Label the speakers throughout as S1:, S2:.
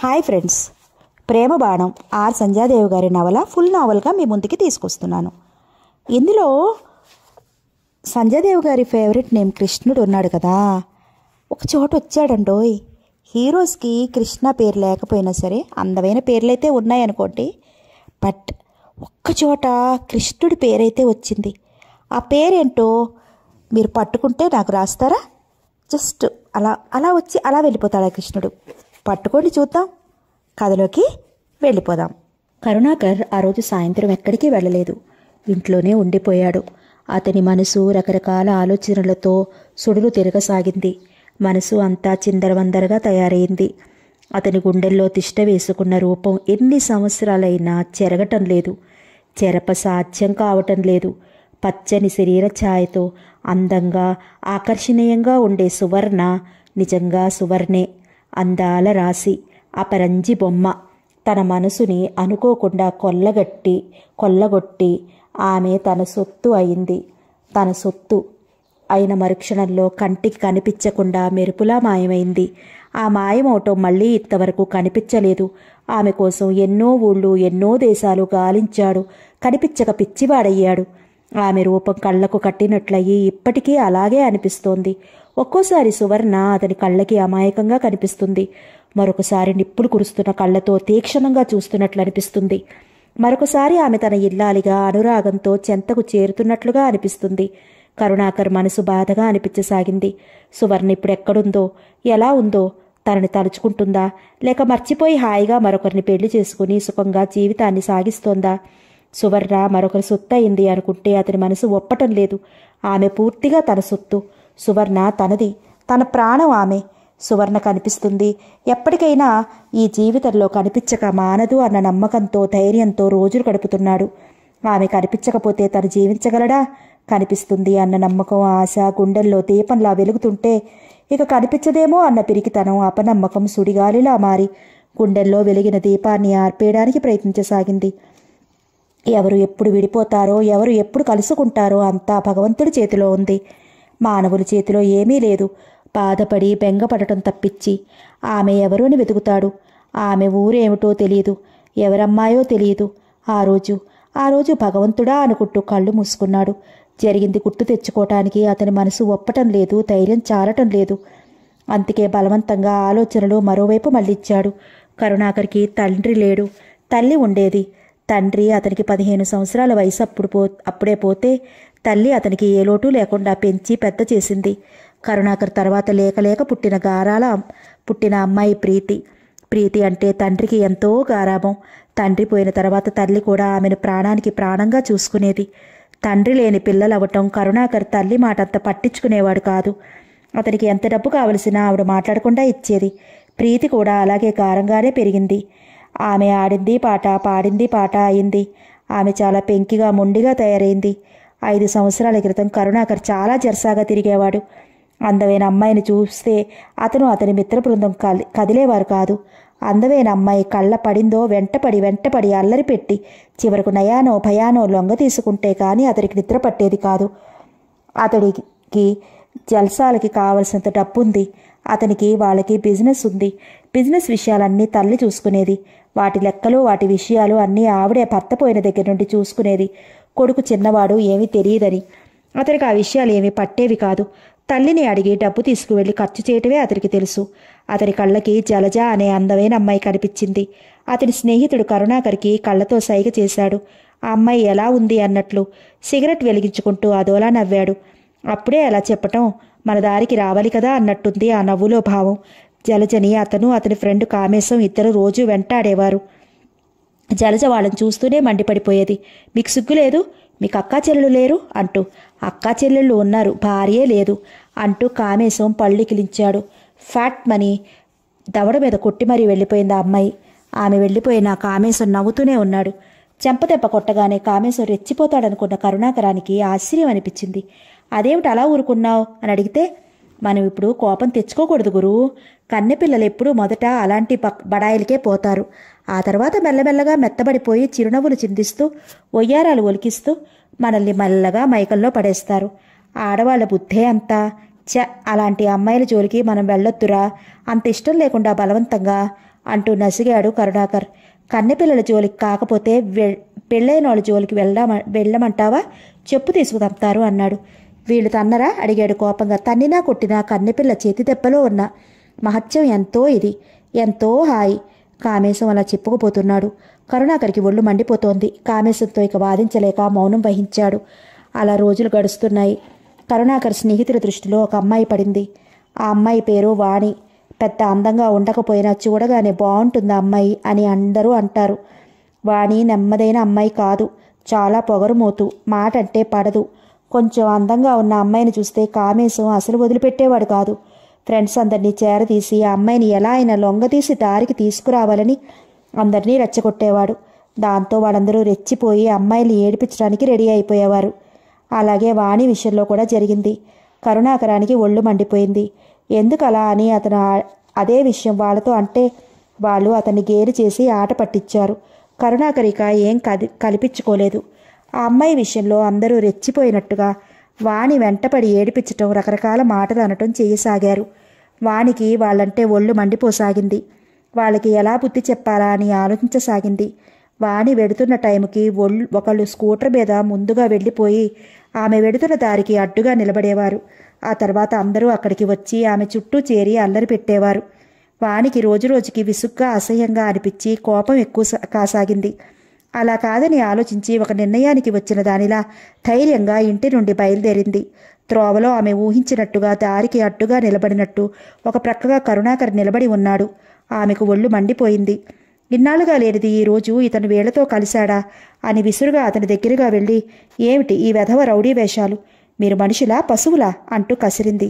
S1: hi friends ప్రేమ బాణం are Sandhya Devi గారి నవల ఫుల్ నావల్గా మీ ముందుకి తీసుకొస్తున్నాను ఇందులో సంధ్యాదేవి గారి ఫేవరెట్ నేమ్ కృష్ణుడు ఉన్నాడు కదా ఒక చోట వచ్చాడండోయ్ హీరోస్కి కృష్ణ పేరు లేకపోయినా సరే అందమైన పేర్లైతే ఉన్నాయనుకోండి బట్ ఒక్కచోట కృష్ణుడి పేరైతే వచ్చింది ఆ పేరేంటో మీరు పట్టుకుంటే నాకు రాస్తారా జస్ట్ అలా అలా వచ్చి అలా వెళ్ళిపోతాడా కృష్ణుడు పట్టుకోండి చూద్దాం కథలోకి వెళ్ళిపోదాం కరుణాకర్ ఆ రోజు సాయంత్రం ఎక్కడికి వెళ్ళలేదు ఇంట్లోనే ఉండిపోయాడు అతని మనసు రకరకాల ఆలోచనలతో సుడులు తిరగసాగింది మనసు అంతా చిందరవందరగా తయారైంది అతని గుండెల్లో తిష్ట వేసుకున్న రూపం ఎన్ని సంవత్సరాలైనా చెరగటం లేదు చెరప సాధ్యం కావటం లేదు పచ్చని శరీర ఛాయతో అందంగా ఆకర్షణీయంగా ఉండే సువర్ణ నిజంగా సువర్ణే అందాల రాశి అపరంజి బొమ్మ తన మనసుని అనుకోకుండా కొల్లగట్టి కొల్లగొట్టి ఆమె తన సొత్తు అయింది తన సొత్తు అయిన మరుక్షణంలో కంటికి కనిపించకుండా మెరుపులా మాయమైంది ఆ మాయమవటం మళ్ళీ ఇంతవరకు కనిపించలేదు ఆమె కోసం ఎన్నో ఊళ్ళు ఎన్నో దేశాలు గాలించాడు కనిపించక పిచ్చివాడయ్యాడు ఆమె రూపం కళ్లకు కట్టినట్లయి ఇప్పటికీ అలాగే అనిపిస్తోంది ఒక్కోసారి సువర్ణ అతని కళ్ళకి అమాయకంగా కనిపిస్తుంది మరొకసారి నిప్పులు కురుస్తున్న కళ్ళతో తీక్షణంగా చూస్తున్నట్లు అనిపిస్తుంది మరొకసారి ఆమె తన ఇల్లాలిగా అనురాగంతో చెంతకు చేరుతున్నట్లుగా అనిపిస్తుంది కరుణాకర్ మనసు బాధగా అనిపించసాగింది సువర్ణ ఇప్పుడెక్కడుందో ఎలా ఉందో తనని తలుచుకుంటుందా లేక మర్చిపోయి హాయిగా మరొకరిని పెళ్లి చేసుకుని సుఖంగా జీవితాన్ని సాగిస్తోందా సువర్ణ మరొకరి సొత్తు అయింది అనుకుంటే అతని మనసు ఒప్పటం లేదు ఆమె పూర్తిగా తన సొత్తు సువర్ణ తనది తన ప్రాణం ఆమె సువర్ణ కనిపిస్తుంది ఎప్పటికైనా ఈ జీవితంలో కనిపించక మానదు అన్న నమ్మకంతో ధైర్యంతో రోజులు గడుపుతున్నాడు ఆమె కనిపించకపోతే తను జీవించగలడా కనిపిస్తుంది అన్న నమ్మకం ఆశ గుండెల్లో దీపంలా వెలుగుతుంటే ఇక కనిపించదేమో అన్న పిరికితనం అపనమ్మకం సుడిగాలిలా మారి గుండెల్లో వెలిగిన దీపాన్ని ఆర్పేయడానికి ప్రయత్నించసాగింది ఎవరు ఎప్పుడు విడిపోతారో ఎవరు ఎప్పుడు కలుసుకుంటారో అంతా భగవంతుడి చేతిలో ఉంది మానవుల చేతిలో ఏమీ లేదు బాధపడి బెంగపడటం తప్పించి ఆమె ఎవరు అని వెతుకుతాడు ఆమె ఊరేమిటో తెలియదు ఎవరమ్మాయో తెలియదు ఆ రోజు ఆ రోజు భగవంతుడా అనుకుంటూ కళ్ళు మూసుకున్నాడు జరిగింది గుర్తు తెచ్చుకోవటానికి అతని మనసు ఒప్పటం లేదు ధైర్యం చాలటం లేదు అందుకే బలవంతంగా ఆలోచనలు మరోవైపు మళ్ళించాడు కరుణాకర్కి తండ్రి లేడు తల్లి ఉండేది తండ్రి అతనికి పదిహేను సంవత్సరాల వయసు అప్పుడు పో అప్పుడే పోతే తల్లి అతనికి ఏ లోటు లేకుండా పెంచి పెద్ద చేసింది కరుణాకర్ తర్వాత లేకలేక పుట్టిన గారాల పుట్టిన అమ్మాయి ప్రీతి ప్రీతి అంటే తండ్రికి ఎంతో గారాభం తండ్రి పోయిన తర్వాత తల్లి కూడా ఆమెను ప్రాణానికి ప్రాణంగా చూసుకునేది తండ్రి లేని పిల్లలవ్వటం కరుణాకర్ తల్లి మాట అంత పట్టించుకునేవాడు కాదు అతనికి ఎంత డబ్బు కావలసినా ఆవిడ మాట్లాడకుండా ఇచ్చేది ప్రీతి కూడా అలాగే గారంగానే పెరిగింది ఆమె ఆడింది పాట పాడింది పాట అయింది ఆమె చాలా పెంకిగా మొండిగా తయారైంది ఐదు సంవత్సరాల క్రితం కరుణాకర్ చాలా జర్సాగా తిరిగేవాడు అందమైన అమ్మాయిని చూస్తే అతను అతని మిత్ర బృందం కదిలేవారు కాదు అందమైన అమ్మాయి కళ్ళ పడిందో వెంటపడి వెంటపడి అల్లరి పెట్టి చివరకు నయానో భయానో లొంగ తీసుకుంటే కానీ అతడికి నిద్ర పట్టేది కాదు అతడికి జల్సాలకి కావలసినంత డబ్బుంది అతనికి వాళ్ళకి బిజినెస్ ఉంది బిజినెస్ విషయాలన్నీ తల్లి చూసుకునేది వాటి లెక్కలు వాటి విషయాలు అన్నీ ఆవిడే భర్త పోయిన దగ్గర నుండి చూసుకునేది కొడుకు చిన్నవాడు ఏమీ తెలియదని అతనికి ఆ విషయాలు ఏమీ పట్టేవి కాదు తల్లిని అడిగి డబ్బు తీసుకువెళ్లి ఖర్చు చేయటమే అతనికి తెలుసు అతని కళ్ళకి జలజ అనే అందమైన అమ్మాయి కనిపించింది అతని స్నేహితుడు కరుణాకర్కి కళ్ళతో సైగ చేశాడు ఆ అమ్మాయి ఎలా ఉంది అన్నట్లు సిగరెట్ వెలిగించుకుంటూ అదోలా నవ్వాడు అప్పుడే అలా చెప్పటం మన దారికి రావాలి కదా అన్నట్టుంది ఆ నవ్వులో భావం జలజని అతను అతని ఫ్రెండ్ కామేశం ఇద్దరు రోజూ వెంటాడేవారు జలజ వాళ్ళని చూస్తూనే మండిపడిపోయేది మీకు సిగ్గు లేదు మీకు అక్కా చెల్లెలు లేరు అంటూ అక్కా చెల్లెళ్ళు ఉన్నారు భార్యే లేదు అంటూ కామేశం కిలించాడు ఫ్యాట్ మనీ దవడ మీద కొట్టి మరీ వెళ్ళిపోయింది ఆ అమ్మాయి ఆమె వెళ్ళిపోయిన కామేశ్వరం నవ్వుతూనే ఉన్నాడు చెంపదెబ్బ కొట్టగానే కామేశ్వరం రెచ్చిపోతాడనుకున్న కరుణాకరానికి ఆశ్చర్యం అనిపించింది అదేమిటి అలా ఊరుకున్నావు అని అడిగితే మనం ఇప్పుడు కోపం తెచ్చుకోకూడదు గురువు కన్నెపిల్లలు ఎప్పుడూ మొదట అలాంటి బడాయిలకే పోతారు ఆ తర్వాత మెల్లమెల్లగా మెత్తబడిపోయి చిరునవ్వులు చిందిస్తూ ఒయ్యారాలు ఒలికిస్తూ మనల్ని మెల్లగా మైకల్లో పడేస్తారు ఆడవాళ్ళ బుద్ధే అంతా చ అలాంటి అమ్మాయిల జోలికి మనం వెళ్ళొద్దురా అంత ఇష్టం లేకుండా బలవంతంగా అంటూ నసిగాడు కరుణాకర్ కన్నెపిల్లల జోలికి కాకపోతే వె పెళ్ళైన వాళ్ళ జోలికి వెళ్ళమ వెళ్ళమంటావా చెప్పు తీసుకుతంతారు అన్నాడు వీళ్ళు తన్నరా అడిగాడు కోపంగా తన్నినా కొట్టినా కన్నెపిల్ల చేతి దెబ్బలో ఉన్న మహత్యం ఎంతో ఇది ఎంతో హాయి కామేశం అలా చెప్పుకుపోతున్నాడు కరుణాకరికి ఒళ్ళు మండిపోతోంది కామేశంతో ఇక వాదించలేక మౌనం వహించాడు అలా రోజులు గడుస్తున్నాయి కరుణాకర్ స్నేహితుల దృష్టిలో ఒక అమ్మాయి పడింది ఆ అమ్మాయి పేరు వాణి పెద్ద అందంగా ఉండకపోయినా చూడగానే బాగుంటుంది అమ్మాయి అని అందరూ అంటారు వాణి నెమ్మదైన అమ్మాయి కాదు చాలా పొగరుమోతు మాట అంటే పడదు కొంచెం అందంగా ఉన్న అమ్మాయిని చూస్తే కామేశం అసలు వదిలిపెట్టేవాడు కాదు ఫ్రెండ్స్ అందరినీ చేరదీసి ఆ అమ్మాయిని ఎలా అయినా లొంగదీసి దారికి తీసుకురావాలని అందరినీ రెచ్చగొట్టేవాడు దాంతో వాళ్ళందరూ రెచ్చిపోయి అమ్మాయిని ఏడిపించడానికి రెడీ అయిపోయేవారు అలాగే వాణి విషయంలో కూడా జరిగింది కరుణాకరానికి ఒళ్ళు మండిపోయింది ఎందుకు అలా అని అతను అదే విషయం వాళ్ళతో అంటే వాళ్ళు అతన్ని గేరు చేసి ఆట పట్టించారు కరుణాకరిక ఏం కది కల్పించుకోలేదు ఆ అమ్మాయి విషయంలో అందరూ రెచ్చిపోయినట్టుగా వాణి వెంటపడి ఏడిపించటం రకరకాల మాటలు అనటం చేయసాగారు వానికి వాళ్ళంటే ఒళ్ళు మండిపోసాగింది వాళ్ళకి ఎలా బుద్ధి చెప్పాలా అని ఆలోచించసాగింది వాణి వెడుతున్న టైంకి ఒళ్ళు ఒకళ్ళు స్కూటర్ మీద ముందుగా వెళ్ళిపోయి ఆమె వెడుతున్న దారికి అడ్డుగా నిలబడేవారు ఆ తర్వాత అందరూ అక్కడికి వచ్చి ఆమె చుట్టూ చేరి అల్లరి పెట్టేవారు వానికి రోజురోజుకి విసుగ్గా అసహ్యంగా అనిపించి కోపం ఎక్కువ కాసాగింది అలా కాదని ఆలోచించి ఒక నిర్ణయానికి వచ్చిన దానిలా ధైర్యంగా ఇంటి నుండి బయలుదేరింది త్రోవలో ఆమె ఊహించినట్టుగా దారికి అడ్డుగా నిలబడినట్టు ఒక ప్రక్కగా కరుణాకర్ నిలబడి ఉన్నాడు ఆమెకు ఒళ్ళు మండిపోయింది ఇన్నాళ్ళుగా లేనిది ఈరోజు ఇతను వీళ్లతో కలిశాడా అని విసురుగా అతని దగ్గరగా వెళ్ళి ఏమిటి ఈ వెధవ రౌడీ వేషాలు మీరు మనుషులా పశువులా అంటూ కసిరింది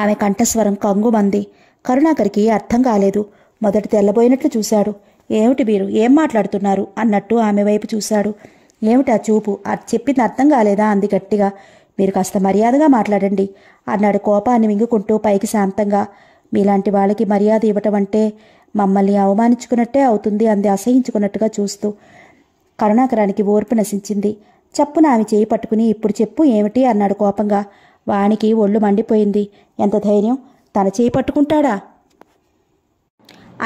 S1: ఆమె కంఠస్వరం కంగుమంది కరుణాకర్కి అర్థం కాలేదు మొదట తెల్లబోయినట్లు చూశాడు ఏమిటి మీరు ఏం మాట్లాడుతున్నారు అన్నట్టు ఆమె వైపు చూశాడు ఏమిటా చూపు అది చెప్పింది అర్థం కాలేదా అంది గట్టిగా మీరు కాస్త మర్యాదగా మాట్లాడండి అన్నాడు కోపాన్ని మింగుకుంటూ పైకి శాంతంగా మీలాంటి వాళ్ళకి మర్యాద ఇవ్వటం అంటే మమ్మల్ని అవమానించుకున్నట్టే అవుతుంది అంది అసహించుకున్నట్టుగా చూస్తూ కరుణాకరానికి ఓర్పు నశించింది చప్పున ఆమె చేయి పట్టుకుని ఇప్పుడు చెప్పు ఏమిటి అన్నాడు కోపంగా వానికి ఒళ్ళు మండిపోయింది ఎంత ధైర్యం తన చేయి పట్టుకుంటాడా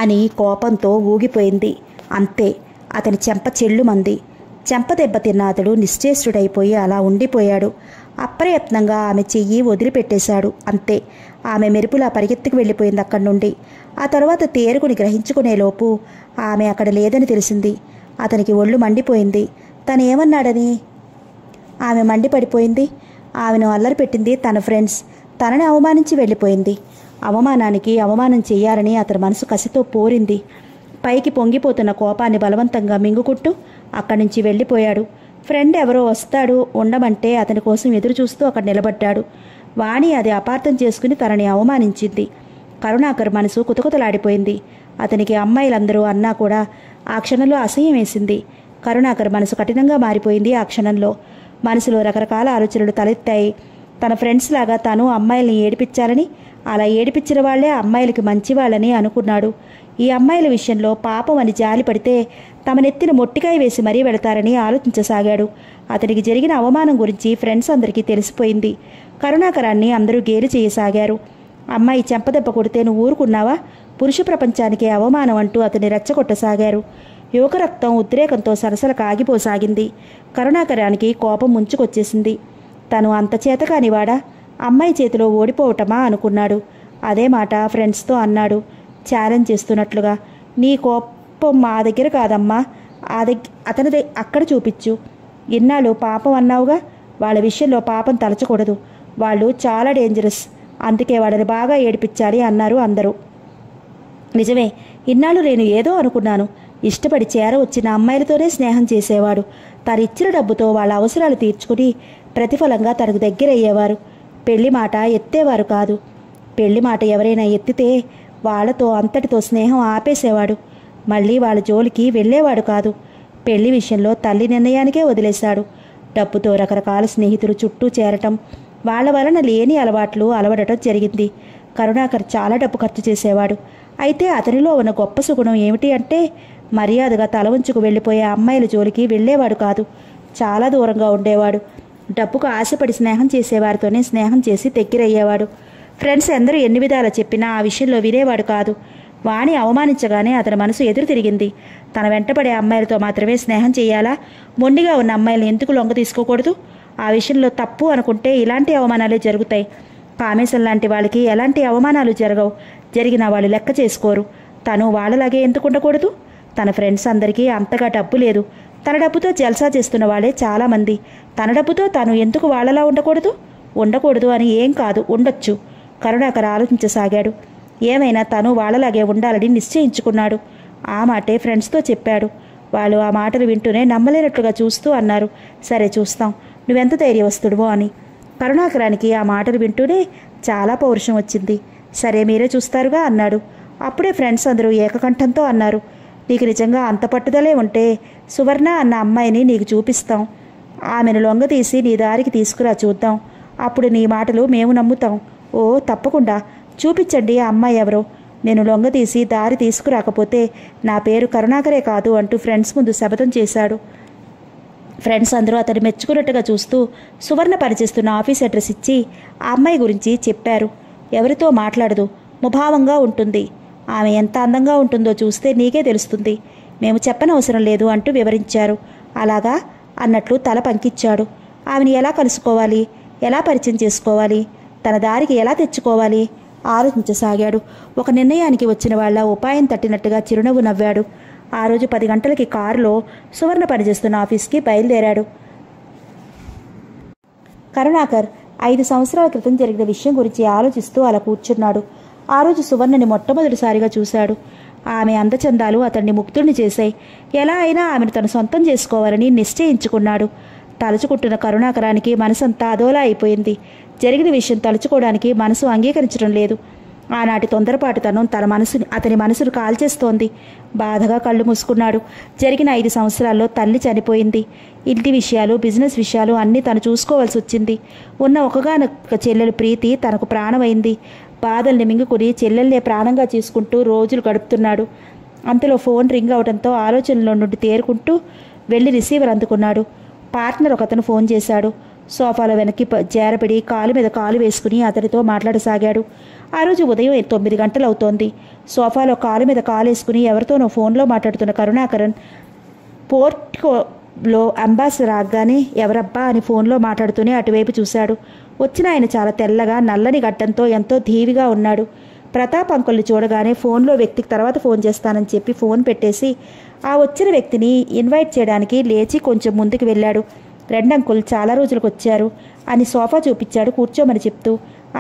S1: అని కోపంతో ఊగిపోయింది అంతే అతని చెంప చెల్లుమంది చెంప దెబ్బతిన్న అతడు నిశ్చేష్టుడైపోయి అలా ఉండిపోయాడు అప్రయత్నంగా ఆమె చెయ్యి వదిలిపెట్టేశాడు అంతే ఆమె మెరుపులా పరిగెత్తుకు వెళ్ళిపోయింది అక్కడి నుండి ఆ తర్వాత తేరుకుని గ్రహించుకునేలోపు ఆమె అక్కడ లేదని తెలిసింది అతనికి ఒళ్ళు మండిపోయింది తను ఏమన్నాడని ఆమె మండిపడిపోయింది ఆమెను అల్లరి పెట్టింది తన ఫ్రెండ్స్ తనని అవమానించి వెళ్ళిపోయింది అవమానానికి అవమానం చేయాలని అతని మనసు కసితో పోరింది పైకి పొంగిపోతున్న కోపాన్ని బలవంతంగా మింగుకుంటూ అక్కడి నుంచి వెళ్ళిపోయాడు ఫ్రెండ్ ఎవరో వస్తాడు ఉండమంటే అతని కోసం ఎదురు చూస్తూ అక్కడ నిలబడ్డాడు వాణి అది అపార్థం చేసుకుని తనని అవమానించింది కరుణాకర్ మనసు కుతకుతలాడిపోయింది అతనికి అమ్మాయిలందరూ అన్నా కూడా ఆ క్షణంలో అసహ్యం వేసింది కరుణాకర్ మనసు కఠినంగా మారిపోయింది ఆ క్షణంలో మనసులో రకరకాల ఆలోచనలు తలెత్తాయి తన ఫ్రెండ్స్ లాగా తాను అమ్మాయిల్ని ఏడిపించాలని అలా ఏడిపించిన వాళ్లే అమ్మాయిలకి మంచివాళ్ళని అనుకున్నాడు ఈ అమ్మాయిల విషయంలో పాపం అని జాలి పడితే తమనెత్తిన మొట్టికాయ వేసి మరీ వెళతారని ఆలోచించసాగాడు అతనికి జరిగిన అవమానం గురించి ఫ్రెండ్స్ అందరికీ తెలిసిపోయింది కరుణాకరాన్ని అందరూ గేలు చేయసాగారు అమ్మాయి చెంపదెబ్బ కొడితే నువ్వు ఊరుకున్నావా పురుష ప్రపంచానికి అవమానం అంటూ అతన్ని రెచ్చగొట్టసాగారు యువక రక్తం ఉద్రేకంతో సరసల కాగిపోసాగింది కరుణాకరానికి కోపం ముంచుకొచ్చేసింది తను అంత చేతకానివాడా అమ్మాయి చేతిలో ఓడిపోవటమా అనుకున్నాడు అదే మాట ఫ్రెండ్స్తో అన్నాడు ఛాలెంజ్ చేస్తున్నట్లుగా నీ కోపం మా దగ్గర కాదమ్మా ఆ దగ్గర అతనిదే అక్కడ చూపించు ఇన్నాళ్ళు పాపం అన్నావుగా వాళ్ళ విషయంలో పాపం తలచకూడదు వాళ్ళు చాలా డేంజరస్ అందుకే వాళ్ళని బాగా ఏడిపించాలి అన్నారు అందరూ నిజమే ఇన్నాళ్ళు నేను ఏదో అనుకున్నాను ఇష్టపడి చేర వచ్చిన అమ్మాయిలతోనే స్నేహం చేసేవాడు తరిచ్చిన డబ్బుతో వాళ్ళ అవసరాలు తీర్చుకుని ప్రతిఫలంగా తనకు దగ్గరయ్యేవారు పెళ్లి మాట ఎత్తేవారు కాదు పెళ్లి మాట ఎవరైనా ఎత్తితే వాళ్లతో అంతటితో స్నేహం ఆపేసేవాడు మళ్ళీ వాళ్ళ జోలికి వెళ్ళేవాడు కాదు పెళ్లి విషయంలో తల్లి నిర్ణయానికే వదిలేశాడు డబ్బుతో రకరకాల స్నేహితులు చుట్టూ చేరటం వాళ్ల వలన లేని అలవాట్లు అలవడటం జరిగింది కరుణాకర్ చాలా డబ్బు ఖర్చు చేసేవాడు అయితే అతనిలో ఉన్న గొప్ప సుగుణం ఏమిటి అంటే మర్యాదగా తల ఉంచుకు వెళ్ళిపోయే అమ్మాయిల జోలికి వెళ్ళేవాడు కాదు చాలా దూరంగా ఉండేవాడు డబ్బుకు ఆశపడి స్నేహం చేసేవారితోనే స్నేహం చేసి దగ్గరయ్యేవాడు ఫ్రెండ్స్ ఎందరూ ఎన్ని విధాలా చెప్పినా ఆ విషయంలో వినేవాడు కాదు వాణి అవమానించగానే అతని మనసు ఎదురు తిరిగింది తన వెంటపడే అమ్మాయిలతో మాత్రమే స్నేహం చేయాలా మొండిగా ఉన్న అమ్మాయిలను ఎందుకు లొంగ తీసుకోకూడదు ఆ విషయంలో తప్పు అనుకుంటే ఇలాంటి అవమానాలే జరుగుతాయి కామేశం లాంటి వాళ్ళకి ఎలాంటి అవమానాలు జరగవు జరిగిన వాళ్ళు లెక్క చేసుకోరు తను వాళ్ళలాగే ఎందుకు ఉండకూడదు తన ఫ్రెండ్స్ అందరికీ అంతగా డబ్బు లేదు తన డబ్బుతో జల్సా చేస్తున్న వాళ్ళే చాలామంది తన డబ్బుతో తను ఎందుకు వాళ్ళలా ఉండకూడదు ఉండకూడదు అని ఏం కాదు ఉండొచ్చు కరుణాకర్ ఆలోచించసాగాడు ఏమైనా తను వాళ్ళలాగే ఉండాలని నిశ్చయించుకున్నాడు ఆ మాటే ఫ్రెండ్స్తో చెప్పాడు వాళ్ళు ఆ మాటలు వింటూనే నమ్మలేనట్లుగా చూస్తూ అన్నారు సరే చూస్తాం నువ్వెంత ధైర్యవస్తుడువో అని కరుణాకరానికి ఆ మాటలు వింటూనే చాలా పౌరుషం వచ్చింది సరే మీరే చూస్తారుగా అన్నాడు అప్పుడే ఫ్రెండ్స్ అందరూ ఏకకంఠంతో అన్నారు నీకు నిజంగా అంత పట్టుదలే ఉంటే సువర్ణ అన్న అమ్మాయిని నీకు చూపిస్తాం ఆమెను లొంగ తీసి నీ దారికి తీసుకురా చూద్దాం అప్పుడు నీ మాటలు మేము నమ్ముతాం ఓ తప్పకుండా చూపించండి ఆ అమ్మాయి ఎవరో నేను లొంగ తీసి దారి తీసుకురాకపోతే నా పేరు కరుణాకరే కాదు అంటూ ఫ్రెండ్స్ ముందు శపథం చేశాడు ఫ్రెండ్స్ అందరూ అతను మెచ్చుకున్నట్టుగా చూస్తూ సువర్ణ పనిచేస్తున్న ఆఫీస్ అడ్రస్ ఇచ్చి ఆ అమ్మాయి గురించి చెప్పారు ఎవరితో మాట్లాడదు ముభావంగా ఉంటుంది ఆమె ఎంత అందంగా ఉంటుందో చూస్తే నీకే తెలుస్తుంది మేము చెప్పనవసరం లేదు అంటూ వివరించారు అలాగా అన్నట్లు తల పంకిచ్చాడు ఆమెను ఎలా కలుసుకోవాలి ఎలా పరిచయం చేసుకోవాలి తన దారికి ఎలా తెచ్చుకోవాలి ఆలోచించసాగాడు ఒక నిర్ణయానికి వచ్చిన వాళ్ళ ఉపాయం తట్టినట్టుగా చిరునవ్వు నవ్వాడు ఆ రోజు పది గంటలకి కారులో సువర్ణ పనిచేస్తున్న ఆఫీస్కి బయలుదేరాడు కరుణాకర్ ఐదు సంవత్సరాల క్రితం జరిగిన విషయం గురించి ఆలోచిస్తూ అలా కూర్చున్నాడు ఆ రోజు సువర్ణని మొట్టమొదటిసారిగా చూశాడు ఆమె అందచందాలు అతన్ని ముక్తుణ్ణి చేశాయి ఎలా అయినా ఆమెను తను సొంతం చేసుకోవాలని నిశ్చయించుకున్నాడు తలుచుకుంటున్న కరుణాకరానికి మనసంతా అదోలా అయిపోయింది జరిగిన విషయం తలుచుకోవడానికి మనసు అంగీకరించడం లేదు ఆనాటి తొందరపాటుతనం తన మనసుని అతని మనసును కాల్చేస్తోంది బాధగా కళ్ళు మూసుకున్నాడు జరిగిన ఐదు సంవత్సరాల్లో తల్లి చనిపోయింది ఇంటి విషయాలు బిజినెస్ విషయాలు అన్నీ తను చూసుకోవాల్సి వచ్చింది ఉన్న ఒకగానొక చెల్లెలు ప్రీతి తనకు ప్రాణమైంది బాధల్ని మింగుకుని చెల్లెల్నే ప్రాణంగా చేసుకుంటూ రోజులు గడుపుతున్నాడు అంతలో ఫోన్ రింగ్ అవడంతో ఆలోచనలో నుండి తేరుకుంటూ వెళ్ళి రిసీవర్ అందుకున్నాడు పార్ట్నర్ ఒకతను ఫోన్ చేశాడు సోఫాలో వెనక్కి చేరబడి కాలు మీద కాలు వేసుకుని అతనితో మాట్లాడసాగాడు ఆ రోజు ఉదయం తొమ్మిది గంటలు అవుతోంది సోఫాలో కాలు మీద కాలు వేసుకుని ఎవరితోనో ఫోన్లో మాట్లాడుతున్న కరుణాకరణ్ పోర్ట్కోలో అంబాసిడర్ రాగానే ఎవరబ్బా అని ఫోన్లో మాట్లాడుతూనే అటువైపు చూశాడు వచ్చిన ఆయన చాలా తెల్లగా నల్లని గడ్డంతో ఎంతో ధీవిగా ఉన్నాడు ప్రతాప్ అంకుల్ని చూడగానే ఫోన్లో వ్యక్తికి తర్వాత ఫోన్ చేస్తానని చెప్పి ఫోన్ పెట్టేసి ఆ వచ్చిన వ్యక్తిని ఇన్వైట్ చేయడానికి లేచి కొంచెం ముందుకు వెళ్ళాడు రెండు అంకుల్ చాలా రోజులకు వచ్చారు అని సోఫా చూపించాడు కూర్చోమని చెప్తూ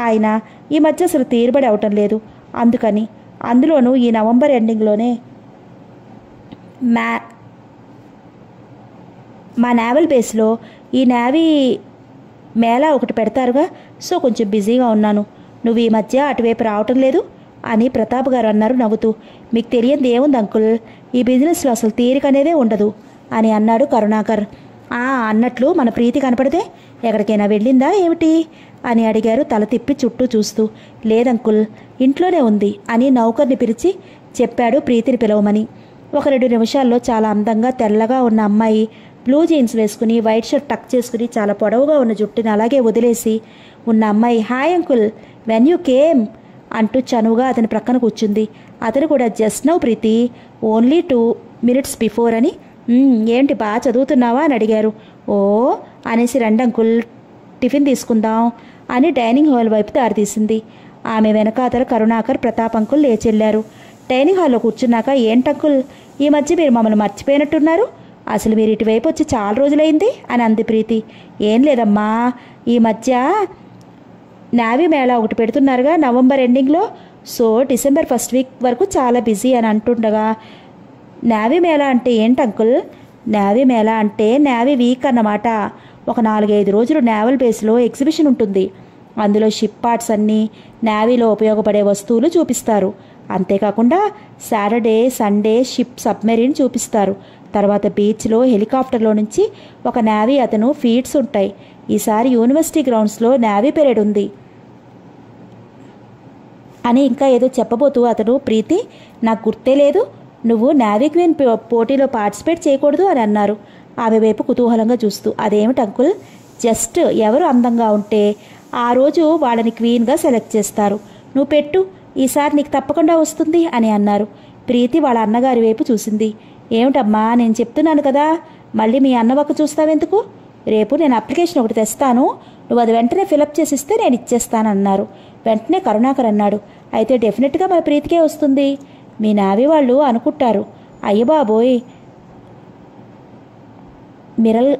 S1: ఆయన ఈ మధ్య అసలు తీరుబడి అవటం లేదు అందుకని అందులోనూ ఈ నవంబర్ ఎండింగ్లోనే మా మా నావల్ బేస్లో ఈ నావీ మేళా ఒకటి పెడతారుగా సో కొంచెం బిజీగా ఉన్నాను నువ్వు ఈ మధ్య అటువైపు రావటం లేదు అని ప్రతాప్ గారు అన్నారు నవ్వుతూ మీకు తెలియంది ఏముంది అంకుల్ ఈ బిజినెస్లో అసలు తీరిక అనేదే ఉండదు అని అన్నాడు కరుణాకర్ ఆ అన్నట్లు మన ప్రీతి కనపడితే ఎక్కడికైనా వెళ్ళిందా ఏమిటి అని అడిగారు తల తిప్పి చుట్టూ చూస్తూ లేదంకుల్ ఇంట్లోనే ఉంది అని నౌకర్ని పిలిచి చెప్పాడు ప్రీతిని పిలవమని ఒక రెండు నిమిషాల్లో చాలా అందంగా తెల్లగా ఉన్న అమ్మాయి బ్లూ జీన్స్ వేసుకుని వైట్ షర్ట్ టక్ చేసుకుని చాలా పొడవుగా ఉన్న జుట్టుని అలాగే వదిలేసి ఉన్న అమ్మాయి hi uncle when you came అంటూ చనువుగా అతని ప్రక్కన కూర్చుంది అతను కూడా just now Preethi only two minutes before అని ఏంటి బాగా చదువుతున్నావా అని అడిగారు ఓ అనేసి రెండు అంకుల్ టిఫిన్ తీసుకుందాం అని డైనింగ్ హాల్ వైపు దారితీసింది ఆమె అతను కరుణాకర్ ప్రతాప్ అంకుల్ లేచెళ్లారు డైనింగ్ హాల్లో కూర్చున్నాక ఏంటంకుల్ ఈ మధ్య మీరు మమ్మల్ని మర్చిపోయినట్టున్నారు అసలు మీరు ఇటువైపు వచ్చి చాలా రోజులైంది అని అంది ప్రీతి ఏం లేదమ్మా ఈ మధ్య నావీ మేళా ఒకటి పెడుతున్నారుగా నవంబర్ ఎండింగ్లో సో డిసెంబర్ ఫస్ట్ వీక్ వరకు చాలా బిజీ అని అంటుండగా నావీ మేళా అంటే ఏంటి అంకుల్ నావీ మేళా అంటే నావీ వీక్ అన్నమాట ఒక నాలుగైదు రోజులు నావల్ బేస్లో ఎగ్జిబిషన్ ఉంటుంది అందులో షిప్ పార్ట్స్ అన్నీ నావీలో ఉపయోగపడే వస్తువులు చూపిస్తారు అంతేకాకుండా సాటర్డే సండే షిప్ సబ్మెరీన్ చూపిస్తారు తర్వాత బీచ్లో హెలికాప్టర్లో నుంచి ఒక నావీ అతను ఫీడ్స్ ఉంటాయి ఈసారి యూనివర్సిటీ గ్రౌండ్స్లో నావీ పెరేడ్ ఉంది అని ఇంకా ఏదో చెప్పబోతూ అతను ప్రీతి నాకు గుర్తే లేదు నువ్వు నావీ క్వీన్ పోటీలో పార్టిసిపేట్ చేయకూడదు అని అన్నారు ఆమె వైపు కుతూహలంగా చూస్తూ అదేమిటి అంకుల్ జస్ట్ ఎవరు అందంగా ఉంటే ఆ రోజు వాళ్ళని క్వీన్గా సెలెక్ట్ చేస్తారు నువ్వు పెట్టు ఈసారి నీకు తప్పకుండా వస్తుంది అని అన్నారు ప్రీతి వాళ్ళ అన్నగారి వైపు చూసింది ఏమిటమ్మా నేను చెప్తున్నాను కదా మళ్ళీ మీ అన్నవక్క చూస్తావెందుకు రేపు నేను అప్లికేషన్ ఒకటి తెస్తాను నువ్వు అది వెంటనే ఫిలప్ చేసిస్తే నేను ఇచ్చేస్తానన్నారు వెంటనే కరుణాకర్ అన్నాడు అయితే డెఫినెట్గా మన ప్రీతికే వస్తుంది మీ నావి వాళ్ళు అనుకుంటారు అయ్యబాబోయ్ మిరల్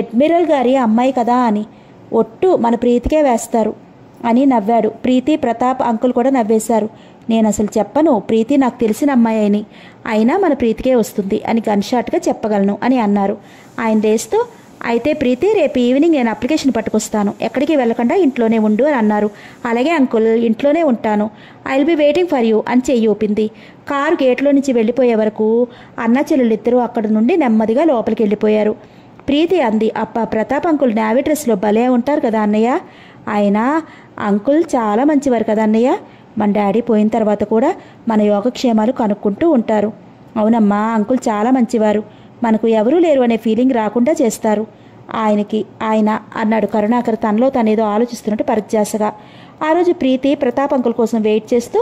S1: అడ్మిరల్ గారి అమ్మాయి కదా అని ఒట్టు మన ప్రీతికే వేస్తారు అని నవ్వాడు ప్రీతి ప్రతాప్ అంకుల్ కూడా నవ్వేశారు నేను అసలు చెప్పను ప్రీతి నాకు తెలిసిన అమ్మాయి అని అయినా మన ప్రీతికే వస్తుంది అని గన్షాట్గా చెప్పగలను అని అన్నారు ఆయన రేస్తూ అయితే ప్రీతి రేపు ఈవినింగ్ నేను అప్లికేషన్ పట్టుకొస్తాను ఎక్కడికి వెళ్ళకుండా ఇంట్లోనే ఉండు అని అన్నారు అలాగే అంకుల్ ఇంట్లోనే ఉంటాను I will be waiting for you అని చెయ్యి ఊపింది కారు గేట్లో నుంచి వెళ్ళిపోయే వరకు అన్న చెల్లెలిద్దరూ అక్కడి నుండి నెమ్మదిగా లోపలికి వెళ్ళిపోయారు ప్రీతి అంది అప్ప ప్రతాప్ అంకుల్ నావీ డ్రెస్లో భలే ఉంటారు కదా అన్నయ్య ఆయన అంకుల్ చాలా మంచివారు కదా అన్నయ్య మన డాడీ పోయిన తర్వాత కూడా మన యోగక్షేమాలు కనుక్కుంటూ ఉంటారు అవునమ్మా అంకుల్ చాలా మంచివారు మనకు ఎవరూ లేరు అనే ఫీలింగ్ రాకుండా చేస్తారు ఆయనకి ఆయన అన్నాడు కరుణాకర్ తనలో తనేదో ఆలోచిస్తున్నట్టు పరిత్యాసగా ఆ రోజు ప్రీతి ప్రతాప్ అంకుల్ కోసం వెయిట్ చేస్తూ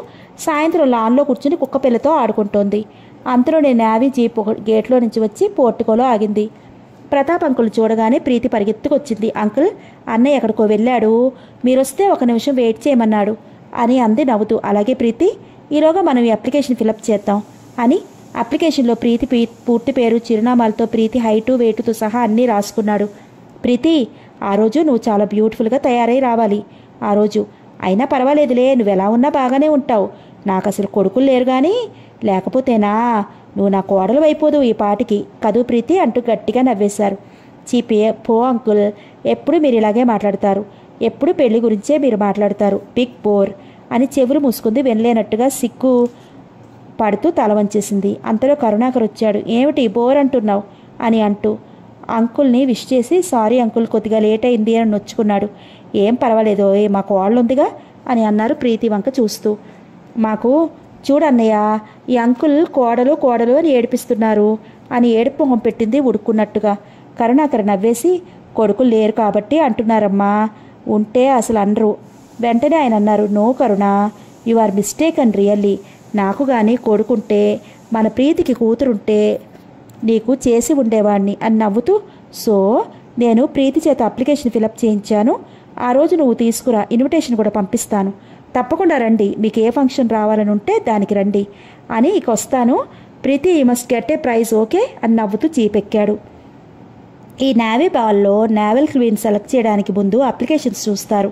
S1: సాయంత్రం లాన్లో కూర్చుని కుక్క పిల్లతో ఆడుకుంటోంది అంతలోనే నావి జీప్ గేట్లో నుంచి వచ్చి పోర్టుకోలో ఆగింది ప్రతాప్ అంకుల్ చూడగానే ప్రీతి పరిగెత్తుకొచ్చింది అంకుల్ అన్నయ్య ఎక్కడికో వెళ్ళాడు మీరొస్తే ఒక నిమిషం వెయిట్ చేయమన్నాడు అని అంది నవ్వుతూ అలాగే ప్రీతి ఈలోగా మనం ఈ అప్లికేషన్ ఫిలప్ చేద్దాం అని అప్లికేషన్లో ప్రీతి పూర్తి పేరు చిరునామాలతో ప్రీతి హైటు వెయిటుతో సహా అన్నీ రాసుకున్నాడు ప్రీతి ఆ రోజు నువ్వు చాలా బ్యూటిఫుల్గా తయారై రావాలి ఆ రోజు అయినా పర్వాలేదులే నువ్వు ఎలా ఉన్నా బాగానే ఉంటావు నాకు అసలు కొడుకులు లేరు కానీ లేకపోతేనా నువ్వు నా కోడలు అయిపోదు ఈ పాటికి కదు ప్రీతి అంటూ గట్టిగా నవ్వేశారు చీపి పో అంకుల్ ఎప్పుడు మీరు ఇలాగే మాట్లాడతారు ఎప్పుడు పెళ్లి గురించే మీరు మాట్లాడతారు బిగ్ బోర్ అని చెవులు మూసుకుంది వినలేనట్టుగా సిక్కు పడుతూ తల వంచేసింది అంతలో కరుణాకర్ వచ్చాడు ఏమిటి బోర్ అంటున్నావు అని అంటూ అంకుల్ని విష్ చేసి సారీ అంకుల్ కొద్దిగా లేట్ అయింది అని నొచ్చుకున్నాడు ఏం పర్వాలేదు ఏ మాకు ఉందిగా అని అన్నారు ప్రీతి వంక చూస్తూ మాకు చూడన్నయ్య ఈ అంకుల్ కోడలు కోడలు అని ఏడిపిస్తున్నారు అని ఏడుపు పెట్టింది ఉడుక్కున్నట్టుగా కరుణాకర్ నవ్వేసి కొడుకులు లేరు కాబట్టి అంటున్నారమ్మా ఉంటే అసలు అనరు వెంటనే ఆయన అన్నారు no Karuna you are mistake and really నాకు కానీ కొడుకుంటే మన ప్రీతికి కూతురుంటే నీకు చేసి ఉండేవాడిని అని నవ్వుతూ సో నేను ప్రీతి చేత అప్లికేషన్ ఫిలప్ చేయించాను ఆ రోజు నువ్వు తీసుకురా ఇన్విటేషన్ కూడా పంపిస్తాను తప్పకుండా రండి మీకు ఏ ఫంక్షన్ రావాలని ఉంటే దానికి రండి అని ఇక వస్తాను ప్రీతి ఈ must get a prize okay అని నవ్వుతూ చీపెక్కాడు ఈ నావీ బాల్లో నావెల్ క్వీన్ సెలెక్ట్ చేయడానికి ముందు అప్లికేషన్స్ చూస్తారు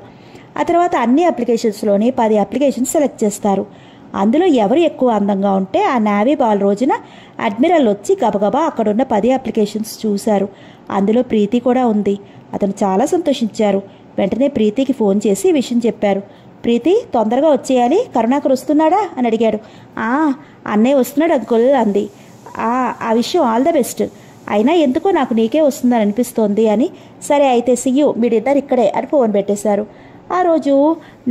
S1: ఆ తర్వాత అన్ని అప్లికేషన్స్లోని పది అప్లికేషన్స్ సెలెక్ట్ చేస్తారు అందులో ఎవరు ఎక్కువ అందంగా ఉంటే ఆ నావీ బాల్ రోజున అడ్మిరల్ వచ్చి గబగబా అక్కడున్న పది అప్లికేషన్స్ చూశారు అందులో ప్రీతి కూడా ఉంది అతను చాలా సంతోషించారు వెంటనే ప్రీతికి ఫోన్ చేసి విషయం చెప్పారు ప్రీతి తొందరగా వచ్చేయాలి కరుణాకర్ వస్తున్నాడా అని అడిగాడు ఆ అన్నయ్య వస్తున్నాడు అంకుల్ అంది ఆ విషయం ఆల్ ద బెస్ట్ అయినా ఎందుకో నాకు నీకే వస్తుందని అనిపిస్తోంది అని సరే అయితే సియు మీడిద్దరు ఇక్కడే అని ఫోన్ పెట్టేశారు ఆ రోజు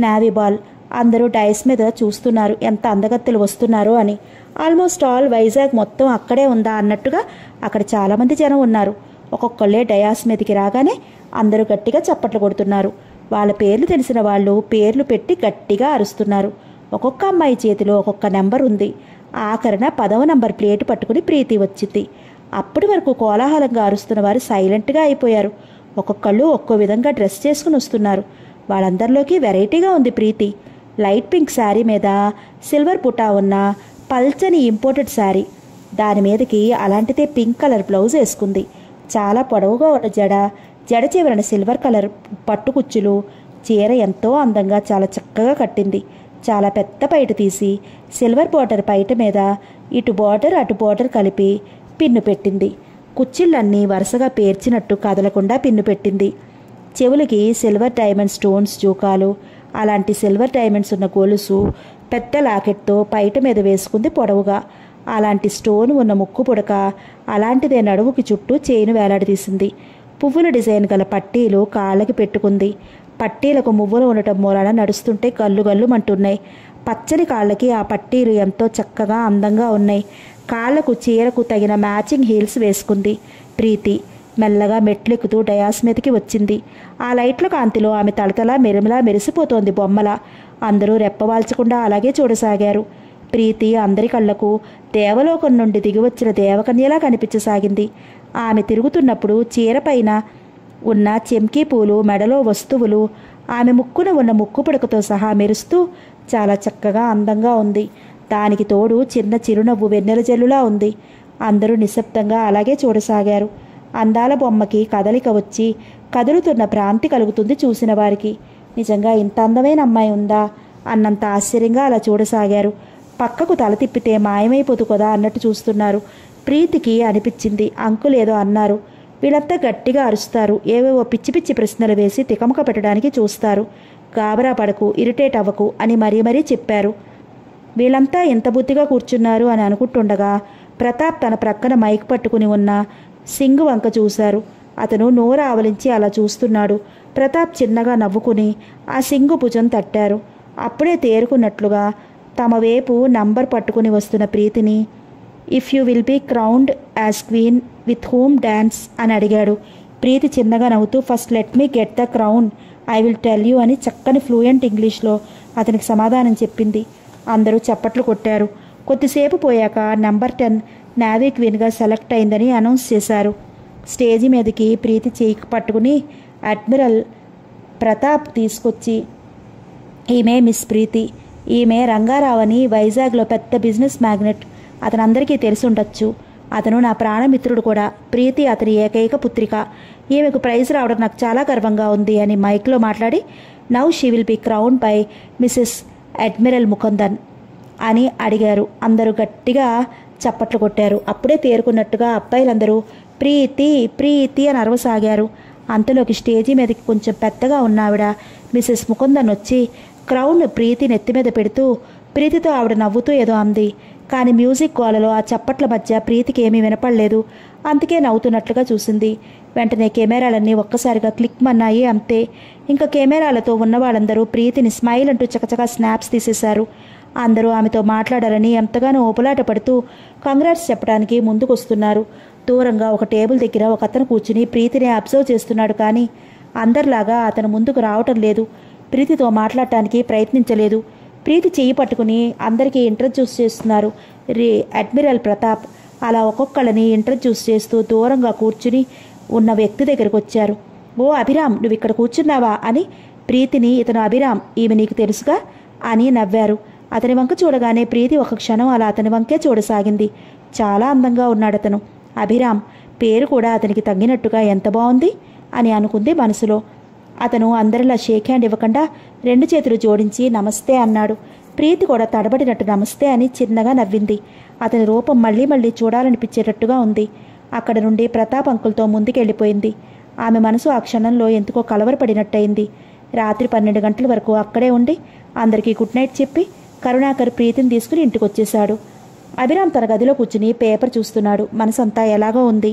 S1: నావీ బాల్ అందరూ డైస్ మీద చూస్తున్నారు ఎంత అందగత్తెలు వస్తున్నారో అని ఆల్మోస్ట్ ఆల్ వైజాగ్ మొత్తం అక్కడే ఉందా అన్నట్టుగా అక్కడ చాలామంది జనం ఉన్నారు ఒక్కొక్కళ్ళే డయాస్ మీదకి రాగానే అందరూ గట్టిగా చప్పట్లు కొడుతున్నారు వాళ్ళ పేర్లు తెలిసిన వాళ్ళు పేర్లు పెట్టి గట్టిగా అరుస్తున్నారు ఒక్కొక్క అమ్మాయి చేతిలో ఒక్కొక్క నెంబర్ ఉంది ఆఖరిన పదవ నంబర్ ప్లేట్ పట్టుకుని ప్రీతి వచ్చింది అప్పటి వరకు కోలాహలంగా అరుస్తున్న వారు సైలెంట్గా అయిపోయారు ఒక్కొక్కళ్ళు ఒక్కో విధంగా డ్రెస్ చేసుకుని వస్తున్నారు వాళ్ళందరిలోకి వెరైటీగా ఉంది ప్రీతి లైట్ పింక్ శారీ మీద సిల్వర్ పుటా ఉన్న పల్చని ఇంపోర్టెడ్ శారీ దాని మీదకి అలాంటిదే పింక్ కలర్ బ్లౌజ్ వేసుకుంది చాలా పొడవుగా ఉన్న జడ జడ చివరన సిల్వర్ కలర్ పట్టుకుచ్చులు చీర ఎంతో అందంగా చాలా చక్కగా కట్టింది చాలా పెద్ద పైట తీసి సిల్వర్ బార్డర్ పైట మీద ఇటు బార్డర్ అటు బార్డర్ కలిపి పిన్ను పెట్టింది కుచ్చిళ్ళన్నీ వరుసగా పేర్చినట్టు కదలకుండా పిన్ను పెట్టింది చెవులకి సిల్వర్ డైమండ్ స్టోన్స్ జూకాలు అలాంటి సిల్వర్ డైమండ్స్ ఉన్న గొలుసు పెద్ద లాకెట్తో పైట మీద వేసుకుంది పొడవుగా అలాంటి స్టోన్ ఉన్న ముక్కు పుడక అలాంటిదే నడువుకి చుట్టూ చేయిను వేలాడదీసింది పువ్వుల డిజైన్ గల పట్టీలు కాళ్ళకి పెట్టుకుంది పట్టీలకు మువ్వులు ఉండటం మూలన నడుస్తుంటే గల్లు గల్లుమంటున్నాయి పచ్చని కాళ్ళకి ఆ పట్టీలు ఎంతో చక్కగా అందంగా ఉన్నాయి కాళ్లకు చీరకు తగిన మ్యాచింగ్ హీల్స్ వేసుకుంది ప్రీతి మెల్లగా మెట్లెక్కుతూ డయాస్ మీదకి వచ్చింది ఆ లైట్ల కాంతిలో ఆమె తలతలా మెరుమలా మెరిసిపోతోంది బొమ్మల అందరూ రెప్పవాల్చకుండా అలాగే చూడసాగారు ప్రీతి అందరి కళ్లకు దేవలోకం నుండి దిగివచ్చిన దేవకన్యలా కనిపించసాగింది ఆమె తిరుగుతున్నప్పుడు చీరపైన ఉన్న చెంకీ పూలు మెడలో వస్తువులు ఆమె ముక్కున ఉన్న ముక్కు పడకతో సహా మెరుస్తూ చాలా చక్కగా అందంగా ఉంది దానికి తోడు చిన్న చిరునవ్వు వెన్నెల జల్లులా ఉంది అందరూ నిశ్శబ్దంగా అలాగే చూడసాగారు అందాల బొమ్మకి కదలిక వచ్చి కదులుతున్న భ్రాంతి కలుగుతుంది చూసిన వారికి నిజంగా ఇంత అందమైన అమ్మాయి ఉందా అన్నంత ఆశ్చర్యంగా అలా చూడసాగారు పక్కకు తల తిప్పితే మాయమైపోదు కదా అన్నట్టు చూస్తున్నారు ప్రీతికి అనిపించింది అంకులేదో అన్నారు వీళ్ళంతా గట్టిగా అరుస్తారు ఏవేవో పిచ్చి పిచ్చి ప్రశ్నలు వేసి తికమక పెట్టడానికి చూస్తారు గాబరా పడకు ఇరిటేట్ అవ్వకు అని మరీ మరీ చెప్పారు వీళ్ళంతా ఎంత బుద్ధిగా కూర్చున్నారు అని అనుకుంటుండగా ప్రతాప్ తన ప్రక్కన మైక్ పట్టుకుని ఉన్న సింగ్ వంక చూశారు అతను నోరు ఆవలించి అలా చూస్తున్నాడు ప్రతాప్ చిన్నగా నవ్వుకుని ఆ సింగు భుజం తట్టారు అప్పుడే తేరుకున్నట్లుగా తమ వైపు నంబర్ పట్టుకుని వస్తున్న ప్రీతిని if you will be crowned as queen with whom dance అని అడిగాడు ప్రీతి చిన్నగా నవ్వుతూ first let me get the crown I will tell you అని చక్కని ఫ్లూయెంట్ ఇంగ్లీష్లో అతనికి సమాధానం చెప్పింది అందరూ చప్పట్లు కొట్టారు కొద్దిసేపు పోయాక నంబర్ టెన్ నావీ క్వీన్గా సెలెక్ట్ అయిందని అనౌన్స్ చేశారు స్టేజి మీదకి ప్రీతి చేయికి పట్టుకుని అడ్మిరల్ ప్రతాప్ తీసుకొచ్చి ఈమె మిస్ ప్రీతి ఈమె రంగారావని వైజాగ్లో పెద్ద బిజినెస్ మ్యాగ్నెట్ అతను అందరికీ తెలిసి ఉండొచ్చు అతను నా ప్రాణమిత్రుడు కూడా ప్రీతి అతని ఏకైక పుత్రిక ఈమెకు ప్రైజ్ రావడం నాకు చాలా గర్వంగా ఉంది అని మైక్లో మాట్లాడి now she will be crown by Mrs admiral Mukundan అని అడిగారు అందరూ గట్టిగా చప్పట్లు కొట్టారు అప్పుడే తేరుకున్నట్టుగా అబ్బాయిలందరూ ప్రీతి ప్రీతి అని అరవసాగారు అంతలోకి స్టేజీ మీదకి కొంచెం పెద్దగా ఉన్నావిడ మిసెస్ ముకుందన్ వచ్చి క్రౌన్ ప్రీతి నెత్తి మీద పెడుతూ ప్రీతితో ఆవిడ నవ్వుతూ ఏదో అంది కానీ మ్యూజిక్ కోలలో ఆ చప్పట్ల మధ్య ప్రీతికి ఏమీ వినపడలేదు అందుకే నవ్వుతున్నట్లుగా చూసింది వెంటనే కెమెరాలన్నీ ఒక్కసారిగా క్లిక్ మన్నాయి అంతే ఇంకా కెమెరాలతో ఉన్న వాళ్ళందరూ ప్రీతిని స్మైల్ అంటూ చకచకా స్నాప్స్ తీసేశారు అందరూ ఆమెతో మాట్లాడాలని ఎంతగానో ఓపలాట పడుతూ కంగ్రాట్స్ చెప్పడానికి ముందుకొస్తున్నారు దూరంగా ఒక టేబుల్ దగ్గర ఒక అతను కూర్చుని ప్రీతిని అబ్జర్వ్ చేస్తున్నాడు కానీ అందరిలాగా అతను ముందుకు రావటం లేదు ప్రీతితో మాట్లాడటానికి ప్రయత్నించలేదు ప్రీతి చేయి పట్టుకుని అందరికీ ఇంట్రడ్యూస్ చేస్తున్నారు రే అడ్మిరల్ ప్రతాప్ అలా ఒక్కొక్కళ్ళని ఇంట్రడ్యూస్ చేస్తూ దూరంగా కూర్చుని ఉన్న వ్యక్తి దగ్గరకు వచ్చారు ఓ అభిరామ్ నువ్వు ఇక్కడ కూర్చున్నావా అని ప్రీతిని ఇతను అభిరామ్ ఈమె నీకు తెలుసుగా అని నవ్వారు అతని వంక చూడగానే ప్రీతి ఒక క్షణం అలా అతని వంకే చూడసాగింది చాలా అందంగా ఉన్నాడు అతను అభిరామ్ పేరు కూడా అతనికి తగ్గినట్టుగా ఎంత బాగుంది అని అనుకుంది మనసులో అతను అందరిలా షేక్ హ్యాండ్ ఇవ్వకుండా రెండు చేతులు జోడించి నమస్తే అన్నాడు ప్రీతి కూడా తడబడినట్టు నమస్తే అని చిన్నగా నవ్వింది అతని రూపం మళ్ళీ మళ్ళీ చూడాలనిపించేటట్టుగా ఉంది అక్కడ నుండి ప్రతాప్ అంకుల్తో ముందుకెళ్ళిపోయింది ఆమె మనసు ఆ క్షణంలో ఎందుకో కలవరపడినట్టయింది రాత్రి పన్నెండు గంటల వరకు అక్కడే ఉండి అందరికీ గుడ్ నైట్ చెప్పి కరుణాకర్ ప్రీతిని తీసుకుని ఇంటికొచ్చేశాడు అభిరామ్ తన గదిలో కూర్చుని పేపర్ చూస్తున్నాడు మనసంతా ఎలాగో ఉంది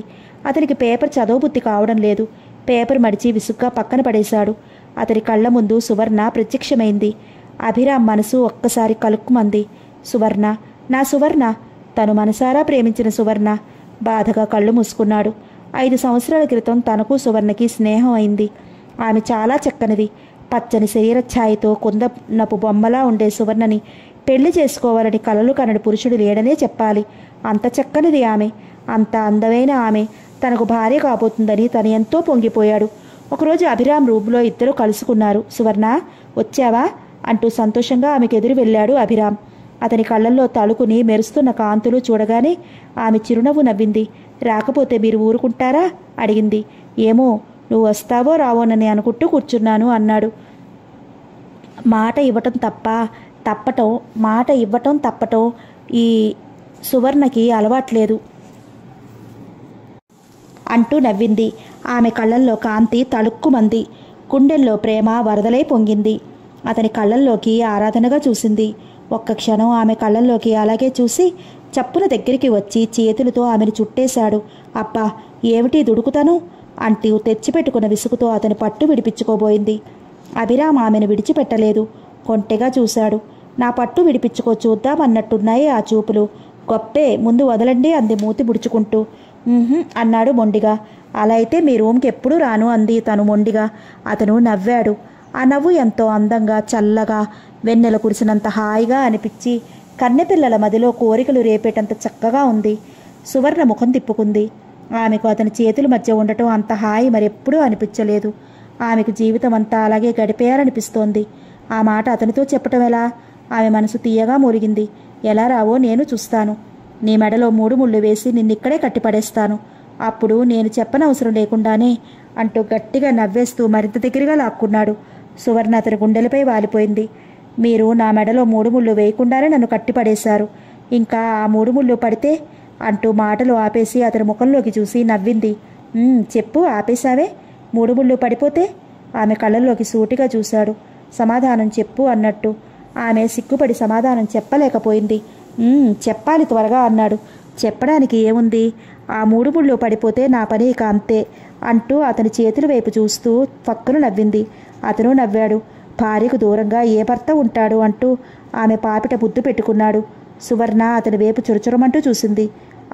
S1: అతనికి పేపర్ చదవబుద్ధి కావడం లేదు పేపర్ మడిచి విసుగ్గా పక్కన పడేశాడు అతని కళ్ళ ముందు సువర్ణ ప్రత్యక్షమైంది అభిరామ్ మనసు ఒక్కసారి కలుక్కుమంది సువర్ణ నా సువర్ణ తను మనసారా ప్రేమించిన సువర్ణ బాధగా కళ్ళు మూసుకున్నాడు ఐదు సంవత్సరాల క్రితం తనకు సువర్ణకి స్నేహం అయింది ఆమె చాలా చక్కనిది పచ్చని శరీర ఛాయతో కుందనపు బొమ్మలా ఉండే సువర్ణని పెళ్లి చేసుకోవాలని కలలు కనడు పురుషుడు లేడనే చెప్పాలి అంత చక్కనిది ఆమె అంత అందమైన ఆమె తనకు భార్య కాబోతుందని తను ఎంతో పొంగిపోయాడు ఒకరోజు అభిరామ్ రూమ్లో ఇద్దరు కలుసుకున్నారు సువర్ణ వచ్చావా అంటూ సంతోషంగా ఆమెకు ఎదురు వెళ్ళాడు అభిరామ్ అతని కళ్ళల్లో తలుకుని మెరుస్తున్న కాంతులు చూడగానే ఆమె చిరునవ్వు నవ్వింది రాకపోతే మీరు ఊరుకుంటారా అడిగింది ఏమో నువ్వు వస్తావో రావోనని అనుకుంటూ కూర్చున్నాను అన్నాడు మాట ఇవ్వటం తప్ప తప్పటం మాట ఇవ్వటం తప్పటం ఈ సువర్ణకి అలవాట్లేదు అంటూ నవ్వింది ఆమె కళ్ళల్లో కాంతి తళుక్కుమంది గుండెల్లో ప్రేమ వరదలై పొంగింది అతని కళ్ళల్లోకి ఆరాధనగా చూసింది ఒక్క క్షణం ఆమె కళ్ళల్లోకి అలాగే చూసి చప్పున దగ్గరికి వచ్చి చేతులతో ఆమెను చుట్టేశాడు అబ్బా ఏమిటి దుడుకుతాను అంటూ తెచ్చిపెట్టుకున్న విసుగుతో అతని పట్టు విడిపించుకోబోయింది అభిరామ్ ఆమెను విడిచిపెట్టలేదు కొంటెగా చూశాడు నా పట్టు విడిపించుకో చూద్దామన్నట్టున్నాయి ఆ చూపులు గొప్పే ముందు వదలండి అంది మూతి ముడుచుకుంటూ అన్నాడు మొండిగా అలా అయితే మీ రూమ్కి ఎప్పుడూ రాను అంది తను మొండిగా అతను నవ్వాడు ఆ నవ్వు ఎంతో అందంగా చల్లగా వెన్నెల కురిసినంత హాయిగా అనిపించి కన్నెపిల్లల మదిలో కోరికలు రేపేటంత చక్కగా ఉంది సువర్ణ ముఖం తిప్పుకుంది ఆమెకు అతని చేతుల మధ్య ఉండటం అంత హాయి మరెప్పుడూ అనిపించలేదు ఆమెకు జీవితం అంతా అలాగే గడిపేయాలనిపిస్తోంది ఆ మాట అతనితో చెప్పటం ఎలా ఆమె మనసు తీయగా మురిగింది ఎలా రావో నేను చూస్తాను నీ మెడలో మూడు ముళ్ళు వేసి నిన్నిక్కడే కట్టిపడేస్తాను అప్పుడు నేను చెప్పనవసరం లేకుండానే అంటూ గట్టిగా నవ్వేస్తూ మరింత దగ్గరగా లాక్కున్నాడు సువర్ణ అతని గుండెలపై వాలిపోయింది మీరు నా మెడలో మూడు ముళ్ళు వేయకుండానే నన్ను కట్టిపడేశారు ఇంకా ఆ మూడు ముళ్ళు పడితే అంటూ మాటలు ఆపేసి అతని ముఖంలోకి చూసి నవ్వింది చెప్పు ఆపేశావే మూడు ముళ్ళు పడిపోతే ఆమె కళ్ళల్లోకి సూటిగా చూశాడు సమాధానం చెప్పు అన్నట్టు ఆమె సిగ్గుపడి సమాధానం చెప్పలేకపోయింది చెప్పాలి త్వరగా అన్నాడు చెప్పడానికి ఏముంది ఆ మూడు ముళ్ళు పడిపోతే నా పని ఇక అంతే అంటూ అతని చేతుల వైపు చూస్తూ పక్కను నవ్వింది అతను నవ్వాడు భార్యకు దూరంగా ఏ భర్త ఉంటాడు అంటూ ఆమె పాపిట బుద్ధు పెట్టుకున్నాడు సువర్ణ అతని వేపు చురుచురమంటూ చూసింది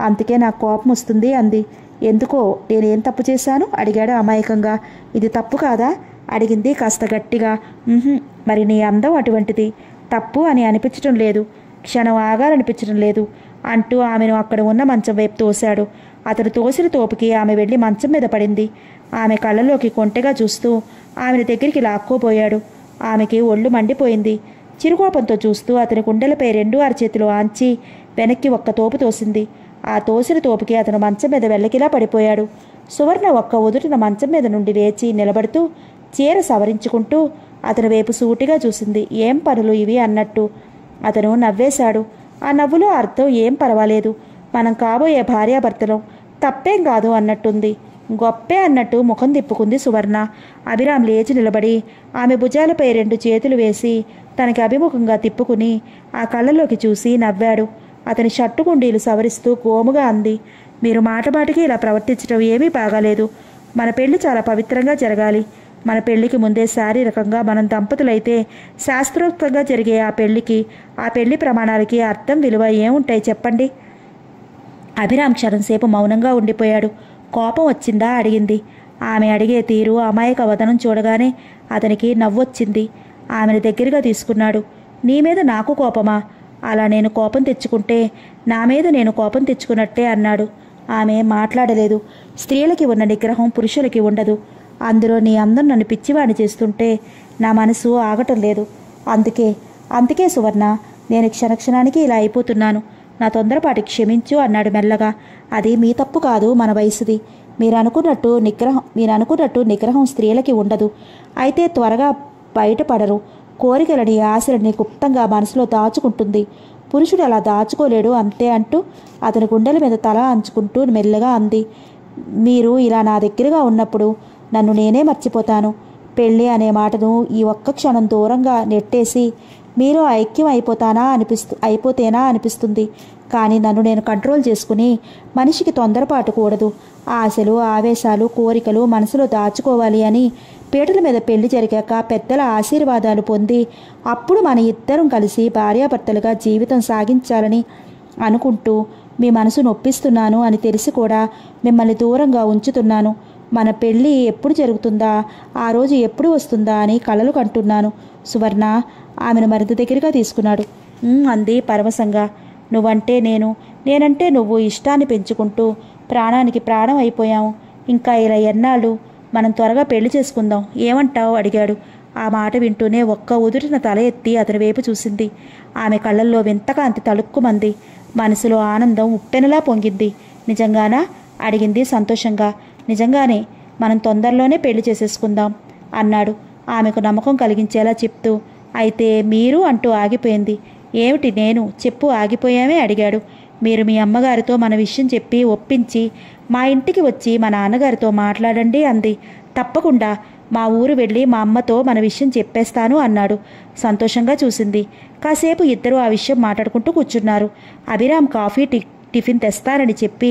S1: అందుకే నాకు కోపం వస్తుంది అంది ఎందుకో నేనేం తప్పు చేశాను అడిగాడు అమాయకంగా ఇది తప్పు కాదా అడిగింది కాస్త గట్టిగా మరి నీ అందం అటువంటిది తప్పు అని అనిపించడం లేదు క్షణం ఆగాలనిపించడం లేదు అంటూ ఆమెను అక్కడ ఉన్న మంచం వైపు తోశాడు అతను తోసిన తోపుకి ఆమె వెళ్ళి మంచం మీద పడింది ఆమె కళ్ళలోకి కొంటెగా చూస్తూ ఆమెను దగ్గరికి లాక్కోపోయాడు ఆమెకి ఒళ్ళు మండిపోయింది చిరుకోపంతో చూస్తూ అతని కుండలపై రెండు అరచేతిలో ఆంచి వెనక్కి ఒక్క తోపు తోసింది ఆ తోసిన తోపుకి అతను మంచం మీద వెళ్ళకిలా పడిపోయాడు సువర్ణ ఒక్క ఉదుటిన మంచం మీద నుండి లేచి నిలబడుతూ చీర సవరించుకుంటూ అతని వైపు సూటిగా చూసింది ఏం పనులు ఇవి అన్నట్టు అతను నవ్వేశాడు ఆ నవ్వులో అర్థం ఏం పర్వాలేదు మనం కాబోయే భార్యాభర్తలం తప్పేం కాదు అన్నట్టుంది గొప్పే అన్నట్టు ముఖం తిప్పుకుంది సువర్ణ అభిరామ్ లేచి నిలబడి ఆమె భుజాలపై రెండు చేతులు వేసి తనకి అభిముఖంగా తిప్పుకుని ఆ కళ్ళలోకి చూసి నవ్వాడు అతని షట్టు గుండీలు సవరిస్తూ గోముగా అంది మీరు మాటమాటికి ఇలా ప్రవర్తించడం ఏమీ బాగాలేదు మన పెళ్లి చాలా పవిత్రంగా జరగాలి మన పెళ్లికి ముందే శారీరకంగా మనం దంపతులైతే శాస్త్రోక్తంగా జరిగే ఆ పెళ్లికి ఆ పెళ్లి ప్రమాణాలకి అర్థం విలువ ఏముంటాయి చెప్పండి అభిరామ్ క్షణంసేపు మౌనంగా ఉండిపోయాడు కోపం వచ్చిందా అడిగింది ఆమె అడిగే తీరు అమాయక వదనం చూడగానే అతనికి నవ్వొచ్చింది ఆమెను దగ్గరగా తీసుకున్నాడు నీ మీద నాకు కోపమా అలా నేను కోపం తెచ్చుకుంటే నా మీద నేను కోపం తెచ్చుకున్నట్టే అన్నాడు ఆమె మాట్లాడలేదు స్త్రీలకి ఉన్న నిగ్రహం పురుషులకి ఉండదు అందులో నీ అందం నన్ను పిచ్చివాణి చేస్తుంటే నా మనసు ఆగటం లేదు అందుకే అందుకే సువర్ణ నేను క్షణక్షణానికి ఇలా అయిపోతున్నాను నా తొందరపాటి క్షమించు అన్నాడు మెల్లగా అది మీ తప్పు కాదు మన వయసుది మీరు అనుకున్నట్టు నిగ్రహం మీరు అనుకున్నట్టు నిగ్రహం స్త్రీలకి ఉండదు అయితే త్వరగా బయటపడరు కోరికలని ఆశలని గుప్తంగా మనసులో దాచుకుంటుంది పురుషుడు అలా దాచుకోలేడు అంతే అంటూ అతని గుండెల మీద తల అంచుకుంటూ మెల్లగా అంది మీరు ఇలా నా దగ్గరగా ఉన్నప్పుడు నన్ను నేనే మర్చిపోతాను పెళ్ళి అనే మాటను ఈ ఒక్క క్షణం దూరంగా నెట్టేసి మీరు ఐక్యం అయిపోతానా అనిపిస్తు అయిపోతేనా అనిపిస్తుంది కానీ నన్ను నేను కంట్రోల్ చేసుకుని మనిషికి తొందరపాటు కూడదు ఆశలు ఆవేశాలు కోరికలు మనసులో దాచుకోవాలి అని పీటల మీద పెళ్లి జరిగాక పెద్దల ఆశీర్వాదాలు పొంది అప్పుడు మన ఇద్దరం కలిసి భార్యాభర్తలుగా జీవితం సాగించాలని అనుకుంటూ మీ మనసు నొప్పిస్తున్నాను అని తెలిసి కూడా మిమ్మల్ని దూరంగా ఉంచుతున్నాను మన పెళ్ళి ఎప్పుడు జరుగుతుందా ఆ రోజు ఎప్పుడు వస్తుందా అని కలలు కంటున్నాను సువర్ణ ఆమెను మరింత దగ్గరగా తీసుకున్నాడు అంది పరమసంగా నువ్వంటే నేను నేనంటే నువ్వు ఇష్టాన్ని పెంచుకుంటూ ప్రాణానికి ప్రాణం అయిపోయాము ఇంకా ఇలా ఎన్నాళ్ళు మనం త్వరగా పెళ్లి చేసుకుందాం ఏమంటావు అడిగాడు ఆ మాట వింటూనే ఒక్క ఉదురిన తల ఎత్తి అతని వైపు చూసింది ఆమె కళ్ళల్లో వింతకాంతి తలుక్కుమంది మనసులో ఆనందం ఉప్పెనలా పొంగింది నిజంగానా అడిగింది సంతోషంగా నిజంగానే మనం తొందరలోనే పెళ్లి చేసేసుకుందాం అన్నాడు ఆమెకు నమ్మకం కలిగించేలా చెప్తూ అయితే మీరు అంటూ ఆగిపోయింది ఏమిటి నేను చెప్పు ఆగిపోయామే అడిగాడు మీరు మీ అమ్మగారితో మన విషయం చెప్పి ఒప్పించి మా ఇంటికి వచ్చి మా నాన్నగారితో మాట్లాడండి అంది తప్పకుండా మా ఊరు వెళ్ళి మా అమ్మతో మన విషయం చెప్పేస్తాను అన్నాడు సంతోషంగా చూసింది కాసేపు ఇద్దరూ ఆ విషయం మాట్లాడుకుంటూ కూర్చున్నారు అభిరామ్ కాఫీ టి టిఫిన్ తెస్తానని చెప్పి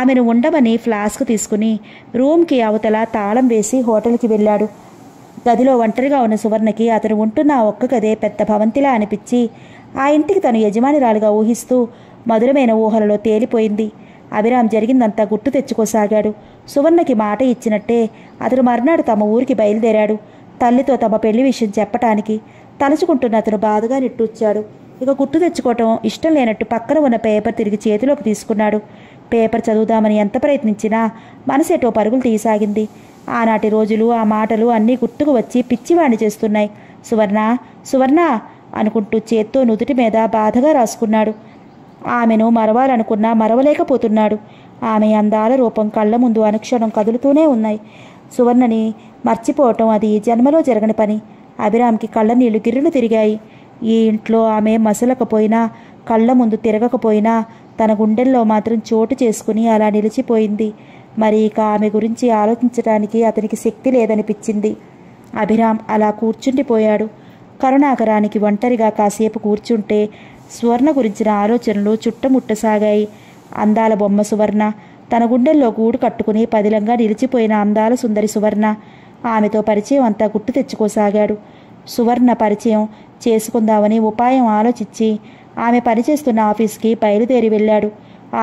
S1: ఆమెను ఉండమని ఫ్లాస్క్ తీసుకుని రూమ్కి అవతల తాళం వేసి హోటల్కి వెళ్ళాడు గదిలో ఒంటరిగా ఉన్న సువర్ణకి అతను ఉంటున్న ఒక్క గదే పెద్ద భవంతిలా అనిపించి ఆ ఇంటికి తను యజమానిరాలుగా ఊహిస్తూ మధురమైన ఊహలలో తేలిపోయింది అభిరామ్ జరిగిందంతా గుట్టు తెచ్చుకోసాగాడు సువర్ణకి మాట ఇచ్చినట్టే అతను మర్నాడు తమ ఊరికి బయలుదేరాడు తల్లితో తమ పెళ్లి విషయం చెప్పటానికి తలుచుకుంటున్న అతను బాధగా నిట్టూర్చాడు ఇక గుట్టు తెచ్చుకోవటం ఇష్టం లేనట్టు పక్కన ఉన్న పేపర్ తిరిగి చేతిలోకి తీసుకున్నాడు పేపర్ చదువుదామని ఎంత ప్రయత్నించినా మనసేటో పరుగులు తీసాగింది ఆనాటి రోజులు ఆ మాటలు అన్నీ గుర్తుకు వచ్చి పిచ్చివాణి చేస్తున్నాయి సువర్ణ సువర్ణ అనుకుంటూ చేత్తో నుదుటి మీద బాధగా రాసుకున్నాడు ఆమెను మరవాలనుకున్నా మరవలేకపోతున్నాడు ఆమె అందాల రూపం కళ్ళ ముందు అనుక్షణం కదులుతూనే ఉన్నాయి సువర్ణని మర్చిపోవటం అది జన్మలో జరగని పని అభిరామ్కి కళ్ళ నీళ్లు గిర్రులు తిరిగాయి ఈ ఇంట్లో ఆమె మసలకపోయినా కళ్ళ ముందు తిరగకపోయినా తన గుండెల్లో మాత్రం చోటు చేసుకుని అలా నిలిచిపోయింది మరి ఇక ఆమె గురించి ఆలోచించడానికి అతనికి శక్తి లేదనిపించింది అభిరామ్ అలా కూర్చుండిపోయాడు కరుణాకరానికి ఒంటరిగా కాసేపు కూర్చుంటే స్వర్ణ గురించిన ఆలోచనలు చుట్టముట్టసాగాయి అందాల బొమ్మ సువర్ణ తన గుండెల్లో గూడు కట్టుకుని పదిలంగా నిలిచిపోయిన అందాల సుందరి సువర్ణ ఆమెతో పరిచయం అంతా గుట్టు తెచ్చుకోసాగాడు సువర్ణ పరిచయం చేసుకుందామని ఉపాయం ఆలోచించి ఆమె పనిచేస్తున్న ఆఫీస్కి బయలుదేరి వెళ్ళాడు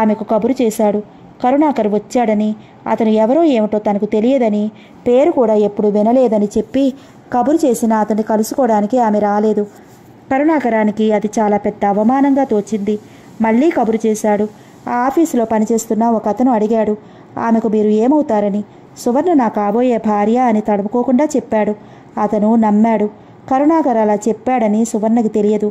S1: ఆమెకు కబురు చేశాడు కరుణాకర్ వచ్చాడని అతను ఎవరో ఏమిటో తనకు తెలియదని పేరు కూడా ఎప్పుడు వినలేదని చెప్పి కబురు చేసిన అతన్ని కలుసుకోవడానికి ఆమె రాలేదు కరుణాకరానికి అది చాలా పెద్ద అవమానంగా తోచింది మళ్ళీ కబురు చేశాడు ఆ ఆఫీసులో పనిచేస్తున్న ఒక అతను అడిగాడు ఆమెకు మీరు ఏమవుతారని సువర్ణ నా కాబోయే భార్య అని తడుపుకోకుండా చెప్పాడు అతను నమ్మాడు కరుణాకర్ అలా చెప్పాడని సువర్ణకి తెలియదు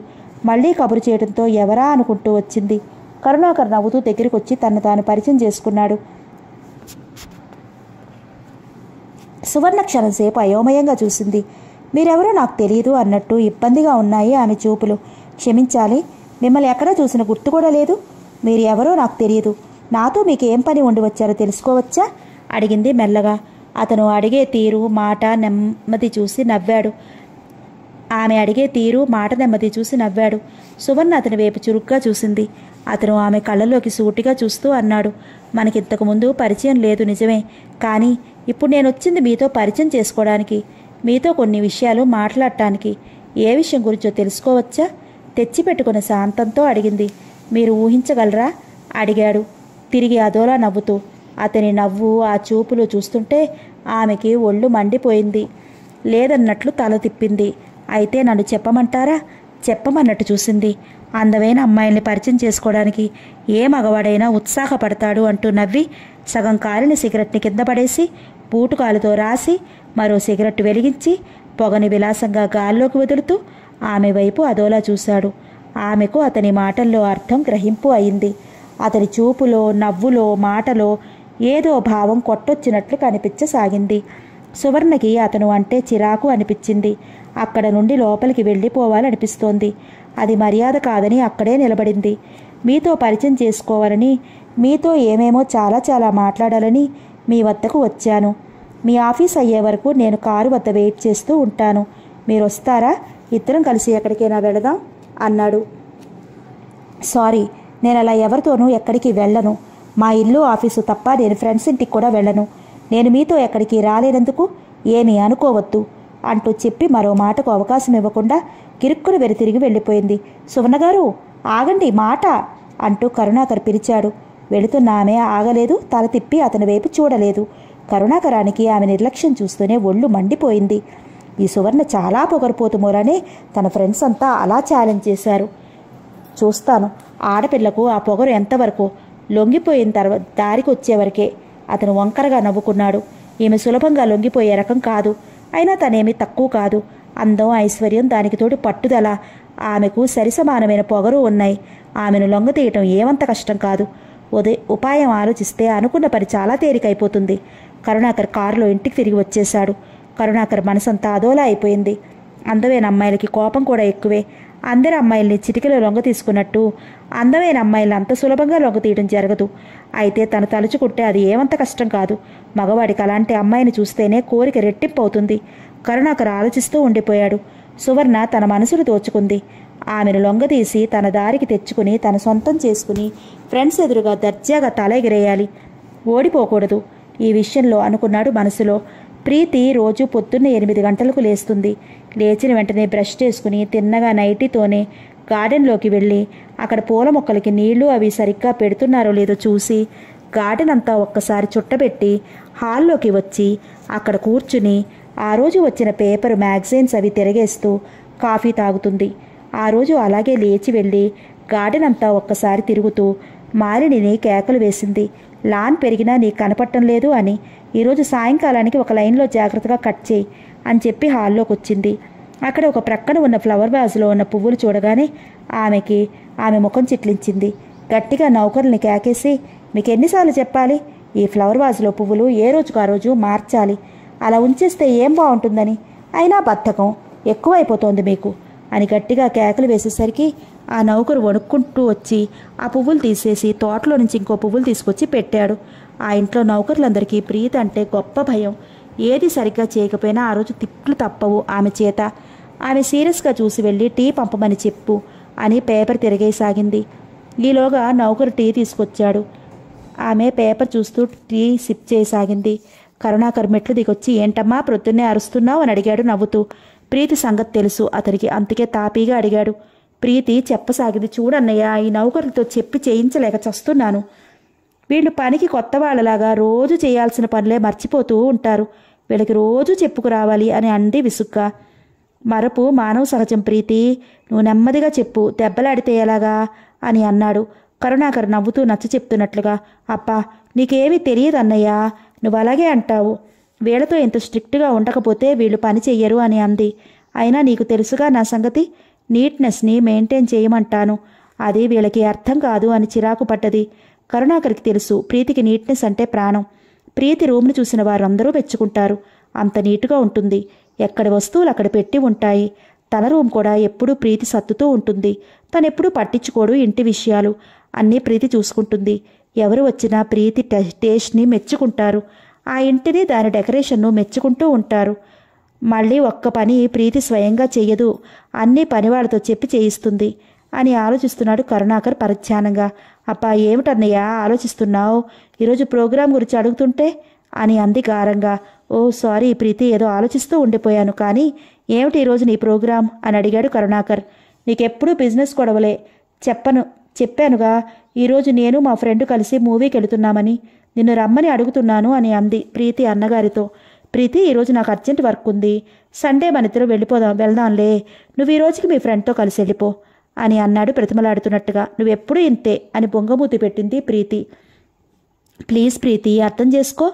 S1: మళ్ళీ కబురు చేయడంతో ఎవరా అనుకుంటూ వచ్చింది కరుణాకర్ నవ్వుతూ దగ్గరికి వచ్చి తను తాను పరిచయం చేసుకున్నాడు సువర్ణ క్షణంసేపు అయోమయంగా చూసింది మీరెవరో నాకు తెలియదు అన్నట్టు ఇబ్బందిగా ఉన్నాయి ఆమె చూపులు క్షమించాలి మిమ్మల్ని ఎక్కడ చూసిన గుర్తు కూడా లేదు మీరు ఎవరో నాకు తెలియదు నాతో మీకు ఏం పని ఉండి వచ్చారో తెలుసుకోవచ్చా అడిగింది మెల్లగా అతను అడిగే తీరు మాట నెమ్మది చూసి నవ్వాడు ఆమె అడిగే తీరు మాట నెమ్మది చూసి నవ్వాడు సువర్ణ అతని వైపు చురుగ్గా చూసింది అతను ఆమె కళ్ళలోకి సూటిగా చూస్తూ అన్నాడు మనకింతకు ముందు పరిచయం లేదు నిజమే కానీ ఇప్పుడు నేను వచ్చింది మీతో పరిచయం చేసుకోవడానికి మీతో కొన్ని విషయాలు మాట్లాడటానికి ఏ విషయం గురించో తెలుసుకోవచ్చా తెచ్చిపెట్టుకున్న శాంతంతో అడిగింది మీరు ఊహించగలరా అడిగాడు తిరిగి అదోలా నవ్వుతూ అతని నవ్వు ఆ చూపులు చూస్తుంటే ఆమెకి ఒళ్ళు మండిపోయింది లేదన్నట్లు తల తిప్పింది అయితే నన్ను చెప్పమంటారా చెప్పమన్నట్టు చూసింది అందమైన అమ్మాయిల్ని పరిచయం చేసుకోవడానికి ఏ మగవాడైనా ఉత్సాహపడతాడు అంటూ నవ్వి సగం కాలిన సిగరెట్ని కింద పడేసి బూటుకాలుతో రాసి మరో సిగరెట్ వెలిగించి పొగని విలాసంగా గాల్లోకి వదులుతూ ఆమె వైపు అదోలా చూశాడు ఆమెకు అతని మాటల్లో అర్థం గ్రహింపు అయింది అతని చూపులో నవ్వులో మాటలో ఏదో భావం కొట్టొచ్చినట్లు కనిపించసాగింది సువర్ణకి అతను అంటే చిరాకు అనిపించింది అక్కడ నుండి లోపలికి వెళ్ళిపోవాలనిపిస్తోంది అది మర్యాద కాదని అక్కడే నిలబడింది మీతో పరిచయం చేసుకోవాలని మీతో ఏమేమో చాలా చాలా మాట్లాడాలని మీ వద్దకు వచ్చాను మీ ఆఫీస్ అయ్యే వరకు నేను కారు వద్ద వెయిట్ చేస్తూ ఉంటాను మీరు వస్తారా ఇద్దరం కలిసి ఎక్కడికైనా వెళదాం అన్నాడు సారీ నేను అలా ఎవరితోనూ ఎక్కడికి వెళ్ళను మా ఇల్లు ఆఫీసు తప్ప నేను ఫ్రెండ్స్ ఇంటికి కూడా వెళ్ళను నేను మీతో ఎక్కడికి రాలేనందుకు ఏమీ అనుకోవద్దు అంటూ చెప్పి మరో మాటకు అవకాశం ఇవ్వకుండా గిరుక్కున వెరితిరిగి వెళ్ళిపోయింది సువర్ణగారు ఆగండి మాట అంటూ కరుణాకర్ పిలిచాడు వెళుతున్న ఆమె ఆగలేదు తల తిప్పి అతని వైపు చూడలేదు కరుణాకరానికి ఆమె నిర్లక్ష్యం చూస్తూనే ఒళ్ళు మండిపోయింది ఈ సువర్ణ చాలా పొగరపోతు తన ఫ్రెండ్స్ అంతా అలా ఛాలెంజ్ చేశారు చూస్తాను ఆడపిల్లకు ఆ పొగరు ఎంతవరకు లొంగిపోయిన తర్వాత దారికి వచ్చేవరకే అతను వంకరగా నవ్వుకున్నాడు ఈమె సులభంగా లొంగిపోయే రకం కాదు అయినా తనేమి తక్కువ కాదు అందం ఐశ్వర్యం దానికి తోడు పట్టుదల ఆమెకు సరిసమానమైన పొగరు ఉన్నాయి ఆమెను లొంగతీయటం ఏమంత కష్టం కాదు ఉదయ ఉపాయం ఆలోచిస్తే అనుకున్న పని చాలా తేలికైపోతుంది కరుణాకర్ కారులో ఇంటికి తిరిగి వచ్చేశాడు కరుణాకర్ మనసంతా అదోలా అయిపోయింది అందమైన అమ్మాయిలకి కోపం కూడా ఎక్కువే అందరి అమ్మాయిల్ని చిటికలో లొంగ తీసుకున్నట్టు అందమైన అమ్మాయిలను అంత సులభంగా లొంగ తీయడం జరగదు అయితే తను తలుచుకుంటే అది ఏమంత కష్టం కాదు మగవాడికి అలాంటి అమ్మాయిని చూస్తేనే కోరిక రెట్టింపు అవుతుంది కరుణాకర్ ఆలోచిస్తూ ఉండిపోయాడు సువర్ణ తన మనసును దోచుకుంది ఆమెను లొంగదీసి తన దారికి తెచ్చుకుని తన సొంతం చేసుకుని ఫ్రెండ్స్ ఎదురుగా దర్జాగా ఎగిరేయాలి ఓడిపోకూడదు ఈ విషయంలో అనుకున్నాడు మనసులో ప్రీతి రోజు పొద్దున్న ఎనిమిది గంటలకు లేస్తుంది లేచిన వెంటనే బ్రష్ చేసుకుని తిన్నగా నైటీతోనే గార్డెన్లోకి వెళ్ళి అక్కడ పూల మొక్కలకి నీళ్లు అవి సరిగ్గా పెడుతున్నారో లేదో చూసి గార్డెన్ అంతా ఒక్కసారి చుట్టబెట్టి హాల్లోకి వచ్చి అక్కడ కూర్చుని ఆ రోజు వచ్చిన పేపర్ మ్యాగజైన్స్ అవి తిరగేస్తూ కాఫీ తాగుతుంది ఆ రోజు అలాగే లేచి వెళ్ళి గార్డెన్ అంతా ఒక్కసారి తిరుగుతూ మాలినిని కేకలు వేసింది లాన్ పెరిగినా నీకు కనపడటం లేదు అని ఈరోజు సాయంకాలానికి ఒక లైన్లో జాగ్రత్తగా కట్ చేయి అని చెప్పి హాల్లోకి వచ్చింది అక్కడ ఒక ప్రక్కన ఉన్న ఫ్లవర్ వాజ్లో ఉన్న పువ్వులు చూడగానే ఆమెకి ఆమె ముఖం చిట్లించింది గట్టిగా నౌకర్ని కేకేసి మీకు ఎన్నిసార్లు చెప్పాలి ఈ ఫ్లవర్ వాజ్లో పువ్వులు ఏ రోజుకు ఆ రోజు మార్చాలి అలా ఉంచేస్తే ఏం బాగుంటుందని అయినా బద్ధకం ఎక్కువైపోతోంది మీకు అని గట్టిగా కేకలు వేసేసరికి ఆ నౌకరు వణుక్కుంటూ వచ్చి ఆ పువ్వులు తీసేసి తోటలో నుంచి ఇంకో పువ్వులు తీసుకొచ్చి పెట్టాడు ఆ ఇంట్లో నౌకరులందరికీ ప్రీతి అంటే గొప్ప భయం ఏది సరిగ్గా చేయకపోయినా ఆ రోజు తిట్లు తప్పవు ఆమె చేత ఆమె సీరియస్గా చూసి వెళ్ళి టీ పంపమని చెప్పు అని పేపర్ తిరగేసాగింది ఈలోగా నౌకరు టీ తీసుకొచ్చాడు ఆమె పేపర్ చూస్తూ టీ సిప్ చేయసాగింది కరుణాకర్ మెట్లు దిగొచ్చి ఏంటమ్మా ప్రొద్దున్నే అరుస్తున్నావు అని అడిగాడు నవ్వుతూ ప్రీతి సంగతి తెలుసు అతనికి అందుకే తాపీగా అడిగాడు ప్రీతి చెప్పసాగింది చూడన్నయ్య ఈ నౌకర్లతో చెప్పి చేయించలేక చస్తున్నాను వీళ్ళు పనికి కొత్త వాళ్ళలాగా రోజు చేయాల్సిన పనులే మర్చిపోతూ ఉంటారు వీళ్ళకి రోజు చెప్పుకురావాలి అని అంది విసుగ్గా మరపు మానవ సహజం ప్రీతి నువ్వు నెమ్మదిగా చెప్పు దెబ్బలాడితే ఎలాగా అని అన్నాడు కరుణాకర్ నవ్వుతూ నచ్చ చెప్తున్నట్లుగా అప్పా నీకేమీ తెలియదు అన్నయ్యా నువ్వు అలాగే అంటావు వీళ్లతో ఇంత స్ట్రిక్ట్గా ఉండకపోతే వీళ్ళు పని చెయ్యరు అని అంది అయినా నీకు తెలుసుగా నా సంగతి నీట్నెస్ని మెయింటైన్ చేయమంటాను అది వీళ్ళకి అర్థం కాదు అని చిరాకు పడ్డది కరుణాకర్కి తెలుసు ప్రీతికి నీట్నెస్ అంటే ప్రాణం ప్రీతి రూమ్ని చూసిన వారందరూ మెచ్చుకుంటారు అంత నీటుగా ఉంటుంది ఎక్కడ వస్తువులు అక్కడ పెట్టి ఉంటాయి తన రూమ్ కూడా ఎప్పుడూ ప్రీతి సత్తుతూ ఉంటుంది తనెప్పుడూ పట్టించుకోడు ఇంటి విషయాలు అన్నీ ప్రీతి చూసుకుంటుంది ఎవరు వచ్చినా ప్రీతి టేస్ట్ని మెచ్చుకుంటారు ఆ ఇంటిని దాని డెకరేషన్ను మెచ్చుకుంటూ ఉంటారు మళ్ళీ ఒక్క పని ప్రీతి స్వయంగా చేయదు అన్నీ పనివాళ్ళతో చెప్పి చేయిస్తుంది అని ఆలోచిస్తున్నాడు కరుణాకర్ పరధ్యానంగా అప్పా ఏమిటన్నయ్య ఆలోచిస్తున్నావు ఈరోజు ప్రోగ్రాం గురించి అడుగుతుంటే అని అంది గారంగా ఓ సారీ ప్రీతి ఏదో ఆలోచిస్తూ ఉండిపోయాను కానీ ఏమిటి ఈరోజు నీ ప్రోగ్రాం అని అడిగాడు కరుణాకర్ నీకెప్పుడూ బిజినెస్ గొడవలే చెప్పను చెప్పానుగా ఈరోజు నేను మా ఫ్రెండ్ కలిసి మూవీకి వెళుతున్నామని నిన్ను రమ్మని అడుగుతున్నాను అని అంది ప్రీతి అన్నగారితో ప్రీతి ఈరోజు నాకు అర్జెంట్ వర్క్ ఉంది సండే మన ఇద్దరు వెళ్ళిపోదాం వెళ్దాంలే నువ్వు ఈ రోజుకి మీ ఫ్రెండ్తో కలిసి వెళ్ళిపో అని అన్నాడు ప్రతిమలాడుతున్నట్టుగా నువ్వెప్పుడు ఇంతే అని బొంగమూతి పెట్టింది ప్రీతి ప్లీజ్ ప్రీతి అర్థం చేసుకో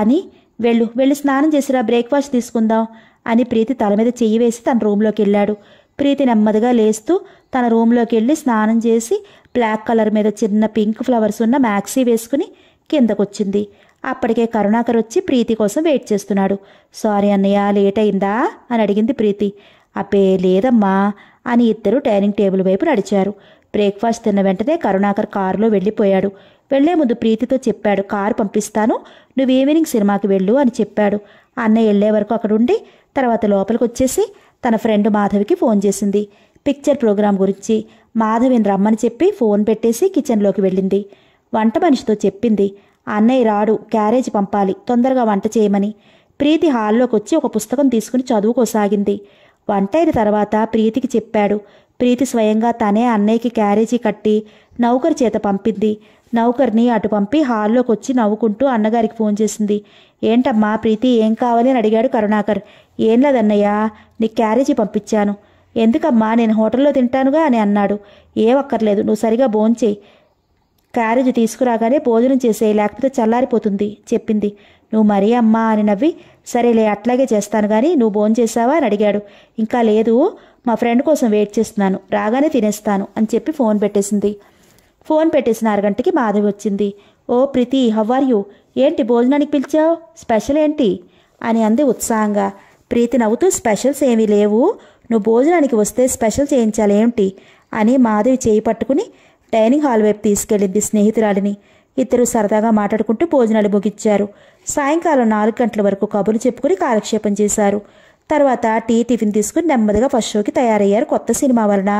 S1: అని వెళ్ళు వెళ్ళి స్నానం చేసిరా బ్రేక్ఫాస్ట్ తీసుకుందాం అని ప్రీతి తల మీద చెయ్యి వేసి తన రూమ్లోకి వెళ్ళాడు ప్రీతి నెమ్మదిగా లేస్తూ తన రూమ్లోకి వెళ్ళి స్నానం చేసి బ్లాక్ కలర్ మీద చిన్న పింక్ ఫ్లవర్స్ ఉన్న మ్యాక్సీ వేసుకుని కిందకొచ్చింది అప్పటికే కరుణాకర్ వచ్చి ప్రీతి కోసం వెయిట్ చేస్తున్నాడు సారీ అన్నయ్య లేట్ అయిందా అని అడిగింది ప్రీతి అబ్బే లేదమ్మా అని ఇద్దరు డైనింగ్ టేబుల్ వైపు నడిచారు బ్రేక్ఫాస్ట్ తిన్న వెంటనే కరుణాకర్ కారులో వెళ్ళిపోయాడు వెళ్లే ముందు ప్రీతితో చెప్పాడు కారు పంపిస్తాను నువ్వు ఈవినింగ్ సినిమాకి వెళ్ళు అని చెప్పాడు అన్నయ్య వెళ్లే వరకు అక్కడుండి తర్వాత లోపలికి వచ్చేసి తన ఫ్రెండ్ మాధవికి ఫోన్ చేసింది పిక్చర్ ప్రోగ్రాం గురించి మాధవిని రమ్మని చెప్పి ఫోన్ పెట్టేసి కిచెన్లోకి వెళ్ళింది వంట మనిషితో చెప్పింది అన్నయ్య రాడు క్యారేజ్ పంపాలి తొందరగా వంట చేయమని ప్రీతి హాల్లోకి వచ్చి ఒక పుస్తకం తీసుకుని చదువుకోసాగింది వంట అయిన తర్వాత ప్రీతికి చెప్పాడు ప్రీతి స్వయంగా తనే అన్నయ్యకి క్యారేజీ కట్టి నౌకర్ చేత పంపింది నౌకర్ని అటు పంపి హాల్లోకి వచ్చి నవ్వుకుంటూ అన్నగారికి ఫోన్ చేసింది ఏంటమ్మా ప్రీతి ఏం కావాలి అని అడిగాడు కరుణాకర్ ఏం లేదన్నయ్యా నీ క్యారేజీ పంపించాను ఎందుకమ్మా నేను హోటల్లో తింటానుగా అని అన్నాడు ఏ ఒక్కర్లేదు నువ్వు సరిగా భోంచే క్యారేజ్ తీసుకురాగానే భోజనం చేసే లేకపోతే చల్లారిపోతుంది చెప్పింది నువ్వు మరీ అమ్మా అని నవ్వి సరేలే అట్లాగే చేస్తాను కానీ నువ్వు భోంచేసావా అని అడిగాడు ఇంకా లేదు మా ఫ్రెండ్ కోసం వెయిట్ చేస్తున్నాను రాగానే తినేస్తాను అని చెప్పి ఫోన్ పెట్టేసింది ఫోన్ పెట్టేసిన అరగంటకి మాధవి వచ్చింది oh Preethi how are you ఏంటి భోజనానికి పిలిచావు స్పెషల్ ఏంటి అని అంది ఉత్సాహంగా ప్రీతి నవ్వుతూ స్పెషల్స్ ఏమీ లేవు నువ్వు భోజనానికి వస్తే స్పెషల్ చేయించాలి ఏమిటి అని మాధవి చేయి పట్టుకుని డైనింగ్ హాల్ వైపు తీసుకెళ్ళింది స్నేహితురాలిని ఇద్దరు సరదాగా మాట్లాడుకుంటూ భోజనాలు ముగించారు సాయంకాలం నాలుగు గంటల వరకు కబుర్లు చెప్పుకుని కాలక్షేపం చేశారు తర్వాత టీ టిఫిన్ తీసుకుని నెమ్మదిగా ఫస్ట్ షోకి తయారయ్యారు కొత్త సినిమా వలన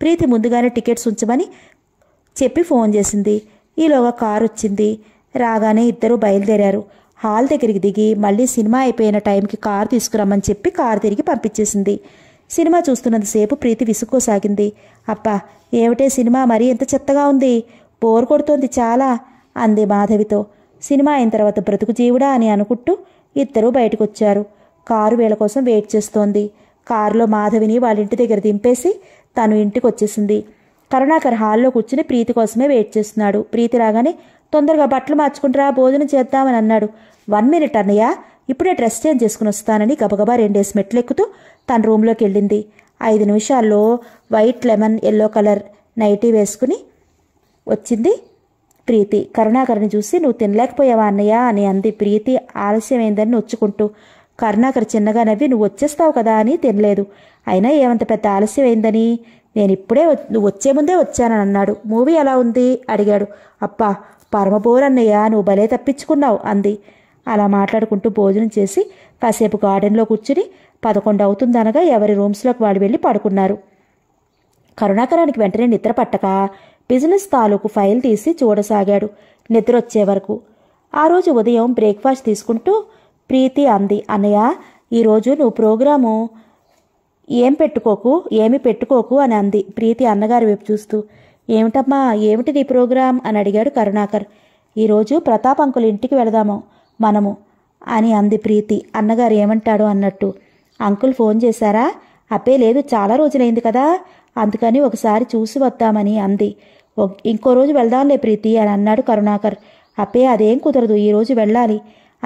S1: ప్రీతి ముందుగానే టికెట్స్ ఉంచమని చెప్పి ఫోన్ చేసింది ఈలోగా కారు వచ్చింది రాగానే ఇద్దరు బయలుదేరారు హాల్ దగ్గరికి దిగి మళ్ళీ సినిమా అయిపోయిన టైంకి కారు తీసుకురమ్మని చెప్పి కారు తిరిగి పంపించేసింది సినిమా చూస్తున్నంతసేపు ప్రీతి విసుక్కోసాగింది అప్పా ఏమిటే సినిమా మరీ ఎంత చెత్తగా ఉంది బోర్ కొడుతోంది చాలా అంది మాధవితో సినిమా అయిన తర్వాత బ్రతుకు జీవుడా అని అనుకుంటూ ఇద్దరూ బయటకొచ్చారు కారు వీళ్ళ కోసం వెయిట్ చేస్తోంది కారులో మాధవిని వాళ్ళ ఇంటి దగ్గర దింపేసి తను ఇంటికి వచ్చేసింది కరుణాకర్ హాల్లో కూర్చుని ప్రీతి కోసమే వెయిట్ చేస్తున్నాడు ప్రీతి రాగానే తొందరగా బట్టలు మార్చుకుంటారా భోజనం చేద్దామని అన్నాడు వన్ మినిట్ అన్నయ్య ఇప్పుడే డ్రెస్ చేంజ్ చేసుకుని వస్తానని గబగబా రెండేసి మెట్లెక్కుతూ తన రూమ్లోకి వెళ్ళింది ఐదు నిమిషాల్లో white lemon yellow colour nighty వేసుకుని వచ్చింది ప్రీతి కరుణాకర్ని చూసి నువ్వు తినలేకపోయావా అన్నయ్య అని అంది ప్రీతి ఆలస్యమైందని నొచ్చుకుంటూ కరుణాకర్ చిన్నగా నవ్వి నువ్వు వచ్చేస్తావు కదా అని తినలేదు అయినా ఏమంత పెద్ద ఆలస్యమైందని నేను ఇప్పుడే నువ్వు వచ్చే ముందే వచ్చానని అన్నాడు మూవీ ఎలా ఉంది అడిగాడు అప్పా అన్నయ్య నువ్వు భలే తప్పించుకున్నావు అంది అలా మాట్లాడుకుంటూ భోజనం చేసి కాసేపు గార్డెన్లో కూర్చుని పదకొండు అవుతుందనగా ఎవరి రూమ్స్లోకి వాళ్ళు వెళ్ళి పడుకున్నారు కరుణాకరానికి వెంటనే నిద్ర పట్టక బిజినెస్ తాలూకు ఫైల్ తీసి చూడసాగాడు నిద్ర వచ్చే వరకు ఆ రోజు ఉదయం బ్రేక్ఫాస్ట్ తీసుకుంటూ ప్రీతి అంది అన్నయ్య ఈరోజు నువ్వు ప్రోగ్రాము ఏం పెట్టుకోకు ఏమి పెట్టుకోకు అని అంది ప్రీతి అన్నగారి వైపు చూస్తూ ఏమిటమ్మా ఏమిటి నీ ప్రోగ్రాం అని అడిగాడు కరుణాకర్ ఈరోజు ప్రతాప్ అంకుల్ ఇంటికి వెళదాము మనము అని అంది ప్రీతి అన్నగారు ఏమంటాడు అన్నట్టు అంకుల్ ఫోన్ చేశారా అప్పే లేదు చాలా రోజులైంది కదా అందుకని ఒకసారి చూసి వద్దామని అంది ఇంకో రోజు వెళ్దాంలే ప్రీతి అని అన్నాడు కరుణాకర్ అప్పే అదేం కుదరదు ఈరోజు వెళ్ళాలి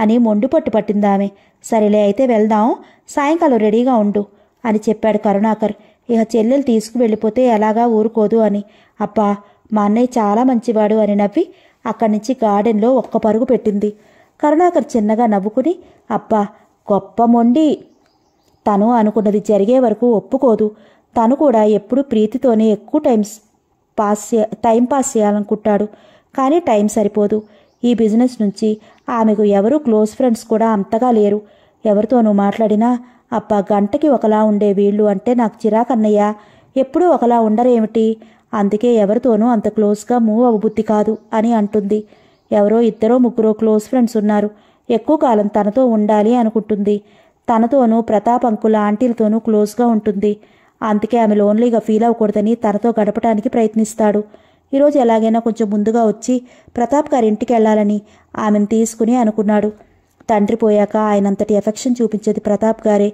S1: అని మొండు పట్టు పట్టిందామె సరేలే అయితే వెళ్దాం సాయంకాలం రెడీగా ఉండు అని చెప్పాడు కరుణాకర్ ఇక చెల్లెలు తీసుకువెళ్ళిపోతే ఎలాగా ఊరుకోదు అని అప్పా మా అన్నయ్య చాలా మంచివాడు అని నవ్వి అక్కడి నుంచి గార్డెన్లో ఒక్క పరుగు పెట్టింది కరుణాకర్ చిన్నగా నవ్వుకుని అబ్బా గొప్ప మొండి తను అనుకున్నది జరిగే వరకు ఒప్పుకోదు తను కూడా ఎప్పుడు ప్రీతితోనే ఎక్కువ టైమ్స్ పాస్ టైం పాస్ చేయాలనుకుంటాడు కానీ టైం సరిపోదు ఈ బిజినెస్ నుంచి ఆమెకు ఎవరు క్లోజ్ ఫ్రెండ్స్ కూడా అంతగా లేరు ఎవరితోనూ మాట్లాడినా అబ్బా గంటకి ఒకలా ఉండే వీళ్ళు అంటే నాకు చిరాకన్నయ్య ఎప్పుడూ ఒకలా ఉండరేమిటి అందుకే ఎవరితోనూ అంత క్లోజ్గా మూవ్ అవబుద్ధి కాదు అని అంటుంది ఎవరో ఇద్దరో ముగ్గురో క్లోజ్ ఫ్రెండ్స్ ఉన్నారు ఎక్కువ కాలం తనతో ఉండాలి అనుకుంటుంది తనతోనూ ప్రతాప్ అంకుల్ ఆంటీలతోనూ క్లోజ్గా ఉంటుంది అందుకే ఆమె లోన్లీగా ఫీల్ అవ్వకూడదని తనతో గడపడానికి ప్రయత్నిస్తాడు ఈరోజు ఎలాగైనా కొంచెం ముందుగా వచ్చి ప్రతాప్ గారి ఇంటికి వెళ్లాలని ఆమెను తీసుకుని అనుకున్నాడు తండ్రి పోయాక ఆయనంతటి ఎఫెక్షన్ చూపించేది ప్రతాప్ గారే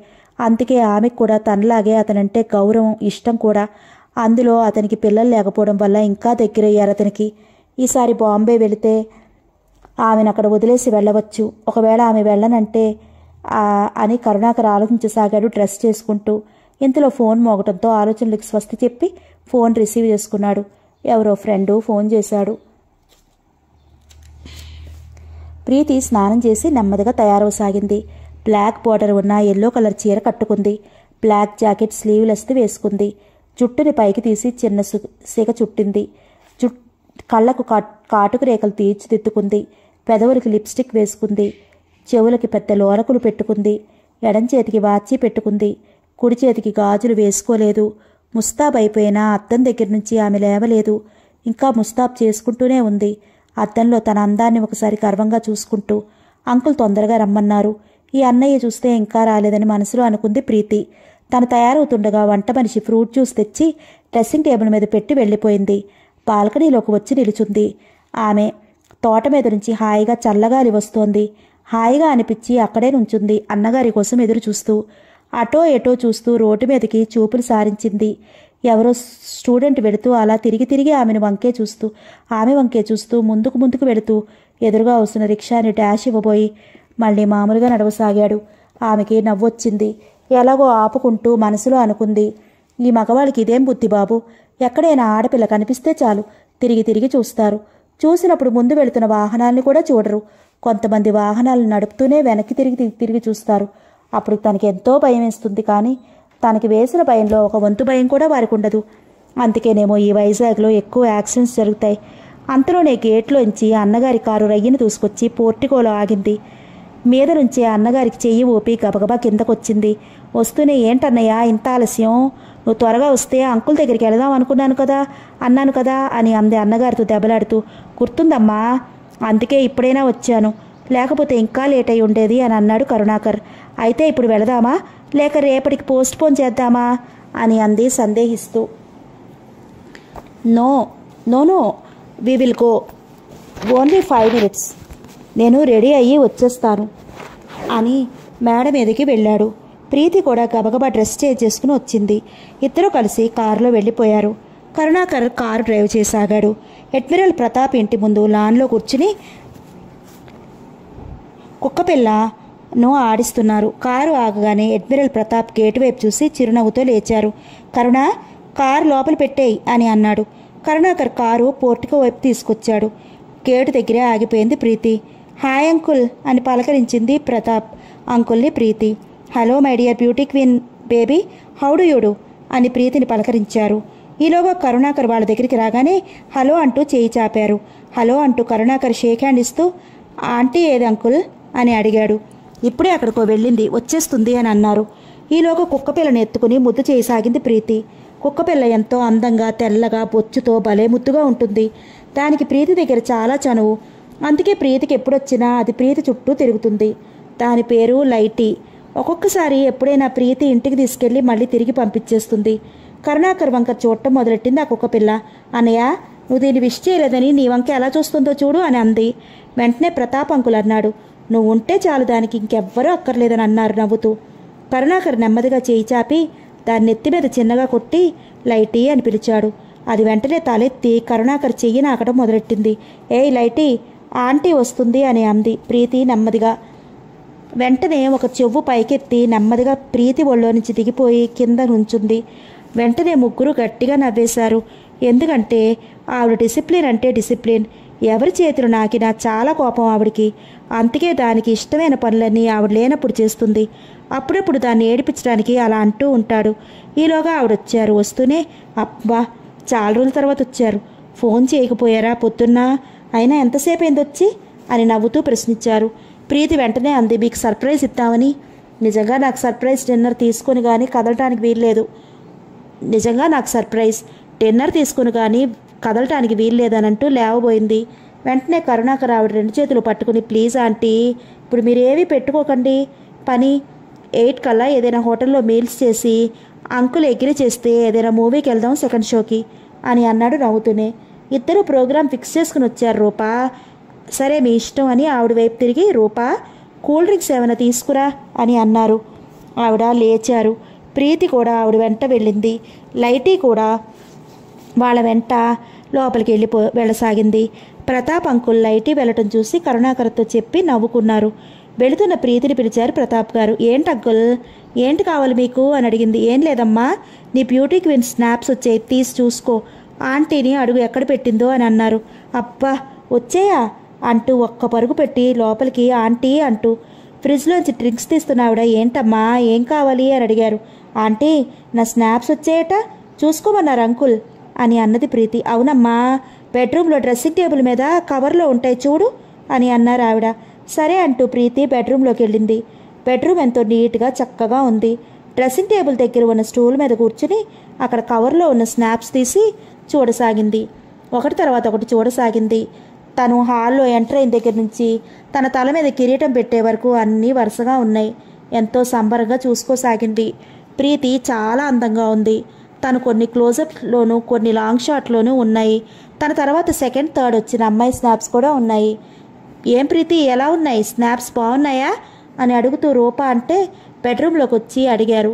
S1: అందుకే ఆమెకు కూడా తనలాగే అతనంటే గౌరవం ఇష్టం కూడా అందులో అతనికి పిల్లలు లేకపోవడం వల్ల ఇంకా దగ్గరయ్యారు అతనికి ఈసారి బాంబే వెళితే ఆమెను అక్కడ వదిలేసి వెళ్ళవచ్చు ఒకవేళ ఆమె వెళ్ళనంటే అని కరుణాకర్ ఆలోచించసాగాడు డ్రెస్ చేసుకుంటూ ఇంతలో ఫోన్ మోగటంతో ఆలోచనలకు స్వస్తి చెప్పి ఫోన్ రిసీవ్ చేసుకున్నాడు ఎవరో ఫ్రెండు ఫోన్ చేశాడు ప్రీతి స్నానం చేసి నెమ్మదిగా తయారవసాగింది బ్లాక్ బార్డర్ ఉన్న ఎల్లో కలర్ చీర కట్టుకుంది బ్లాక్ జాకెట్ స్లీవ్లెస్ది వేసుకుంది జుట్టుని పైకి తీసి చిన్న సిగ చుట్టింది జుట్ కళ్ళకు కాటుకు రేఖలు తీర్చిదిద్దుకుంది పెదవులకి లిప్స్టిక్ వేసుకుంది చెవులకి పెద్ద లోరకులు పెట్టుకుంది ఎడం చేతికి వాచి పెట్టుకుంది కుడి చేతికి గాజులు వేసుకోలేదు ముస్తాబ్ అయిపోయినా అద్దం దగ్గర నుంచి ఆమె లేవలేదు ఇంకా ముస్తాబ్ చేసుకుంటూనే ఉంది అద్దంలో తన అందాన్ని ఒకసారి గర్వంగా చూసుకుంటూ అంకుల్ తొందరగా రమ్మన్నారు ఈ అన్నయ్య చూస్తే ఇంకా రాలేదని మనసులో అనుకుంది ప్రీతి తను తయారవుతుండగా వంట మనిషి ఫ్రూట్ జ్యూస్ తెచ్చి డ్రెస్సింగ్ టేబుల్ మీద పెట్టి వెళ్ళిపోయింది బాల్కనీలోకి వచ్చి నిలుచుంది ఆమె తోట మీద నుంచి హాయిగా చల్లగాలి వస్తోంది హాయిగా అనిపించి అక్కడే నుంచుంది అన్నగారి కోసం ఎదురు చూస్తూ అటో ఎటో చూస్తూ రోడ్డు మీదకి చూపులు సారించింది ఎవరో స్టూడెంట్ పెడుతూ అలా తిరిగి తిరిగి ఆమెను వంకే చూస్తూ ఆమె వంకే చూస్తూ ముందుకు ముందుకు వెళుతూ ఎదురుగా వస్తున్న రిక్షాని డాష్ ఇవ్వబోయి మళ్ళీ మామూలుగా నడవసాగాడు ఆమెకి నవ్వొచ్చింది ఎలాగో ఆపుకుంటూ మనసులో అనుకుంది ఈ మగవాళ్ళకి ఇదేం బుద్ధి బాబు ఎక్కడైనా ఆడపిల్ల కనిపిస్తే చాలు తిరిగి తిరిగి చూస్తారు చూసినప్పుడు ముందు వెళుతున్న వాహనాలను కూడా చూడరు కొంతమంది వాహనాలను నడుపుతూనే వెనక్కి తిరిగి తిరిగి చూస్తారు అప్పుడు తనకి ఎంతో భయం వేస్తుంది కానీ తనకి వేసిన భయంలో ఒక వంతు భయం కూడా వారికి ఉండదు అందుకేనేమో ఈ వైజాగ్లో ఎక్కువ యాక్సిడెంట్స్ జరుగుతాయి అంతలోనే గేట్లోంచి అన్నగారి కారు రయ్యను తీసుకొచ్చి పోర్టికోలో ఆగింది మీద నుంచే అన్నగారికి చెయ్యి ఊపి గబగబా కిందకొచ్చింది వస్తూనే ఏంటన్నయ్యా ఇంత ఆలస్యం నువ్వు త్వరగా వస్తే అంకుల్ దగ్గరికి వెళదాం అనుకున్నాను కదా అన్నాను కదా అని అంది అన్నగారితో దెబ్బలాడుతూ గుర్తుందమ్మా అందుకే ఇప్పుడైనా వచ్చాను లేకపోతే ఇంకా లేట్ అయి ఉండేది అని అన్నాడు కరుణాకర్ అయితే ఇప్పుడు వెళదామా లేక రేపటికి పోస్ట్ పోన్ చేద్దామా అని అంది సందేహిస్తూ no no no we will go only five minutes నేను రెడీ అయ్యి వచ్చేస్తాను అని మేడం ఎదిగి వెళ్ళాడు ప్రీతి కూడా గబగబా డ్రెస్ చేంజ్ చేసుకుని వచ్చింది ఇద్దరూ కలిసి కారులో వెళ్ళిపోయారు కరుణాకర్ కారు డ్రైవ్ చేసాగాడు అడ్మిరల్ ప్రతాప్ ఇంటి ముందు లాన్లో కూర్చుని కుక్కపిల్లను ఆడిస్తున్నారు కారు ఆగగానే అడ్మిరల్ ప్రతాప్ గేట్ వైపు చూసి చిరునవ్వుతో లేచారు కరుణ కారు లోపల పెట్టేయి అని అన్నాడు కరుణాకర్ కారు పోర్టుకో వైపు తీసుకొచ్చాడు గేటు దగ్గరే ఆగిపోయింది ప్రీతి హాయ్ అంకుల్ అని పలకరించింది ప్రతాప్ అంకుల్ని Preethi hello my dear beauty queen baby how do you do అని ప్రీతిని పలకరించారు ఈలోగా కరుణాకర్ వాళ్ళ దగ్గరికి రాగానే హలో అంటూ చేయి చాపారు హలో అంటూ కరుణాకర్ షేక్ హ్యాండ్ ఇస్తూ ఆంటీ ఏది అంకుల్ అని అడిగాడు ఇప్పుడే అక్కడికో వెళ్ళింది వచ్చేస్తుంది అని అన్నారు ఈలోగా కుక్కపిల్లను ఎత్తుకుని ముద్దు చేయసాగింది ప్రీతి కుక్కపిల్ల ఎంతో అందంగా తెల్లగా బొచ్చుతో భలే ముద్దుగా ఉంటుంది దానికి ప్రీతి దగ్గర చాలా చనువు అందుకే ప్రీతికి ఎప్పుడొచ్చినా అది ప్రీతి చుట్టూ తిరుగుతుంది దాని పేరు లైటీ ఒక్కొక్కసారి ఎప్పుడైనా ప్రీతి ఇంటికి తీసుకెళ్లి మళ్ళీ తిరిగి పంపించేస్తుంది కరుణాకర్ వంక చూడటం మొదలెట్టింది ఆ కుక్క పిల్ల అన్నయ్య నువ్వు దీన్ని విష్ చేయలేదని నీ వంక ఎలా చూస్తుందో చూడు అని అంది వెంటనే ప్రతాప్ అంకుల్ అన్నాడు నువ్వు ఉంటే చాలు దానికి ఇంకెవ్వరూ అక్కర్లేదని అన్నారు నవ్వుతూ కరుణాకర్ నెమ్మదిగా చేయి చాపి దాన్ని నెత్తి మీద చిన్నగా కొట్టి లైటీ అని పిలిచాడు అది వెంటనే తలెత్తి కరుణాకర్ చెయ్యి నాకడం మొదలెట్టింది ఏయ్ లైటీ ఆంటీ వస్తుంది అని అంది ప్రీతి నెమ్మదిగా వెంటనే ఒక చెవ్వు పైకెత్తి నెమ్మదిగా ప్రీతి ఒళ్ళో నుంచి దిగిపోయి కింద నుంచుంది వెంటనే ముగ్గురు గట్టిగా నవ్వేశారు ఎందుకంటే ఆవిడ డిసిప్లిన్ అంటే డిసిప్లిన్ ఎవరి చేతులు నాకినా చాలా కోపం ఆవిడికి అందుకే దానికి ఇష్టమైన పనులన్నీ ఆవిడ లేనప్పుడు చేస్తుంది అప్పుడప్పుడు దాన్ని ఏడిపించడానికి అలా అంటూ ఉంటాడు ఈలోగా ఆవిడ వచ్చారు వస్తూనే అబ్బా చాలా రోజుల తర్వాత వచ్చారు ఫోన్ చేయకపోయారా పొద్దున్న అయినా ఎంతసేపు ఏందొచ్చి అని నవ్వుతూ ప్రశ్నించారు ప్రీతి వెంటనే అంది మీకు సర్ప్రైజ్ ఇద్దామని నిజంగా నాకు సర్ప్రైజ్ డిన్నర్ తీసుకుని కానీ కదలటానికి వీల్లేదు నిజంగా నాకు సర్ప్రైజ్ డిన్నర్ తీసుకుని కానీ కదలటానికి అంటూ లేవబోయింది వెంటనే కరుణాకర్ ఆవిడ రెండు చేతులు పట్టుకుని ప్లీజ్ ఆంటీ ఇప్పుడు మీరేవి పెట్టుకోకండి పని ఎయిట్ కల్లా ఏదైనా హోటల్లో మీల్స్ చేసి అంకులు ఎగిరి చేస్తే ఏదైనా మూవీకి వెళ్దాం సెకండ్ షోకి అని అన్నాడు నవ్వుతూనే ఇద్దరు ప్రోగ్రాం ఫిక్స్ చేసుకుని వచ్చారు రూపా సరే మీ ఇష్టం అని ఆవిడ వైపు తిరిగి రూపా కూల్ డ్రింక్స్ ఏమైనా తీసుకురా అని అన్నారు ఆవిడ లేచారు ప్రీతి కూడా ఆవిడ వెంట వెళ్ళింది లైటీ కూడా వాళ్ళ వెంట లోపలికి వెళ్ళిపో వెళ్ళసాగింది ప్రతాప్ అంకుల్ లైటీ వెళ్ళటం చూసి కరుణాకర్తో చెప్పి నవ్వుకున్నారు వెళుతున్న ప్రీతిని పిలిచారు ప్రతాప్ గారు ఏంటి అంకుల్ ఏంటి కావాలి మీకు అని అడిగింది ఏం లేదమ్మా నీ బ్యూటీ క్వీన్ స్నాప్స్ వచ్చాయి తీసి చూసుకో ఆంటీని అడుగు ఎక్కడ పెట్టిందో అని అన్నారు అప్ప వచ్చాయా అంటూ ఒక్క పరుగు పెట్టి లోపలికి ఆంటీ అంటూ ఫ్రిడ్జ్లోంచి డ్రింక్స్ తీస్తున్నావిడ ఏంటమ్మా ఏం కావాలి అని అడిగారు ఆంటీ నా స్నాప్స్ వచ్చేయట చూసుకోమన్నారు అంకుల్ అని అన్నది ప్రీతి అవునమ్మా బెడ్రూమ్లో డ్రెస్సింగ్ టేబుల్ మీద కవర్లో ఉంటాయి చూడు అని అన్నారు ఆవిడ సరే అంటూ ప్రీతి బెడ్రూమ్లోకి వెళ్ళింది బెడ్రూమ్ ఎంతో నీట్గా చక్కగా ఉంది డ్రెస్సింగ్ టేబుల్ దగ్గర ఉన్న స్టూల్ మీద కూర్చుని అక్కడ కవర్లో ఉన్న స్నాప్స్ తీసి చూడసాగింది ఒకటి తర్వాత ఒకటి చూడసాగింది తను హాల్లో ఎంటర్ అయిన దగ్గర నుంచి తన తల మీద కిరీటం పెట్టే వరకు అన్నీ వరుసగా ఉన్నాయి ఎంతో సంబరంగా చూసుకోసాగింది ప్రీతి చాలా అందంగా ఉంది తను కొన్ని క్లోజప్లోను కొన్ని లాంగ్ షాట్లోనూ ఉన్నాయి తన తర్వాత సెకండ్ థర్డ్ వచ్చిన అమ్మాయి స్నాప్స్ కూడా ఉన్నాయి ఏం ప్రీతి ఎలా ఉన్నాయి స్నాప్స్ బాగున్నాయా అని అడుగుతూ రూప అంటే బెడ్రూమ్లోకి వచ్చి అడిగారు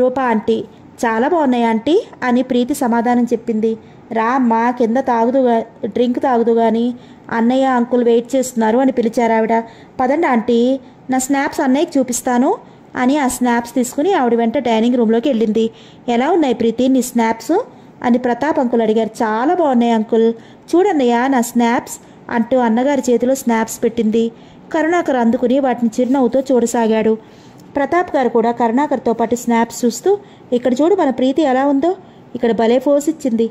S1: రూప ఆంటీ చాలా బాగున్నాయి ఆంటీ అని ప్రీతి సమాధానం చెప్పింది రా మా కింద తాగుదు డ్రింక్ తాగుదు కానీ అన్నయ్య అంకుల్ వెయిట్ చేస్తున్నారు అని పిలిచారు ఆవిడ పదండి ఆంటీ నా స్నాప్స్ అన్నయ్యకి చూపిస్తాను అని ఆ స్నాప్స్ తీసుకుని ఆవిడ వెంట డైనింగ్ రూమ్లోకి వెళ్ళింది ఎలా ఉన్నాయి ప్రీతి నీ స్నాప్స్ అని ప్రతాప్ అంకుల్ అడిగారు చాలా బాగున్నాయి అంకుల్ చూడన్నయ్య నా స్నాప్స్ అంటూ అన్నగారి చేతిలో స్నాప్స్ పెట్టింది కరుణాకర్ అందుకుని వాటిని చిరునవ్వుతో చూడసాగాడు ప్రతాప్ గారు కూడా కరుణాకర్తో పాటు స్నాప్స్ చూస్తూ ఇక్కడ చూడు మన ప్రీతి ఎలా ఉందో ఇక్కడ భలే ఫోర్స్ ఇచ్చింది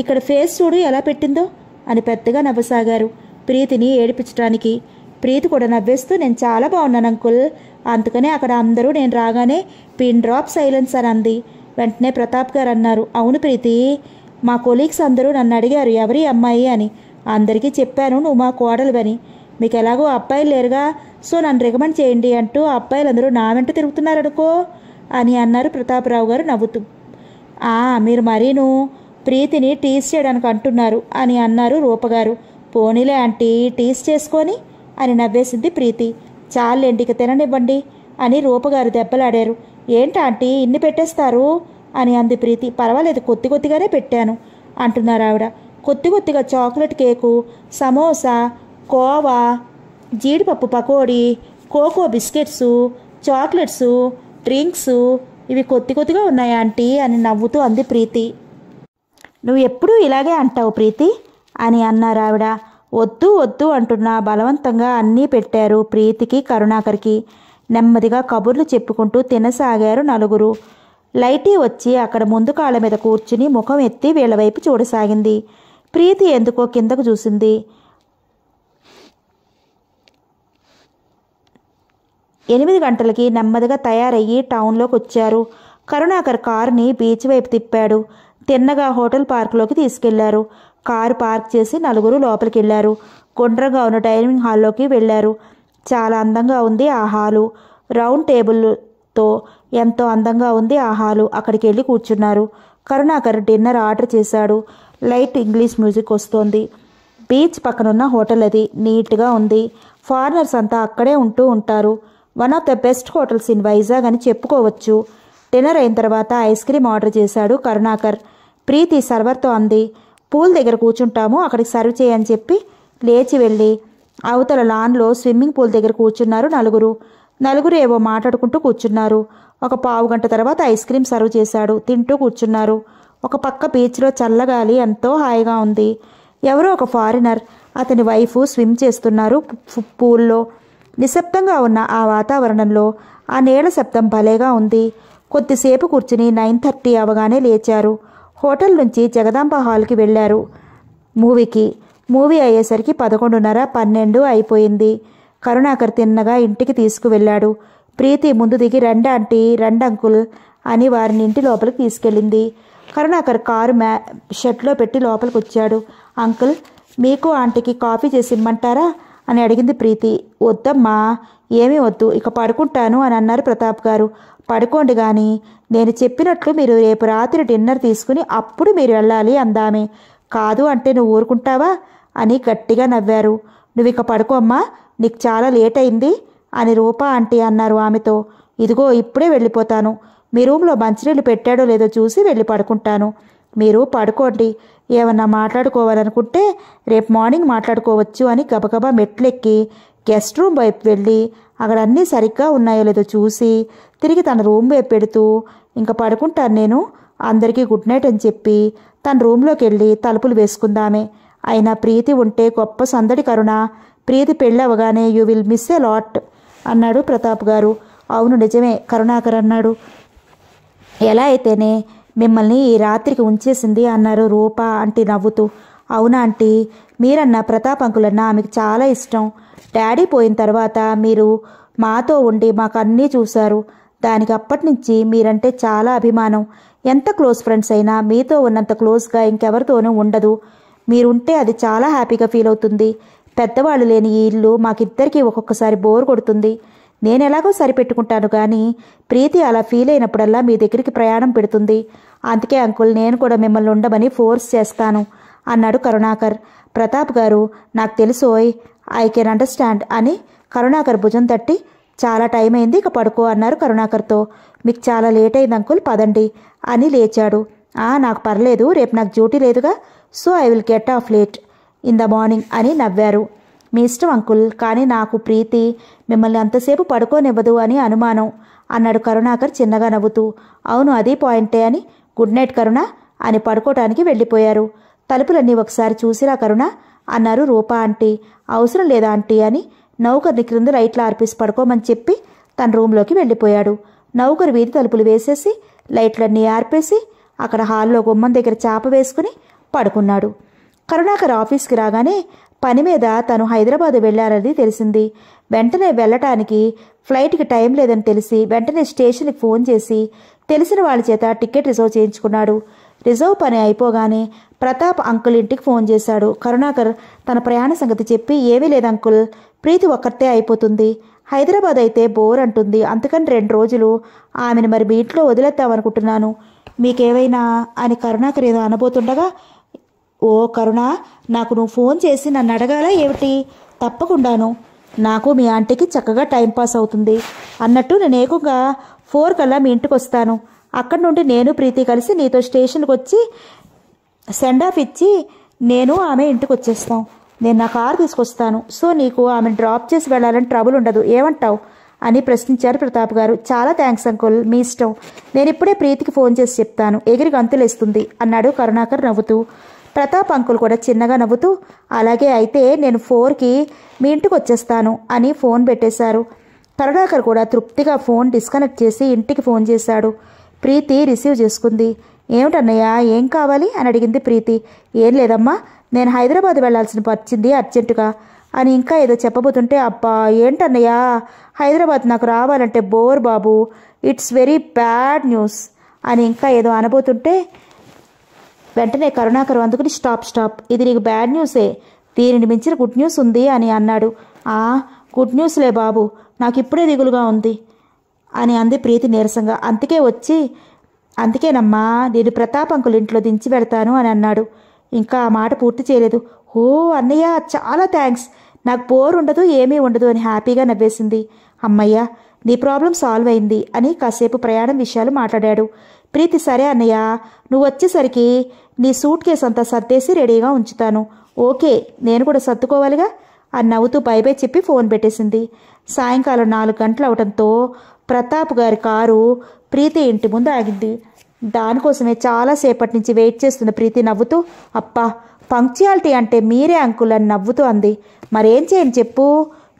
S1: ఇక్కడ ఫేస్ చూడు ఎలా పెట్టిందో అని పెద్దగా నవ్వసాగారు ప్రీతిని ఏడిపించడానికి ప్రీతి కూడా నవ్వేస్తూ నేను చాలా బాగున్నాను అంకుల్ అందుకనే అక్కడ అందరూ నేను రాగానే పిన్ డ్రాప్ సైలెన్స్ అని అంది వెంటనే ప్రతాప్ గారు అన్నారు అవును ప్రీతి మా కొలీగ్స్ అందరూ నన్ను అడిగారు ఎవరి అమ్మాయి అని అందరికీ చెప్పాను నువ్వు మా కోడలువని మీకు ఎలాగో అబ్బాయిలు లేరుగా సో నన్ను రికమెండ్ చేయండి అంటూ అబ్బాయిలందరూ నా వెంట తిరుగుతున్నారనుకో అని అన్నారు ప్రతాపరావు గారు నవ్వుతూ మీరు మరీను ప్రీతిని టీస్ చేయడానికి అంటున్నారు అని అన్నారు రూపగారు పోనీలే ఆంటీ టీస్ చేసుకొని అని నవ్వేసింది ప్రీతి చాలు ఇక తిననివ్వండి అని రూపగారు దెబ్బలాడారు ఏంటాంటీ ఇన్ని పెట్టేస్తారు అని అంది ప్రీతి పర్వాలేదు కొద్ది కొద్దిగానే పెట్టాను అంటున్నారు ఆవిడ కొద్ది కొద్దిగా చాక్లెట్ కేకు సమోసా కోవా జీడిపప్పు pakoda cocoa biscuits chocolates drinks ఇవి కొద్ది కొద్దిగా ఉన్నాయి ఆంటీ అని నవ్వుతూ అంది ప్రీతి నువ్వు ఎప్పుడూ ఇలాగే అంటావు ప్రీతి అని అన్నారు ఆవిడ వద్దు వద్దు అంటున్నా బలవంతంగా అన్నీ పెట్టారు ప్రీతికి కరుణాకర్కి నెమ్మదిగా కబుర్లు చెప్పుకుంటూ తినసాగారు నలుగురు లైటీ వచ్చి అక్కడ ముందు కాళ్ళ మీద కూర్చుని ముఖం ఎత్తి వీళ్ళ వైపు చూడసాగింది ప్రీతి ఎందుకో కిందకు చూసింది ఎనిమిది గంటలకి నెమ్మదిగా తయారయ్యి టౌన్లోకి వచ్చారు కరుణాకర్ కారుని బీచ్ వైపు తిప్పాడు తిన్నగా హోటల్ పార్కులోకి తీసుకెళ్లారు కారు పార్క్ చేసి నలుగురు లోపలికి వెళ్ళారు గుండ్రంగా ఉన్న డైనింగ్ హాల్లోకి వెళ్ళారు చాలా అందంగా ఉంది ఆ హాలు రౌండ్ టేబుల్తో ఎంతో అందంగా ఉంది ఆ హాలు అక్కడికి వెళ్ళి కూర్చున్నారు కరుణాకర్ డిన్నర్ ఆర్డర్ చేశాడు లైట్ ఇంగ్లీష్ మ్యూజిక్ వస్తోంది బీచ్ పక్కనున్న హోటల్ అది నీట్గా ఉంది ఫారినర్స్ అంతా అక్కడే ఉంటూ ఉంటారు one of the best hotels in Vizag అని చెప్పుకోవచ్చు డిన్నర్ అయిన తర్వాత ఐస్ క్రీమ్ ఆర్డర్ చేశాడు కరుణాకర్ ప్రీతి సర్వర్తో అంది పూల్ దగ్గర కూర్చుంటాము అక్కడికి సర్వ్ చేయని చెప్పి లేచి వెళ్ళి అవతల లాన్లో స్విమ్మింగ్ పూల్ దగ్గర కూర్చున్నారు నలుగురు నలుగురు ఏవో మాట్లాడుకుంటూ కూర్చున్నారు ఒక పావు గంట తర్వాత ఐస్ క్రీమ్ సర్వ్ చేశాడు తింటూ కూర్చున్నారు ఒక పక్క బీచ్లో చల్లగాలి ఎంతో హాయిగా ఉంది ఎవరో ఒక ఫారినర్ అతని వైఫ్ స్విమ్ చేస్తున్నారు పూల్లో నిశ్శబ్దంగా ఉన్న ఆ వాతావరణంలో ఆ నీళ్ల శబ్దం భలేగా ఉంది కొద్దిసేపు కూర్చుని నైన్ థర్టీ అవగానే లేచారు హోటల్ నుంచి జగదాంబ హాల్కి వెళ్ళారు మూవీకి మూవీ అయ్యేసరికి పదకొండున్నర పన్నెండు అయిపోయింది కరుణాకర్ తిన్నగా ఇంటికి తీసుకువెళ్ళాడు ప్రీతి ముందు దిగి రెండు ఆంటీ అంకుల్ అని వారిని ఇంటి లోపలికి తీసుకెళ్ళింది కరుణాకర్ కారు మ్యా షర్ట్లో పెట్టి లోపలికి వచ్చాడు అంకుల్ మీకు ఆంటీకి కాఫీ చేసి ఇమ్మంటారా అని అడిగింది ప్రీతి వద్దమ్మా ఏమీ వద్దు ఇక పడుకుంటాను అని అన్నారు ప్రతాప్ గారు పడుకోండి కానీ నేను చెప్పినట్లు మీరు రేపు రాత్రి డిన్నర్ తీసుకుని అప్పుడు మీరు వెళ్ళాలి అందామే కాదు అంటే నువ్వు ఊరుకుంటావా అని గట్టిగా నవ్వారు నువ్వు ఇక పడుకోమ్మా నీకు చాలా లేట్ అయింది అని రూపా ఆంటీ అన్నారు ఆమెతో ఇదిగో ఇప్పుడే వెళ్ళిపోతాను మీ రూమ్లో మంచినీళ్ళు పెట్టాడో లేదో చూసి వెళ్ళి పడుకుంటాను మీరు పడుకోండి ఏమన్నా మాట్లాడుకోవాలనుకుంటే రేపు మార్నింగ్ మాట్లాడుకోవచ్చు అని గబగబా మెట్లెక్కి గెస్ట్ రూమ్ వైపు వెళ్ళి అక్కడ అన్నీ సరిగ్గా ఉన్నాయో లేదో చూసి తిరిగి తన రూమ్ వైపు పెడుతూ ఇంకా పడుకుంటాను నేను అందరికీ గుడ్ నైట్ అని చెప్పి తన రూమ్లోకి వెళ్ళి తలుపులు వేసుకుందామే అయినా ప్రీతి ఉంటే గొప్ప సందడి కరుణ ప్రీతి పెళ్ళవగానే you will miss a lot అన్నాడు ప్రతాప్ గారు అవును నిజమే కరుణాకర్ అన్నాడు ఎలా అయితేనే మిమ్మల్ని ఈ రాత్రికి ఉంచేసింది అన్నారు రూప ఆంటీ నవ్వుతూ అవునా ఆంటీ మీరన్న ప్రతాప్ అంకులన్న ఆమెకు చాలా ఇష్టం డాడీ పోయిన తర్వాత మీరు మాతో ఉండి మాకు అన్నీ చూశారు దానికి అప్పటి నుంచి మీరంటే చాలా అభిమానం ఎంత క్లోజ్ ఫ్రెండ్స్ అయినా మీతో ఉన్నంత క్లోజ్గా ఇంకెవరితోనూ ఉండదు మీరుంటే అది చాలా హ్యాపీగా ఫీల్ అవుతుంది పెద్దవాళ్ళు లేని ఈ ఇల్లు మాకిద్దరికీ ఒక్కొక్కసారి బోర్ కొడుతుంది నేను ఎలాగో సరిపెట్టుకుంటాను కానీ ప్రీతి అలా ఫీల్ అయినప్పుడల్లా మీ దగ్గరికి ప్రయాణం పెడుతుంది అందుకే అంకుల్ నేను కూడా మిమ్మల్ని ఉండమని ఫోర్స్ చేస్తాను అన్నాడు కరుణాకర్ ప్రతాప్ గారు నాకు ఓయ్ ఐ కెన్ అండర్స్టాండ్ అని కరుణాకర్ భుజం తట్టి చాలా టైం అయింది ఇక పడుకో అన్నారు కరుణాకర్తో మీకు చాలా లేట్ అయింది అంకుల్ పదండి అని లేచాడు ఆ నాకు పర్లేదు రేపు నాకు డ్యూటీ లేదుగా so I will get off late in the morning అని నవ్వారు మీ ఇష్టం అంకుల్ కానీ నాకు ప్రీతి మిమ్మల్ని అంతసేపు పడుకోనివ్వదు అని అనుమానం అన్నాడు కరుణాకర్ చిన్నగా నవ్వుతూ అవును అది పాయింటే అని గుడ్ నైట్ కరుణ అని పడుకోవటానికి వెళ్ళిపోయారు తలుపులన్నీ ఒకసారి చూసిరా కరుణ అన్నారు రూపా ఆంటీ అవసరం లేదా ఆంటీ అని నౌకర్ని క్రింద లైట్లు ఆర్పేసి పడుకోమని చెప్పి తన రూమ్లోకి వెళ్ళిపోయాడు నౌకరు వీధి తలుపులు వేసేసి లైట్లన్నీ ఆర్పేసి అక్కడ హాల్లో గుమ్మం దగ్గర చేప వేసుకుని పడుకున్నాడు కరుణాకర్ ఆఫీస్కి రాగానే పని మీద తను హైదరాబాద్ వెళ్లారని తెలిసింది వెంటనే వెళ్ళటానికి ఫ్లైట్కి టైం లేదని తెలిసి వెంటనే స్టేషన్కి ఫోన్ చేసి తెలిసిన వాళ్ళ చేత టికెట్ రిజర్వ్ చేయించుకున్నాడు రిజర్వ్ పని అయిపోగానే ప్రతాప్ అంకుల్ ఇంటికి ఫోన్ చేశాడు కరుణాకర్ తన ప్రయాణ సంగతి చెప్పి ఏమీ లేదు అంకుల్ ప్రీతి ఒక్కటే అయిపోతుంది హైదరాబాద్ అయితే బోర్ అంటుంది అందుకని రెండు రోజులు ఆమెను మరి మీ ఇంట్లో వదిలేద్దామనుకుంటున్నాను మీకేవైనా అని కరుణాకర్ ఏదో అనబోతుండగా ఓ కరుణ నాకు నువ్వు ఫోన్ చేసి నన్ను అడగాలా ఏమిటి తప్పకుండాను నాకు మీ ఆంటీకి చక్కగా టైంపాస్ అవుతుంది అన్నట్టు నేను ఏకంగా ఫోర్ కల్లా మీ ఇంటికి వస్తాను అక్కడి నుండి నేను ప్రీతి కలిసి నీతో స్టేషన్కి వచ్చి సెండ్ ఆఫ్ ఇచ్చి నేను ఆమె ఇంటికి వచ్చేస్తాను నేను నా కారు తీసుకొస్తాను సో నీకు ఆమెను డ్రాప్ చేసి వెళ్ళాలని ట్రబుల్ ఉండదు ఏమంటావు అని ప్రశ్నించారు ప్రతాప్ గారు చాలా థ్యాంక్స్ అంకుల్ మీ ఇష్టం నేను ఇప్పుడే ప్రీతికి ఫోన్ చేసి చెప్తాను ఎగిరి గంతులేస్తుంది అన్నాడు కరుణాకర్ నవ్వుతూ ప్రతాప్ అంకుల్ కూడా చిన్నగా నవ్వుతూ అలాగే అయితే నేను ఫోర్కి మీ ఇంటికి వచ్చేస్తాను అని ఫోన్ పెట్టేశారు కరుణాకర్ కూడా తృప్తిగా ఫోన్ డిస్కనెక్ట్ చేసి ఇంటికి ఫోన్ చేశాడు ప్రీతి రిసీవ్ చేసుకుంది ఏమిటన్నయ్యా ఏం కావాలి అని అడిగింది ప్రీతి ఏం లేదమ్మా నేను హైదరాబాద్ వెళ్లాల్సిన పరిచింది అర్జెంటుగా అని ఇంకా ఏదో చెప్పబోతుంటే అబ్బా ఏంటన్నయ్యా హైదరాబాద్ నాకు రావాలంటే బోర్ బాబు ఇట్స్ వెరీ బ్యాడ్ న్యూస్ అని ఇంకా ఏదో అనబోతుంటే వెంటనే కరుణాకర్ అందుకుని స్టాప్ స్టాప్ ఇది నీకు బ్యాడ్ న్యూసే దీనిని మించిన గుడ్ న్యూస్ ఉంది అని అన్నాడు ఆ గుడ్ న్యూస్లే బాబు నాకు ఇప్పుడే దిగులుగా ఉంది అని అంది ప్రీతి నీరసంగా అందుకే వచ్చి అందుకేనమ్మా నేను ప్రతాప్ అంకుల్ ఇంట్లో దించి పెడతాను అని అన్నాడు ఇంకా ఆ మాట పూర్తి చేయలేదు ఓ అన్నయ్య చాలా థ్యాంక్స్ నాకు బోర్ ఉండదు ఏమీ ఉండదు అని హ్యాపీగా నవ్వేసింది అమ్మయ్య నీ ప్రాబ్లం సాల్వ్ అయింది అని కాసేపు ప్రయాణం విషయాలు మాట్లాడాడు ప్రీతి సరే అన్నయ్య నువ్వు వచ్చేసరికి నీ సూట్ కేసు అంతా సర్దేసి రెడీగా ఉంచుతాను ఓకే నేను కూడా సర్దుకోవాలిగా అని నవ్వుతూ బై బై చెప్పి ఫోన్ పెట్టేసింది సాయంకాలం నాలుగు గంటలు అవడంతో ప్రతాప్ గారి కారు ప్రీతి ఇంటి ముందు ఆగింది దానికోసమే చాలాసేపటి నుంచి వెయిట్ చేస్తున్న ప్రీతి నవ్వుతూ అప్ప పంక్చుయాలిటీ అంటే మీరే అంకుల్ అని నవ్వుతూ అంది మరేం చేయని చెప్పు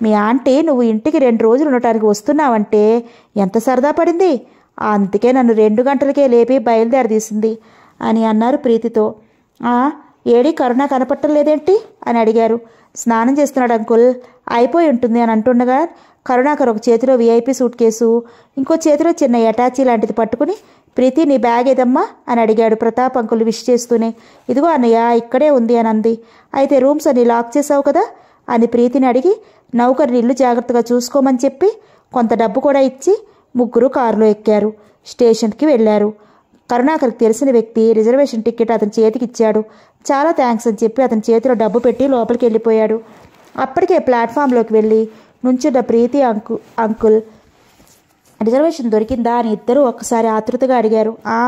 S1: మీ ఆంటీ నువ్వు ఇంటికి రెండు రోజులు ఉండటానికి వస్తున్నావంటే ఎంత సరదా పడింది అందుకే నన్ను రెండు గంటలకే లేపి బయలుదేరదీసింది అని అన్నారు ప్రీతితో ఏడీ కరుణ కనపట్టలేదేంటి అని అడిగారు స్నానం చేస్తున్నాడు అంకుల్ అయిపోయి ఉంటుంది అని అంటుండగా కరుణాకర్ ఒక చేతిలో విఐపి సూట్ కేసు ఇంకో చేతిలో చిన్న ఎటాచీ లాంటిది పట్టుకుని ప్రీతి నీ బ్యాగ్ ఏదమ్మా అని అడిగాడు ప్రతాప్ అంకులు విష్ చేస్తూనే ఇదిగో అన్నయ్య ఇక్కడే ఉంది అని అంది అయితే రూమ్స్ అన్ని లాక్ చేసావు కదా అని ప్రీతిని అడిగి నౌకరు ఇల్లు జాగ్రత్తగా చూసుకోమని చెప్పి కొంత డబ్బు కూడా ఇచ్చి ముగ్గురు కారులో ఎక్కారు స్టేషన్కి వెళ్ళారు కరుణాకర్కి తెలిసిన వ్యక్తి రిజర్వేషన్ టికెట్ అతని చేతికి ఇచ్చాడు చాలా థ్యాంక్స్ అని చెప్పి అతని చేతిలో డబ్బు పెట్టి లోపలికి వెళ్ళిపోయాడు అప్పటికే ప్లాట్ఫామ్లోకి వెళ్ళి నుంచున్న ప్రీతి అంకు అంకుల్ రిజర్వేషన్ దొరికిందా అని ఇద్దరూ ఒక్కసారి ఆతృతగా అడిగారు ఆ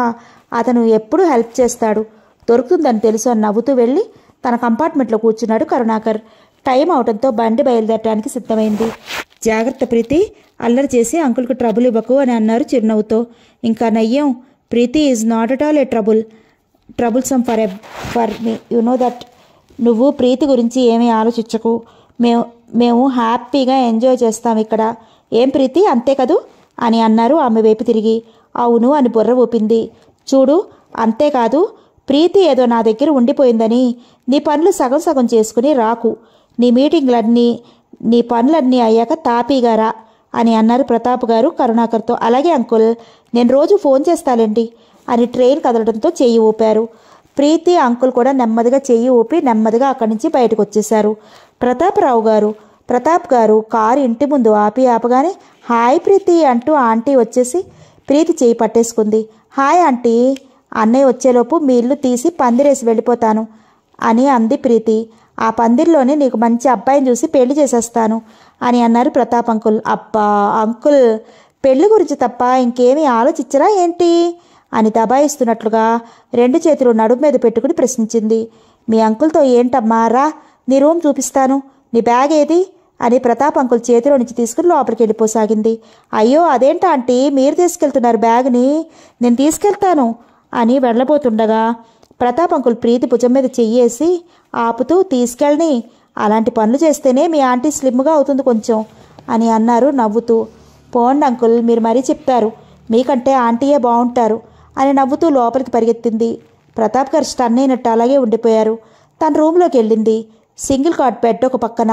S1: అతను ఎప్పుడు హెల్ప్ చేస్తాడు దొరుకుతుందని తెలుసు అని నవ్వుతూ వెళ్ళి తన కంపార్ట్మెంట్లో కూర్చున్నాడు కరుణాకర్ టైం అవడంతో బండి బయలుదేరటానికి సిద్ధమైంది జాగ్రత్త ప్రీతి అల్లరి చేసి అంకుల్కు ట్రబుల్ ఇవ్వకు అని అన్నారు చిరునవ్వుతో ఇంకా నయ్యం Preethi is not at all a trouble troublesome for a for me you know that నువ్వు ప్రీతి గురించి ఏమీ ఆలోచించకు మేము మేము హ్యాపీగా ఎంజాయ్ చేస్తాం ఇక్కడ ఏం ప్రీతి అంతే కదూ అని అన్నారు ఆమె వైపు తిరిగి అవును అని బుర్ర ఊపింది చూడు అంతేకాదు ప్రీతి ఏదో నా దగ్గర ఉండిపోయిందని నీ పనులు సగం సగం చేసుకుని రాకు నీ మీటింగ్లన్నీ నీ పనులన్నీ అయ్యాక తాపీగా అని అన్నారు ప్రతాప్ గారు కరుణాకర్తో అలాగే అంకుల్ నేను రోజు ఫోన్ చేస్తానండి అని ట్రైన్ కదలడంతో చెయ్యి ఊపారు ప్రీతి అంకుల్ కూడా నెమ్మదిగా చెయ్యి ఊపి నెమ్మదిగా అక్కడి నుంచి బయటకు వచ్చేశారు ప్రతాపరావు గారు ప్రతాప్ గారు కారు ఇంటి ముందు ఆపి ఆపగానే హాయ్ ప్రీతి అంటూ ఆంటీ వచ్చేసి ప్రీతి చేయి పట్టేసుకుంది హాయ్ ఆంటీ అన్నయ్య వచ్చేలోపు మీ ఇల్లు తీసి పందిరేసి వెళ్ళిపోతాను అని అంది ప్రీతి ఆ పందిర్లోనే నీకు మంచి అబ్బాయిని చూసి పెళ్లి చేసేస్తాను అని అన్నారు ప్రతాప్ అంకుల్ అబ్బా అంకుల్ పెళ్లి గురించి తప్ప ఇంకేమీ ఆలోచించరా ఏంటి అని దబాయిస్తున్నట్లుగా రెండు చేతులు నడుము మీద పెట్టుకుని ప్రశ్నించింది మీ అంకుల్తో ఏంటమ్మా రా నీ రూమ్ చూపిస్తాను నీ బ్యాగ్ ఏది అని ప్రతాప్ అంకుల్ చేతిలో నుంచి తీసుకుని లోపలికి వెళ్ళిపోసాగింది అయ్యో అదేంట ఆంటీ మీరు తీసుకెళ్తున్నారు బ్యాగ్ని నేను తీసుకెళ్తాను అని వెళ్ళబోతుండగా ప్రతాప్ అంకుల్ ప్రీతి భుజం మీద చెయ్యేసి ఆపుతూ తీసుకెళ్ళని అలాంటి పనులు చేస్తేనే మీ ఆంటీ స్లిమ్గా అవుతుంది కొంచెం అని అన్నారు నవ్వుతూ పోండి అంకుల్ మీరు మరీ చెప్తారు మీకంటే ఆంటీయే బాగుంటారు అని నవ్వుతూ లోపలికి పరిగెత్తింది ప్రతాప్ గారు స్టన్ అయినట్టు అలాగే ఉండిపోయారు తన రూమ్లోకి వెళ్ళింది సింగిల్ కార్డ్ బెడ్ ఒక పక్కన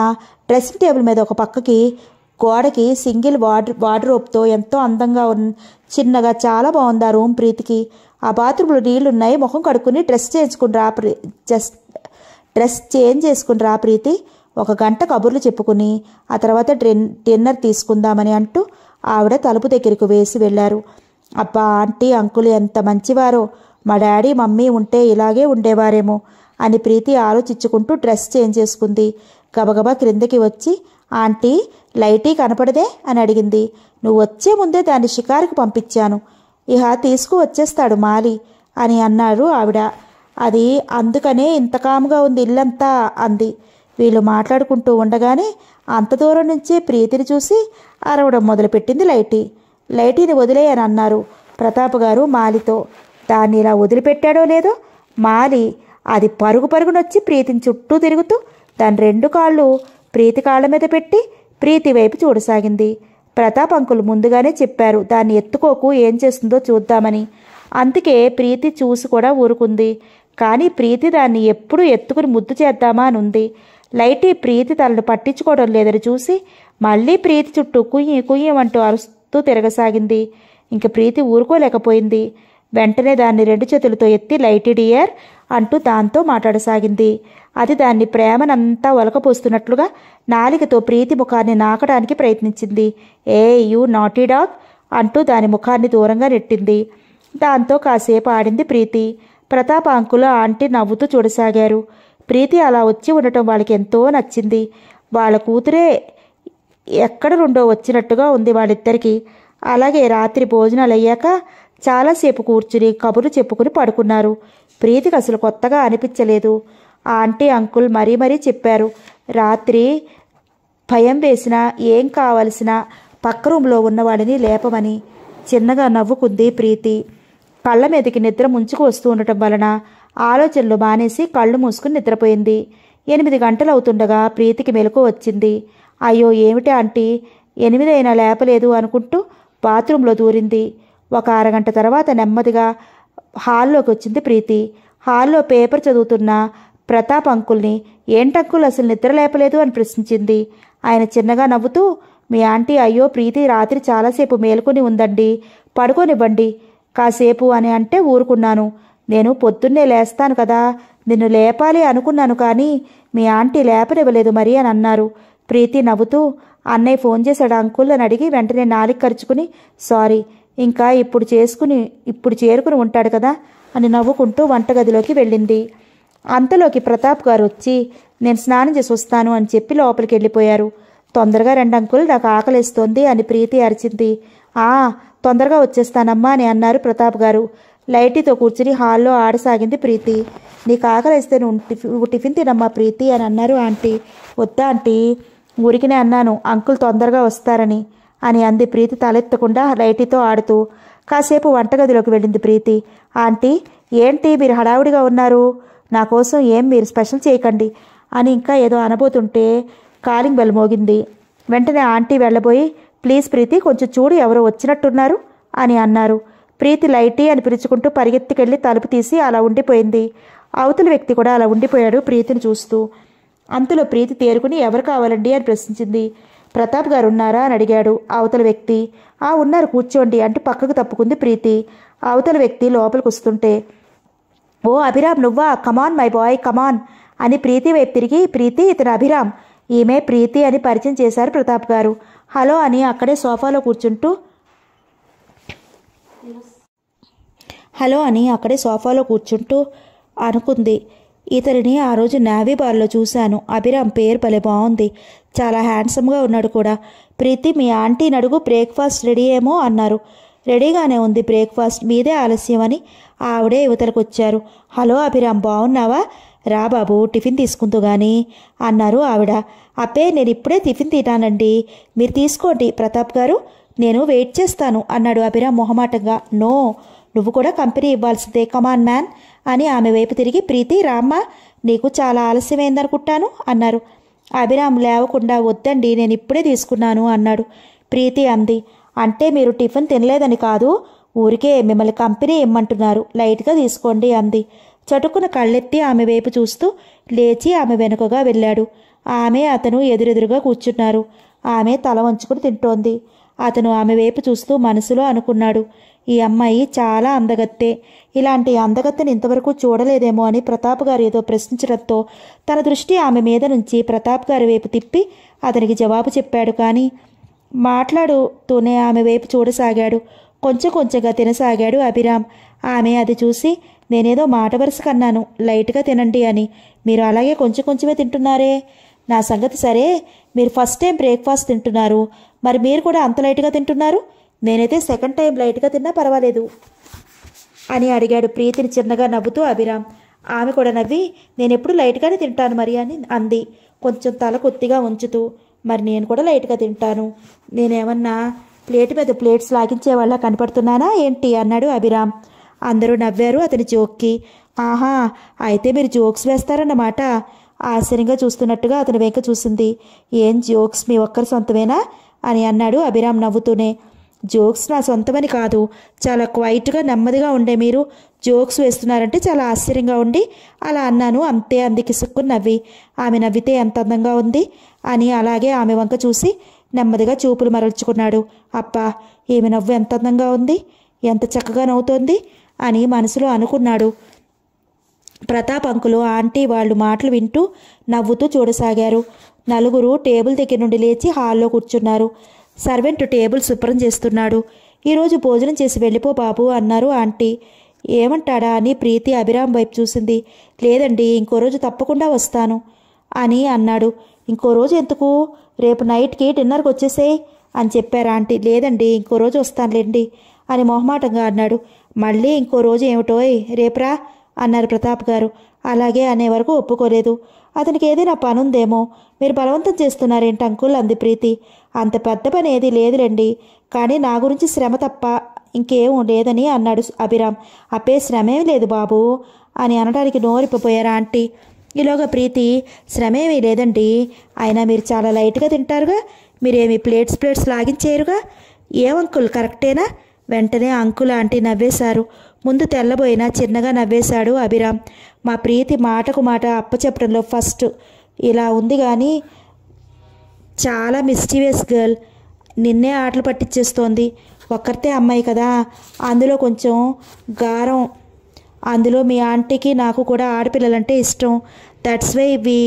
S1: డ్రెస్సింగ్ టేబుల్ మీద ఒక పక్కకి గోడకి సింగిల్ వార్డ్ వార్డ్రోబ్తో ఎంతో అందంగా ఉన్ చిన్నగా చాలా బాగుంది ఆ రూమ్ ప్రీతికి ఆ బాత్రూంలో నీళ్లున్నాయి ముఖం కడుక్కుని డ్రెస్ చేయించుకుని రా ప్రీ డ్రెస్ చేంజ్ చేసుకుని రా ప్రీతి ఒక గంట కబుర్లు చెప్పుకుని ఆ తర్వాత డిన్ డిన్నర్ తీసుకుందామని అంటూ ఆవిడ తలుపు దగ్గరకు వేసి వెళ్ళారు అబ్బా ఆంటీ అంకులు ఎంత మంచివారో మా డాడీ మమ్మీ ఉంటే ఇలాగే ఉండేవారేమో అని ప్రీతి ఆలోచించుకుంటూ డ్రెస్ చేంజ్ చేసుకుంది గబగబా క్రిందకి వచ్చి ఆంటీ లైటీ కనపడదే అని అడిగింది నువ్వు వచ్చే ముందే దాన్ని షికారుకు పంపించాను ఇహ తీసుకువచ్చేస్తాడు మాలి అని అన్నారు ఆవిడ అది అందుకనే ఇంత కాముగా ఉంది ఇల్లంతా అంది వీళ్ళు మాట్లాడుకుంటూ ఉండగానే అంత దూరం నుంచే ప్రీతిని చూసి అరవడం మొదలుపెట్టింది లైటీ లైటీని వదిలేయని అన్నారు ప్రతాప్ గారు మాలితో దాన్ని ఇలా వదిలిపెట్టాడో లేదో మాలి అది పరుగు పరుగునొచ్చి ప్రీతిని చుట్టూ తిరుగుతూ దాని రెండు కాళ్ళు ప్రీతి కాళ్ళ మీద పెట్టి ప్రీతి వైపు చూడసాగింది ప్రతాప్ అంకులు ముందుగానే చెప్పారు దాన్ని ఎత్తుకోకు ఏం చేస్తుందో చూద్దామని అందుకే ప్రీతి చూసి కూడా ఊరుకుంది కానీ ప్రీతి దాన్ని ఎప్పుడు ఎత్తుకుని ముద్దు చేద్దామా అని ఉంది లైటీ ప్రీతి తనను పట్టించుకోవడం లేదని చూసి మళ్ళీ ప్రీతి చుట్టూ కుయ్యి కుయ్యమంటూ అరుస్తూ తిరగసాగింది ఇంక ప్రీతి ఊరుకోలేకపోయింది వెంటనే దాన్ని రెండు చేతులతో ఎత్తి లైట్ డియర్ అంటూ దాంతో మాట్లాడసాగింది అది దాన్ని ప్రేమనంతా ఒలకపోస్తున్నట్లుగా నాలికతో ప్రీతి ముఖాన్ని నాకడానికి ప్రయత్నించింది ఏ యూ నాటీ డాగ్ అంటూ దాని ముఖాన్ని దూరంగా నెట్టింది దాంతో కాసేపు ఆడింది ప్రీతి ప్రతాప్ అంకులు ఆంటీ నవ్వుతూ చూడసాగారు ప్రీతి అలా వచ్చి ఉండటం వాళ్ళకి ఎంతో నచ్చింది వాళ్ళ కూతురే ఎక్కడ నుండో వచ్చినట్టుగా ఉంది వాళ్ళిద్దరికీ అలాగే రాత్రి భోజనాలు అయ్యాక చాలాసేపు కూర్చుని కబుర్లు చెప్పుకుని పడుకున్నారు ప్రీతికి అసలు కొత్తగా అనిపించలేదు ఆంటీ అంకుల్ మరీ మరీ చెప్పారు రాత్రి భయం వేసినా ఏం కావలసినా పక్క రూమ్లో ఉన్నవాడిని లేపమని చిన్నగా నవ్వుకుంది ప్రీతి కళ్ళ మీదకి నిద్ర ముంచుకు వస్తూ ఉండటం వలన ఆలోచనలు మానేసి కళ్ళు మూసుకుని నిద్రపోయింది ఎనిమిది గంటలు అవుతుండగా ప్రీతికి మెలకు వచ్చింది అయ్యో ఏమిటి ఆంటీ ఎనిమిదైనా లేపలేదు అనుకుంటూ బాత్రూంలో దూరింది ఒక అరగంట తర్వాత నెమ్మదిగా హాల్లోకి వచ్చింది ప్రీతి హాల్లో పేపర్ చదువుతున్న ప్రతాప్ అంకుల్ని ఏంటంకుల్ అసలు నిద్ర లేపలేదు అని ప్రశ్నించింది ఆయన చిన్నగా నవ్వుతూ మీ ఆంటీ అయ్యో ప్రీతి రాత్రి చాలాసేపు మేలుకొని ఉందండి పడుకోనివ్వండి కాసేపు అని అంటే ఊరుకున్నాను నేను పొద్దున్నే లేస్తాను కదా నిన్ను లేపాలి అనుకున్నాను కానీ మీ ఆంటీ లేపనివ్వలేదు మరి అని అన్నారు ప్రీతి నవ్వుతూ అన్నయ్య ఫోన్ చేశాడు అంకుల్ అని అడిగి వెంటనే నాలుగు ఖర్చుకుని సారీ ఇంకా ఇప్పుడు చేసుకుని ఇప్పుడు చేరుకుని ఉంటాడు కదా అని నవ్వుకుంటూ వంటగదిలోకి వెళ్ళింది అంతలోకి ప్రతాప్ గారు వచ్చి నేను స్నానం చేసి వస్తాను అని చెప్పి లోపలికి వెళ్ళిపోయారు తొందరగా రెండు అంకులు నాకు ఆకలిస్తోంది అని ప్రీతి అరిచింది ఆ తొందరగా వచ్చేస్తానమ్మా అని అన్నారు ప్రతాప్ గారు లైటీతో కూర్చుని హాల్లో ఆడసాగింది ప్రీతి నీకు ఆకలిస్తే నువ్వు టిఫిన్ తినమ్మా ప్రీతి అని అన్నారు ఆంటీ వద్దా ఆంటీ ఊరికినే అన్నాను అంకుల్ తొందరగా వస్తారని అని అంది ప్రీతి తలెత్తకుండా లైటీతో ఆడుతూ కాసేపు వంటగదిలోకి వెళ్ళింది ప్రీతి ఆంటీ ఏంటి మీరు హడావుడిగా ఉన్నారు నా కోసం ఏం మీరు స్పెషల్ చేయకండి అని ఇంకా ఏదో అనబోతుంటే కాలింగ్ బెల్ మోగింది వెంటనే ఆంటీ వెళ్ళబోయి ప్లీజ్ ప్రీతి కొంచెం చూడు ఎవరో వచ్చినట్టున్నారు అని అన్నారు ప్రీతి లైటీ అని పిలుచుకుంటూ పరిగెత్తికెళ్ళి తలుపు తీసి అలా ఉండిపోయింది అవతల వ్యక్తి కూడా అలా ఉండిపోయాడు ప్రీతిని చూస్తూ అంతలో ప్రీతి తేరుకుని ఎవరు కావాలండి అని ప్రశ్నించింది ప్రతాప్ గారు ఉన్నారా అని అడిగాడు అవతల వ్యక్తి ఆ ఉన్నారు కూర్చోండి అంటూ పక్కకు తప్పుకుంది ప్రీతి అవతల వ్యక్తి లోపలికి వస్తుంటే ఓ అభిరామ్ నువ్వా కమాన్ మై బాయ్ కమాన్ అని ప్రీతి వైపు తిరిగి ప్రీతి ఇతను అభిరామ్ ఈమె ప్రీతి అని పరిచయం చేశారు ప్రతాప్ గారు హలో అని అక్కడే సోఫాలో కూర్చుంటూ హలో అని అక్కడే సోఫాలో కూర్చుంటూ అనుకుంది ఇతరిని ఆ రోజు నావీ బార్లో చూశాను అభిరామ్ పేరు భలే బాగుంది చాలా హ్యాండ్సమ్గా ఉన్నాడు కూడా ప్రీతి మీ ఆంటీ నడుగు బ్రేక్ఫాస్ట్ రెడీ ఏమో అన్నారు రెడీగానే ఉంది బ్రేక్ఫాస్ట్ మీదే ఆలస్యం అని ఆవిడే యువతలకు వచ్చారు హలో అభిరామ్ బాగున్నావా రా బాబు టిఫిన్ తీసుకుంటూ గాని అన్నారు ఆవిడ అప్పే నేను ఇప్పుడే టిఫిన్ తింటానండి మీరు తీసుకోండి ప్రతాప్ గారు నేను వెయిట్ చేస్తాను అన్నాడు అభిరామ్ మొహమాటంగా నో నువ్వు కూడా కంపెనీ ఇవ్వాల్సిందే కమాన్ మ్యాన్ అని ఆమె వైపు తిరిగి ప్రీతి రామ్మ నీకు చాలా ఆలస్యమైందనుకుంటాను అన్నారు అభిరామ్ లేవకుండా వద్దండి నేను ఇప్పుడే తీసుకున్నాను అన్నాడు ప్రీతి అంది అంటే మీరు టిఫిన్ తినలేదని కాదు ఊరికే మిమ్మల్ని కంపెనీ ఇమ్మంటున్నారు లైట్గా తీసుకోండి అంది చటుకున కళ్ళెత్తి ఆమె వైపు చూస్తూ లేచి ఆమె వెనుకగా వెళ్ళాడు ఆమె అతను ఎదురెదురుగా కూర్చున్నారు ఆమె తల వంచుకుని తింటోంది అతను ఆమె వైపు చూస్తూ మనసులో అనుకున్నాడు ఈ అమ్మాయి చాలా అందగత్తే ఇలాంటి అందగత్తెని ఇంతవరకు చూడలేదేమో అని ప్రతాప్ గారు ఏదో ప్రశ్నించడంతో తన దృష్టి ఆమె మీద నుంచి ప్రతాప్ గారి వైపు తిప్పి అతనికి జవాబు చెప్పాడు కానీ మాట్లాడుతూనే ఆమె వైపు చూడసాగాడు కొంచెం కొంచెంగా తినసాగాడు అభిరామ్ ఆమె అది చూసి నేనేదో మాట వరుస కన్నాను లైట్గా తినండి అని మీరు అలాగే కొంచెం కొంచెమే తింటున్నారే నా సంగతి సరే మీరు ఫస్ట్ టైం బ్రేక్ఫాస్ట్ తింటున్నారు మరి మీరు కూడా అంత లైట్గా తింటున్నారు నేనైతే సెకండ్ టైం లైట్గా తిన్నా పర్వాలేదు అని అడిగాడు ప్రీతిని చిన్నగా నవ్వుతూ అభిరామ్ ఆమె కూడా నవ్వి నేనెప్పుడు లైట్గానే తింటాను మరి అని అంది కొంచెం తల కొత్తిగా ఉంచుతూ మరి నేను కూడా లైట్గా తింటాను నేనేమన్నా ప్లేట్ మీద ప్లేట్స్ లాగించే వాళ్ళ కనపడుతున్నానా ఏంటి అన్నాడు అభిరామ్ అందరూ నవ్వారు అతని జోక్కి ఆహా అయితే మీరు జోక్స్ వేస్తారన్నమాట ఆశ్చర్యంగా చూస్తున్నట్టుగా అతని వెంక చూసింది ఏం జోక్స్ మీ ఒక్కరి సొంతమేనా అని అన్నాడు అభిరామ్ నవ్వుతూనే జోక్స్ నా సొంతమని కాదు చాలా క్వైట్గా నెమ్మదిగా ఉండే మీరు జోక్స్ వేస్తున్నారంటే చాలా ఆశ్చర్యంగా ఉండి అలా అన్నాను అంతే అందుకి సుక్కుని నవ్వి ఆమె నవ్వితే ఎంత అందంగా ఉంది అని అలాగే ఆమె వంక చూసి నెమ్మదిగా చూపులు మరల్చుకున్నాడు అప్ప ఈమె నవ్వు ఎంత అందంగా ఉంది ఎంత చక్కగా నవ్వుతోంది అని మనసులో అనుకున్నాడు ప్రతాప్ అంకులు ఆంటీ వాళ్ళు మాటలు వింటూ నవ్వుతూ చూడసాగారు నలుగురు టేబుల్ దగ్గర నుండి లేచి హాల్లో కూర్చున్నారు సర్వెంట్ టేబుల్ శుభ్రం చేస్తున్నాడు ఈరోజు భోజనం చేసి వెళ్ళిపో బాబు అన్నారు ఆంటీ ఏమంటాడా అని ప్రీతి అభిరామ్ వైపు చూసింది లేదండి ఇంకో రోజు తప్పకుండా వస్తాను అని అన్నాడు ఇంకో రోజు ఎందుకు రేపు నైట్కి డిన్నర్కి వచ్చేసేయ్ అని చెప్పారు ఆంటీ లేదండి ఇంకో రోజు వస్తానులేండి అని మొహమాటంగా అన్నాడు మళ్ళీ ఇంకో రోజు ఏమిటోయ్ రేపురా అన్నారు ప్రతాప్ గారు అలాగే అనే వరకు ఒప్పుకోలేదు అతనికి ఏదైనా పనుందేమో మీరు బలవంతం చేస్తున్నారేంటి అంకుల్ అంది ప్రీతి అంత పెద్ద పని ఏది లేదులేండి కానీ నా గురించి శ్రమ తప్ప ఇంకేం లేదని అన్నాడు అభిరామ్ అప్పే శ్రమే లేదు బాబు అని అనడానికి నోరిపోయారా ఆంటీ ఈలోగా ప్రీతి శ్రమేమీ లేదండి అయినా మీరు చాలా లైట్గా తింటారుగా మీరేమి ప్లేట్స్ ప్లేట్స్ లాగించేయరుగా ఏమంకుల్ కరెక్టేనా వెంటనే అంకుల్ ఆంటీ నవ్వేశారు ముందు తెల్లబోయినా చిన్నగా నవ్వేశాడు అభిరామ్ మా ప్రీతి మాటకు మాట అప్పచెప్పడంలో ఫస్ట్ ఇలా ఉంది కానీ చాలా మిస్టీవియస్ గర్ల్ నిన్నే ఆటలు పట్టించేస్తోంది ఒక్కరితే అమ్మాయి కదా అందులో కొంచెం గారం అందులో మీ ఆంటీకి నాకు కూడా ఆడపిల్లలంటే ఇష్టం that's why we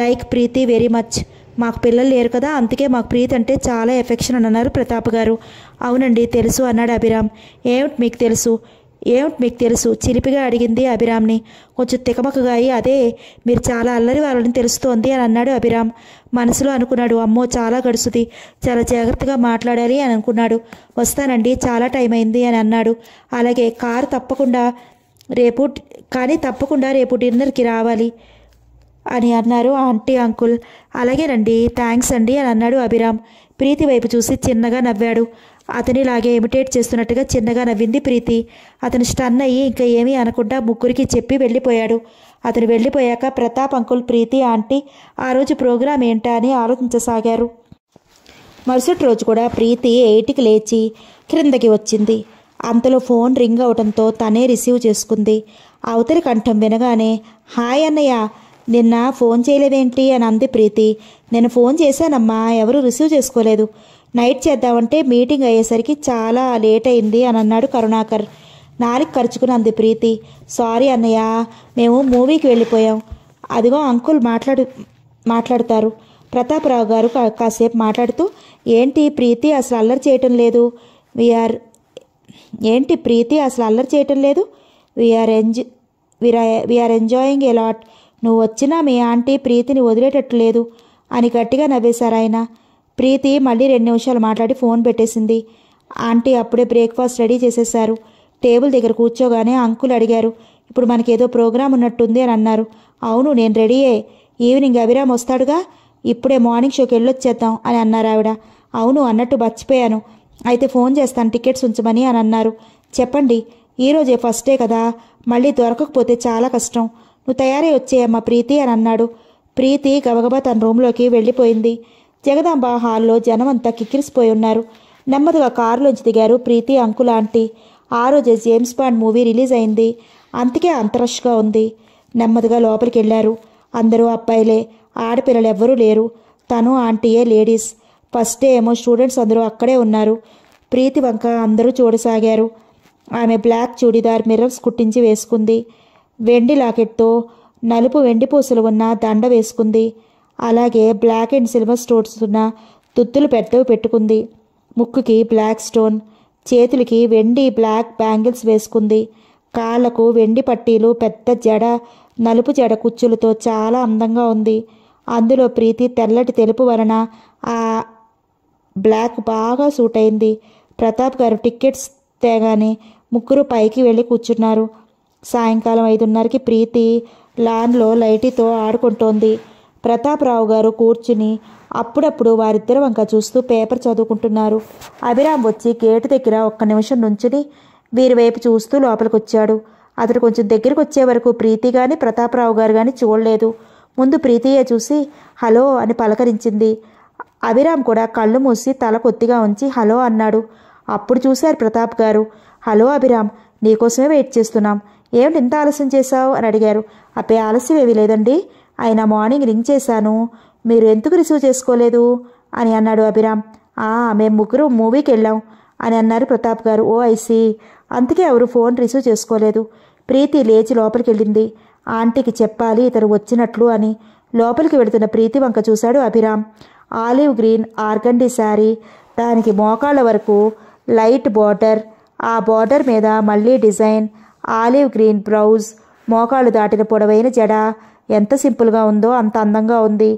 S1: like Preethi very much మాకు పిల్లలు లేరు కదా అందుకే మాకు ప్రీతి అంటే చాలా ఎఫెక్షన్ అని అన్నారు ప్రతాప్ గారు అవునండి తెలుసు అన్నాడు అభిరామ్ ఏమిటి మీకు తెలుసు ఏమిటి మీకు తెలుసు చిలిపిగా అడిగింది అభిరామ్ని కొంచెం తికమకగా అయి అదే మీరు చాలా అల్లరి వాళ్ళని తెలుస్తోంది అని అన్నాడు అభిరామ్ మనసులో అనుకున్నాడు అమ్మో చాలా గడుసుది చాలా జాగ్రత్తగా మాట్లాడాలి అని అనుకున్నాడు వస్తానండి చాలా టైం అయింది అని అన్నాడు అలాగే కారు తప్పకుండా రేపు కానీ తప్పకుండా రేపు డిన్నర్కి రావాలి అని అన్నారు ఆంటీ అంకుల్ అలాగేనండి థ్యాంక్స్ అండి అని అన్నాడు అభిరామ్ ప్రీతి వైపు చూసి చిన్నగా నవ్వాడు అతనిలాగే ఇమిటేట్ చేస్తున్నట్టుగా చిన్నగా నవ్వింది ప్రీతి అతను స్టన్ అయ్యి ఇంకా ఏమీ అనకుండా ముగ్గురికి చెప్పి వెళ్ళిపోయాడు అతను వెళ్ళిపోయాక ప్రతాప్ అంకుల్ ప్రీతి ఆంటీ ఆ రోజు ప్రోగ్రాం ఏంటా అని ఆలోచించసాగారు మరుసటి రోజు కూడా ప్రీతి ఎయిట్కి లేచి క్రిందకి వచ్చింది అంతలో ఫోన్ రింగ్ అవడంతో తనే రిసీవ్ చేసుకుంది అవతలి కంఠం వినగానే హాయ్ అన్నయ్య నిన్న ఫోన్ చేయలేదేంటి అని అంది ప్రీతి నేను ఫోన్ చేశానమ్మా ఎవరు రిసీవ్ చేసుకోలేదు నైట్ చేద్దామంటే మీటింగ్ అయ్యేసరికి చాలా లేట్ అయింది అని అన్నాడు కరుణాకర్ నాలుగు ఖర్చుకుని అంది ప్రీతి సారీ అన్నయ్య మేము మూవీకి వెళ్ళిపోయాం అదిగో అంకుల్ మాట్లాడు మాట్లాడతారు ప్రతాపరావు గారు కాసేపు మాట్లాడుతూ ఏంటి ప్రీతి అసలు అల్లరి చేయటం లేదు వీఆర్ ఏంటి ప్రీతి అసలు అల్లరి చేయటం లేదు we're enjoy we're enjoying a lot నువ్వు వచ్చినా మీ ఆంటీ ప్రీతిని వదిలేటట్టు లేదు అని గట్టిగా నవ్వేశారు ఆయన ప్రీతి మళ్ళీ రెండు నిమిషాలు మాట్లాడి ఫోన్ పెట్టేసింది ఆంటీ అప్పుడే బ్రేక్ఫాస్ట్ రెడీ చేసేశారు టేబుల్ దగ్గర కూర్చోగానే అంకుల్ అడిగారు ఇప్పుడు మనకేదో ప్రోగ్రాం ఉన్నట్టుంది అని అన్నారు అవును నేను రెడీయే ఈవినింగ్ అభిరామ్ వస్తాడుగా ఇప్పుడే మార్నింగ్ షోకి వెళ్ళొచ్చేద్దాం అని అన్నారు ఆవిడ అవును అన్నట్టు మర్చిపోయాను అయితే ఫోన్ చేస్తాను టికెట్స్ ఉంచమని అని అన్నారు చెప్పండి ఈరోజే ఫస్ట్ డే కదా మళ్ళీ దొరకకపోతే చాలా కష్టం నువ్వు తయారై వచ్చేయమ్మా ప్రీతి అని అన్నాడు ప్రీతి గబగబా తన రూమ్లోకి వెళ్ళిపోయింది జగదాంబ హాల్లో జనమంతా కిక్కిరిసిపోయి ఉన్నారు నెమ్మదిగా కారులోంచి దిగారు ప్రీతి అంకుల్ ఆంటీ ఆ రోజే జేమ్స్ బాండ్ మూవీ రిలీజ్ అయింది అందుకే అంతరష్గా ఉంది నెమ్మదిగా లోపలికి వెళ్ళారు అందరూ అబ్బాయిలే ఆడపిల్లలు ఎవ్వరూ లేరు తను ఆంటీయే లేడీస్ ఫస్ట్ డే ఏమో స్టూడెంట్స్ అందరూ అక్కడే ఉన్నారు ప్రీతి వంక అందరూ చూడసాగారు ఆమె బ్లాక్ చూడీదార్ మిర్రర్స్ కుట్టించి వేసుకుంది వెండి లాకెట్తో నలుపు వెండి పూసలు ఉన్న దండ వేసుకుంది అలాగే బ్లాక్ అండ్ సిల్వర్ స్టోన్స్ ఉన్న తుత్తులు పెద్దవి పెట్టుకుంది ముక్కుకి బ్లాక్ స్టోన్ చేతులకి వెండి బ్లాక్ బ్యాంగిల్స్ వేసుకుంది కాళ్ళకు వెండి పట్టీలు పెద్ద జడ నలుపు జడ కుచ్చులతో చాలా అందంగా ఉంది అందులో ప్రీతి తెల్లటి తెలుపు వలన ఆ బ్లాక్ బాగా సూట్ అయింది ప్రతాప్ గారు టికెట్స్ తేగానే ముగ్గురు పైకి వెళ్ళి కూర్చున్నారు సాయంకాలం ఐదున్నరకి ప్రీతి లాన్లో లైటీతో ఆడుకుంటోంది ప్రతాపరావు గారు కూర్చుని అప్పుడప్పుడు వారిద్దరు వంక చూస్తూ పేపర్ చదువుకుంటున్నారు అభిరామ్ వచ్చి గేటు దగ్గర ఒక్క నిమిషం నుంచుని వీరి వైపు చూస్తూ లోపలికొచ్చాడు అతడు కొంచెం దగ్గరికి వచ్చే వరకు ప్రీతి గాని ప్రతాపరావు గారు కానీ చూడలేదు ముందు ప్రీతియే చూసి హలో అని పలకరించింది అభిరామ్ కూడా కళ్ళు మూసి తల కొద్దిగా ఉంచి హలో అన్నాడు అప్పుడు చూశారు ప్రతాప్ గారు హలో అభిరామ్ నీకోసమే వెయిట్ చేస్తున్నాం ఏమిటి ఇంత ఆలస్యం చేశావు అని అడిగారు అప్పే ఆలస్యం ఏమీ లేదండి ఆయన మార్నింగ్ రింగ్ చేశాను మీరు ఎందుకు రిసీవ్ చేసుకోలేదు అని అన్నాడు అభిరామ్ ఆ మేము ముగ్గురు మూవీకి వెళ్ళాం అని అన్నారు ప్రతాప్ గారు ఓ ఐసీ అందుకే ఎవరు ఫోన్ రిసీవ్ చేసుకోలేదు ప్రీతి లేచి లోపలికి వెళ్ళింది ఆంటీకి చెప్పాలి ఇతను వచ్చినట్లు అని లోపలికి వెళుతున్న ప్రీతి వంక చూశాడు Abhiram olive green organdy sari దానికి మోకాళ్ళ వరకు లైట్ బార్డర్ ఆ బార్డర్ మీద మళ్ళీ డిజైన్ ఆలివ్ గ్రీన్ బ్రౌజ్ మోకాళ్ళు దాటిన పొడవైన జడ ఎంత సింపుల్గా ఉందో అంత అందంగా ఉంది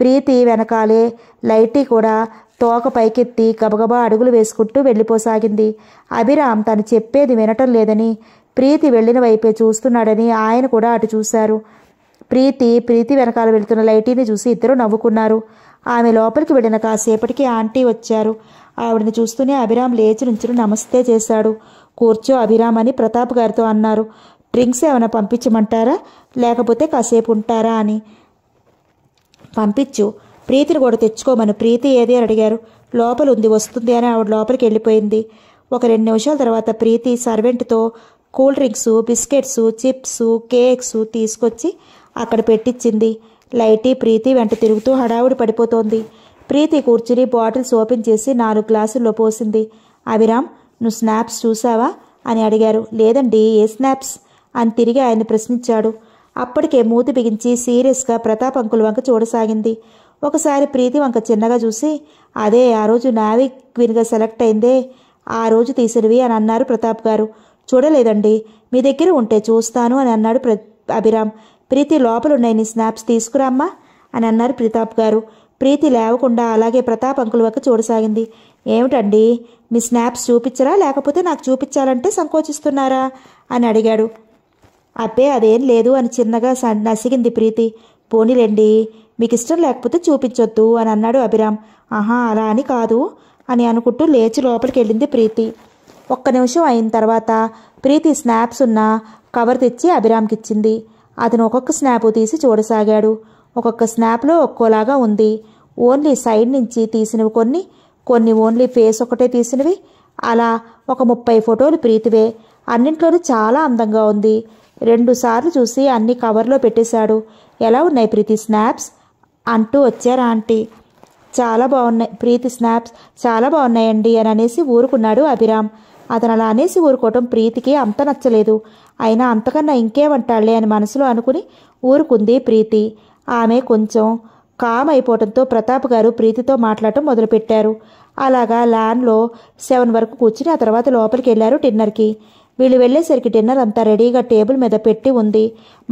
S1: ప్రీతి వెనకాలే లైటీ కూడా తోక పైకెత్తి గబగబా అడుగులు వేసుకుంటూ వెళ్ళిపోసాగింది అభిరామ్ తను చెప్పేది వినటం లేదని ప్రీతి వెళ్ళిన వైపే చూస్తున్నాడని ఆయన కూడా అటు చూశారు ప్రీతి ప్రీతి వెనకాల వెళ్తున్న లైటీని చూసి ఇద్దరు నవ్వుకున్నారు ఆమె లోపలికి వెళ్ళిన కాసేపటికి ఆంటీ వచ్చారు ఆవిడని చూస్తూనే అభిరామ్ లేచి నుంచుని నమస్తే చేశాడు కూర్చో అభిరామ్ అని ప్రతాప్ గారితో అన్నారు డ్రింక్స్ ఏమైనా పంపించమంటారా లేకపోతే కాసేపు ఉంటారా అని పంపించు ప్రీతిని కూడా తెచ్చుకోమను ప్రీతి ఏది అని అడిగారు లోపల ఉంది వస్తుంది అని ఆవిడ లోపలికి వెళ్ళిపోయింది ఒక రెండు నిమిషాల తర్వాత ప్రీతి సర్వెంట్తో cool drinks biscuits chips cakes తీసుకొచ్చి అక్కడ పెట్టించింది లైటీ ప్రీతి వెంట తిరుగుతూ హడావుడి పడిపోతోంది ప్రీతి కూర్చుని బాటిల్స్ ఓపెన్ చేసి నాలుగు గ్లాసుల్లో పోసింది అవిరామ్ నువ్వు స్నాప్స్ చూసావా అని అడిగారు లేదండి ఏ స్నాప్స్ అని తిరిగి ఆయన ప్రశ్నించాడు అప్పటికే మూతి బిగించి సీరియస్గా ప్రతాప్ అంకుల్ వంక చూడసాగింది ఒకసారి ప్రీతి వంక చిన్నగా చూసి అదే ఆ రోజు నావీ క్వీన్గా సెలెక్ట్ అయిందే ఆ రోజు తీసినవి అని అన్నారు ప్రతాప్ గారు చూడలేదండి మీ దగ్గర ఉంటే చూస్తాను అని అన్నాడు ప్ర అభిరామ్ ప్రీతి లోపలున్న నీ స్నాప్స్ తీసుకురామ్మా అని అన్నారు ప్రతాప్ గారు ప్రీతి లేవకుండా అలాగే ప్రతాప్ అంకుల్ వంక చూడసాగింది ఏమిటండి మీ స్నాప్స్ చూపించరా లేకపోతే నాకు చూపించాలంటే సంకోచిస్తున్నారా అని అడిగాడు అబ్బే అదేం లేదు అని చిన్నగా నసిగింది ప్రీతి పోనిలేండి మీకు ఇష్టం లేకపోతే చూపించొద్దు అని అన్నాడు అభిరామ్ ఆహా అలా అని కాదు అని అనుకుంటూ లేచి లోపలికి వెళ్ళింది ప్రీతి ఒక్క నిమిషం అయిన తర్వాత ప్రీతి స్నాప్స్ ఉన్న కవర్ తెచ్చి అభిరామ్కి ఇచ్చింది అతను ఒక్కొక్క స్నాప్ తీసి చూడసాగాడు ఒక్కొక్క స్నాప్లో ఒక్కోలాగా ఉంది ఓన్లీ సైడ్ నుంచి తీసినవి కొన్ని కొన్ని ఓన్లీ ఫేస్ ఒకటే తీసినవి అలా ఒక ముప్పై ఫోటోలు ప్రీతివే అన్నింట్లోనూ చాలా అందంగా ఉంది రెండుసార్లు చూసి అన్ని కవర్లో పెట్టేశాడు ఎలా ఉన్నాయి ప్రీతి స్నాప్స్ అంటూ వచ్చారా ఆంటీ చాలా బాగున్నాయి ప్రీతి స్నాప్స్ చాలా బాగున్నాయండి అని అనేసి ఊరుకున్నాడు అభిరామ్ అతను అలా అనేసి ఊరుకోవటం ప్రీతికి అంత నచ్చలేదు అయినా అంతకన్నా ఇంకేమంటాడులే అని మనసులో అనుకుని ఊరుకుంది ప్రీతి ఆమె కొంచెం కామ్ అయిపోవడంతో ప్రతాప్ గారు ప్రీతితో మాట్లాడటం మొదలుపెట్టారు అలాగా ల్యాన్లో సెవెన్ వరకు కూర్చుని ఆ తర్వాత లోపలికి వెళ్ళారు డిన్నర్కి వీళ్ళు వెళ్ళేసరికి డిన్నర్ అంతా రెడీగా టేబుల్ మీద పెట్టి ఉంది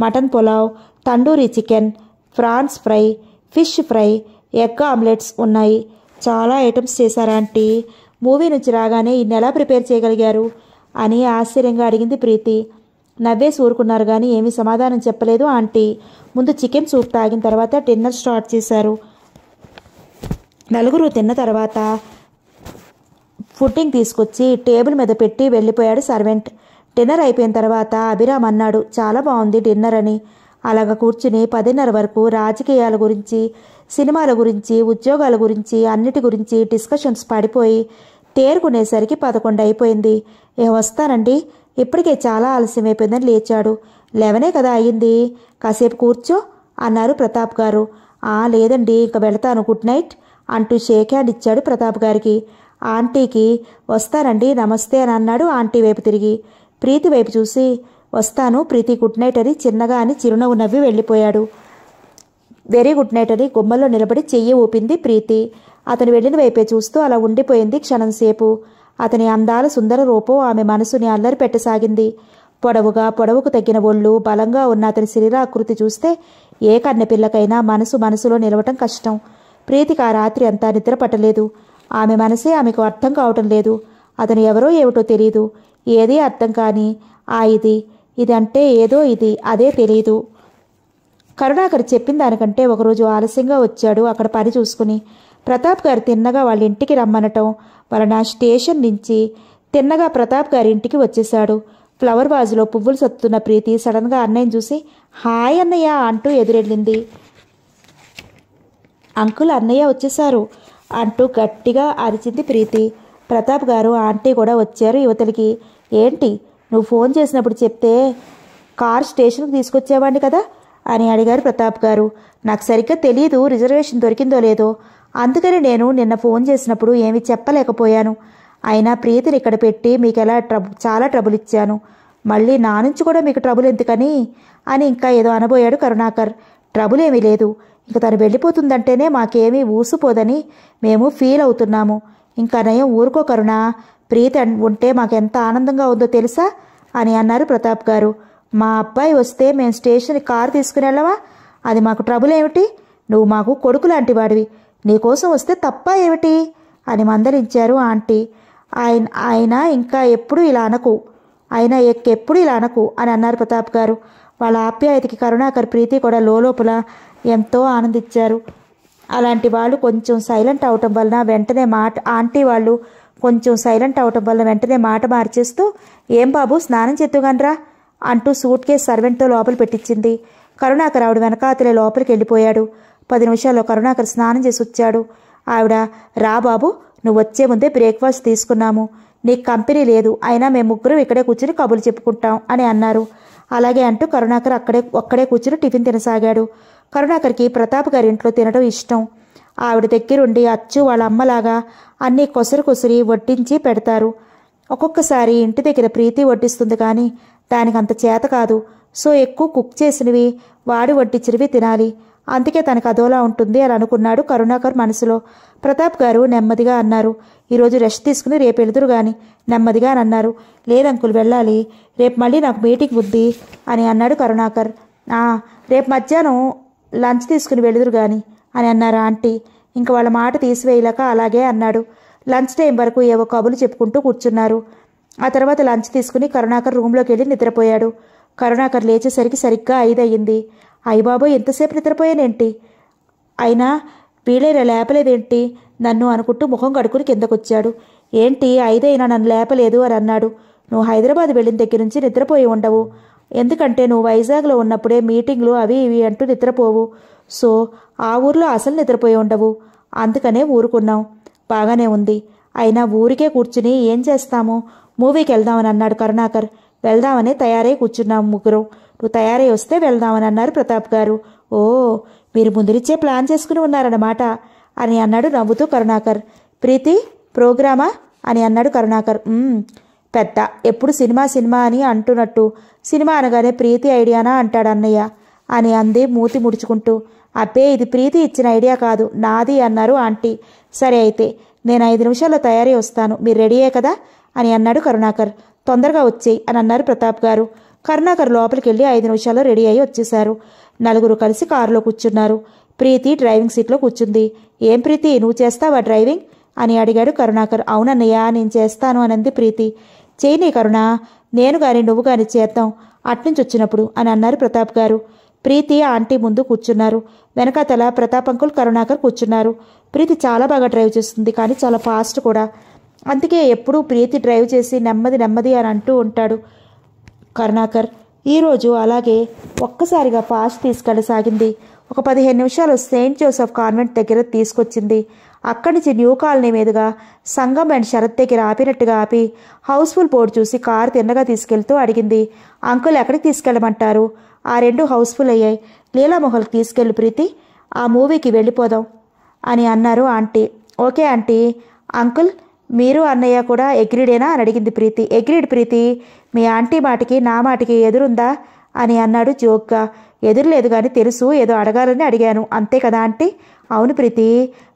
S1: mutton pulao tandoori chicken prawns fry fish fry egg omelettes ఉన్నాయి చాలా ఐటమ్స్ చేశారా ఆంటీ మూవీ నుంచి రాగానే ఇన్ని ఎలా ప్రిపేర్ చేయగలిగారు అని ఆశ్చర్యంగా అడిగింది ప్రీతి నవ్వే ఊరుకున్నారు కానీ ఏమీ సమాధానం చెప్పలేదు ఆంటీ ముందు చికెన్ సూప్ తాగిన తర్వాత డిన్నర్ స్టార్ట్ చేశారు నలుగురు తిన్న తర్వాత ఫుడ్డింగ్ తీసుకొచ్చి టేబుల్ మీద పెట్టి వెళ్ళిపోయాడు సర్వెంట్ డిన్నర్ అయిపోయిన తర్వాత అభిరామ్ అన్నాడు చాలా బాగుంది డిన్నర్ అని అలాగ కూర్చుని పదిన్నర వరకు రాజకీయాల గురించి సినిమాల గురించి ఉద్యోగాల గురించి అన్నిటి గురించి డిస్కషన్స్ పడిపోయి తేరుకునేసరికి పదకొండు అయిపోయింది ఏ వస్తానండి ఇప్పటికే చాలా ఆలస్యం అయిపోయిందని లేచాడు లెవనే కదా అయ్యింది కాసేపు కూర్చో అన్నారు ప్రతాప్ గారు ఆ లేదండి ఇంకా వెళతాను గుడ్ నైట్ అంటూ షేక్ హ్యాండ్ ఇచ్చాడు ప్రతాప్ గారికి ఆంటీకి వస్తానండి నమస్తే అని అన్నాడు ఆంటీ వైపు తిరిగి ప్రీతి వైపు చూసి వస్తాను ప్రీతి గుడ్ నైట్ అని చిన్నగా అని చిరునవ్వు నవ్వి వెళ్ళిపోయాడు వెరీ గుడ్ నైట్ అని గుమ్మల్లో నిలబడి చెయ్యి ఊపింది ప్రీతి అతను వెళ్ళిన వైపే చూస్తూ అలా ఉండిపోయింది క్షణంసేపు అతని అందాల సుందర రూపం ఆమె మనసుని అల్లరి పెట్టసాగింది పొడవుగా పొడవుకు తగ్గిన ఒళ్ళు బలంగా ఉన్న అతని శరీరాకృతి చూస్తే ఏ కన్నెపిల్లకైనా మనసు మనసులో నిలవటం కష్టం ప్రీతికి ఆ రాత్రి అంతా నిద్ర పట్టలేదు ఆమె మనసే ఆమెకు అర్థం కావటం లేదు అతను ఎవరో ఏమిటో తెలియదు ఏదే అర్థం కాని ఆ ఇది ఇదంటే ఏదో ఇది అదే తెలియదు కరుణాకర్ చెప్పిన దానికంటే ఒకరోజు ఆలస్యంగా వచ్చాడు అక్కడ పని చూసుకుని ప్రతాప్ గారు తిన్నగా వాళ్ళ ఇంటికి రమ్మనటం వలన స్టేషన్ నుంచి తిన్నగా ప్రతాప్ గారి ఇంటికి వచ్చేశాడు ఫ్లవర్ వాజ్లో పువ్వులు సత్తున్న ప్రీతి సడన్గా అన్నయ్యని చూసి హాయ్ అన్నయ్య అంటూ ఎదురెళ్ళింది అంకుల్ అన్నయ్య వచ్చేశారు అంటూ గట్టిగా అరిచింది ప్రీతి ప్రతాప్ గారు ఆంటీ కూడా వచ్చారు యువతలకి ఏంటి నువ్వు ఫోన్ చేసినప్పుడు చెప్తే కార్ స్టేషన్కి తీసుకొచ్చేవాడిని కదా అని అడిగారు ప్రతాప్ గారు నాకు సరిగ్గా తెలియదు రిజర్వేషన్ దొరికిందో లేదో అందుకని నేను నిన్న ఫోన్ చేసినప్పుడు ఏమి చెప్పలేకపోయాను అయినా ప్రీతిని ఇక్కడ పెట్టి మీకు ఎలా ట్రబు చాలా ట్రబుల్ ఇచ్చాను మళ్ళీ నా నుంచి కూడా మీకు ట్రబుల్ ఎందుకని అని ఇంకా ఏదో అనబోయాడు కరుణాకర్ ట్రబుల్ ఏమీ లేదు ఇక తను వెళ్ళిపోతుందంటేనే మాకేమీ ఊసుపోదని మేము ఫీల్ అవుతున్నాము ఇంకా నయం ఊరుకో కరుణ ప్రీతి ఉంటే మాకెంత ఆనందంగా ఉందో తెలుసా అని అన్నారు ప్రతాప్ గారు మా అబ్బాయి వస్తే మేము స్టేషన్ కారు తీసుకుని వెళ్ళవా అది మాకు ట్రబుల్ ఏమిటి నువ్వు మాకు కొడుకు లాంటి వాడివి నీకోసం వస్తే తప్ప ఏమిటి అని మందలించారు ఆంటీ ఆయన ఆయన ఇంకా ఎప్పుడు ఇలా అనకు ఆయన ఎక్కెప్పుడు ఇలా అనకు అని అన్నారు ప్రతాప్ గారు వాళ్ళ ఆప్యాయతకి కరుణాకర్ ప్రీతి కూడా లోపల ఎంతో ఆనందించారు అలాంటి వాళ్ళు కొంచెం సైలెంట్ అవటం వలన వెంటనే మాట ఆంటీ వాళ్ళు కొంచెం సైలెంట్ అవటం వలన వెంటనే మాట మార్చేస్తూ ఏం బాబు స్నానం చేద్దుగానరా అంటూ సూట్ కేస్ సర్వెంట్తో లోపల పెట్టించింది కరుణాకర్ ఆవిడ వెనకాతలే లోపలికి వెళ్ళిపోయాడు పది నిమిషాల్లో కరుణాకర్ స్నానం చేసి వచ్చాడు ఆవిడ రా బాబు నువ్వు వచ్చే ముందే బ్రేక్ఫాస్ట్ తీసుకున్నాము నీకు కంపెనీ లేదు అయినా మేము ముగ్గురు ఇక్కడే కూర్చుని కబులు చెప్పుకుంటాం అని అన్నారు అలాగే అంటూ కరుణాకర్ అక్కడే ఒక్కడే కూర్చుని టిఫిన్ తినసాగాడు కరుణాకర్కి ప్రతాప్ గారి ఇంట్లో తినడం ఇష్టం ఆవిడ దగ్గరుండి అచ్చు వాళ్ళ అమ్మలాగా అన్నీ కొసరు కొసరి వడ్డించి పెడతారు ఒక్కొక్కసారి ఇంటి దగ్గర ప్రీతి వడ్డిస్తుంది కానీ దానికి అంత చేత కాదు సో ఎక్కువ కుక్ చేసినవి వాడి వడ్డించినవి తినాలి అందుకే తనకు అదోలా ఉంటుంది అని అనుకున్నాడు కరుణాకర్ మనసులో ప్రతాప్ గారు నెమ్మదిగా అన్నారు ఈరోజు రెస్ట్ తీసుకుని రేపు వెళ్దురు గాని నెమ్మదిగా అని అన్నారు లేదంకులు వెళ్ళాలి రేపు మళ్ళీ నాకు మీటింగ్ ఉంది అని అన్నాడు కరుణాకర్ రేపు మధ్యాహ్నం లంచ్ తీసుకుని వెళుదురు గాని అని అన్నారు ఆంటీ ఇంక వాళ్ళ మాట తీసివేయలేక అలాగే అన్నాడు లంచ్ టైం వరకు ఏవో కబులు చెప్పుకుంటూ కూర్చున్నారు ఆ తర్వాత లంచ్ తీసుకుని కరుణాకర్ రూమ్లోకి వెళ్ళి నిద్రపోయాడు కరుణాకర్ లేచేసరికి సరిగ్గా ఐదయ్యింది అయ్యబాబో ఎంతసేపు నిద్రపోయానేంటి అయినా వీళ్ళైనా లేపలేదేంటి నన్ను అనుకుంటూ ముఖం కడుకుని కిందకొచ్చాడు ఏంటి ఐదైనా నన్ను లేపలేదు అని అన్నాడు నువ్వు హైదరాబాద్ వెళ్ళిన దగ్గర నుంచి నిద్రపోయి ఉండవు ఎందుకంటే నువ్వు వైజాగ్లో ఉన్నప్పుడే మీటింగ్లు అవి ఇవి అంటూ నిద్రపోవు సో ఆ ఊర్లో అసలు నిద్రపోయి ఉండవు అందుకనే ఊరుకున్నాం బాగానే ఉంది అయినా ఊరికే కూర్చుని ఏం చేస్తాము మూవీకి వెళ్దామని అన్నాడు కరుణాకర్ వెళ్దామని తయారై కూర్చున్నాం ముగ్గురు నువ్వు తయారై వస్తే వెళ్దామని అన్నారు ప్రతాప్ గారు ఓ మీరు ముందురిచ్చే ప్లాన్ చేసుకుని ఉన్నారన్నమాట అని అన్నాడు నవ్వుతూ కరుణాకర్ ప్రీతి ప్రోగ్రామా అని అన్నాడు కరుణాకర్ పెద్ద ఎప్పుడు సినిమా సినిమా అని అంటున్నట్టు సినిమా అనగానే ప్రీతి ఐడియానా అంటాడు అన్నయ్య అని అంది మూతి ముడుచుకుంటూ అబ్బే ఇది ప్రీతి ఇచ్చిన ఐడియా కాదు నాది అన్నారు ఆంటీ సరే అయితే నేను ఐదు నిమిషాల్లో తయారీ వస్తాను మీరు రెడీయే కదా అని అన్నాడు కరుణాకర్ తొందరగా వచ్చేయి అని అన్నారు ప్రతాప్ గారు కరుణాకర్ లోపలికి వెళ్ళి ఐదు నిమిషాల్లో రెడీ అయ్యి వచ్చేశారు నలుగురు కలిసి కారులో కూర్చున్నారు ప్రీతి డ్రైవింగ్ సీట్లో కూర్చుంది ఏం ప్రీతి నువ్వు చేస్తావా డ్రైవింగ్ అని అడిగాడు కరుణాకర్ అవునన్నయ్యా నేను చేస్తాను అనంది ప్రీతి చేయని కరుణా నేను గాని నువ్వు గాని చేద్దాం అట్నుంచి వచ్చినప్పుడు అని అన్నారు ప్రతాప్ గారు ప్రీతి ఆంటీ ముందు కూర్చున్నారు వెనకాతల ప్రతాప్ అంకుల్ కరుణాకర్ కూర్చున్నారు ప్రీతి చాలా బాగా డ్రైవ్ చేస్తుంది కానీ చాలా ఫాస్ట్ కూడా అందుకే ఎప్పుడూ ప్రీతి డ్రైవ్ చేసి నెమ్మది నెమ్మది అని అంటూ ఉంటాడు కరుణాకర్ ఈరోజు అలాగే ఒక్కసారిగా ఫాస్ట్ తీసుకెళ్ళసాగింది ఒక పదిహేను నిమిషాలు సెయింట్ జోసెఫ్ కాన్వెంట్ దగ్గర తీసుకొచ్చింది అక్కడి నుంచి న్యూ కాలనీ మీదుగా సంగం అండ్ శరత్ దగ్గర ఆపినట్టుగా ఆపి హౌస్ఫుల్ బోర్డు చూసి కారు తిన్నగా తీసుకెళ్తూ అడిగింది అంకుల్ ఎక్కడికి తీసుకెళ్ళమంటారు ఆ రెండు హౌస్ఫుల్ అయ్యాయి మొహల్కి తీసుకెళ్ళు ప్రీతి ఆ మూవీకి వెళ్ళిపోదాం అని అన్నారు ఆంటీ ఓకే ఆంటీ అంకుల్ మీరు అన్నయ్య కూడా ఎగ్రీడేనా అని అడిగింది ప్రీతి ఎగ్రీడ్ ప్రీతి మీ ఆంటీ మాటికి నా మాటికి ఎదురుందా అని అన్నాడు జోక్గా ఎదురులేదు కానీ తెలుసు ఏదో అడగాలని అడిగాను అంతే కదా ఆంటీ అవును Preethi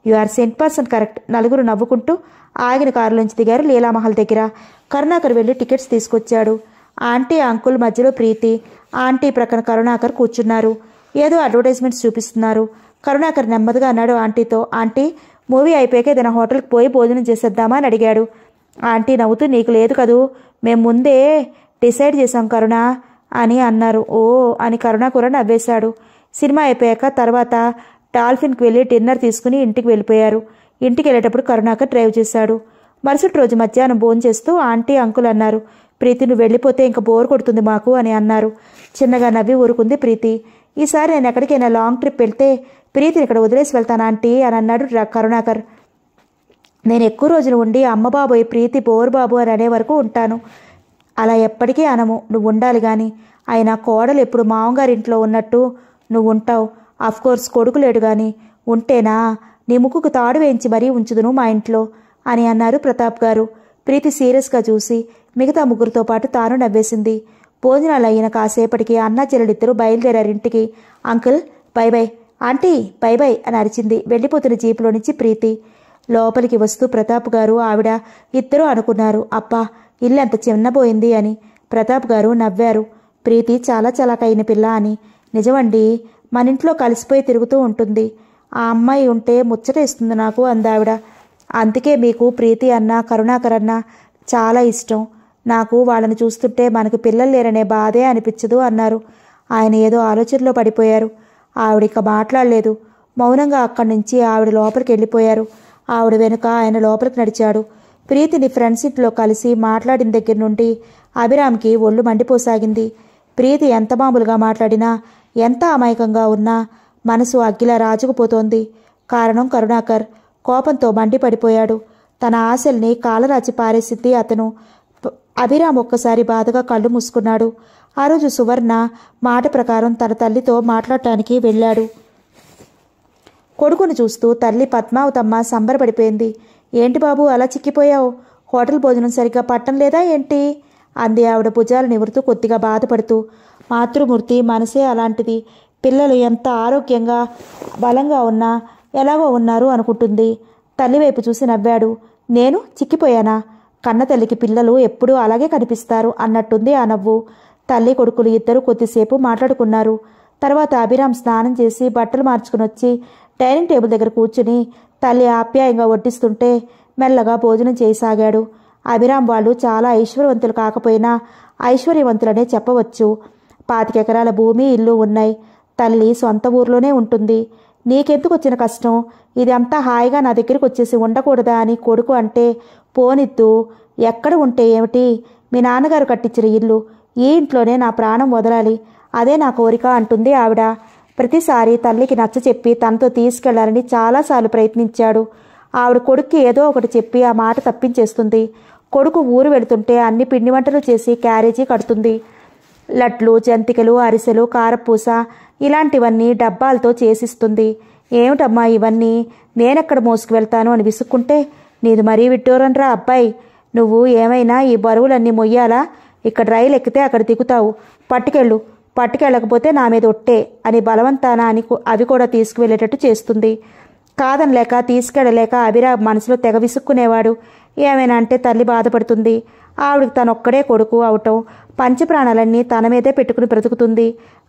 S1: you are cent person correct నలుగురు నవ్వుకుంటూ ఆగిన కారులోంచి దిగారు లీలామహల్ దగ్గర కరుణాకర్ వెళ్ళి టికెట్స్ తీసుకొచ్చాడు ఆంటీ అంకుల్ మధ్యలో ప్రీతి ఆంటీ ప్రక్కన కరుణాకర్ కూర్చున్నారు ఏదో అడ్వర్టైజ్మెంట్స్ చూపిస్తున్నారు కరుణాకర్ నెమ్మదిగా అన్నాడు ఆంటీతో ఆంటీ మూవీ అయిపోయాక ఏదైనా హోటల్కి పోయి భోజనం చేసేద్దామా అని అడిగాడు ఆంటీ నవ్వుతూ నీకు లేదు కదూ మేము ముందే డిసైడ్ చేశాం కరుణ అని అన్నారు ఓ అని కరుణ కూడా నవ్వేశాడు సినిమా అయిపోయాక తర్వాత డాల్ఫిన్కి వెళ్ళి డిన్నర్ తీసుకుని ఇంటికి వెళ్ళిపోయారు ఇంటికి వెళ్ళేటప్పుడు కరుణాకర్ డ్రైవ్ చేశాడు మరుసటి రోజు మధ్యాహ్నం భోజనం చేస్తూ ఆంటీ అంకుల్ అన్నారు ప్రీతి నువ్వు వెళ్ళిపోతే ఇంకా బోర్ కొడుతుంది మాకు అని అన్నారు చిన్నగా నవ్వి ఊరుకుంది ప్రీతి ఈసారి నేను ఎక్కడికైనా లాంగ్ ట్రిప్ వెళ్తే ప్రీతిని ఇక్కడ వదిలేసి వెళ్తాను ఆంటీ అని అన్నాడు కరుణాకర్ నేను ఎక్కువ రోజులు ఉండి అమ్మబాబు ప్రీతి బోర్ బాబు అని అనే వరకు ఉంటాను అలా ఎప్పటికీ అనము నువ్వు ఉండాలి కానీ ఆయన కోడలు ఎప్పుడు మామగారింట్లో ఉన్నట్టు నువ్వు ఉంటావు కోర్స్ కొడుకు లేడు గాని ఉంటేనా నీ ముక్కుకు తాడు వేయించి మరీ ఉంచుదును మా ఇంట్లో అని అన్నారు ప్రతాప్ గారు ప్రీతి సీరియస్గా చూసి మిగతా ముగ్గురితో పాటు తాను నవ్వేసింది భోజనాలు అయిన కాసేపటికి అన్న చెల్లెడిద్దరు బయలుదేరారు ఇంటికి uncle bye bye aunty bye bye అని అరిచింది వెళ్ళిపోతున్న జీపులో నుంచి ప్రీతి లోపలికి వస్తూ ప్రతాప్ గారు ఆవిడ ఇద్దరూ అనుకున్నారు అప్ప ఇల్లు అంత చిన్నబోయింది అని ప్రతాప్ గారు నవ్వారు ప్రీతి చాలా చలాకైన పిల్ల అని నిజమండి మన ఇంట్లో కలిసిపోయి తిరుగుతూ ఉంటుంది ఆ అమ్మాయి ఉంటే ముచ్చట ఇస్తుంది నాకు అందావిడ అందుకే మీకు ప్రీతి అన్న కరుణాకర్ అన్న చాలా ఇష్టం నాకు వాళ్ళని చూస్తుంటే మనకు పిల్లలు లేరనే బాధే అనిపించదు అన్నారు ఆయన ఏదో ఆలోచనలో పడిపోయారు ఆవిడ ఇక మాట్లాడలేదు మౌనంగా అక్కడి నుంచి ఆవిడ లోపలికి వెళ్ళిపోయారు ఆవిడ వెనుక ఆయన లోపలికి నడిచాడు ప్రీతిని ఫ్రెండ్స్ ఇంట్లో కలిసి మాట్లాడిన దగ్గర నుండి అభిరామ్కి ఒళ్ళు మండిపోసాగింది ప్రీతి ఎంత మామూలుగా మాట్లాడినా ఎంత అమాయకంగా ఉన్నా మనసు అగ్గిలా రాజుకుపోతోంది కారణం కరుణాకర్ కోపంతో మండిపడిపోయాడు తన ఆశల్ని కాలరాచి పారేసిద్ది అతను అభిరామ్ ఒక్కసారి బాధగా కళ్ళు మూసుకున్నాడు ఆ రోజు సువర్ణ మాట ప్రకారం తన తల్లితో మాట్లాడటానికి వెళ్ళాడు కొడుకును చూస్తూ తల్లి పద్మావతమ్మ సంబరపడిపోయింది ఏంటి బాబు అలా చిక్కిపోయావు హోటల్ భోజనం సరిగ్గా పట్టం లేదా ఏంటి అంది ఆవిడ భుజాలు నివృతూ కొద్దిగా బాధపడుతూ మాతృమూర్తి మనసే అలాంటిది పిల్లలు ఎంత ఆరోగ్యంగా బలంగా ఉన్నా ఎలాగో ఉన్నారు అనుకుంటుంది తల్లివైపు చూసి నవ్వాడు నేను చిక్కిపోయానా కన్నతల్లికి పిల్లలు ఎప్పుడూ అలాగే కనిపిస్తారు అన్నట్టుంది ఆ నవ్వు తల్లి కొడుకులు ఇద్దరు కొద్దిసేపు మాట్లాడుకున్నారు తర్వాత అభిరామ్ స్నానం చేసి బట్టలు మార్చుకుని వచ్చి డైనింగ్ టేబుల్ దగ్గర కూర్చుని తల్లి ఆప్యాయంగా వడ్డిస్తుంటే మెల్లగా భోజనం చేయసాగాడు అభిరామ్ వాళ్ళు చాలా ఐశ్వర్యవంతులు కాకపోయినా ఐశ్వర్యవంతులనే చెప్పవచ్చు పాతికెకరాల భూమి ఇల్లు ఉన్నాయి తల్లి సొంత ఊర్లోనే ఉంటుంది నీకెందుకు వచ్చిన కష్టం ఇదంతా హాయిగా నా దగ్గరికి వచ్చేసి ఉండకూడదా అని కొడుకు అంటే పోనిద్దు ఎక్కడ ఉంటే ఏమిటి మీ నాన్నగారు కట్టించిన ఇల్లు ఈ ఇంట్లోనే నా ప్రాణం వదలాలి అదే నా కోరిక అంటుంది ఆవిడ ప్రతిసారి తల్లికి నచ్చ చెప్పి తనతో తీసుకెళ్లాలని చాలాసార్లు ప్రయత్నించాడు ఆవిడ కొడుక్కి ఏదో ఒకటి చెప్పి ఆ మాట తప్పించేస్తుంది కొడుకు ఊరు వెళుతుంటే అన్ని పిండి వంటలు చేసి క్యారేజీ కడుతుంది లట్లు జంతికలు అరిసెలు కారపూస ఇలాంటివన్నీ డబ్బాలతో చేసిస్తుంది ఏమిటమ్మా ఇవన్నీ నేనెక్కడ వెళ్తాను అని విసుక్కుంటే నీది మరీ విట్టోరనరా అబ్బాయి నువ్వు ఏమైనా ఈ బరువులన్నీ మొయ్యాలా ఇక్కడ రైలు ఎక్కితే అక్కడ దిగుతావు పట్టుకెళ్ళు పట్టుకెళ్ళకపోతే నా మీద ఒట్టే అని బలవంతాన అని అవి కూడా తీసుకువెళ్ళేటట్టు చేస్తుంది కాదనలేక తీసుకెళ్ళలేక అభిరా మనసులో తెగ విసుక్కునేవాడు ఏమైనా అంటే తల్లి బాధపడుతుంది ఆవిడకి తనొక్కడే కొడుకు అవటం పంచప్రాణాలన్నీ తన మీదే పెట్టుకుని బ్రతుకుతుంది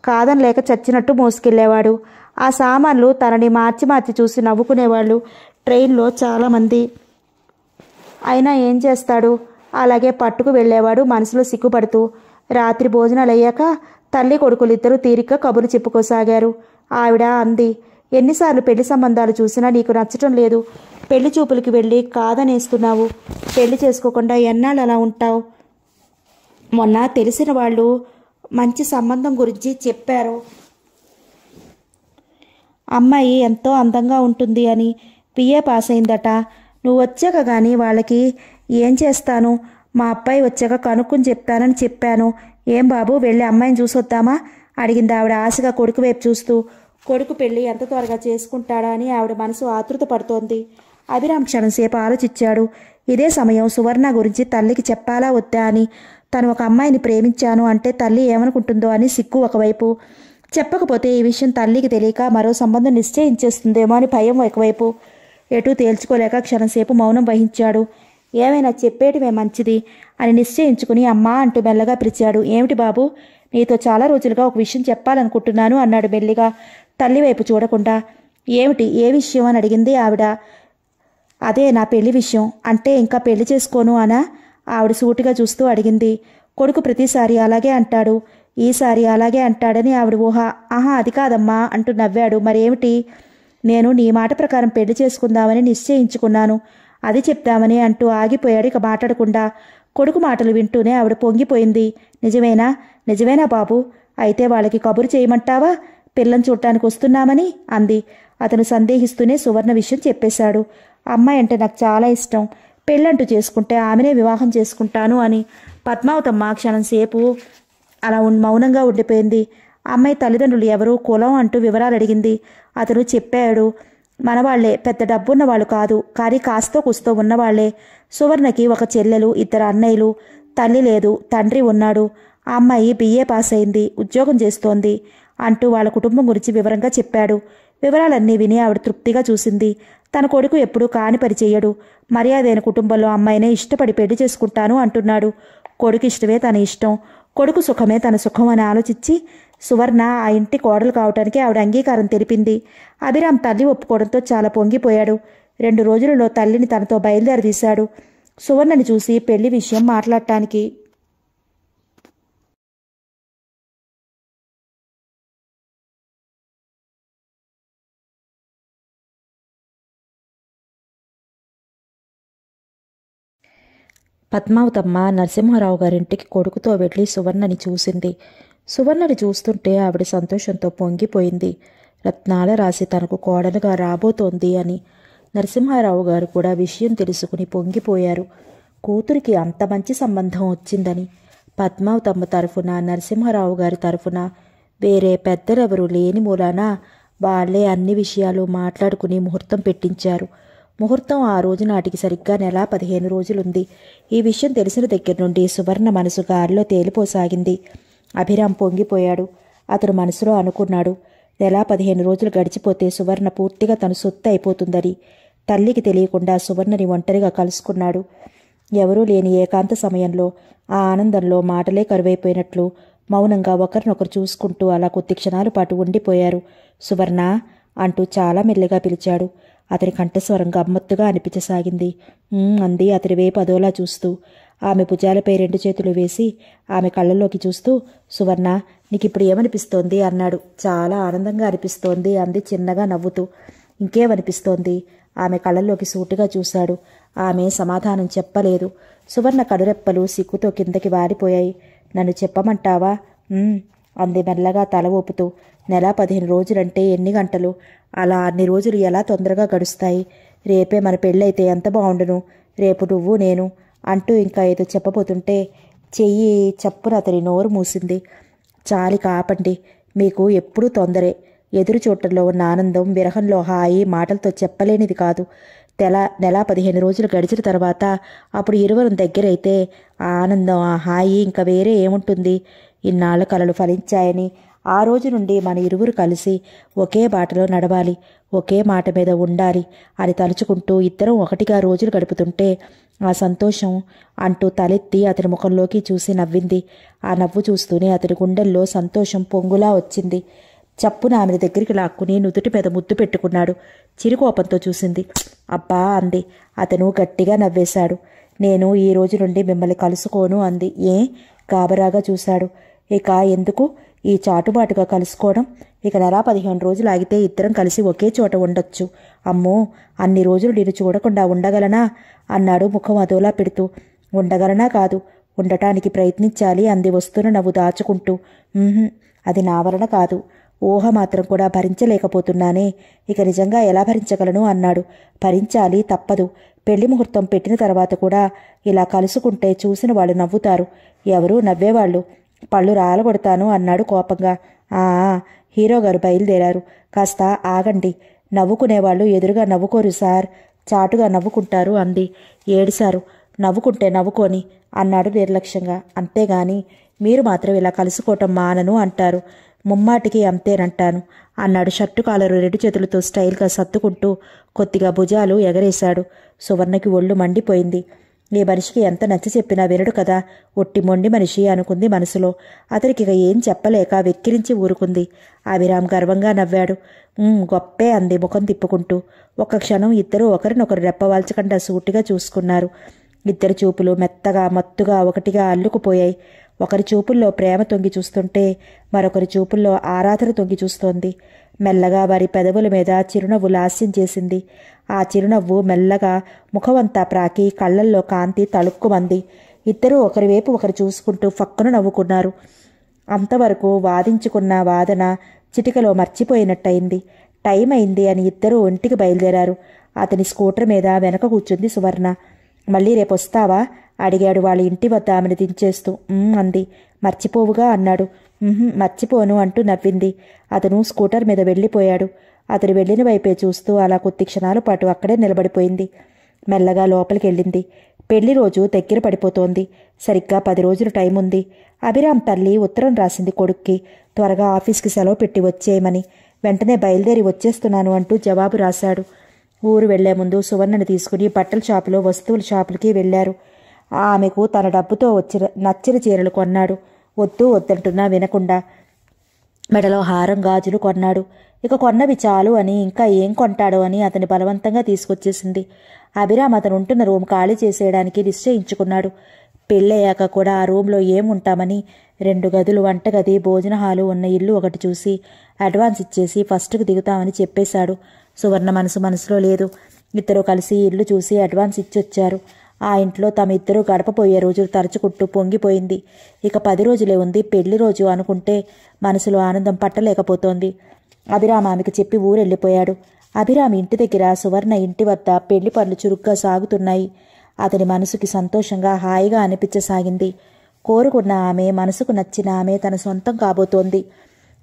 S1: కాదనలేక చచ్చినట్టు మోసుకెళ్లేవాడు ఆ సామాన్లు తనని మార్చి మార్చి చూసి నవ్వుకునేవాళ్ళు ట్రైన్లో చాలామంది అయినా ఏం చేస్తాడు అలాగే పట్టుకు వెళ్ళేవాడు మనసులో సిగ్గుపడుతూ రాత్రి భోజనాలు అయ్యాక తల్లి కొడుకులిద్దరూ తీరిక కబుర్లు చెప్పుకోసాగారు ఆవిడ అంది ఎన్నిసార్లు పెళ్లి సంబంధాలు చూసినా నీకు నచ్చటం లేదు పెళ్లి చూపులకి వెళ్ళి కాదనేస్తున్నావు పెళ్లి చేసుకోకుండా ఎన్నాళ్ళు అలా ఉంటావు మొన్న తెలిసిన వాళ్ళు మంచి సంబంధం గురించి చెప్పారు అమ్మాయి ఎంతో అందంగా ఉంటుంది అని పిఏ పాస్ అయిందట నువ్వు వచ్చాక కానీ వాళ్ళకి ఏం చేస్తాను మా అబ్బాయి వచ్చాక కనుక్కుని చెప్తానని చెప్పాను ఏం బాబు వెళ్ళి అమ్మాయిని చూసొద్దామా అడిగింది ఆవిడ ఆశగా కొడుకు వైపు చూస్తూ కొడుకు పెళ్ళి ఎంత త్వరగా చేసుకుంటాడా అని ఆవిడ మనసు ఆతృత పడుతోంది అభిరామ్ సేపు ఆలోచించాడు ఇదే సమయం సువర్ణ గురించి తల్లికి చెప్పాలా వద్దా అని తను ఒక అమ్మాయిని ప్రేమించాను అంటే తల్లి ఏమనుకుంటుందో అని సిక్కు ఒకవైపు చెప్పకపోతే ఈ విషయం తల్లికి తెలియక మరో సంబంధం నిశ్చయించేస్తుందేమో అని భయం ఒకవైపు ఎటూ తేల్చుకోలేక క్షణసేపు మౌనం వహించాడు ఏమైనా చెప్పేటివే మంచిది అని నిశ్చయించుకుని అమ్మా అంటూ మెల్లగా పిలిచాడు ఏమిటి బాబు నీతో చాలా రోజులుగా ఒక విషయం చెప్పాలనుకుంటున్నాను అన్నాడు మెల్లిగా తల్లి వైపు చూడకుండా ఏమిటి ఏ విషయం అని అడిగింది ఆవిడ అదే నా పెళ్లి విషయం అంటే ఇంకా పెళ్లి చేసుకోను అనా ఆవిడ సూటిగా చూస్తూ అడిగింది కొడుకు ప్రతిసారి అలాగే అంటాడు ఈసారి అలాగే అంటాడని ఆవిడ ఊహ ఆహా అది కాదమ్మా అంటూ నవ్వాడు మరేమిటి నేను నీ మాట ప్రకారం పెళ్లి చేసుకుందామని నిశ్చయించుకున్నాను అది చెప్తామని అంటూ ఆగిపోయాడు ఇక మాట్లాడకుండా కొడుకు మాటలు వింటూనే ఆవిడ పొంగిపోయింది నిజమేనా నిజమేనా బాబు అయితే వాళ్ళకి కబురు చేయమంటావా పిల్లని చూడటానికి వస్తున్నామని అంది అతను సందేహిస్తూనే సువర్ణ విషయం చెప్పేశాడు అమ్మాయి అంటే నాకు చాలా ఇష్టం పెళ్ళంటూ చేసుకుంటే ఆమెనే వివాహం చేసుకుంటాను అని పద్మావతమ్మ క్షణం సేపు అలా మౌనంగా ఉండిపోయింది అమ్మాయి తల్లిదండ్రులు ఎవరు కులం అంటూ వివరాలు అడిగింది అతను చెప్పాడు మనవాళ్లే పెద్ద డబ్బున్న వాళ్ళు కాదు కానీ కాస్తో కుస్తో ఉన్నవాళ్లే సువర్ణకి ఒక చెల్లెలు ఇద్దరు అన్నయ్యలు తల్లి లేదు తండ్రి ఉన్నాడు అమ్మాయి బీఏ పాస్ అయింది ఉద్యోగం చేస్తోంది అంటూ వాళ్ళ కుటుంబం గురించి వివరంగా చెప్పాడు వివరాలన్నీ విని ఆవిడ తృప్తిగా చూసింది తన కొడుకు ఎప్పుడూ కాని పరిచేయడు మర్యాదైన కుటుంబంలో అమ్మాయినే ఇష్టపడి పెళ్లి చేసుకుంటాను అంటున్నాడు కొడుకు ఇష్టమే తన ఇష్టం కొడుకు సుఖమే తన సుఖం అని ఆలోచించి సువర్ణ ఆ ఇంటి కోడలు కావటానికి ఆవిడ అంగీకారం తెలిపింది అభిరామ్ తల్లి ఒప్పుకోవడంతో చాలా పొంగిపోయాడు రెండు రోజులలో తల్లిని తనతో బయలుదేరదీశాడు సువర్ణని చూసి పెళ్లి విషయం మాట్లాడటానికి పద్మావతమ్మ నరసింహారావు గారింటికి కొడుకుతో వెళ్ళి సువర్ణని చూసింది సువర్ణని చూస్తుంటే ఆవిడ సంతోషంతో పొంగిపోయింది రత్నాల రాసి తనకు కోడలుగా రాబోతోంది అని నరసింహారావు గారు కూడా విషయం తెలుసుకుని పొంగిపోయారు కూతురికి అంత మంచి సంబంధం వచ్చిందని పద్మావతమ్మ తరఫున నరసింహారావు గారి తరఫున వేరే పెద్దలెవరూ లేని మూలాన వాళ్లే అన్ని విషయాలు మాట్లాడుకుని ముహూర్తం పెట్టించారు ముహూర్తం ఆ రోజు నాటికి సరిగ్గా నెల పదిహేను రోజులుంది ఈ విషయం తెలిసిన దగ్గర నుండి సువర్ణ మనసు గారిలో తేలిపోసాగింది అభిరామ్ పొంగిపోయాడు అతడు మనసులో అనుకున్నాడు నెల పదిహేను రోజులు గడిచిపోతే సువర్ణ పూర్తిగా తను సొత్తు అయిపోతుందని తల్లికి తెలియకుండా సువర్ణని ఒంటరిగా కలుసుకున్నాడు ఎవరూ లేని ఏకాంత సమయంలో ఆ ఆనందంలో మాటలే కరువైపోయినట్లు మౌనంగా ఒకరినొకరు చూసుకుంటూ అలా కొద్ది క్షణాల పాటు ఉండిపోయారు సువర్ణ అంటూ చాలా మెల్లగా పిలిచాడు అతని కంఠస్వరం గమ్మత్తుగా అనిపించసాగింది అంది అతని వేపు అదోలా చూస్తూ ఆమె భుజాలపై రెండు చేతులు వేసి ఆమె కళ్ళలోకి చూస్తూ సువర్ణ నీకిప్పుడు ఏమనిపిస్తోంది అన్నాడు చాలా ఆనందంగా అనిపిస్తోంది అంది చిన్నగా నవ్వుతూ ఇంకేమనిపిస్తోంది ఆమె కళ్ళల్లోకి సూటుగా చూశాడు ఆమె సమాధానం చెప్పలేదు సువర్ణ కడురెప్పలు సిగ్గుతో కిందకి వారిపోయాయి నన్ను చెప్పమంటావా అంది మెల్లగా తల ఊపుతూ నెల పదిహేను రోజులంటే ఎన్ని గంటలు అలా అన్ని రోజులు ఎలా తొందరగా గడుస్తాయి రేపే మన పెళ్ళైతే ఎంత బాగుండును రేపు నువ్వు నేను అంటూ ఇంకా ఏదో చెప్పబోతుంటే చెయ్యి చప్పున అతని నోరు మూసింది చాలి కాపండి మీకు ఎప్పుడూ తొందరే ఎదురు చూడటంలో ఉన్న ఆనందం విరహంలో హాయి మాటలతో చెప్పలేనిది కాదు తెల నెల పదిహేను రోజులు గడిచిన తర్వాత అప్పుడు ఇరువురం దగ్గరైతే ఆ ఆనందం ఆ హాయి ఇంకా వేరే ఏముంటుంది ఇన్నాళ్ళ కలలు ఫలించాయని ఆ రోజు నుండి మన ఇరువురు కలిసి ఒకే బాటలో నడవాలి ఒకే మాట మీద ఉండాలి అని తలుచుకుంటూ ఇద్దరం ఒకటిగా రోజులు గడుపుతుంటే ఆ సంతోషం అంటూ తలెత్తి అతని ముఖంలోకి చూసి నవ్వింది ఆ నవ్వు చూస్తూనే అతని గుండెల్లో సంతోషం పొంగులా వచ్చింది చప్పున ఆమె దగ్గరికి లాక్కుని నుదుటి మీద ముద్దు పెట్టుకున్నాడు చిరుకోపంతో చూసింది అబ్బా అంది అతను గట్టిగా నవ్వేశాడు నేను ఈ రోజు నుండి మిమ్మల్ని కలుసుకోను అంది ఏ గాబరాగా చూశాడు ఇక ఎందుకు ఈ చాటుబాటుగా కలుసుకోవడం ఇక నెలా పదిహేను రోజులు ఆగితే ఇద్దరం కలిసి ఒకే చోట ఉండొచ్చు అమ్మో అన్ని రోజులు నేను చూడకుండా ఉండగలనా అన్నాడు ముఖం అదోలా పెడుతూ ఉండగలనా కాదు ఉండటానికి ప్రయత్నించాలి అంది వస్తున్న నవ్వు దాచుకుంటూ అది నా వలన కాదు ఊహ మాత్రం కూడా భరించలేకపోతున్నానే ఇక నిజంగా ఎలా భరించగలను అన్నాడు భరించాలి తప్పదు పెళ్లి ముహూర్తం పెట్టిన తర్వాత కూడా ఇలా కలుసుకుంటే చూసిన వాళ్ళు నవ్వుతారు ఎవరూ నవ్వేవాళ్ళు పళ్ళు రాలగొడతాను అన్నాడు కోపంగా ఆ హీరోగారు బయలుదేరారు కాస్త ఆగండి నవ్వుకునేవాళ్ళు ఎదురుగా నవ్వుకోరు సార్ చాటుగా నవ్వుకుంటారు అంది ఏడిశారు నవ్వుకుంటే నవ్వుకొని అన్నాడు నిర్లక్ష్యంగా అంతేగాని మీరు మాత్రం ఇలా కలుసుకోవటం మానను అంటారు ముమ్మాటికి అంతేనంటాను అన్నాడు షర్టు కాలరు రెండు చేతులతో స్టైల్గా సర్దుకుంటూ కొద్దిగా భుజాలు ఎగరేశాడు సువర్ణకి ఒళ్ళు మండిపోయింది నీ మనిషికి ఎంత నచ్చ చెప్పినా వినడు కదా ఒట్టి మొండి మనిషి అనుకుంది మనసులో అతనికి ఇక ఏం చెప్పలేక వెక్కిరించి ఊరుకుంది అభిరామ్ గర్వంగా నవ్వాడు గొప్పే అంది ముఖం తిప్పుకుంటూ ఒక క్షణం ఇద్దరు ఒకరినొకరు రెప్పవాల్చకుండా సూటిగా చూసుకున్నారు ఇద్దరు చూపులు మెత్తగా మత్తుగా ఒకటిగా అల్లుకుపోయాయి ఒకరి చూపుల్లో ప్రేమ తొంగి చూస్తుంటే మరొకరి చూపుల్లో ఆరాధన తొంగి చూస్తోంది మెల్లగా వారి పెదవుల మీద చిరునవ్వు లాస్యం చేసింది ఆ చిరునవ్వు మెల్లగా ముఖమంతా ప్రాకి కళ్ళల్లో కాంతి తళుక్కుమంది ఇద్దరూ ఒకరివైపు ఒకరు చూసుకుంటూ ఫక్కును నవ్వుకున్నారు అంతవరకు వాదించుకున్న వాదన చిటికలో మర్చిపోయినట్టయింది టైం అయింది అని ఇద్దరూ ఒంటికి బయలుదేరారు అతని స్కూటర్ మీద వెనక కూర్చుంది సువర్ణ మళ్ళీ రేపు వస్తావా అడిగాడు వాళ్ళ ఇంటి వద్ద ఆమెను దించేస్తూ అంది మర్చిపోవుగా అన్నాడు మర్చిపోను అంటూ నవ్వింది అతను స్కూటర్ మీద వెళ్ళిపోయాడు అతడు వెళ్ళిన వైపే చూస్తూ అలా కొద్ది క్షణాల పాటు అక్కడే నిలబడిపోయింది మెల్లగా లోపలికి వెళ్ళింది పెళ్లి రోజు దగ్గర పడిపోతోంది సరిగ్గా పది రోజులు టైం ఉంది అభిరామ్ తల్లి ఉత్తరం రాసింది కొడుక్కి త్వరగా ఆఫీస్కి సెలవు పెట్టి వచ్చేయమని వెంటనే బయలుదేరి వచ్చేస్తున్నాను అంటూ జవాబు రాశాడు ఊరు వెళ్లే ముందు సువర్ణని తీసుకుని బట్టల షాపులో వస్తువుల షాపులకి వెళ్లారు ఆమెకు తన డబ్బుతో వచ్చిన నచ్చిన చీరలు కొన్నాడు వద్దు వద్దంటున్నా వినకుండా మెడలో హారం గాజులు కొన్నాడు ఇక కొన్నవి చాలు అని ఇంకా ఏం కొంటాడో అని అతని బలవంతంగా తీసుకొచ్చేసింది అభిరామ్ అతను ఉంటున్న రూమ్ ఖాళీ చేసేయడానికి నిశ్చయించుకున్నాడు పెళ్ళయ్యాక కూడా ఆ రూమ్లో ఏముంటామని రెండు గదులు వంటగది భోజన హాలు ఉన్న ఇల్లు ఒకటి చూసి అడ్వాన్స్ ఇచ్చేసి ఫస్ట్కి దిగుతామని చెప్పేశాడు సువర్ణ మనసు మనసులో లేదు ఇద్దరు కలిసి ఇల్లు చూసి అడ్వాన్స్ ఇచ్చొచ్చారు ఆ ఇంట్లో తమిద్దరూ గడపబోయే రోజు తరచుకుంటూ పొంగిపోయింది ఇక పది రోజులే ఉంది పెళ్లి రోజు అనుకుంటే మనసులో ఆనందం పట్టలేకపోతోంది అభిరామ్ ఆమెకు చెప్పి ఊరెళ్ళిపోయాడు అభిరామ్ ఇంటి దగ్గర సువర్ణ ఇంటి వద్ద పెళ్లి పనులు చురుగ్గా సాగుతున్నాయి అతని మనసుకి సంతోషంగా హాయిగా అనిపించసాగింది కోరుకున్న ఆమె మనసుకు నచ్చిన ఆమె తన సొంతం కాబోతోంది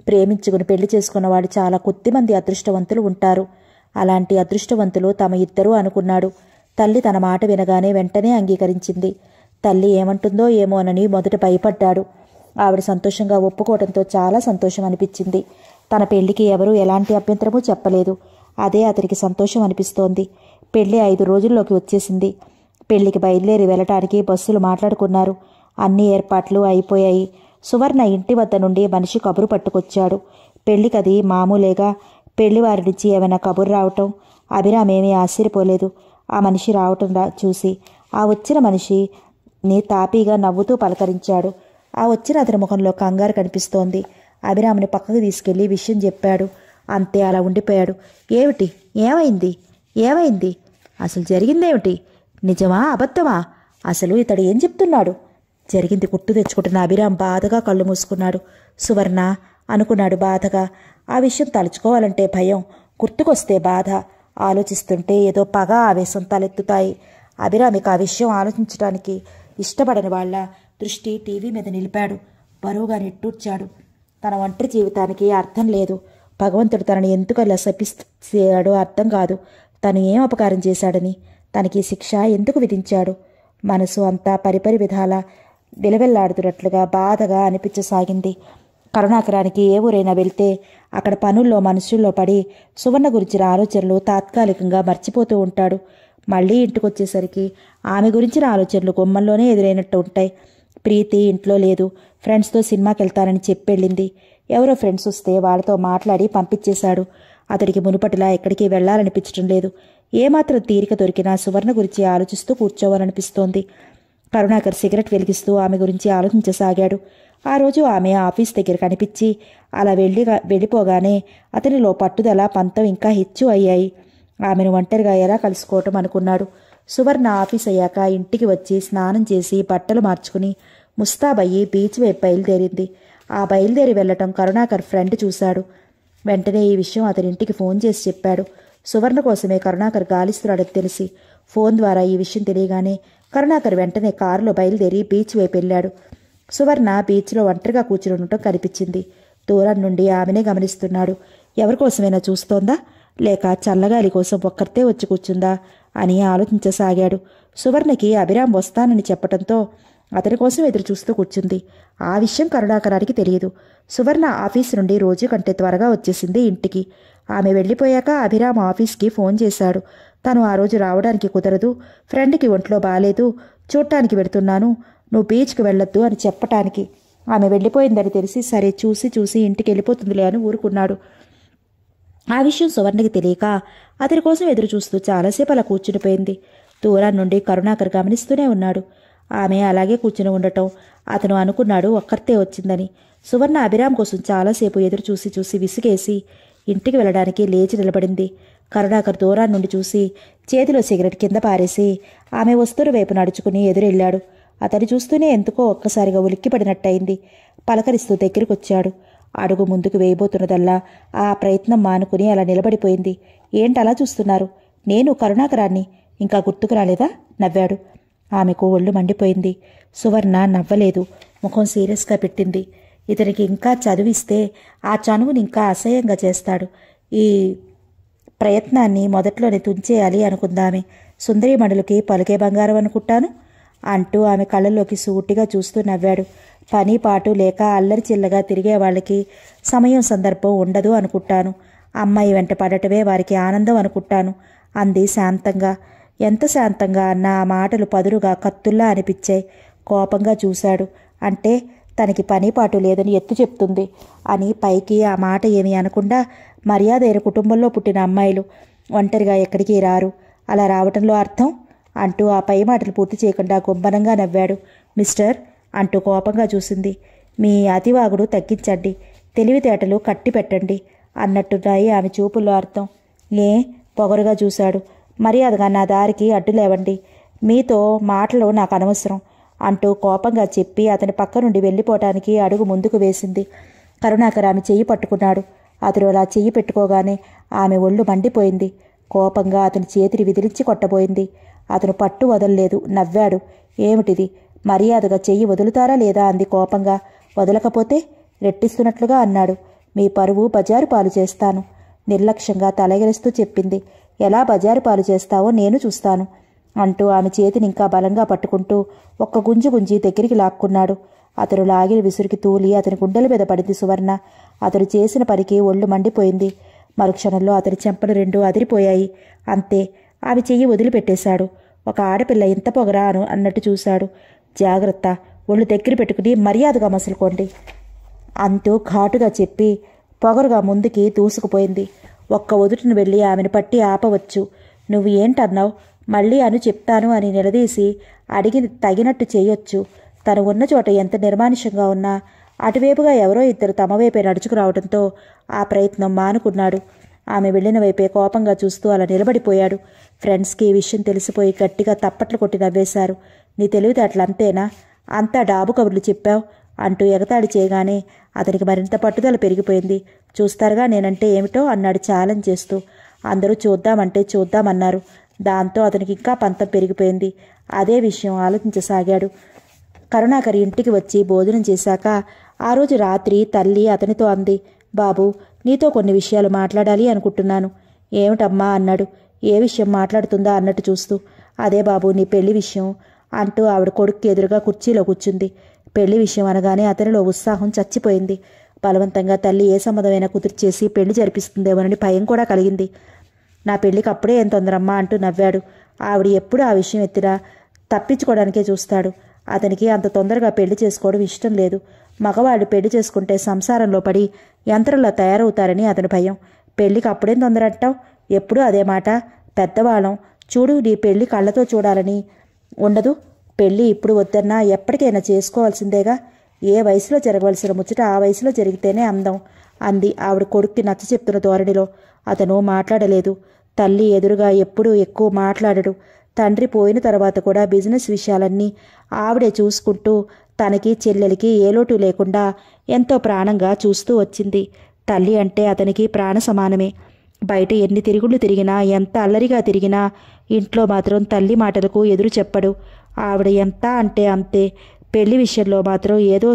S1: ప్రేమించుకుని పెళ్లి చేసుకున్న వాళ్ళు చాలా కొద్దిమంది అదృష్టవంతులు ఉంటారు అలాంటి అదృష్టవంతులు తమ ఇద్దరూ అనుకున్నాడు తల్లి తన మాట వినగానే వెంటనే అంగీకరించింది తల్లి ఏమంటుందో ఏమోనని మొదట భయపడ్డాడు ఆవిడ సంతోషంగా ఒప్పుకోవడంతో చాలా సంతోషం అనిపించింది తన పెళ్లికి ఎవరూ ఎలాంటి అభ్యంతరమూ చెప్పలేదు అదే అతనికి సంతోషం అనిపిస్తోంది పెళ్లి ఐదు రోజుల్లోకి వచ్చేసింది పెళ్లికి బయలుదేరి వెళ్ళటానికి బస్సులు మాట్లాడుకున్నారు అన్ని ఏర్పాట్లు అయిపోయాయి సువర్ణ ఇంటి వద్ద నుండి మనిషి కబురు పట్టుకొచ్చాడు పెళ్లికది మామూలేగా పెళ్లివారి నుంచి ఏమైనా కబురు రావటం అభిరామేమీ ఆశ్చర్యపోలేదు ఆ మనిషి రావటం చూసి ఆ వచ్చిన మనిషి ని తాపీగా నవ్వుతూ పలకరించాడు ఆ వచ్చిన అతని ముఖంలో కంగారు కనిపిస్తోంది అభిరామ్ని పక్కకు తీసుకెళ్లి విషయం చెప్పాడు అంతే అలా ఉండిపోయాడు ఏమిటి ఏమైంది ఏమైంది అసలు జరిగిందేమిటి నిజమా అబద్ధమా అసలు ఇతడు ఏం చెప్తున్నాడు జరిగింది కుట్టు తెచ్చుకుంటున్న అభిరామ్ బాధగా కళ్ళు మూసుకున్నాడు సువర్ణ అనుకున్నాడు బాధగా ఆ విషయం తలుచుకోవాలంటే భయం గుర్తుకొస్తే బాధ ఆలోచిస్తుంటే ఏదో పగ ఆవేశం తలెత్తుతాయి అభిరామికి ఆ విషయం ఆలోచించడానికి ఇష్టపడని వాళ్ళ దృష్టి టీవీ మీద నిలిపాడు బరువుగా నిట్టూర్చాడు తన ఒంటరి జీవితానికి అర్థం లేదు భగవంతుడు తనని ఎందుకు అలా శపిస్తాడో అర్థం కాదు తను ఏం అపకారం చేశాడని తనకి శిక్ష ఎందుకు విధించాడు మనసు అంతా పరిపరి విధాల విలవెల్లాడుతున్నట్లుగా బాధగా అనిపించసాగింది కరుణాకరానికి ఏ ఊరైనా వెళ్తే అక్కడ పనుల్లో మనుషుల్లో పడి సువర్ణ గురించిన ఆలోచనలు తాత్కాలికంగా మర్చిపోతూ ఉంటాడు మళ్ళీ ఇంటికొచ్చేసరికి ఆమె గురించిన ఆలోచనలు గుమ్మంలోనే ఎదురైనట్టు ఉంటాయి ప్రీతి ఇంట్లో లేదు ఫ్రెండ్స్తో సినిమాకి వెళ్తానని చెప్పెళ్ళింది ఎవరో ఫ్రెండ్స్ వస్తే వాళ్ళతో మాట్లాడి పంపించేశాడు అతడికి మునుపటిలా ఎక్కడికి వెళ్లాలనిపించడం లేదు ఏమాత్రం తీరిక దొరికినా సువర్ణ గురించి ఆలోచిస్తూ కూర్చోవాలనిపిస్తోంది కరుణాకర్ సిగరెట్ వెలిగిస్తూ ఆమె గురించి ఆలోచించసాగాడు ఆ రోజు ఆమె ఆఫీస్ దగ్గర కనిపించి అలా వెళ్ళి వెళ్ళిపోగానే అతనిలో పట్టుదల పంతం ఇంకా హెచ్చు అయ్యాయి ఆమెను ఒంటరిగా ఎలా కలుసుకోవటం అనుకున్నాడు సువర్ణ ఆఫీస్ అయ్యాక ఇంటికి వచ్చి స్నానం చేసి బట్టలు మార్చుకుని ముస్తాబయ్యి బీచ్ వైపు బయలుదేరింది ఆ బయలుదేరి వెళ్లటం కరుణాకర్ ఫ్రెండ్ చూశాడు వెంటనే ఈ విషయం అతనింటికి ఫోన్ చేసి చెప్పాడు సువర్ణ కోసమే కరుణాకర్ గాలిస్తున్నాడని తెలిసి ఫోన్ ద్వారా ఈ విషయం తెలియగానే కరుణాకర్ వెంటనే కారులో బయలుదేరి బీచ్ వైపు వెళ్ళాడు సువర్ణ బీచ్లో ఒంటరిగా కూర్చుని ఉండటం కనిపించింది దూరం నుండి ఆమెనే గమనిస్తున్నాడు ఎవరికోసమైనా చూస్తోందా లేక చల్లగాలి కోసం ఒక్కరితే వచ్చి కూర్చుందా అని ఆలోచించసాగాడు సువర్ణకి అభిరామ్ వస్తానని చెప్పడంతో అతని కోసం ఎదురు చూస్తూ కూర్చుంది ఆ విషయం కరుణాకరానికి తెలియదు సువర్ణ ఆఫీస్ నుండి రోజు కంటే త్వరగా వచ్చేసింది ఇంటికి ఆమె వెళ్ళిపోయాక అభిరామ్ ఆఫీస్కి ఫోన్ చేశాడు తను ఆ రోజు రావడానికి కుదరదు ఫ్రెండ్కి ఒంట్లో బాలేదు చూడటానికి వెడుతున్నాను నువ్వు బీచ్కి వెళ్ళొద్దు అని చెప్పటానికి ఆమె వెళ్ళిపోయిందని తెలిసి సరే చూసి చూసి ఇంటికి వెళ్ళిపోతుందిలే అని ఊరుకున్నాడు ఆ విషయం సువర్ణకి తెలియక అతని కోసం ఎదురు చూస్తూ చాలాసేపు అలా కూర్చునిపోయింది దూరం నుండి కరుణాకర్ గమనిస్తూనే ఉన్నాడు ఆమె అలాగే కూర్చుని ఉండటం అతను అనుకున్నాడు ఒక్కరితే వచ్చిందని సువర్ణ అభిరామ్ కోసం చాలాసేపు ఎదురు చూసి చూసి విసిగేసి ఇంటికి వెళ్ళడానికి లేచి నిలబడింది కరుణాకర్ దూరాన్ని నుండి చూసి చేతిలో సిగరెట్ కింద పారేసి ఆమె వస్తువుల వైపు నడుచుకుని ఎదురెళ్ళాడు అతడు చూస్తూనే ఎందుకో ఒక్కసారిగా ఉలిక్కిపడినట్టయింది పలకరిస్తూ దగ్గరికొచ్చాడు అడుగు ముందుకు వేయబోతున్నదల్లా ఆ ప్రయత్నం మానుకుని అలా నిలబడిపోయింది ఏంటలా చూస్తున్నారు నేను కరుణాకరాన్ని ఇంకా గుర్తుకు రాలేదా నవ్వాడు ఆమెకు ఒళ్ళు మండిపోయింది సువర్ణ నవ్వలేదు ముఖం సీరియస్గా పెట్టింది ఇతనికి ఇంకా చదివిస్తే ఆ చనువుని ఇంకా అసహ్యంగా చేస్తాడు ఈ ప్రయత్నాన్ని మొదట్లోనే తుంచేయాలి అనుకుందామే సుందరి మండలికి పలికే బంగారం అనుకుంటాను అంటూ ఆమె కళ్ళలోకి సూటిగా చూస్తూ నవ్వాడు పని పాటు లేక అల్లరి చిల్లగా తిరిగే వాళ్ళకి సమయం సందర్భం ఉండదు అనుకుంటాను అమ్మాయి వెంట పడటమే వారికి ఆనందం అనుకుంటాను అంది శాంతంగా ఎంత శాంతంగా అన్న ఆ మాటలు పదురుగా కత్తుల్లా అనిపించాయి కోపంగా చూశాడు అంటే తనకి పని పాటు లేదని ఎత్తు చెప్తుంది అని పైకి ఆ మాట ఏమీ అనకుండా మర్యాద కుటుంబంలో పుట్టిన అమ్మాయిలు ఒంటరిగా ఎక్కడికి రారు అలా రావటంలో అర్థం అంటూ ఆ పై మాటలు పూర్తి చేయకుండా గుంబనంగా నవ్వాడు మిస్టర్ అంటూ కోపంగా చూసింది మీ అతివాగుడు తగ్గించండి తెలివితేటలు కట్టి పెట్టండి అన్నట్టున్నాయి ఆమె చూపుల్లో అర్థం ఏ పొగరుగా చూశాడు మర్యాదగా నా దారికి అడ్డు లేవండి మీతో మాటలు నాకు అనవసరం అంటూ కోపంగా చెప్పి అతని పక్క నుండి వెళ్ళిపోవటానికి అడుగు ముందుకు వేసింది కరుణాకర్ ఆమె చెయ్యి పట్టుకున్నాడు అతడు అలా చెయ్యి పెట్టుకోగానే ఆమె ఒళ్ళు మండిపోయింది కోపంగా అతని చేతిని విదిలించి కొట్టబోయింది అతను పట్టు వదల్లేదు నవ్వాడు ఏమిటిది మర్యాదగా చెయ్యి వదులుతారా లేదా అంది కోపంగా వదలకపోతే రెట్టిస్తున్నట్లుగా అన్నాడు మీ పరువు బజారు పాలు చేస్తాను నిర్లక్ష్యంగా తలగెలుస్తూ చెప్పింది ఎలా బజారు పాలు చేస్తావో నేను చూస్తాను అంటూ ఆమె చేతిని ఇంకా బలంగా పట్టుకుంటూ ఒక్క గుంజు గుంజి దగ్గరికి లాక్కున్నాడు అతను లాగిన విసురికి తూలి అతని గుండెల మీద పడింది సువర్ణ అతడు చేసిన పనికి ఒళ్ళు మండిపోయింది మరుక్షణంలో అతని చెంపలు రెండు అదిరిపోయాయి అంతే ఆమె చెయ్యి వదిలిపెట్టేశాడు ఒక ఆడపిల్ల ఇంత పొగరాను అన్నట్టు చూశాడు జాగ్రత్త ఒళ్ళు దగ్గర పెట్టుకుని మర్యాదగా మసులుకోండి అంతూ ఘాటుగా చెప్పి పొగరుగా ముందుకి దూసుకుపోయింది ఒక్క ఒదుటిని వెళ్ళి ఆమెను పట్టి ఆపవచ్చు నువ్వు ఏంటన్నావు మళ్ళీ అను చెప్తాను అని నిలదీసి అడిగి తగినట్టు చేయొచ్చు తను ఉన్న చోట ఎంత నిర్మానుషంగా ఉన్నా అటువైపుగా ఎవరో ఇద్దరు తమవైపే నడుచుకురావడంతో ఆ ప్రయత్నం మానుకున్నాడు ఆమె వెళ్లిన వైపే కోపంగా చూస్తూ అలా నిలబడిపోయాడు ఫ్రెండ్స్కి ఈ విషయం తెలిసిపోయి గట్టిగా తప్పట్లు కొట్టి నవ్వేశారు నీ తెలివితే అంతేనా అంతా డాబు కబుర్లు చెప్పావు అంటూ ఎగతాడి చేయగానే అతనికి మరింత పట్టుదల పెరిగిపోయింది చూస్తారుగా నేనంటే ఏమిటో అన్నాడు ఛాలెంజ్ చేస్తూ అందరూ చూద్దామంటే చూద్దామన్నారు దాంతో అతనికి ఇంకా పంతం పెరిగిపోయింది అదే విషయం ఆలోచించసాగాడు కరుణాకర్ ఇంటికి వచ్చి భోజనం చేశాక ఆ రోజు రాత్రి తల్లి అతనితో అంది బాబు నీతో కొన్ని విషయాలు మాట్లాడాలి అనుకుంటున్నాను ఏమిటమ్మా అన్నాడు ఏ విషయం మాట్లాడుతుందా అన్నట్టు చూస్తూ అదే బాబు నీ పెళ్లి విషయం అంటూ ఆవిడ కొడుక్కి ఎదురుగా కుర్చీలో కూర్చుంది పెళ్లి విషయం అనగానే అతనిలో ఉత్సాహం చచ్చిపోయింది బలవంతంగా తల్లి ఏ సంబంధమైనా కుదిర్చేసి పెళ్లి జరిపిస్తుందేమోనని భయం కూడా కలిగింది నా పెళ్లికి అప్పుడే ఏం తొందరమ్మా అంటూ నవ్వాడు ఆవిడ ఎప్పుడు ఆ విషయం ఎత్తినా తప్పించుకోవడానికే చూస్తాడు అతనికి అంత తొందరగా పెళ్లి చేసుకోవడం ఇష్టం లేదు మగవాడు పెళ్లి చేసుకుంటే సంసారంలో పడి యంత్రంలో తయారవుతారని అతని భయం పెళ్ళికి అప్పుడేం అంటావు ఎప్పుడూ అదే మాట పెద్దవాళ్ళం చూడు నీ పెళ్ళి కళ్ళతో చూడాలని ఉండదు పెళ్ళి ఇప్పుడు వద్దన్నా ఎప్పటికైనా చేసుకోవాల్సిందేగా ఏ వయసులో జరగవలసిన ముచ్చట ఆ వయసులో జరిగితేనే అందం అంది ఆవిడ కొడుక్కి నచ్చ చెప్తున్న ధోరణిలో అతను మాట్లాడలేదు తల్లి ఎదురుగా ఎప్పుడూ ఎక్కువ మాట్లాడడు తండ్రి పోయిన తర్వాత కూడా బిజినెస్ విషయాలన్నీ ఆవిడే చూసుకుంటూ తనకి చెల్లెలికి ఏలోటు లేకుండా ఎంతో ప్రాణంగా చూస్తూ వచ్చింది తల్లి అంటే అతనికి ప్రాణ సమానమే బయట ఎన్ని తిరుగుళ్ళు తిరిగినా ఎంత అల్లరిగా తిరిగినా ఇంట్లో మాత్రం తల్లి మాటలకు ఎదురు చెప్పడు ఆవిడ ఎంత అంటే అంతే పెళ్లి విషయంలో మాత్రం ఏదో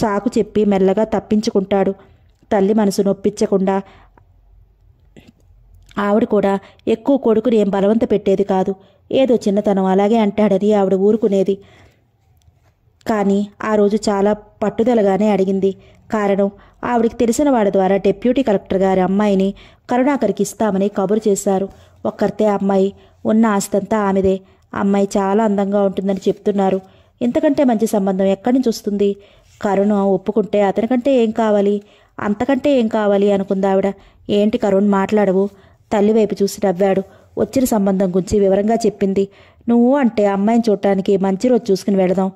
S1: సాకు చెప్పి మెల్లగా తప్పించుకుంటాడు తల్లి మనసు నొప్పించకుండా ఆవిడ కూడా ఎక్కువ కొడుకుని ఏం బలవంత పెట్టేది కాదు ఏదో చిన్నతనం అలాగే అంటాడని ఆవిడ ఊరుకునేది కానీ ఆ రోజు చాలా పట్టుదలగానే అడిగింది కారణం ఆవిడికి తెలిసిన వాడి ద్వారా డిప్యూటీ కలెక్టర్ గారి అమ్మాయిని కరుణాకరికి ఇస్తామని కబురు చేశారు ఒక్కరితే అమ్మాయి ఉన్న ఆస్తంతా ఆమెదే అమ్మాయి చాలా అందంగా ఉంటుందని చెప్తున్నారు ఇంతకంటే మంచి సంబంధం ఎక్కడి నుంచి వస్తుంది కరుణ ఒప్పుకుంటే అతనికంటే ఏం కావాలి అంతకంటే ఏం కావాలి ఆవిడ ఏంటి కరుణ్ మాట్లాడవు తల్లివైపు చూసి నవ్వాడు వచ్చిన సంబంధం గురించి వివరంగా చెప్పింది నువ్వు అంటే అమ్మాయిని చూడటానికి మంచి రోజు చూసుకుని వెళదాం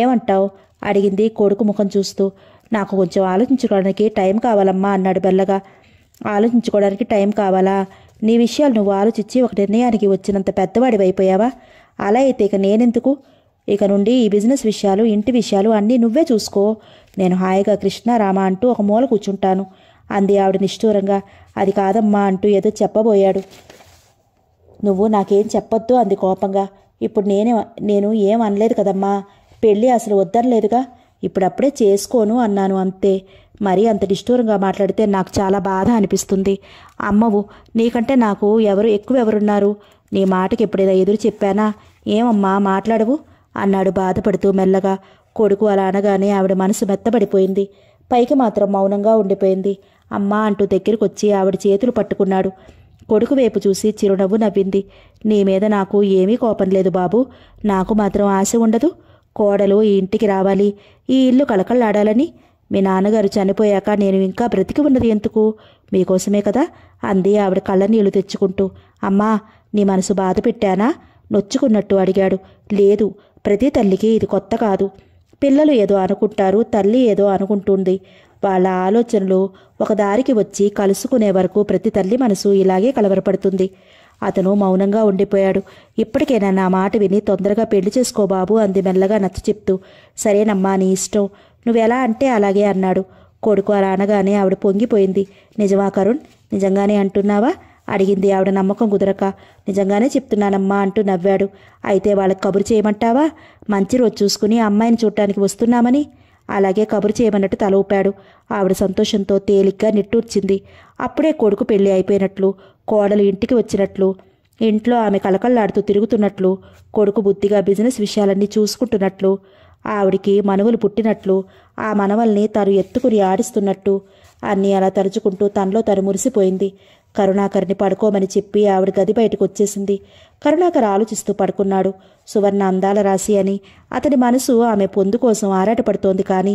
S1: ఏమంటావు అడిగింది కొడుకు ముఖం చూస్తూ నాకు కొంచెం ఆలోచించుకోవడానికి టైం కావాలమ్మా అన్నాడు బెల్లగా ఆలోచించుకోవడానికి టైం కావాలా నీ విషయాలు నువ్వు ఆలోచించి ఒక నిర్ణయానికి వచ్చినంత పెద్దవాడివైపోయావా అలా అయితే ఇక నేనెందుకు ఇక నుండి ఈ బిజినెస్ విషయాలు ఇంటి విషయాలు అన్నీ నువ్వే చూసుకో నేను హాయిగా కృష్ణారామ అంటూ ఒక మూల కూర్చుంటాను అంది ఆవిడ నిష్ఠూరంగా అది కాదమ్మా అంటూ ఏదో చెప్పబోయాడు నువ్వు నాకేం చెప్పొద్దు అంది కోపంగా ఇప్పుడు నేనే నేను ఏం అనలేదు కదమ్మా పెళ్ళి అసలు వద్దనలేదుగా ఇప్పుడప్పుడే చేసుకోను అన్నాను అంతే మరీ అంత నిష్ఠూరంగా మాట్లాడితే నాకు చాలా బాధ అనిపిస్తుంది అమ్మవు నీకంటే నాకు ఎవరు ఎక్కువ ఎవరున్నారు నీ మాటకి ఎప్పుడైనా ఎదురు చెప్పానా ఏమమ్మా మాట్లాడవు అన్నాడు బాధపడుతూ మెల్లగా కొడుకు అలా అనగానే ఆవిడ మనసు మెత్తబడిపోయింది పైకి మాత్రం మౌనంగా ఉండిపోయింది అమ్మా అంటూ దగ్గరికి వచ్చి ఆవిడ చేతులు పట్టుకున్నాడు కొడుకు వైపు చూసి చిరునవ్వు నవ్వింది నీ మీద నాకు ఏమీ కోపం లేదు బాబు నాకు మాత్రం ఆశ ఉండదు కోడలు ఈ ఇంటికి రావాలి ఈ ఇల్లు కళకళలాడాలని మీ నాన్నగారు చనిపోయాక నేను ఇంకా బ్రతికి ఉన్నది ఎందుకు మీకోసమే కదా అంది ఆవిడ కళ్ళ నీళ్లు తెచ్చుకుంటూ అమ్మా నీ మనసు బాధ పెట్టానా నొచ్చుకున్నట్టు అడిగాడు లేదు ప్రతి తల్లికి ఇది కొత్త కాదు పిల్లలు ఏదో అనుకుంటారు తల్లి ఏదో అనుకుంటుంది వాళ్ళ ఆలోచనలు ఒక దారికి వచ్చి కలుసుకునే వరకు ప్రతి తల్లి మనసు ఇలాగే కలవరపడుతుంది అతను మౌనంగా ఉండిపోయాడు ఇప్పటికైనా నా మాట విని తొందరగా పెళ్లి చేసుకో బాబు అంది మెల్లగా నచ్చ చెప్తూ సరేనమ్మా నీ ఇష్టం నువ్వెలా అంటే అలాగే అన్నాడు కొడుకు అలా అనగానే ఆవిడ పొంగిపోయింది నిజమా కరుణ్ నిజంగానే అంటున్నావా అడిగింది ఆవిడ నమ్మకం కుదరక నిజంగానే చెప్తున్నానమ్మా అంటూ నవ్వాడు అయితే వాళ్ళకి కబురు చేయమంటావా మంచి రోజు చూసుకుని అమ్మాయిని చూడటానికి వస్తున్నామని అలాగే కబురు చేయమన్నట్టు తల ఊపాడు ఆవిడ సంతోషంతో తేలిగ్గా నిట్టూర్చింది అప్పుడే కొడుకు పెళ్లి అయిపోయినట్లు కోడలు ఇంటికి వచ్చినట్లు ఇంట్లో ఆమె కలకల్లాడుతూ తిరుగుతున్నట్లు కొడుకు బుద్ధిగా బిజినెస్ విషయాలన్నీ చూసుకుంటున్నట్లు ఆవిడికి మనవులు పుట్టినట్లు ఆ మనవల్ని తను ఎత్తుకుని ఆడిస్తున్నట్టు అన్నీ అలా తరుచుకుంటూ తనలో తను మురిసిపోయింది కరుణాకర్ని పడుకోమని చెప్పి ఆవిడ గది బయటకు వచ్చేసింది కరుణాకర్ ఆలోచిస్తూ పడుకున్నాడు సువర్ణ అందాల రాశి అని అతని మనసు ఆమె పొందు కోసం ఆరాటపడుతోంది కానీ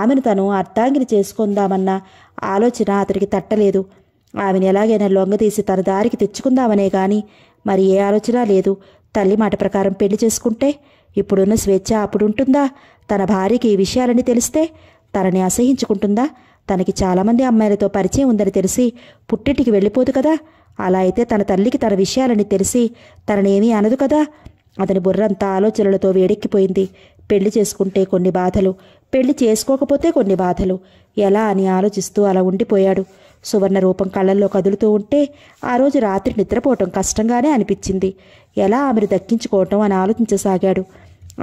S1: ఆమెను తను అర్ధాంగిని చేసుకుందామన్న ఆలోచన అతడికి తట్టలేదు ఆమెను ఎలాగైనా లొంగదీసి తన దారికి తెచ్చుకుందామనే గాని మరి ఏ ఆలోచన లేదు తల్లి మాట ప్రకారం పెళ్లి చేసుకుంటే ఇప్పుడున్న స్వేచ్ఛ అప్పుడుంటుందా తన భార్యకి ఈ విషయాలన్నీ తెలిస్తే తనని అసహించుకుంటుందా తనకి చాలామంది అమ్మాయిలతో పరిచయం ఉందని తెలిసి పుట్టింటికి వెళ్ళిపోదు కదా అలా అయితే తన తల్లికి తన విషయాలని తెలిసి తననేమీ అనదు కదా అతని బుర్రంతా ఆలోచనలతో వేడెక్కిపోయింది పెళ్లి చేసుకుంటే కొన్ని బాధలు పెళ్లి చేసుకోకపోతే కొన్ని బాధలు ఎలా అని ఆలోచిస్తూ అలా ఉండిపోయాడు సువర్ణ రూపం కళ్ళల్లో కదులుతూ ఉంటే ఆ రోజు రాత్రి నిద్రపోవటం కష్టంగానే అనిపించింది ఎలా ఆమెను దక్కించుకోవటం అని ఆలోచించసాగాడు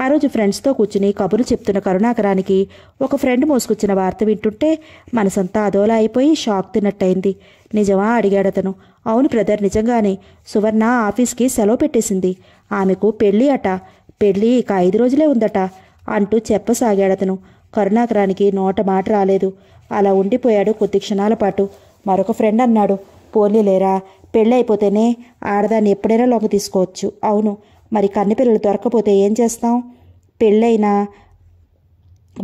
S1: ఆ రోజు ఫ్రెండ్స్తో కూర్చుని కబుర్లు చెప్తున్న కరుణాకరానికి ఒక ఫ్రెండ్ మోసుకొచ్చిన వార్త వింటుంటే మనసంతా అదోలా అయిపోయి షాక్ తిన్నట్టయింది నిజమా అడిగాడతను అవును బ్రదర్ నిజంగానే సువర్ణ ఆఫీస్కి సెలవు పెట్టేసింది ఆమెకు పెళ్ళి అట పెళ్ళి ఇక ఐదు రోజులే ఉందట అంటూ చెప్పసాగాడతను కరుణాకరానికి నోట మాట రాలేదు అలా ఉండిపోయాడు కొద్ది క్షణాల పాటు మరొక ఫ్రెండ్ అన్నాడు పోలీలేరా పెళ్ళి అయిపోతేనే ఆడదాన్ని ఎప్పుడైనా లోకి తీసుకోవచ్చు అవును మరి కన్నెపిల్లలు దొరకపోతే ఏం చేస్తాం పెళ్ళైనా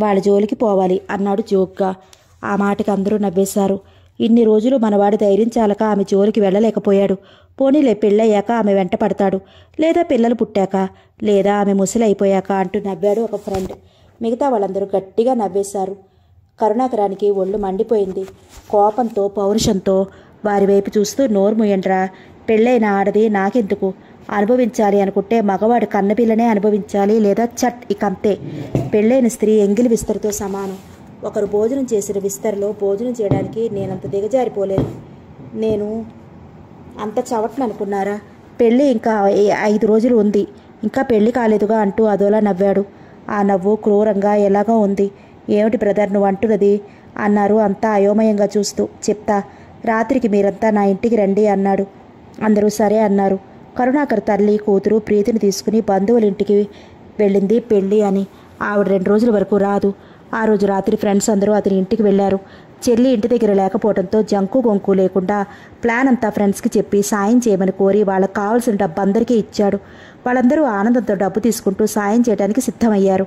S1: వాళ్ళ జోలికి పోవాలి అన్నాడు జోక్గా ఆ మాటకి అందరూ నవ్వేశారు ఇన్ని రోజులు మనవాడి ధైర్యం చాలక ఆమె జోలికి వెళ్ళలేకపోయాడు పోనీలే పెళ్ళయ్యాక ఆమె వెంట పడతాడు లేదా పిల్లలు పుట్టాక లేదా ఆమె ముసలైపోయాక అంటూ నవ్వాడు ఒక ఫ్రెండ్ మిగతా వాళ్ళందరూ గట్టిగా నవ్వేశారు కరుణాకరానికి ఒళ్ళు మండిపోయింది కోపంతో పౌరుషంతో వారి వైపు చూస్తూ నోరు ముయ్యండ్రా పెళ్ళైన ఆడది నాకెందుకు అనుభవించాలి అనుకుంటే మగవాడు కన్నపిల్లనే అనుభవించాలి లేదా చట్ ఇకంతే పెళ్ళైన స్త్రీ ఎంగిలి విస్తరితో సమానం ఒకరు భోజనం చేసిన విస్తరలో భోజనం చేయడానికి నేనంత దిగజారిపోలేదు నేను అంత చవటను అనుకున్నారా పెళ్ళి ఇంకా ఐదు రోజులు ఉంది ఇంకా పెళ్ళి కాలేదుగా అంటూ అదోలా నవ్వాడు ఆ నవ్వు క్రూరంగా ఎలాగో ఉంది ఏమిటి బ్రదర్ నువ్వు అంటున్నది అన్నారు అంతా అయోమయంగా చూస్తూ చెప్తా రాత్రికి మీరంతా నా ఇంటికి రండి అన్నాడు అందరూ సరే అన్నారు కరుణాకర్ తల్లి కూతురు ప్రీతిని తీసుకుని బంధువుల ఇంటికి వెళ్ళింది పెళ్ళి అని ఆవిడ రెండు రోజుల వరకు రాదు ఆ రోజు రాత్రి ఫ్రెండ్స్ అందరూ అతని ఇంటికి వెళ్ళారు చెల్లి ఇంటి దగ్గర లేకపోవడంతో జంకు గొంకు లేకుండా ప్లాన్ అంతా ఫ్రెండ్స్కి చెప్పి సాయం చేయమని కోరి వాళ్ళకు కావాల్సిన డబ్బు అందరికీ ఇచ్చాడు వాళ్ళందరూ ఆనందంతో డబ్బు తీసుకుంటూ సాయం చేయడానికి సిద్ధమయ్యారు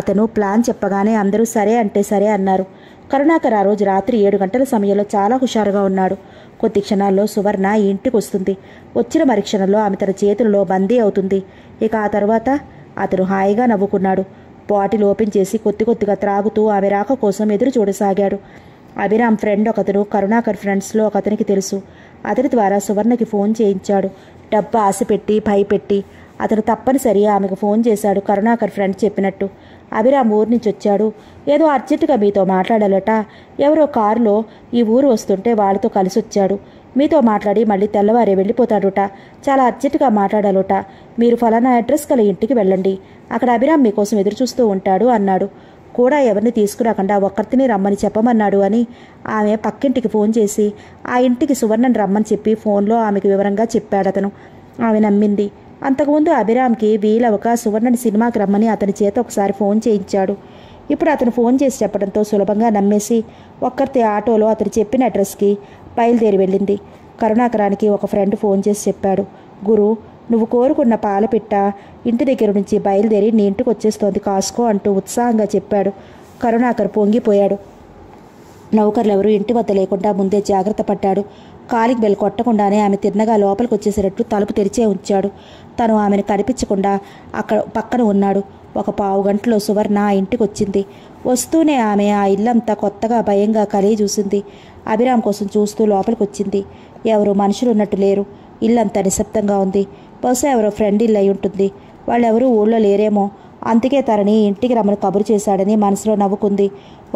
S1: అతను ప్లాన్ చెప్పగానే అందరూ సరే అంటే సరే అన్నారు కరుణాకర్ ఆ రోజు రాత్రి ఏడు గంటల సమయంలో చాలా హుషారుగా ఉన్నాడు కొద్ది క్షణాల్లో సువర్ణ ఇంటికి వస్తుంది వచ్చిన మరిక్షణంలో ఆమె తన చేతుల్లో బందీ అవుతుంది ఇక ఆ తర్వాత అతను హాయిగా నవ్వుకున్నాడు బాటిల్ ఓపెన్ చేసి కొద్ది కొద్దిగా త్రాగుతూ ఆమె రాక కోసం ఎదురు చూడసాగాడు అభిరామ్ ఫ్రెండ్ ఒకతను కరుణాకర్ ఫ్రెండ్స్లో ఒకతనికి తెలుసు అతని ద్వారా సువర్ణకి ఫోన్ చేయించాడు డబ్బు ఆశపెట్టి భయపెట్టి అతను తప్పనిసరి ఆమెకు ఫోన్ చేశాడు కరుణాకర్ ఫ్రెండ్ చెప్పినట్టు అభిరామ్ ఊరు నుంచి వచ్చాడు ఏదో అర్జెంటుగా మీతో మాట్లాడాలట ఎవరో కారులో ఈ ఊరు వస్తుంటే వాళ్ళతో కలిసి వచ్చాడు మీతో మాట్లాడి మళ్ళీ తెల్లవారే వెళ్ళిపోతాడుట చాలా అర్జెంటుగా మాట్లాడాలట మీరు ఫలానా అడ్రస్ గల ఇంటికి వెళ్ళండి అక్కడ అభిరామ్ మీకోసం ఎదురు చూస్తూ ఉంటాడు అన్నాడు కూడా ఎవరిని తీసుకురాకుండా ఒక్కరిని రమ్మని చెప్పమన్నాడు అని ఆమె పక్కింటికి ఫోన్ చేసి ఆ ఇంటికి సువర్ణని రమ్మని చెప్పి ఫోన్లో ఆమెకు వివరంగా చెప్పాడు అతను ఆమె నమ్మింది అంతకుముందు అభిరామ్కి వీల ఒక సువర్ణని సినిమాకి రమ్మని అతని చేత ఒకసారి ఫోన్ చేయించాడు ఇప్పుడు అతను ఫోన్ చేసి చెప్పడంతో సులభంగా నమ్మేసి ఒక్కరితే ఆటోలో అతను చెప్పిన అడ్రస్కి బయలుదేరి వెళ్ళింది కరుణాకరానికి ఒక ఫ్రెండ్ ఫోన్ చేసి చెప్పాడు గురు నువ్వు కోరుకున్న పాలపిట్ట ఇంటి దగ్గర నుంచి బయలుదేరి నీ ఇంటికి వచ్చేస్తోంది కాసుకో అంటూ ఉత్సాహంగా చెప్పాడు కరుణాకర్ పొంగిపోయాడు నౌకర్లెవరూ ఇంటి వద్ద లేకుండా ముందే జాగ్రత్త పడ్డాడు కాలికి బెల్ కొట్టకుండానే ఆమె తిన్నగా లోపలికి వచ్చేసేటట్టు తలుపు తెరిచే ఉంచాడు తను ఆమెను కనిపించకుండా అక్కడ పక్కన ఉన్నాడు ఒక పావు గంటలో సువర్ణ ఆ ఇంటికి వచ్చింది వస్తూనే ఆమె ఆ ఇల్లంతా కొత్తగా భయంగా కలిగి చూసింది అభిరామ్ కోసం చూస్తూ లోపలికి వచ్చింది ఎవరు మనుషులు ఉన్నట్టు లేరు ఇల్లంతా నిశ్శబ్దంగా ఉంది బహుశా ఎవరో ఫ్రెండ్ ఇల్లు అయి ఉంటుంది వాళ్ళెవరూ ఊళ్ళో లేరేమో అందుకే తనని ఇంటికి రమ్మని కబురు చేశాడని మనసులో నవ్వుకుంది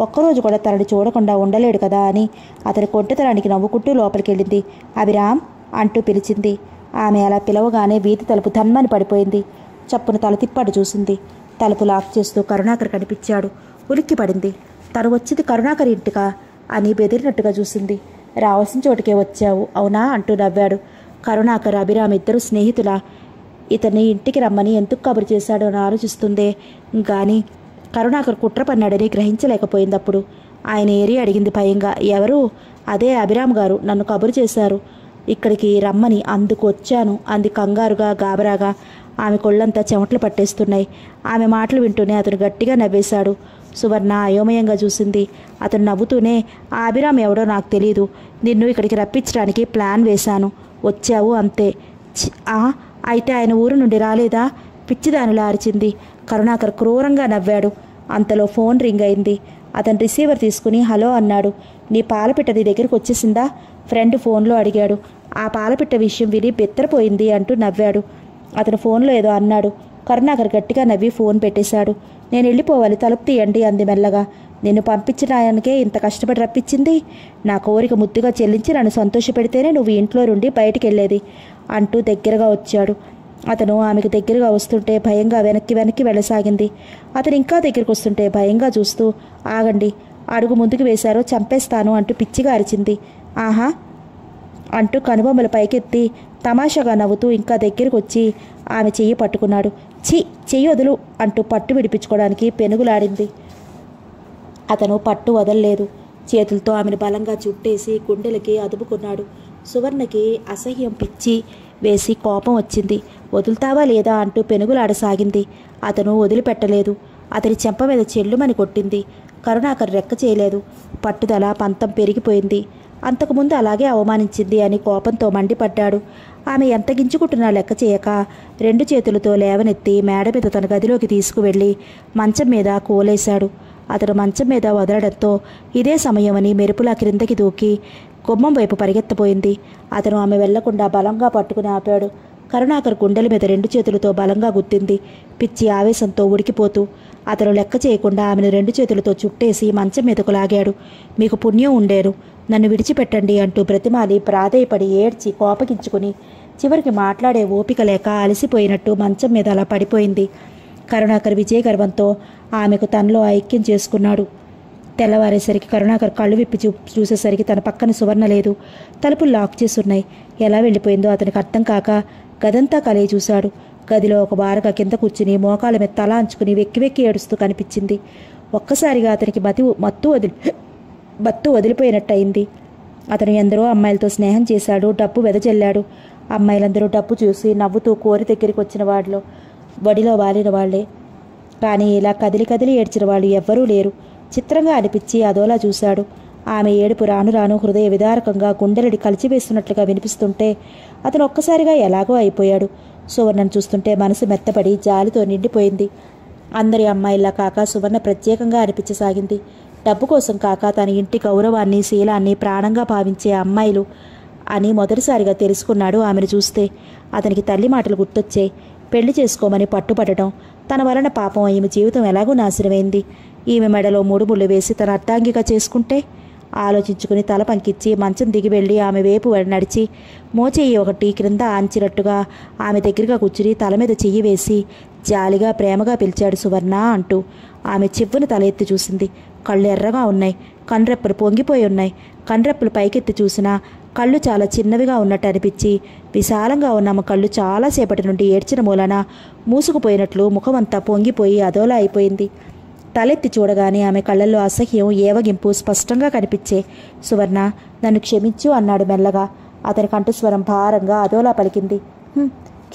S1: ఒక్కరోజు కూడా తనని చూడకుండా ఉండలేడు కదా అని అతని కొంటతనానికి నవ్వుకుంటూ లోపలికి వెళ్ళింది అభిరామ్ అంటూ పిలిచింది ఆమె అలా పిలవగానే వీధి తలుపు ధమ్మని పడిపోయింది చప్పున తల తిప్పాడు చూసింది తలుపు లాక్ చేస్తూ కరుణాకర్ కనిపించాడు ఉలిక్కి పడింది తను వచ్చింది కరుణాకర్ ఇంటికా అని బెదిరినట్టుగా చూసింది రావాల్సిన చోటుకే వచ్చావు అవునా అంటూ నవ్వాడు కరుణాకర్ అభిరామ్ ఇద్దరు స్నేహితుల ఇతని ఇంటికి రమ్మని ఎందుకు కబురు చేశాడో అని ఆలోచిస్తుందే కానీ కరుణాకర్ కుట్ర పన్నాడని గ్రహించలేకపోయింది అప్పుడు ఆయన ఏరి అడిగింది భయంగా ఎవరు అదే అభిరామ్ గారు నన్ను కబురు చేశారు ఇక్కడికి రమ్మని అందుకు వచ్చాను అంది కంగారుగా గాబరాగా ఆమె కొళ్ళంతా చెమట్లు పట్టేస్తున్నాయి ఆమె మాటలు వింటూనే అతను గట్టిగా నవ్వేశాడు సువర్ణ అయోమయంగా చూసింది అతను నవ్వుతూనే ఆ అభిరామ్ ఎవడో నాకు తెలియదు నిన్ను ఇక్కడికి రప్పించడానికి ప్లాన్ వేశాను వచ్చావు అంతే ఆ అయితే ఆయన ఊరు నుండి రాలేదా పిచ్చిదానిలా అరిచింది కరుణాకర్ క్రూరంగా నవ్వాడు అంతలో ఫోన్ రింగ్ అయింది అతను రిసీవర్ తీసుకుని హలో అన్నాడు నీ పాలపిట్ట నీ దగ్గరికి వచ్చేసిందా ఫ్రెండ్ ఫోన్లో అడిగాడు ఆ పాలపిట్ట విషయం విని బెత్తరపోయింది అంటూ నవ్వాడు అతను ఫోన్లో ఏదో అన్నాడు కరుణాకర్ గట్టిగా నవ్వి ఫోన్ పెట్టేశాడు నేను వెళ్ళిపోవాలి తలుపు తీయండి అంది మెల్లగా నిన్ను పంపించిన ఆయనకే ఇంత కష్టపడి రప్పించింది నా కోరిక ముద్దుగా చెల్లించి నన్ను సంతోషపెడితేనే నువ్వు ఇంట్లో నుండి బయటికి వెళ్ళేది అంటూ దగ్గరగా వచ్చాడు అతను ఆమెకు దగ్గరగా వస్తుంటే భయంగా వెనక్కి వెనక్కి వెళ్ళసాగింది అతను ఇంకా దగ్గరకు వస్తుంటే భయంగా చూస్తూ ఆగండి అడుగు ముందుకు వేశారో చంపేస్తాను అంటూ పిచ్చిగా అరిచింది ఆహా అంటూ కనుబొమ్మల పైకెత్తి తమాషాగా నవ్వుతూ ఇంకా దగ్గరికి వచ్చి ఆమె చెయ్యి పట్టుకున్నాడు చి చెయ్యి వదులు అంటూ పట్టు విడిపించుకోవడానికి పెనుగులాడింది అతను పట్టు వదలలేదు చేతులతో ఆమెను బలంగా చుట్టేసి గుండెలకి అదుపుకున్నాడు సువర్ణకి అసహ్యం పిచ్చి వేసి కోపం వచ్చింది వదులుతావా లేదా అంటూ పెనుగులాడసాగింది అతను వదిలిపెట్టలేదు అతని చెంప మీద చెల్లుమని కొట్టింది కరుణాకర్ రెక్క చేయలేదు పట్టుదల పంతం పెరిగిపోయింది అంతకుముందు అలాగే అవమానించింది అని కోపంతో మండిపడ్డాడు ఆమె ఎంత గించుకుంటున్నా లెక్క చేయక రెండు చేతులతో లేవనెత్తి మేడ మీద తన గదిలోకి తీసుకువెళ్ళి మంచం మీద కూలేశాడు అతడు మంచం మీద వదలడంతో ఇదే సమయమని మెరుపులా క్రిందకి దూకి గుమ్మం వైపు పరిగెత్తపోయింది అతను ఆమె వెళ్లకుండా బలంగా పట్టుకుని ఆపాడు కరుణాకర్ గుండెల మీద రెండు చేతులతో బలంగా గుత్తింది పిచ్చి ఆవేశంతో ఉడికిపోతూ అతను లెక్క చేయకుండా ఆమెను రెండు చేతులతో చుట్టేసి మంచం మీదకు లాగాడు మీకు పుణ్యం ఉండేను నన్ను విడిచిపెట్టండి అంటూ ప్రతిమాలి ప్రాధేయపడి ఏడ్చి కోపగించుకుని చివరికి మాట్లాడే ఓపిక లేక అలసిపోయినట్టు మంచం మీద అలా పడిపోయింది కరుణాకర్ విజయ గర్వంతో ఆమెకు తనలో ఐక్యం చేసుకున్నాడు తెల్లవారేసరికి కరుణాకర్ కళ్ళు విప్పి చూ చూసేసరికి తన పక్కన సువర్ణ లేదు తలుపులు లాక్ చేసున్నాయి ఎలా వెళ్ళిపోయిందో అతనికి అర్థం కాక గదంతా కలయి చూశాడు గదిలో ఒక బారగా కింద కూర్చుని మోకాల మీద తలాంచుకుని అంచుకుని వెక్కి వెక్కి ఏడుస్తూ కనిపించింది ఒక్కసారిగా అతనికి మతి మత్తు వదిలి బత్తు వదిలిపోయినట్టయింది అతను ఎందరో అమ్మాయిలతో స్నేహం చేశాడు డప్పు వెదజల్లాడు అమ్మాయిలందరూ డప్పు చూసి నవ్వుతూ కోరి దగ్గరికి వచ్చిన వాళ్ళు వడిలో వాలిన వాళ్లే కానీ ఇలా కదిలి కదిలి ఏడ్చిన వాళ్ళు ఎవ్వరూ లేరు చిత్రంగా అనిపించి అదోలా చూశాడు ఆమె ఏడుపు రాను రాను హృదయ విదారకంగా గుండెలడి కలిచివేస్తున్నట్లుగా వినిపిస్తుంటే అతను ఒక్కసారిగా ఎలాగో అయిపోయాడు సువర్ణను చూస్తుంటే మనసు మెత్తబడి జాలితో నిండిపోయింది అందరి అమ్మాయిల్లా కాక సువర్ణ ప్రత్యేకంగా అనిపించసాగింది డబ్బు కోసం కాక తన ఇంటి గౌరవాన్ని శీలాన్ని ప్రాణంగా భావించే అమ్మాయిలు అని మొదటిసారిగా తెలుసుకున్నాడు ఆమెను చూస్తే అతనికి తల్లి మాటలు గుర్తొచ్చే పెళ్లి చేసుకోమని పట్టుపడటం తన వలన పాపం ఈమె జీవితం ఎలాగూ నాశనమైంది ఈమె మెడలో మూడు ముళ్ళు వేసి తన అర్థాంగిక చేసుకుంటే ఆలోచించుకుని తల పంకిచ్చి మంచం దిగి వెళ్ళి ఆమె వేపు నడిచి మోచేయి ఒకటి క్రింద ఆంచినట్టుగా ఆమె దగ్గరగా కూర్చుని తల మీద చెయ్యి వేసి జాలిగా ప్రేమగా పిలిచాడు సువర్ణ అంటూ ఆమె చెవ్వును తల ఎత్తి చూసింది కళ్ళు ఎర్రగా ఉన్నాయి కండ్రెప్పలు పొంగిపోయి ఉన్నాయి కండ్రెప్పలు పైకెత్తి చూసినా కళ్ళు చాలా చిన్నవిగా ఉన్నట్టు అనిపించి విశాలంగా ఉన్న ఆమె కళ్ళు చాలాసేపటి నుండి ఏడ్చిన మూలన మూసుకుపోయినట్లు ముఖమంతా పొంగిపోయి అదోలా అయిపోయింది తలెత్తి చూడగానే ఆమె కళ్ళల్లో అసహ్యం ఏవగింపు స్పష్టంగా కనిపించే సువర్ణ నన్ను క్షమించు అన్నాడు మెల్లగా అతని కంఠస్వరం భారంగా అదోలా పలికింది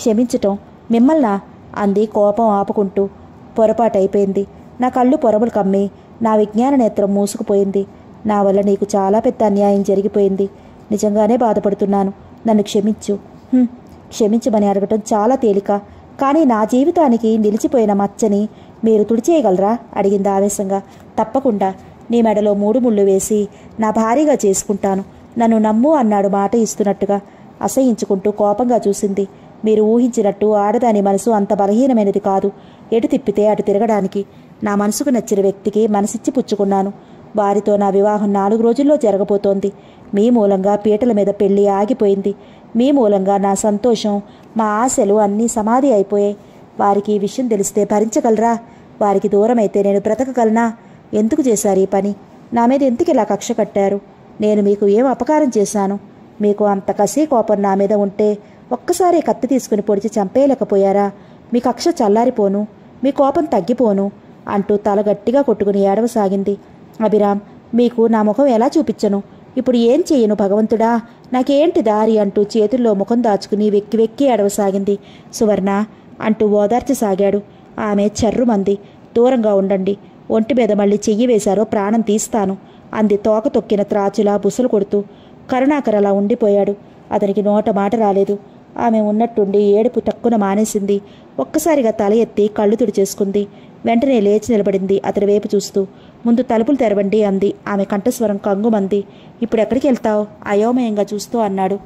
S1: క్షమించటం మిమ్మల్నా అంది కోపం ఆపుకుంటూ పొరపాటైపోయింది నా కళ్ళు పొరబులు కమ్మి నా విజ్ఞాన నేత్రం మూసుకుపోయింది నా వల్ల నీకు చాలా పెద్ద అన్యాయం జరిగిపోయింది నిజంగానే బాధపడుతున్నాను నన్ను క్షమించు క్షమించమని అడగటం చాలా తేలిక కానీ నా జీవితానికి నిలిచిపోయిన మచ్చని మీరు తుడిచేయగలరా అడిగింది ఆవేశంగా తప్పకుండా నీ మెడలో మూడు ముళ్ళు వేసి నా భారీగా చేసుకుంటాను నన్ను నమ్ము అన్నాడు మాట ఇస్తున్నట్టుగా అసహించుకుంటూ కోపంగా చూసింది మీరు ఊహించినట్టు ఆడదాని మనసు అంత బలహీనమైనది కాదు ఎటు తిప్పితే అటు తిరగడానికి నా మనసుకు నచ్చిన వ్యక్తికి మనసిచ్చి పుచ్చుకున్నాను వారితో నా వివాహం నాలుగు రోజుల్లో జరగబోతోంది మీ మూలంగా పీటల మీద పెళ్లి ఆగిపోయింది మీ మూలంగా నా సంతోషం మా ఆశలు అన్నీ సమాధి అయిపోయాయి వారికి ఈ విషయం తెలిస్తే భరించగలరా వారికి దూరమైతే నేను బ్రతకగలనా ఎందుకు చేశారు ఈ పని నా మీద ఎందుకు ఇలా కక్ష కట్టారు నేను మీకు ఏం అపకారం చేశాను మీకు అంత కసి కోపం నా మీద ఉంటే ఒక్కసారి కత్తి తీసుకుని పొడిచి చంపేయలేకపోయారా మీ కక్ష చల్లారిపోను మీ కోపం తగ్గిపోను అంటూ తల గట్టిగా కొట్టుకుని ఏడవసాగింది అభిరామ్ మీకు నా ముఖం ఎలా చూపించను ఇప్పుడు ఏం చేయను భగవంతుడా నాకేంటి దారి అంటూ చేతుల్లో ముఖం దాచుకుని వెక్కి వెక్కి ఏడవసాగింది సువర్ణ అంటూ ఓదార్చసాగాడు ఆమె చర్రుమంది దూరంగా ఉండండి ఒంటి మీద మళ్ళీ చెయ్యి వేశారో ప్రాణం తీస్తాను అంది తోక తొక్కిన త్రాచులా బుసలు కొడుతూ కరుణాకర్ అలా ఉండిపోయాడు అతనికి నోట మాట రాలేదు ఆమె ఉన్నట్టుండి ఏడుపు తక్కున మానేసింది ఒక్కసారిగా తల ఎత్తి కళ్ళు తుడిచేసుకుంది వెంటనే లేచి నిలబడింది అతడి వైపు చూస్తూ ముందు తలుపులు తెరవండి అంది ఆమె కంఠస్వరం కంగుమంది ఇప్పుడు ఎక్కడికి వెళ్తావు అయోమయంగా చూస్తూ అన్నాడు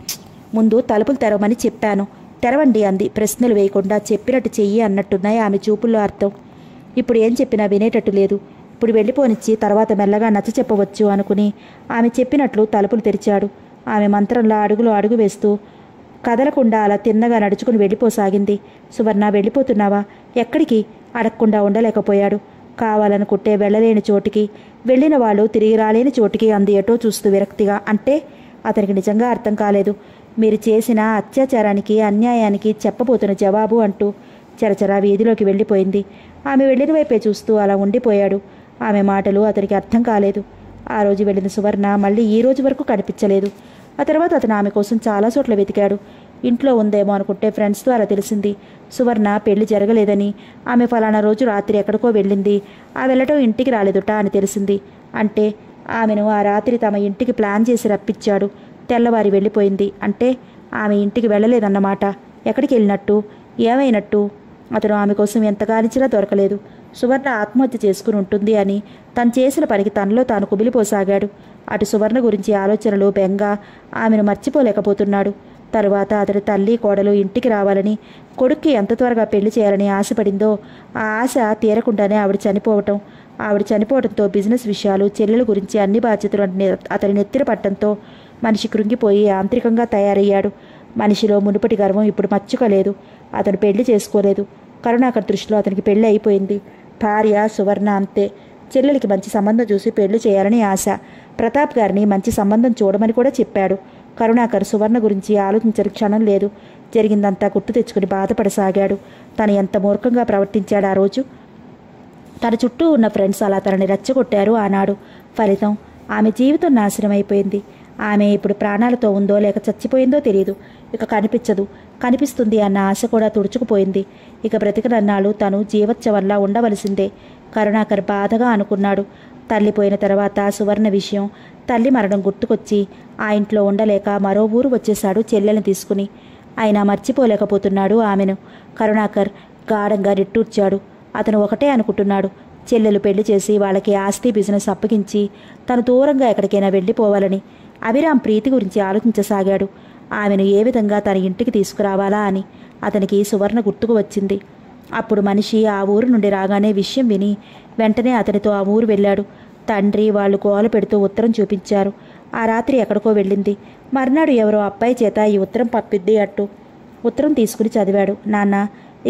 S1: ముందు తలుపులు తెరవమని చెప్పాను తెరవండి అంది ప్రశ్నలు వేయకుండా చెప్పినట్టు చెయ్యి అన్నట్టున్నాయి ఆమె చూపుల్లో అర్థం ఇప్పుడు ఏం చెప్పినా వినేటట్టు లేదు ఇప్పుడు వెళ్ళిపోనిచ్చి తర్వాత మెల్లగా నచ్చ చెప్పవచ్చు అనుకుని ఆమె చెప్పినట్లు తలుపులు తెరిచాడు ఆమె మంత్రంలో అడుగులో అడుగు వేస్తూ కదలకుండా అలా తిన్నగా నడుచుకుని వెళ్ళిపోసాగింది సువర్ణ వెళ్ళిపోతున్నావా ఎక్కడికి అడగకుండా ఉండలేకపోయాడు కావాలని కుట్టే వెళ్ళలేని చోటికి వెళ్ళిన వాళ్ళు తిరిగి రాలేని చోటికి అంది ఎటో చూస్తూ విరక్తిగా అంటే అతనికి నిజంగా అర్థం కాలేదు మీరు చేసిన అత్యాచారానికి అన్యాయానికి చెప్పబోతున్న జవాబు అంటూ చరచరా వీధిలోకి వెళ్ళిపోయింది ఆమె వెళ్ళిన వైపే చూస్తూ అలా ఉండిపోయాడు ఆమె మాటలు అతనికి అర్థం కాలేదు ఆ రోజు వెళ్ళిన సువర్ణ మళ్ళీ ఈ రోజు వరకు కనిపించలేదు ఆ తర్వాత అతను ఆమె కోసం చాలా చోట్ల వెతికాడు ఇంట్లో ఉందేమో అనుకుంటే ఫ్రెండ్స్ ద్వారా తెలిసింది సువర్ణ పెళ్లి జరగలేదని ఆమె ఫలానా రోజు రాత్రి ఎక్కడికో వెళ్ళింది ఆ వెళ్ళటం ఇంటికి రాలేదుట అని తెలిసింది అంటే ఆమెను ఆ రాత్రి తమ ఇంటికి ప్లాన్ చేసి రప్పించాడు తెల్లవారి వెళ్ళిపోయింది అంటే ఆమె ఇంటికి వెళ్ళలేదన్నమాట ఎక్కడికి వెళ్ళినట్టు ఏమైనట్టు అతను ఆమె కోసం ఎంతగానించినా దొరకలేదు సువర్ణ ఆత్మహత్య చేసుకుని ఉంటుంది అని తను చేసిన పనికి తనలో తాను కుబిలిపోసాగాడు అటు సువర్ణ గురించి ఆలోచనలు బెంగ ఆమెను మర్చిపోలేకపోతున్నాడు తరువాత అతడి తల్లి కోడలు ఇంటికి రావాలని కొడుక్కి ఎంత త్వరగా పెళ్లి చేయాలని ఆశపడిందో ఆ ఆశ తీరకుండానే ఆవిడ చనిపోవటం ఆవిడ చనిపోవడంతో బిజినెస్ విషయాలు చెల్లెల గురించి అన్ని బాధ్యతలు అతని నెత్తిన పట్టడంతో మనిషి కృంగిపోయి యాంత్రికంగా తయారయ్యాడు మనిషిలో మునుపటి గర్వం ఇప్పుడు మచ్చుకోలేదు అతను పెళ్లి చేసుకోలేదు కరుణాకర్ దృష్టిలో అతనికి పెళ్లి అయిపోయింది భార్య సువర్ణ అంతే చెల్లెలకి మంచి సంబంధం చూసి పెళ్లి చేయాలని ఆశ ప్రతాప్ గారిని మంచి సంబంధం చూడమని కూడా చెప్పాడు కరుణాకర్ సువర్ణ గురించి ఆలోచించని క్షణం లేదు జరిగిందంతా గుర్తు తెచ్చుకుని బాధపడసాగాడు తను ఎంత మూర్ఖంగా ప్రవర్తించాడు ఆ రోజు తన చుట్టూ ఉన్న ఫ్రెండ్స్ అలా తనని రెచ్చగొట్టారు ఆనాడు ఫలితం ఆమె జీవితం నాశనం అయిపోయింది ఆమె ఇప్పుడు ప్రాణాలతో ఉందో లేక చచ్చిపోయిందో తెలియదు ఇక కనిపించదు కనిపిస్తుంది అన్న ఆశ కూడా తుడుచుకుపోయింది ఇక బ్రతికనన్నాళ్ళు తను జీవత్సవంలా ఉండవలసిందే కరుణాకర్ బాధగా అనుకున్నాడు తల్లిపోయిన తర్వాత సువర్ణ విషయం తల్లి మరణం గుర్తుకొచ్చి ఆ ఇంట్లో ఉండలేక మరో ఊరు వచ్చేశాడు చెల్లెలను తీసుకుని ఆయన మర్చిపోలేకపోతున్నాడు ఆమెను కరుణాకర్ గాఢంగా నిట్టూర్చాడు అతను ఒకటే అనుకుంటున్నాడు చెల్లెలు పెళ్లి చేసి వాళ్ళకి ఆస్తి బిజినెస్ అప్పగించి తను దూరంగా ఎక్కడికైనా వెళ్ళిపోవాలని అభిరామ్ ప్రీతి గురించి ఆలోచించసాగాడు ఆమెను ఏ విధంగా తన ఇంటికి తీసుకురావాలా అని అతనికి సువర్ణ గుర్తుకు వచ్చింది అప్పుడు మనిషి ఆ ఊరు నుండి రాగానే విషయం విని వెంటనే అతనితో ఆ ఊరు వెళ్ళాడు తండ్రి వాళ్ళు గోల పెడుతూ ఉత్తరం చూపించారు ఆ రాత్రి ఎక్కడికో వెళ్ళింది మర్నాడు ఎవరో అబ్బాయి చేత ఈ ఉత్తరం పప్పిద్ది అట్టు ఉత్తరం తీసుకుని చదివాడు నాన్న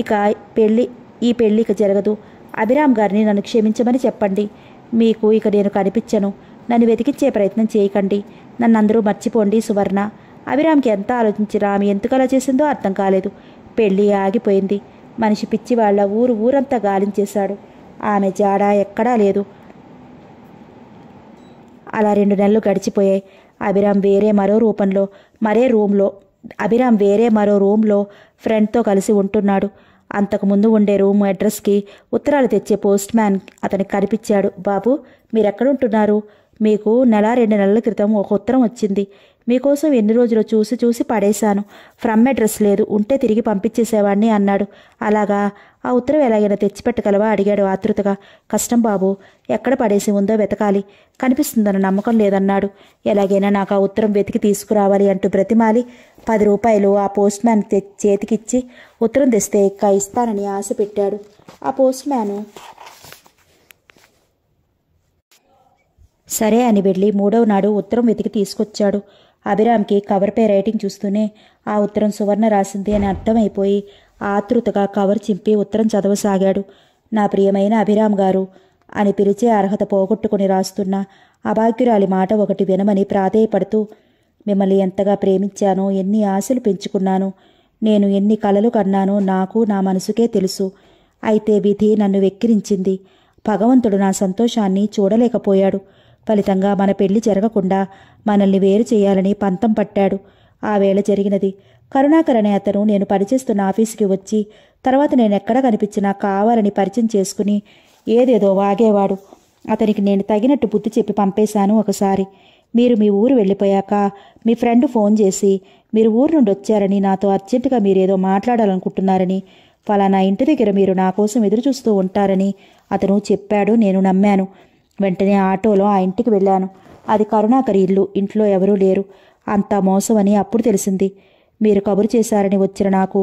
S1: ఇక పెళ్ళి ఈ పెళ్ళి ఇక జరగదు అభిరామ్ గారిని నన్ను క్షమించమని చెప్పండి మీకు ఇక నేను కనిపించను నన్ను వెతికించే ప్రయత్నం చేయకండి నన్ను అందరూ మర్చిపోండి సువర్ణ అభిరామ్కి ఎంత ఆలోచించినా ఆమె ఎందుకు అలా చేసిందో అర్థం కాలేదు పెళ్ళి ఆగిపోయింది మనిషి పిచ్చి వాళ్ళ ఊరు ఊరంతా గాలించేశాడు ఆమె జాడ ఎక్కడా లేదు అలా రెండు నెలలు గడిచిపోయాయి అభిరామ్ వేరే మరో రూపంలో మరే రూమ్లో అభిరామ్ వేరే మరో రూమ్లో ఫ్రెండ్తో కలిసి ఉంటున్నాడు అంతకుముందు ఉండే రూమ్ అడ్రస్కి ఉత్తరాలు తెచ్చే పోస్ట్ మ్యాన్ అతనికి కనిపించాడు బాబు మీరెక్కడుంటున్నారు మీకు నెల రెండు నెలల క్రితం ఒక ఉత్తరం వచ్చింది మీకోసం ఎన్ని రోజులు చూసి చూసి పడేశాను ఫ్రమ్ అడ్రస్ లేదు ఉంటే తిరిగి పంపించేసేవాడిని అన్నాడు అలాగా ఆ ఉత్తరం ఎలాగైనా తెచ్చిపెట్టగలవా అడిగాడు ఆతృతగా కష్టం బాబు ఎక్కడ పడేసి ఉందో వెతకాలి కనిపిస్తుందన్న నమ్మకం లేదన్నాడు ఎలాగైనా నాకు ఆ ఉత్తరం వెతికి తీసుకురావాలి అంటూ బ్రతిమాలి పది రూపాయలు ఆ పోస్ట్ మ్యాన్ చేతికిచ్చి ఉత్తరం తెస్తే ఇక్క ఇస్తానని ఆశ పెట్టాడు ఆ పోస్ట్ మ్యాను సరే అని వెళ్ళి మూడవ నాడు ఉత్తరం వెతికి తీసుకొచ్చాడు అభిరామ్కి కవర్పై రైటింగ్ చూస్తూనే ఆ ఉత్తరం సువర్ణ రాసింది అని అర్థమైపోయి ఆతృతగా కవర్ చింపి ఉత్తరం చదవసాగాడు నా ప్రియమైన అభిరామ్ గారు అని పిలిచే అర్హత పోగొట్టుకుని రాస్తున్న అభాగ్యురాలి మాట ఒకటి వినమని ప్రాధేయపడుతూ మిమ్మల్ని ఎంతగా ప్రేమించానో ఎన్ని ఆశలు పెంచుకున్నాను నేను ఎన్ని కలలు కన్నానో నాకు నా మనసుకే తెలుసు అయితే విధి నన్ను వెక్కిరించింది భగవంతుడు నా సంతోషాన్ని చూడలేకపోయాడు ఫలితంగా మన పెళ్లి జరగకుండా మనల్ని వేరు చేయాలని పంతం పట్టాడు ఆ వేళ జరిగినది కరుణాకర్ అనే అతను నేను పరిచేస్తున్న ఆఫీసుకి వచ్చి తర్వాత నేను ఎక్కడ కనిపించినా కావాలని పరిచయం చేసుకుని ఏదేదో వాగేవాడు అతనికి నేను తగినట్టు బుద్ధి చెప్పి పంపేశాను ఒకసారి మీరు మీ ఊరు వెళ్ళిపోయాక మీ ఫ్రెండ్ ఫోన్ చేసి మీరు ఊరు నుండి వచ్చారని నాతో అర్జెంటుగా మీరేదో మాట్లాడాలనుకుంటున్నారని ఫలానా ఇంటి దగ్గర మీరు నా కోసం ఎదురు చూస్తూ ఉంటారని అతను చెప్పాడు నేను నమ్మాను వెంటనే ఆటోలో ఆ ఇంటికి వెళ్ళాను అది కరుణాకరి ఇల్లు ఇంట్లో ఎవరూ లేరు అంతా మోసమని అప్పుడు తెలిసింది మీరు కబురు చేశారని వచ్చిన నాకు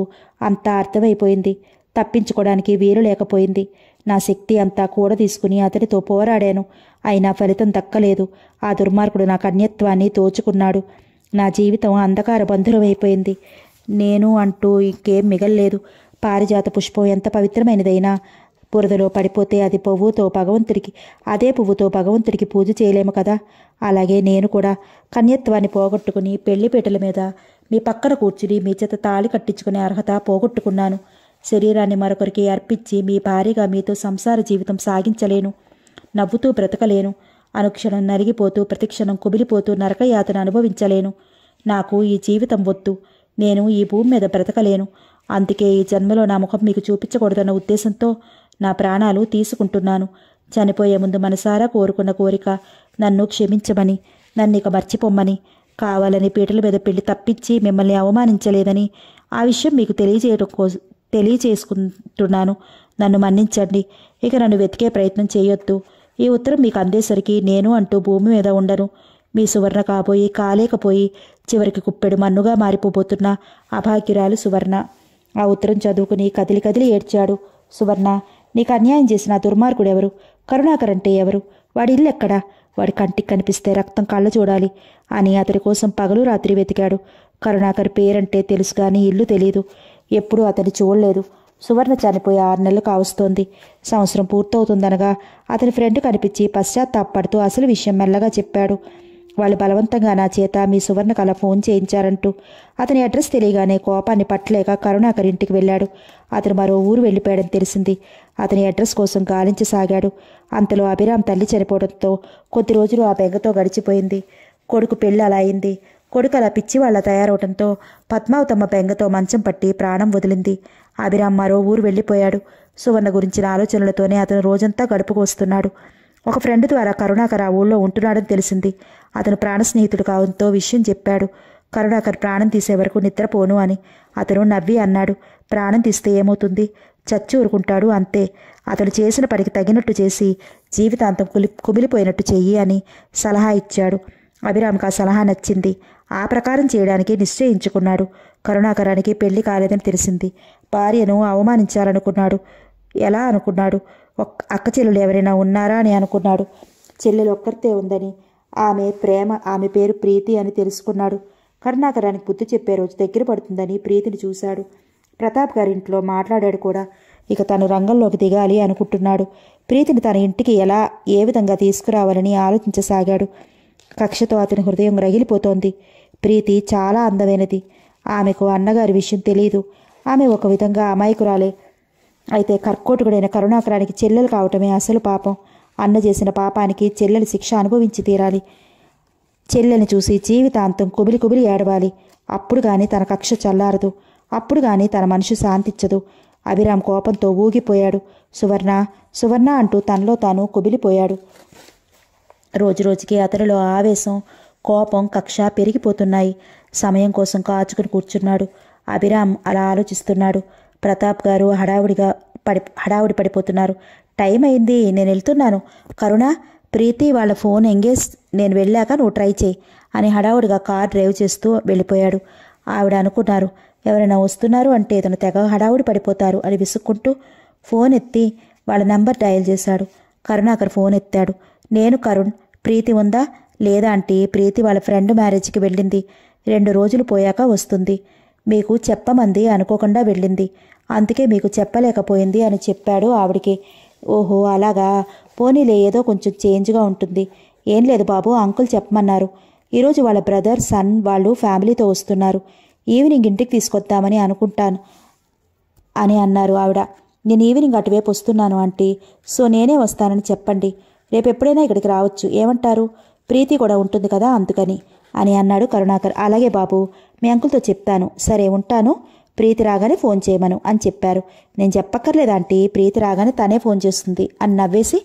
S1: అంతా అర్థమైపోయింది తప్పించుకోవడానికి వీలు లేకపోయింది నా శక్తి అంతా కూడ తీసుకుని అతడితో పోరాడాను అయినా ఫలితం దక్కలేదు ఆ దుర్మార్గుడు నా కన్యత్వాన్ని తోచుకున్నాడు నా జీవితం అంధకార బంధురమైపోయింది నేను అంటూ ఇంకేం మిగల్లేదు పారిజాత పుష్పం ఎంత పవిత్రమైనదైనా బురదలో పడిపోతే అది పువ్వుతో భగవంతుడికి అదే పువ్వుతో భగవంతుడికి పూజ చేయలేము కదా అలాగే నేను కూడా కన్యత్వాన్ని పోగొట్టుకుని పెళ్లి పీటల మీద మీ పక్కన కూర్చుని మీ చేత తాళి కట్టించుకునే అర్హత పోగొట్టుకున్నాను శరీరాన్ని మరొకరికి అర్పించి మీ భార్యగా మీతో సంసార జీవితం సాగించలేను నవ్వుతూ బ్రతకలేను అనుక్షణం నరిగిపోతూ ప్రతిక్షణం కుమిలిపోతూ నరకయాతను అనుభవించలేను నాకు ఈ జీవితం వద్దు నేను ఈ భూమి మీద బ్రతకలేను అందుకే ఈ జన్మలో నా ముఖం మీకు చూపించకూడదన్న ఉద్దేశంతో నా ప్రాణాలు తీసుకుంటున్నాను చనిపోయే ముందు మనసారా కోరుకున్న కోరిక నన్ను క్షమించమని నన్ను ఇక మర్చిపోమ్మని కావాలని పీటల మీద పెళ్లి తప్పించి మిమ్మల్ని అవమానించలేదని ఆ విషయం మీకు తెలియజేయడం కో తెలియజేసుకుంటున్నాను నన్ను మన్నించండి ఇక నన్ను వెతికే ప్రయత్నం చేయొద్దు ఈ ఉత్తరం మీకు అందేసరికి నేను అంటూ భూమి మీద ఉండను మీ సువర్ణ కాబోయి కాలేకపోయి చివరికి కుప్పెడు మన్నుగా మారిపోబోతున్న అభాగ్యురాలు సువర్ణ ఆ ఉత్తరం చదువుకుని కదిలి కదిలి ఏడ్చాడు సువర్ణ నీకు అన్యాయం చేసిన దుర్మార్గుడు ఎవరు కరుణాకర్ అంటే ఎవరు వాడి ఇల్లు ఎక్కడా వాడి కంటికి కనిపిస్తే రక్తం కళ్ళ చూడాలి అని అతడి కోసం పగలు రాత్రి వెతికాడు కరుణాకర్ పేరంటే తెలుసు కానీ ఇల్లు తెలియదు ఎప్పుడూ అతని చూడలేదు సువర్ణ చనిపోయి ఆరు నెలలు కావస్తోంది సంవత్సరం పూర్తవుతుందనగా అతని ఫ్రెండ్ కనిపించి పశ్చాత్తాపడుతూ అసలు విషయం మెల్లగా చెప్పాడు వాళ్ళు బలవంతంగా నా చేత మీ సువర్ణ కళ ఫోన్ చేయించారంటూ అతని అడ్రస్ తెలియగానే కోపాన్ని పట్టలేక కరుణాకర్ ఇంటికి వెళ్ళాడు అతను మరో ఊరు వెళ్ళిపోయాడని తెలిసింది అతని అడ్రస్ కోసం గాలించసాగాడు అంతలో అభిరామ్ తల్లి చనిపోవడంతో కొద్ది రోజులు ఆ బెంగతో గడిచిపోయింది కొడుకు పెళ్ళి అలా అయింది కొడుకు అలా పిచ్చి వాళ్ళ పద్మావు తమ బెంగతో మంచం పట్టి ప్రాణం వదిలింది అభిరామ్ మరో ఊరు వెళ్ళిపోయాడు సువర్ణ గురించిన ఆలోచనలతోనే అతను రోజంతా గడుపుకొస్తున్నాడు ఒక ఫ్రెండ్ ద్వారా కరుణాకర్ ఆ ఊళ్ళో ఉంటున్నాడని తెలిసింది అతను ప్రాణ స్నేహితుడు కావడంతో విషయం చెప్పాడు కరుణాకర్ ప్రాణం తీసే వరకు నిద్రపోను అని అతను నవ్వి అన్నాడు ప్రాణం తీస్తే ఏమవుతుంది చచ్చి ఊరుకుంటాడు అంతే అతడు చేసిన పనికి తగినట్టు చేసి జీవితాంతం కులి కుమిలిపోయినట్టు చెయ్యి అని సలహా ఇచ్చాడు అభిరామ్కి ఆ సలహా నచ్చింది ఆ ప్రకారం చేయడానికి నిశ్చయించుకున్నాడు కరుణాకరానికి పెళ్లి కాలేదని తెలిసింది భార్యను అవమానించాలనుకున్నాడు ఎలా అనుకున్నాడు ఒక్క అక్క చెల్లెలు ఎవరైనా ఉన్నారా అని అనుకున్నాడు చెల్లెలు ఒక్కరితే ఉందని ఆమె ప్రేమ ఆమె పేరు ప్రీతి అని తెలుసుకున్నాడు కరుణాకరానికి బుద్ధి చెప్పే రోజు దగ్గర పడుతుందని ప్రీతిని చూశాడు ప్రతాప్ గారింట్లో మాట్లాడాడు కూడా ఇక తను రంగంలోకి దిగాలి అనుకుంటున్నాడు ప్రీతిని తన ఇంటికి ఎలా ఏ విధంగా తీసుకురావాలని ఆలోచించసాగాడు కక్షతో అతని హృదయం రగిలిపోతోంది ప్రీతి చాలా అందమైనది ఆమెకు అన్నగారి విషయం తెలియదు ఆమె ఒక విధంగా అమాయకురాలే అయితే కర్కోటకుడైన కరుణాకరానికి చెల్లెలు కావటమే అసలు పాపం అన్న చేసిన పాపానికి చెల్లెలు శిక్ష అనుభవించి తీరాలి చెల్లెని చూసి జీవితాంతం కుబిలి కుబిలి ఏడవాలి అప్పుడు కానీ తన కక్ష చల్లారదు అప్పుడు గాని తన మనసు శాంతిచ్చదు అభిరామ్ కోపంతో ఊగిపోయాడు సువర్ణ సువర్ణ అంటూ తనలో తాను కుబిలిపోయాడు రోజురోజుకి అతనిలో ఆవేశం కోపం కక్ష పెరిగిపోతున్నాయి సమయం కోసం కాచుకుని కూర్చున్నాడు అభిరామ్ అలా ఆలోచిస్తున్నాడు ప్రతాప్ గారు హడావుడిగా పడి హడావుడి పడిపోతున్నారు టైం అయింది నేను వెళ్తున్నాను కరుణ ప్రీతి వాళ్ళ ఫోన్ ఎంగేజ్ నేను వెళ్ళాక నువ్వు ట్రై చేయి అని హడావుడిగా కార్ డ్రైవ్ చేస్తూ వెళ్ళిపోయాడు ఆవిడ అనుకున్నారు ఎవరైనా వస్తున్నారు అంటే ఇతను తెగ హడావుడి పడిపోతారు అని విసుక్కుంటూ ఫోన్ ఎత్తి వాళ్ళ నంబర్ డయల్ చేశాడు కరుణాకర్ ఫోన్ ఎత్తాడు నేను కరుణ్ ప్రీతి ఉందా లేదా అంటే ప్రీతి వాళ్ళ ఫ్రెండ్ మ్యారేజ్కి వెళ్ళింది రెండు రోజులు పోయాక వస్తుంది మీకు చెప్పమంది అనుకోకుండా వెళ్ళింది అందుకే మీకు చెప్పలేకపోయింది అని చెప్పాడు ఆవిడికి ఓహో అలాగా పోనీలే ఏదో కొంచెం చేంజ్గా ఉంటుంది ఏం లేదు బాబు అంకుల్ చెప్పమన్నారు ఈరోజు వాళ్ళ బ్రదర్ సన్ వాళ్ళు ఫ్యామిలీతో వస్తున్నారు ఈవినింగ్ ఇంటికి తీసుకొద్దామని అనుకుంటాను అని అన్నారు ఆవిడ నేను ఈవినింగ్ అటువైపు వస్తున్నాను ఆంటీ సో నేనే వస్తానని చెప్పండి రేపు ఎప్పుడైనా ఇక్కడికి రావచ్చు ఏమంటారు ప్రీతి కూడా ఉంటుంది కదా అందుకని అని అన్నాడు కరుణాకర్ అలాగే బాబు మీ అంకుల్తో చెప్తాను సరే ఉంటాను ప్రీతి రాగానే ఫోన్ చేయమను అని చెప్పారు నేను చెప్పక్కర్లేదంటీ ప్రీతి రాగానే తనే ఫోన్ చేస్తుంది అని నవ్వేసి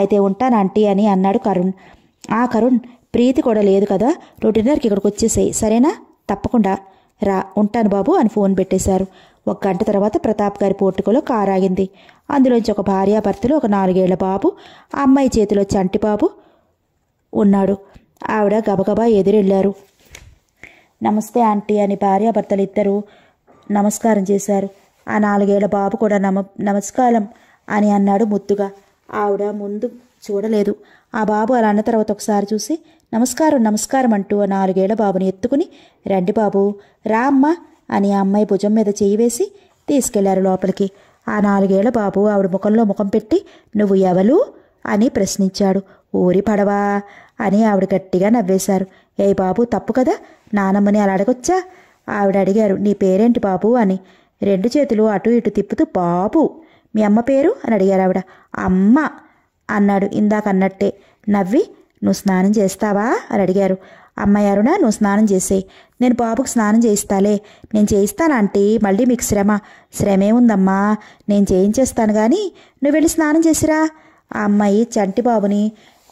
S1: అయితే ఉంటాను ఆంటీ అని అన్నాడు కరుణ్ ఆ కరుణ్ ప్రీతి కూడా లేదు కదా నువ్వు డిన్నర్కి ఇక్కడికి వచ్చేసేయి సరేనా తప్పకుండా రా ఉంటాను బాబు అని ఫోన్ పెట్టేశారు ఒక గంట తర్వాత ప్రతాప్ గారి పోర్టుకోలో కారు ఆగింది అందులోంచి ఒక భార్యాభర్తలు ఒక నాలుగేళ్ల బాబు అమ్మాయి చేతిలో చంటి బాబు ఉన్నాడు ఆవిడ గబగబా ఎదురెళ్ళారు నమస్తే ఆంటీ అని భార్యాభర్తలు ఇద్దరు నమస్కారం చేశారు ఆ నాలుగేళ్ల బాబు కూడా నమ నమస్కారం అని అన్నాడు ముద్దుగా ఆవిడ ముందు చూడలేదు ఆ బాబు అలా అన్న తర్వాత ఒకసారి చూసి నమస్కారం నమస్కారం అంటూ నాలుగేళ్ల బాబుని ఎత్తుకుని రండి బాబు రా అమ్మ అని ఆ అమ్మాయి భుజం మీద చేయి వేసి తీసుకెళ్లారు లోపలికి ఆ నాలుగేళ్ల బాబు ఆవిడ ముఖంలో ముఖం పెట్టి నువ్వు ఎవలు అని ప్రశ్నించాడు ఊరి పడవా అని ఆవిడ గట్టిగా నవ్వేశారు ఏ బాబు తప్పు కదా నానమ్మని అలా అడగొచ్చా ఆవిడ అడిగారు నీ పేరేంటి బాబు అని రెండు చేతులు అటు ఇటు తిప్పుతూ బాబు మీ అమ్మ పేరు అని అడిగారు ఆవిడ అమ్మ అన్నాడు ఇందాక అన్నట్టే నవ్వి నువ్వు స్నానం చేస్తావా అని అడిగారు అమ్మాయి అరుణ నువ్వు స్నానం చేసే నేను బాబుకు స్నానం చేయిస్తాలే నేను చేయిస్తాను ఆంటీ మళ్ళీ మీకు శ్రమ శ్రమే ఉందమ్మా నేను చేయించేస్తాను కానీ నువ్వు వెళ్ళి స్నానం చేసిరా ఆ అమ్మాయి చంటి బాబుని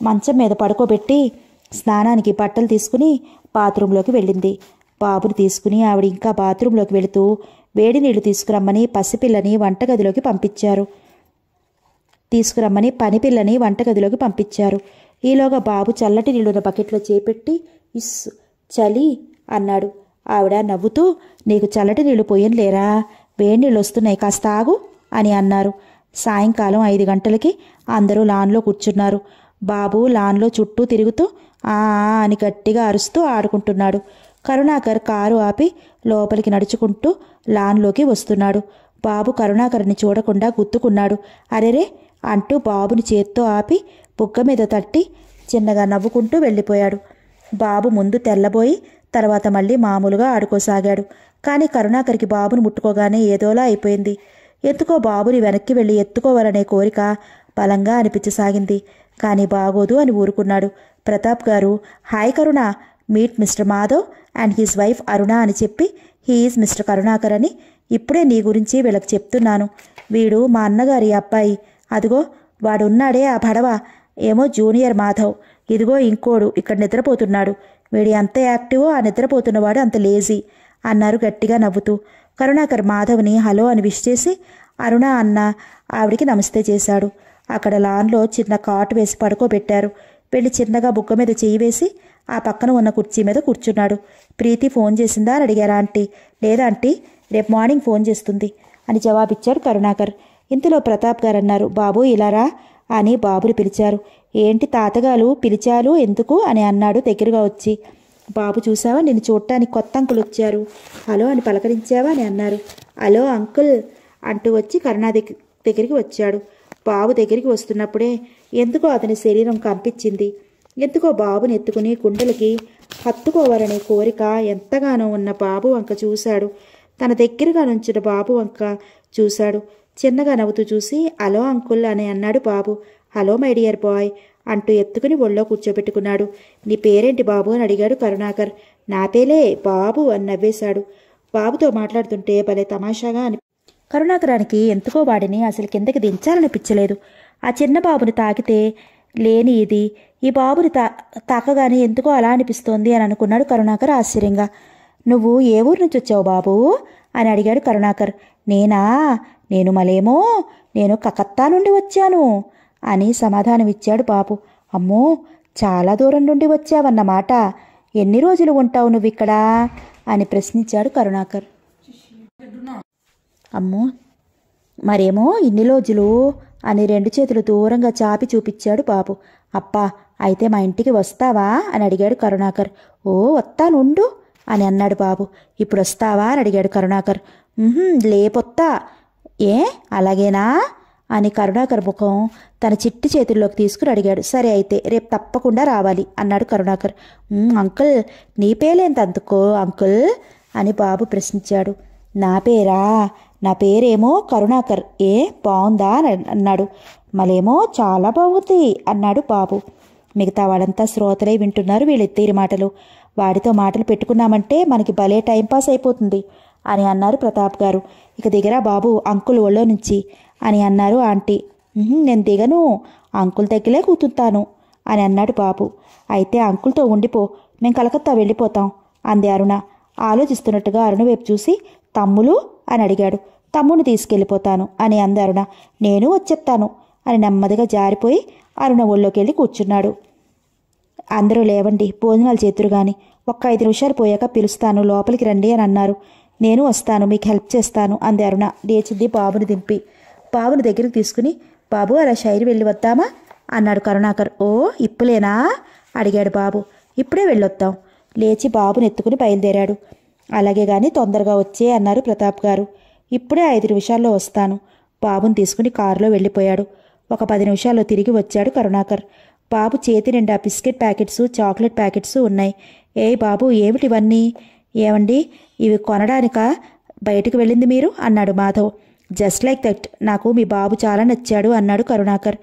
S1: మంచం మీద పడుకోబెట్టి స్నానానికి బట్టలు తీసుకుని బాత్రూంలోకి వెళ్ళింది బాబుని తీసుకుని ఆవిడ ఇంకా బాత్రూంలోకి వెళుతూ వేడి నీళ్లు తీసుకురమ్మని పసిపిల్లని వంటగదిలోకి పంపించారు తీసుకురమ్మని పనిపిల్లని వంటగదిలోకి పంపించారు ఈలోగా బాబు చల్లటి నీళ్ళున్న బకెట్లో చేపెట్టి ఇస్ చలి అన్నాడు ఆవిడ నవ్వుతూ నీకు చల్లటి నీళ్లు పోయనులేరా వేడి నీళ్ళు వస్తున్నాయి కాస్త ఆగు అని అన్నారు సాయంకాలం ఐదు గంటలకి అందరూ లాన్లో కూర్చున్నారు బాబు లాన్లో చుట్టూ తిరుగుతూ ఆ అని గట్టిగా అరుస్తూ ఆడుకుంటున్నాడు కరుణాకర్ కారు ఆపి లోపలికి నడుచుకుంటూ లాన్లోకి వస్తున్నాడు బాబు కరుణాకర్ని చూడకుండా గుద్దుకున్నాడు అరెరే అంటూ బాబుని చేత్తో ఆపి బుగ్గ మీద తట్టి చిన్నగా నవ్వుకుంటూ వెళ్ళిపోయాడు బాబు ముందు తెల్లబోయి తర్వాత మళ్ళీ మామూలుగా ఆడుకోసాగాడు కానీ కరుణాకరికి బాబును ముట్టుకోగానే ఏదోలా అయిపోయింది ఎందుకో బాబుని వెనక్కి వెళ్ళి ఎత్తుకోవాలనే కోరిక బలంగా అనిపించసాగింది కానీ బాగోదు అని ఊరుకున్నాడు Pratap garu hi Karuna meet mister Madhav and his wife Aruna అని చెప్పి హీఈస్ మిస్టర్ కరుణాకర్ అని ఇప్పుడే నీ గురించి వీళ్ళకి చెప్తున్నాను వీడు మా అన్నగారి అబ్బాయి అదిగో వాడున్నాడే ఆ భడవా ఏమో జూనియర్ మాధవ్ ఇదిగో ఇంకోడు ఇక్కడ నిద్రపోతున్నాడు వీడి ఎంత యాక్టివో ఆ నిద్రపోతున్నవాడు అంత లేజీ అన్నారు గట్టిగా నవ్వుతూ కరుణాకర్ మాధవ్ని హలో అని విష్ చేసి అరుణ అన్న ఆవిడికి నమస్తే చేశాడు అక్కడ లాన్లో చిన్న కాట్ వేసి పడుకోబెట్టారు వెళ్ళి చిన్నగా బుగ్గ మీద చేయి వేసి ఆ పక్కన ఉన్న కుర్చీ మీద కూర్చున్నాడు ప్రీతి ఫోన్ చేసిందా అని అడిగారా ఆంటీ లేదా ఆంటీ రేపు మార్నింగ్ ఫోన్ చేస్తుంది అని జవాబిచ్చాడు కరుణాకర్ ఇంతలో ప్రతాప్ గారు అన్నారు బాబు ఇలా రా అని బాబుని పిలిచారు ఏంటి తాతగారు పిలిచారు ఎందుకు అని అన్నాడు దగ్గరగా వచ్చి బాబు చూసావా నిన్ను చూడటానికి కొత్త అంకుల్ వచ్చారు హలో అని పలకరించావా అని అన్నారు హలో అంకుల్ అంటూ వచ్చి కరుణా దగ్గరికి వచ్చాడు బాబు దగ్గరికి వస్తున్నప్పుడే ఎందుకో అతని శరీరం కంపించింది ఎందుకో బాబుని ఎత్తుకుని గుండెలకి హత్తుకోవాలనే కోరిక ఎంతగానో ఉన్న బాబు వంక చూశాడు తన దగ్గరగా నుంచిన బాబు వంక చూశాడు చిన్నగా నవ్వుతూ చూసి హలో అంకుల్ అని అన్నాడు బాబు హలో మై డియర్ బాయ్ అంటూ ఎత్తుకుని ఒళ్ళో కూర్చోబెట్టుకున్నాడు నీ పేరేంటి బాబు అని అడిగాడు కరుణాకర్ నా పేలే బాబు అని నవ్వేశాడు బాబుతో మాట్లాడుతుంటే భలే తమాషాగా అని కరుణాకరానికి ఎందుకో వాడిని అసలు కిందకి దించాలనిపించలేదు ఆ చిన్న బాబుని తాకితే లేని ఇది ఈ బాబుని తా తాకగానే ఎందుకో అలా అనిపిస్తోంది అని అనుకున్నాడు కరుణాకర్ ఆశ్చర్యంగా నువ్వు ఏ ఊరు నుంచి వచ్చావు బాబు అని అడిగాడు కరుణాకర్ నేనా నేను మలేమో నేను కకత్తా నుండి వచ్చాను అని సమాధానమిచ్చాడు పాపు అమ్మో చాలా దూరం నుండి వచ్చావన్నమాట ఎన్ని రోజులు ఉంటావు నువ్వు ఇక్కడ అని ప్రశ్నించాడు కరుణాకర్ అమ్మో మరేమో ఇన్ని రోజులు అని రెండు చేతులు దూరంగా చాపి చూపించాడు పాపు అప్పా అయితే మా ఇంటికి వస్తావా అని అడిగాడు కరుణాకర్ ఓ వస్తానుండు అని అన్నాడు బాబు ఇప్పుడు వస్తావా అని అడిగాడు కరుణాకర్ లేపొత్తా ఏ అలాగేనా అని కరుణాకర్ ముఖం తన చిట్టి చేతుల్లోకి తీసుకుని అడిగాడు సరే అయితే రేపు తప్పకుండా రావాలి అన్నాడు కరుణాకర్ అంకుల్ నీ పేలేంత అందుకో అంకుల్ అని బాబు ప్రశ్నించాడు నా పేరా నా పేరేమో కరుణాకర్ ఏ బాగుందా అని అన్నాడు మళ్ళేమో చాలా బాగుంది అన్నాడు బాబు మిగతా వాళ్ళంతా శ్రోతలే వింటున్నారు వీళ్ళిద్దరి మాటలు వాడితో మాటలు పెట్టుకున్నామంటే మనకి భలే టైంపాస్ అయిపోతుంది అని అన్నారు ప్రతాప్ గారు ఇక దిగరా బాబు అంకుల్ ఒళ్ళో నుంచి అని అన్నారు ఆంటీ నేను దిగను అంకుల్ దగ్గరే కూతుంటాను అని అన్నాడు బాబు అయితే అంకుల్తో ఉండిపో మేము కలకత్తా వెళ్ళిపోతాం అంది అరుణ ఆలోచిస్తున్నట్టుగా అరుణ వైపు చూసి తమ్ములు అని అడిగాడు తమ్ముని తీసుకెళ్ళిపోతాను అని అంది అరుణ నేను వచ్చేస్తాను అని నెమ్మదిగా జారిపోయి అరుణ ఒళ్ళోకి వెళ్ళి కూర్చున్నాడు అందరూ లేవండి భోజనాలు చేతురు కానీ ఒక్క ఐదు నిమిషాలు పోయాక పిలుస్తాను లోపలికి రండి అని అన్నారు నేను వస్తాను మీకు హెల్ప్ చేస్తాను అంది అరుణ లేచింది బాబుని దింపి బాబుని దగ్గరికి తీసుకుని బాబు అలా షైర్ వెళ్ళి వద్దామా అన్నాడు కరుణాకర్ ఓ ఇప్పులేనా అడిగాడు బాబు ఇప్పుడే వెళ్ళొద్దాం లేచి బాబుని ఎత్తుకుని బయలుదేరాడు అలాగే కానీ తొందరగా వచ్చే అన్నారు ప్రతాప్ గారు ఇప్పుడే ఐదు నిమిషాల్లో వస్తాను బాబుని తీసుకుని కారులో వెళ్ళిపోయాడు ఒక పది నిమిషాల్లో తిరిగి వచ్చాడు కరుణాకర్ బాబు చేతి నిండా బిస్కెట్ ప్యాకెట్స్ చాక్లెట్ ప్యాకెట్స్ ఉన్నాయి ఏ బాబు ఏమిటివన్నీ ఏమండి ఇవి కొనడానిక బయటకు వెళ్ళింది మీరు అన్నాడు మాధవ్ జస్ట్ లైక్ దట్ నాకు మీ బాబు చాలా నచ్చాడు అన్నాడు కరుణాకర్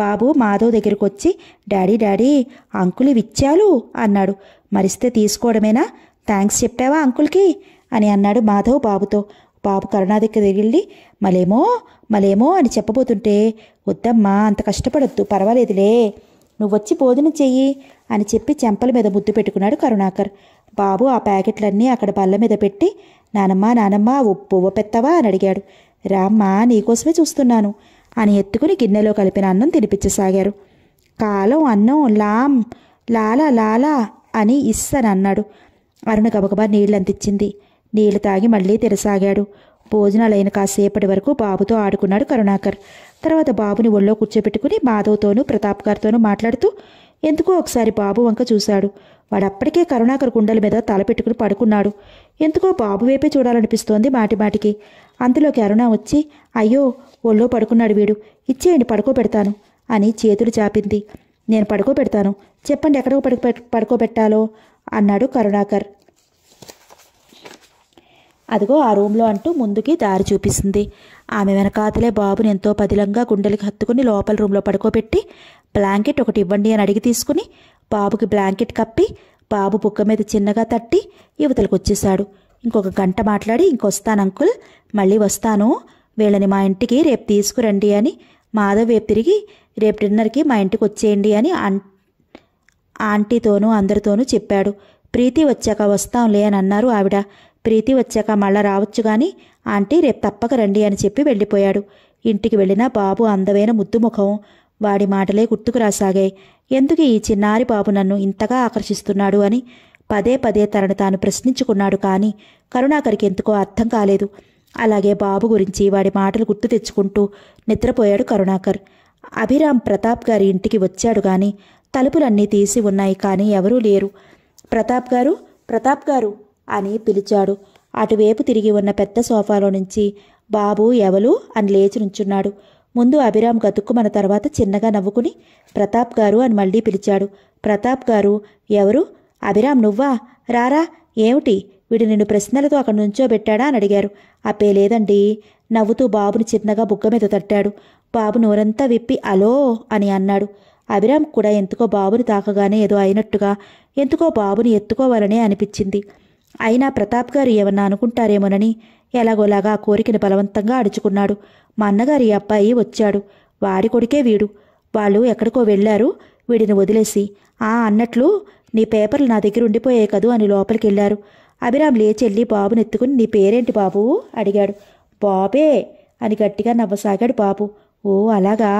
S1: బాబు మాధవ్ దగ్గరికి వచ్చి డాడీ డాడీ అంకులు ఇచ్చాలు అన్నాడు మరిస్తే తీసుకోవడమేనా థ్యాంక్స్ చెప్పావా అంకుల్కి అని అన్నాడు మాధవ్ బాబుతో బాబు కరుణా దగ్గర వెళ్ళి మలేమో మలేమో అని చెప్పబోతుంటే వద్దమ్మా అంత కష్టపడొద్దు పర్వాలేదులే నువ్వొచ్చి భోజనం చెయ్యి అని చెప్పి చెంపల మీద ముద్దు పెట్టుకున్నాడు కరుణాకర్ బాబు ఆ ప్యాకెట్లన్నీ అక్కడ బల్ల మీద పెట్టి నానమ్మ నానమ్మ ఉప్పు పెత్తవా అని అడిగాడు రామ్మా నీకోసమే చూస్తున్నాను అని ఎత్తుకుని గిన్నెలో కలిపిన అన్నం తినిపించసాగారు కాలం అన్నం లామ్ లాలా లాలా అని అని అన్నాడు అరుణ గబగబా నీళ్ళంతిచ్చింది నీళ్లు తాగి మళ్ళీ తెరసాగాడు భోజనాలైన కాసేపటి వరకు బాబుతో ఆడుకున్నాడు కరుణాకర్ తర్వాత బాబుని ఒళ్ళో కూర్చోబెట్టుకుని మాధవ్తోనూ ప్రతాప్ గారితోనూ మాట్లాడుతూ ఎందుకో ఒకసారి బాబు వంక చూశాడు వాడప్పటికే కరుణాకర్ గుండెల మీద తలపెట్టుకుని పడుకున్నాడు ఎందుకో బాబు వైపే చూడాలనిపిస్తోంది మాటిమాటికి అందులో కరుణ వచ్చి అయ్యో ఒళ్ళో పడుకున్నాడు వీడు ఇచ్చేయండి పడుకోబెడతాను అని చేతులు చాపింది నేను పడుకోబెడతాను చెప్పండి ఎక్కడ పడుకో పడుకోబెట్టాలో అన్నాడు కరుణాకర్ అదిగో ఆ రూమ్లో అంటూ ముందుకి దారి చూపిస్తుంది ఆమె వెనకాతలే బాబుని ఎంతో పదిలంగా గుండెలకు హత్తుకుని లోపల రూమ్లో పడుకోబెట్టి బ్లాంకెట్ ఒకటి ఇవ్వండి అని అడిగి తీసుకుని బాబుకి బ్లాంకెట్ కప్పి బాబు బుక్క మీద చిన్నగా తట్టి యువతలకు వచ్చేశాడు ఇంకొక గంట మాట్లాడి ఇంకొస్తాను అంకుల్ మళ్ళీ వస్తాను వీళ్ళని మా ఇంటికి రేపు తీసుకురండి అని మాధవ్ వేపు తిరిగి రేపు డిన్నర్కి మా ఇంటికి వచ్చేయండి అని ఆంటీతోనూ అందరితోనూ చెప్పాడు ప్రీతి వచ్చాక వస్తాంలే అని అన్నారు ఆవిడ ప్రీతి వచ్చాక మళ్ళా రావచ్చు కానీ ఆంటీ రేపు తప్పక రండి అని చెప్పి వెళ్ళిపోయాడు ఇంటికి వెళ్ళిన బాబు అందమైన ముద్దు ముఖం వాడి మాటలే గుర్తుకు రాసాగాయి ఎందుకు ఈ చిన్నారి బాబు నన్ను ఇంతగా ఆకర్షిస్తున్నాడు అని పదే పదే తనను తాను ప్రశ్నించుకున్నాడు కానీ కరుణాకర్కి ఎందుకో అర్థం కాలేదు అలాగే బాబు గురించి వాడి మాటలు గుర్తు తెచ్చుకుంటూ నిద్రపోయాడు కరుణాకర్ అభిరామ్ ప్రతాప్ గారి ఇంటికి వచ్చాడు కానీ తలుపులన్నీ తీసి ఉన్నాయి కానీ ఎవరూ లేరు ప్రతాప్ గారు ప్రతాప్ గారు అని పిలిచాడు అటువైపు తిరిగి ఉన్న పెద్ద సోఫాలో నుంచి బాబు ఎవలు అని లేచి నుంచున్నాడు ముందు అభిరామ్ గతుక్కుమన తర్వాత చిన్నగా నవ్వుకుని ప్రతాప్ గారు అని మళ్ళీ పిలిచాడు ప్రతాప్ గారు ఎవరు అభిరామ్ నువ్వా రారా ఏమిటి వీడు నిన్ను ప్రశ్నలతో అక్కడ పెట్టాడా అని అడిగారు అప్పే లేదండి నవ్వుతూ బాబును చిన్నగా బుగ్గ మీద తట్టాడు బాబు నోరంతా విప్పి అలో అని అన్నాడు అభిరామ్ కూడా ఎందుకో బాబుని తాకగానే ఏదో అయినట్టుగా ఎందుకో బాబుని ఎత్తుకోవాలనే అనిపించింది అయినా ప్రతాప్ గారు ఏమన్నా అనుకుంటారేమోనని ఎలాగోలాగా కోరికను బలవంతంగా అడుచుకున్నాడు మా అన్నగారి అబ్బాయి వచ్చాడు వాడి కొడుకే వీడు వాళ్ళు ఎక్కడికో వెళ్ళారు వీడిని వదిలేసి ఆ అన్నట్లు నీ పేపర్లు నా దగ్గర ఉండిపోయాయి కదూ అని లోపలికి వెళ్ళారు అభిరామ్ లేచెళ్ళి బాబుని ఎత్తుకుని నీ పేరేంటి బాబు అడిగాడు బాబే అని గట్టిగా నవ్వసాగాడు బాబు ఓ అలాగా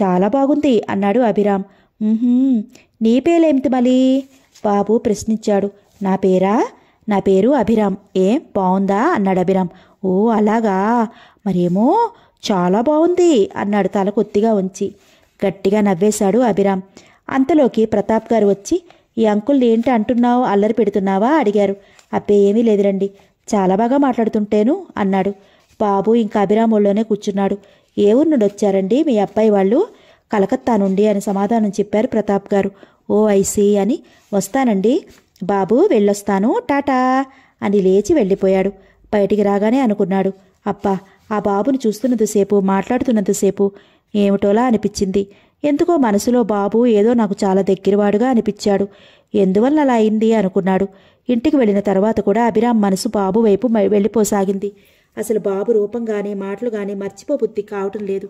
S1: చాలా బాగుంది అన్నాడు అభిరామ్ నీ పేలేమిటి మళ్ళీ బాబు ప్రశ్నించాడు నా పేరా నా పేరు అభిరామ్ ఏం బాగుందా అన్నాడు అభిరామ్ ఓ అలాగా మరేమో చాలా బాగుంది అన్నాడు తల కొద్దిగా ఉంచి గట్టిగా నవ్వేశాడు అభిరామ్ అంతలోకి ప్రతాప్ గారు వచ్చి ఈ అంకుల్ ఏంటి అంటున్నావు అల్లరి పెడుతున్నావా అడిగారు అబ్బే ఏమీ లేదురండి చాలా బాగా మాట్లాడుతుంటేను అన్నాడు బాబు ఇంకా అభిరామ్ ఒళ్ళోనే కూర్చున్నాడు ఏ ఊరు నుండి వచ్చారండి మీ అబ్బాయి వాళ్ళు కలకత్తా నుండి అని సమాధానం చెప్పారు ప్రతాప్ గారు ఓ ఐసీ అని వస్తానండి బాబు వెళ్ళొస్తాను టాటా అని లేచి వెళ్ళిపోయాడు బయటికి రాగానే అనుకున్నాడు అబ్బా ఆ బాబును చూస్తున్నంతసేపు మాట్లాడుతున్నంతసేపు ఏమిటోలా అనిపించింది ఎందుకో మనసులో బాబు ఏదో నాకు చాలా దగ్గరవాడుగా అనిపించాడు ఎందువల్ల అలా అయింది అనుకున్నాడు ఇంటికి వెళ్ళిన తర్వాత కూడా అభిరామ్ మనసు బాబు వైపు వెళ్ళిపోసాగింది అసలు బాబు రూపం కానీ మాటలు కానీ మర్చిపోబుద్ధి కావటం లేదు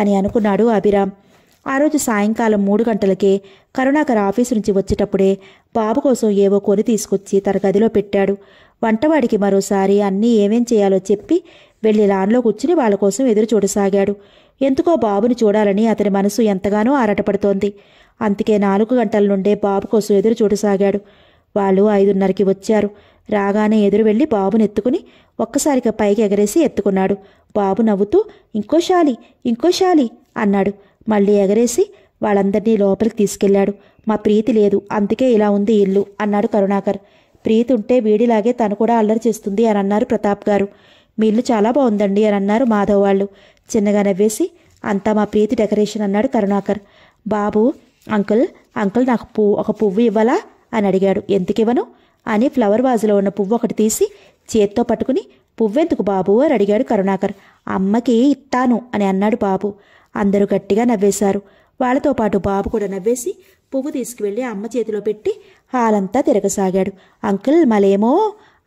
S1: అని అనుకున్నాడు అభిరామ్ ఆ రోజు సాయంకాలం మూడు గంటలకే కరుణాకర్ ఆఫీసు నుంచి వచ్చేటప్పుడే బాబు కోసం ఏవో కొని తీసుకొచ్చి తన గదిలో పెట్టాడు వంటవాడికి మరోసారి అన్నీ ఏమేం చేయాలో చెప్పి వెళ్ళి లాన్లో కూర్చుని వాళ్ళ కోసం ఎదురు చూడసాగాడు ఎందుకో బాబుని చూడాలని అతని మనసు ఎంతగానో ఆరాటపడుతోంది అందుకే నాలుగు గంటల నుండే బాబు కోసం ఎదురు చూడసాగాడు వాళ్ళు ఐదున్నరకి వచ్చారు రాగానే ఎదురు వెళ్ళి బాబుని ఎత్తుకుని ఒక్కసారిగా పైకి ఎగరేసి ఎత్తుకున్నాడు బాబు నవ్వుతూ ఇంకో శాలి ఇంకో శాలి అన్నాడు మళ్ళీ ఎగరేసి వాళ్ళందరినీ లోపలికి తీసుకెళ్లాడు మా ప్రీతి లేదు అందుకే ఇలా ఉంది ఇల్లు అన్నాడు కరుణాకర్ ప్రీతి ఉంటే వీడిలాగే తను కూడా అల్లరి చేస్తుంది అని అన్నారు ప్రతాప్ గారు మీ ఇల్లు చాలా బాగుందండి అని అన్నారు మాధవ్ వాళ్ళు చిన్నగా నవ్వేసి అంతా మా ప్రీతి డెకరేషన్ అన్నాడు కరుణాకర్ బాబు అంకుల్ అంకుల్ నాకు పువ్వు ఒక పువ్వు ఇవ్వాలా అని అడిగాడు ఎందుకు ఇవ్వను అని ఫ్లవర్ వాజులో ఉన్న పువ్వు ఒకటి తీసి చేత్తో పట్టుకుని పువ్వెందుకు బాబు అని అడిగాడు కరుణాకర్ అమ్మకి ఇత్తాను అని అన్నాడు బాబు అందరూ గట్టిగా నవ్వేశారు వాళ్ళతో పాటు బాబు కూడా నవ్వేసి పువ్వు తీసుకువెళ్ళి అమ్మ చేతిలో పెట్టి హాలంతా తిరగసాగాడు అంకుల్ మలేమో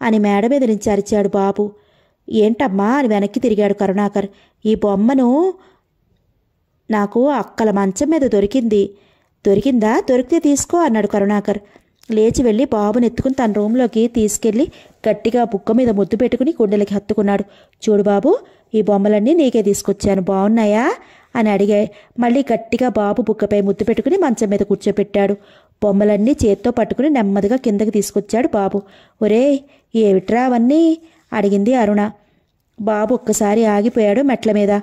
S1: అని మేడ మీద నుంచి అరిచాడు బాబు ఏంటమ్మా అని వెనక్కి తిరిగాడు కరుణాకర్ ఈ బొమ్మను నాకు అక్కల మంచం మీద దొరికింది దొరికిందా దొరికితే తీసుకో అన్నాడు కరుణాకర్ లేచి వెళ్ళి బాబుని ఎత్తుకుని తన రూమ్లోకి తీసుకెళ్ళి గట్టిగా బుక్క మీద ముద్దు పెట్టుకుని గుండెలకి హత్తుకున్నాడు చూడు బాబు ఈ బొమ్మలన్నీ నీకే తీసుకొచ్చాను బాగున్నాయా అని అడిగాయి మళ్ళీ గట్టిగా బాబు బుక్కపై ముద్దు పెట్టుకుని మంచం మీద కూర్చోబెట్టాడు బొమ్మలన్నీ చేత్తో పట్టుకుని నెమ్మదిగా కిందకి తీసుకొచ్చాడు బాబు ఒరే ఏమిట్రా అవన్నీ అడిగింది అరుణ బాబు ఒక్కసారి ఆగిపోయాడు మెట్ల మీద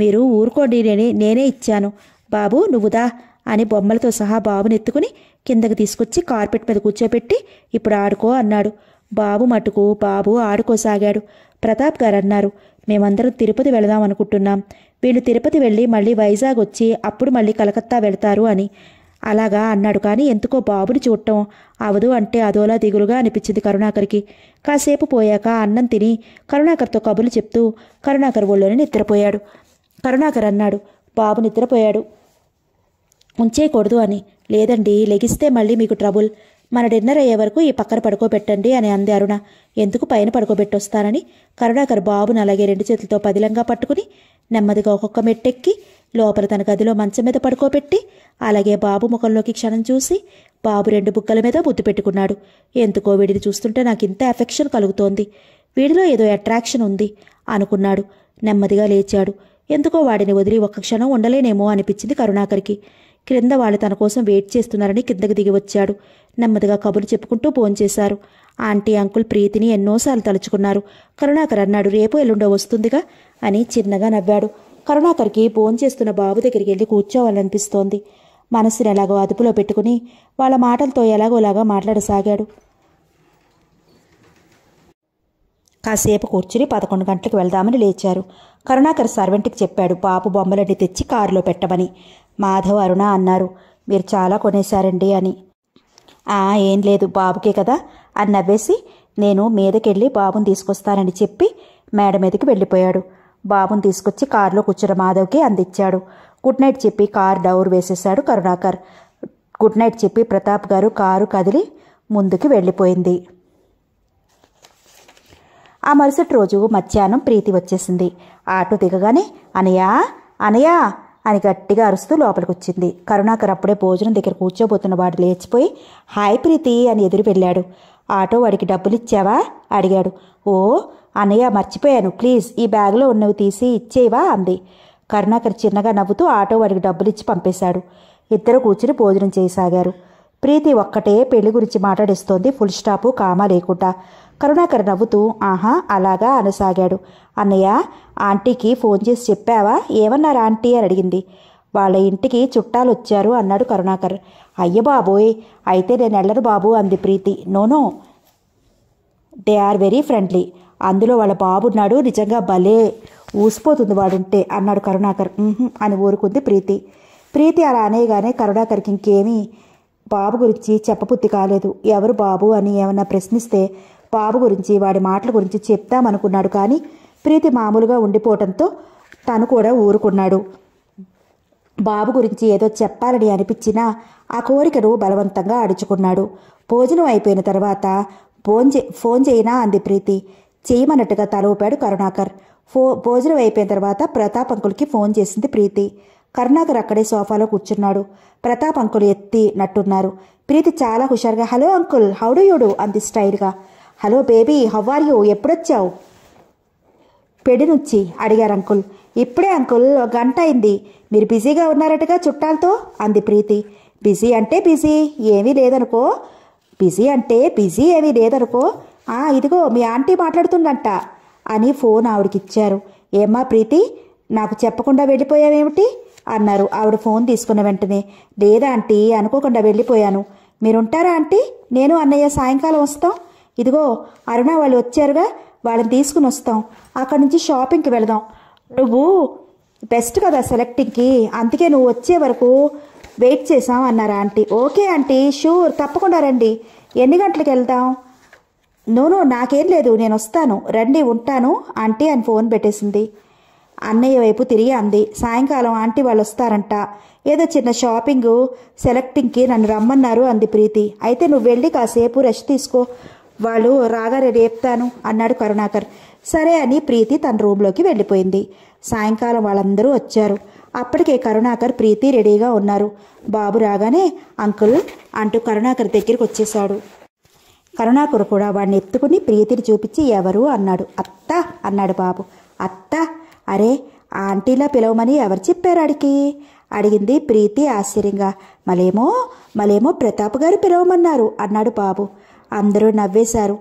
S1: మీరు ఊరుకోండి నేనే నేనే ఇచ్చాను బాబు నువ్వుదా అని బొమ్మలతో సహా బాబుని ఎత్తుకుని కిందకి తీసుకొచ్చి కార్పెట్ మీద కూర్చోబెట్టి ఇప్పుడు ఆడుకో అన్నాడు బాబు మటుకు బాబు ఆడుకోసాగాడు ప్రతాప్ గారు అన్నారు మేమందరం తిరుపతి వెళదాం అనుకుంటున్నాం వీళ్ళు తిరుపతి వెళ్ళి మళ్ళీ వైజాగ్ వచ్చి అప్పుడు మళ్ళీ కలకత్తా వెళ్తారు అని అలాగా అన్నాడు కానీ ఎందుకో బాబుని చూడటం అవదు అంటే అదోలా దిగులుగా అనిపించింది కరుణాకర్కి కాసేపు పోయాక అన్నం తిని కరుణాకర్తో కబులు చెప్తూ కరుణాకర్ ఒళ్ళోనే నిద్రపోయాడు కరుణాకర్ అన్నాడు బాబు నిద్రపోయాడు ఉంచేయకూడదు అని లేదండి లెగిస్తే మళ్ళీ మీకు ట్రబుల్ మన డిన్నర్ అయ్యే వరకు ఈ పక్కన పడుకోబెట్టండి అని అంది అరుణ ఎందుకు పైన పడుకోబెట్టొస్తానని కరుణాకర్ బాబును అలాగే రెండు చేతులతో పదిలంగా పట్టుకుని నెమ్మదిగా ఒక్కొక్క మెట్టెక్కి లోపల తన గదిలో మంచం మీద పడుకోబెట్టి అలాగే బాబు ముఖంలోకి క్షణం చూసి బాబు రెండు బుక్కల మీద బుద్ధి పెట్టుకున్నాడు ఎందుకో వీడిని చూస్తుంటే నాకు ఇంత ఎఫెక్షన్ కలుగుతోంది వీడిలో ఏదో అట్రాక్షన్ ఉంది అనుకున్నాడు నెమ్మదిగా లేచాడు ఎందుకో వాడిని వదిలి ఒక్క క్షణం ఉండలేనేమో అనిపించింది కరుణాకర్కి క్రింద వాళ్ళు తన కోసం వెయిట్ చేస్తున్నారని కిందకి దిగి వచ్చాడు నెమ్మదిగా కబులు చెప్పుకుంటూ ఫోన్ చేశారు ఆంటీ అంకుల్ ప్రీతిని ఎన్నోసార్లు తలుచుకున్నారు కరుణాకర్ అన్నాడు రేపు ఎల్లుండో వస్తుందిగా అని చిన్నగా నవ్వాడు కరుణాకర్కి భోంచేస్తున్న బాబు దగ్గరికి వెళ్ళి కూర్చోవాలనిపిస్తోంది మనసుని ఎలాగో అదుపులో పెట్టుకుని వాళ్ళ మాటలతో ఎలాగోలాగా మాట్లాడసాగాడు కాసేపు కూర్చుని పదకొండు గంటలకు వెళ్దామని లేచారు కరుణాకర్ సర్వెంట్కి చెప్పాడు పాపు బొమ్మలన్నీ తెచ్చి కారులో పెట్టమని మాధవ్ అరుణ అన్నారు మీరు చాలా కొనేశారండి అని ఏం లేదు బాబుకే కదా అని నవ్వేసి నేను మీదకెళ్ళి బాబుని తీసుకొస్తానని చెప్పి మేడ మీదకి వెళ్ళిపోయాడు బాబుని తీసుకొచ్చి కారులో కూర్చున్న మాధవ్కి అందించాడు గుడ్ నైట్ చెప్పి కారు డౌర్ వేసేశాడు కరుణాకర్ గుడ్ నైట్ చెప్పి ప్రతాప్ గారు కారు కదిలి ముందుకు వెళ్ళిపోయింది ఆ మరుసటి రోజు మధ్యాహ్నం ప్రీతి వచ్చేసింది ఆటో దిగగానే అనయా అనయా అని గట్టిగా అరుస్తూ లోపలికి వచ్చింది కరుణాకర్ అప్పుడే భోజనం దగ్గర కూర్చోబోతున్న వాడు లేచిపోయి హాయ్ ప్రీతి అని ఎదురు వెళ్ళాడు ఆటో వాడికి డబ్బులు ఇచ్చావా అడిగాడు ఓ అన్నయ్య మర్చిపోయాను ప్లీజ్ ఈ బ్యాగ్లో ఉన్నవి తీసి ఇచ్చేవా అంది కరుణాకర్ చిన్నగా నవ్వుతూ ఆటో వాడికి డబ్బులు ఇచ్చి పంపేశాడు ఇద్దరు కూర్చుని భోజనం చేయసాగారు ప్రీతి ఒక్కటే పెళ్లి గురించి మాట్లాడిస్తోంది ఫుల్ స్టాపు కామా లేకుండా కరుణాకర్ నవ్వుతూ ఆహా అలాగా అనసాగాడు అన్నయ్య ఆంటీకి ఫోన్ చేసి చెప్పావా ఏమన్నారు ఆంటీ అని అడిగింది వాళ్ళ ఇంటికి చుట్టాలు వచ్చారు అన్నాడు కరుణాకర్ అయ్య బాబోయ్ అయితే నేను వెళ్ళను బాబు అంది Preethi no no they are very friendly అందులో వాళ్ళ బాబున్నాడు నిజంగా భలే ఊసిపోతుంది వాడుంటే అన్నాడు కరుణాకర్ అని ఊరుకుంది ప్రీతి ప్రీతి అలా అనేయగానే కరుణాకర్కి ఇంకేమీ బాబు గురించి చెప్పబుద్ధి కాలేదు ఎవరు బాబు అని ఏమన్నా ప్రశ్నిస్తే బాబు గురించి వాడి మాటల గురించి చెప్తామనుకున్నాడు కానీ ప్రీతి మామూలుగా ఉండిపోవడంతో తను కూడా ఊరుకున్నాడు బాబు గురించి ఏదో చెప్పాలని అనిపించినా ఆ కోరికను బలవంతంగా అడుచుకున్నాడు భోజనం అయిపోయిన తర్వాత భోంచే ఫోన్ చేయినా అంది ప్రీతి చేయమన్నట్టుగా తల కరుణాకర్ ఫో భోజనం అయిపోయిన తర్వాత ప్రతాప్ అంకుల్కి ఫోన్ చేసింది ప్రీతి కరుణాకర్ అక్కడే సోఫాలో కూర్చున్నాడు ప్రతాప్ అంకుల్ ఎత్తి నట్టున్నారు ప్రీతి చాలా హుషారుగా హలో అంకుల్ హౌడు యూడు అంది స్టైల్గా hello baby how are you ఎప్పుడొచ్చావు పెడి నుంచి అడిగారు అంకుల్ ఇప్పుడే అంకుల్ గంట అయింది మీరు బిజీగా ఉన్నారటగా చుట్టాలతో అంది ప్రీతి బిజీ అంటే బిజీ ఏమీ లేదనుకో బిజీ అంటే బిజీ ఏమీ లేదనుకో ఆ ఇదిగో మీ ఆంటీ మాట్లాడుతుందంట అని ఫోన్ ఆవిడకిచ్చారు ఏమ్మా ప్రీతి నాకు చెప్పకుండా వెళ్ళిపోయావేమిటి అన్నారు ఆవిడ ఫోన్ తీసుకున్న వెంటనే లేదా ఆంటీ అనుకోకుండా వెళ్ళిపోయాను మీరుంటారా ఆంటీ నేను అన్నయ్య సాయంకాలం వస్తాం ఇదిగో అరుణ వాళ్ళు వచ్చారుగా వాళ్ళని తీసుకుని వస్తాం అక్కడి నుంచి షాపింగ్కి వెళదాం నువ్వు బెస్ట్ కదా సెలెక్టింగ్కి అందుకే నువ్వు వచ్చే వరకు వెయిట్ చేసాం అన్నారు ఆంటీ ఓకే ఆంటీ షూర్ తప్పకుండా రండి ఎన్ని గంటలకు వెళ్దాం నూనె నాకేం లేదు నేను వస్తాను రండి ఉంటాను ఆంటీ అని ఫోన్ పెట్టేసింది అన్నయ్య వైపు తిరిగి అంది సాయంకాలం ఆంటీ వాళ్ళు వస్తారంట ఏదో చిన్న షాపింగ్ సెలెక్టింగ్కి నన్ను రమ్మన్నారు అంది ప్రీతి అయితే నువ్వు వెళ్ళి కాసేపు రెస్ట్ తీసుకో వాళ్ళు రాగారే రేపుతాను అన్నాడు కరుణాకర్ సరే అని ప్రీతి తన రూమ్లోకి వెళ్ళిపోయింది సాయంకాలం వాళ్ళందరూ వచ్చారు అప్పటికే కరుణాకర్ ప్రీతి రెడీగా ఉన్నారు బాబు రాగానే అంకుల్ అంటూ కరుణాకర్ దగ్గరికి వచ్చేశాడు కరుణాకర్ కూడా వాడిని ఎత్తుకుని ప్రీతిని చూపించి ఎవరు అన్నాడు అత్త అన్నాడు బాబు అత్త అరే ఆంటీలా పిలవమని ఎవరు చెప్పారు అడికి అడిగింది ప్రీతి ఆశ్చర్యంగా మలేమో మలేమో ప్రతాప్ గారు పిలవమన్నారు అన్నాడు బాబు అందరూ నవ్వేశారు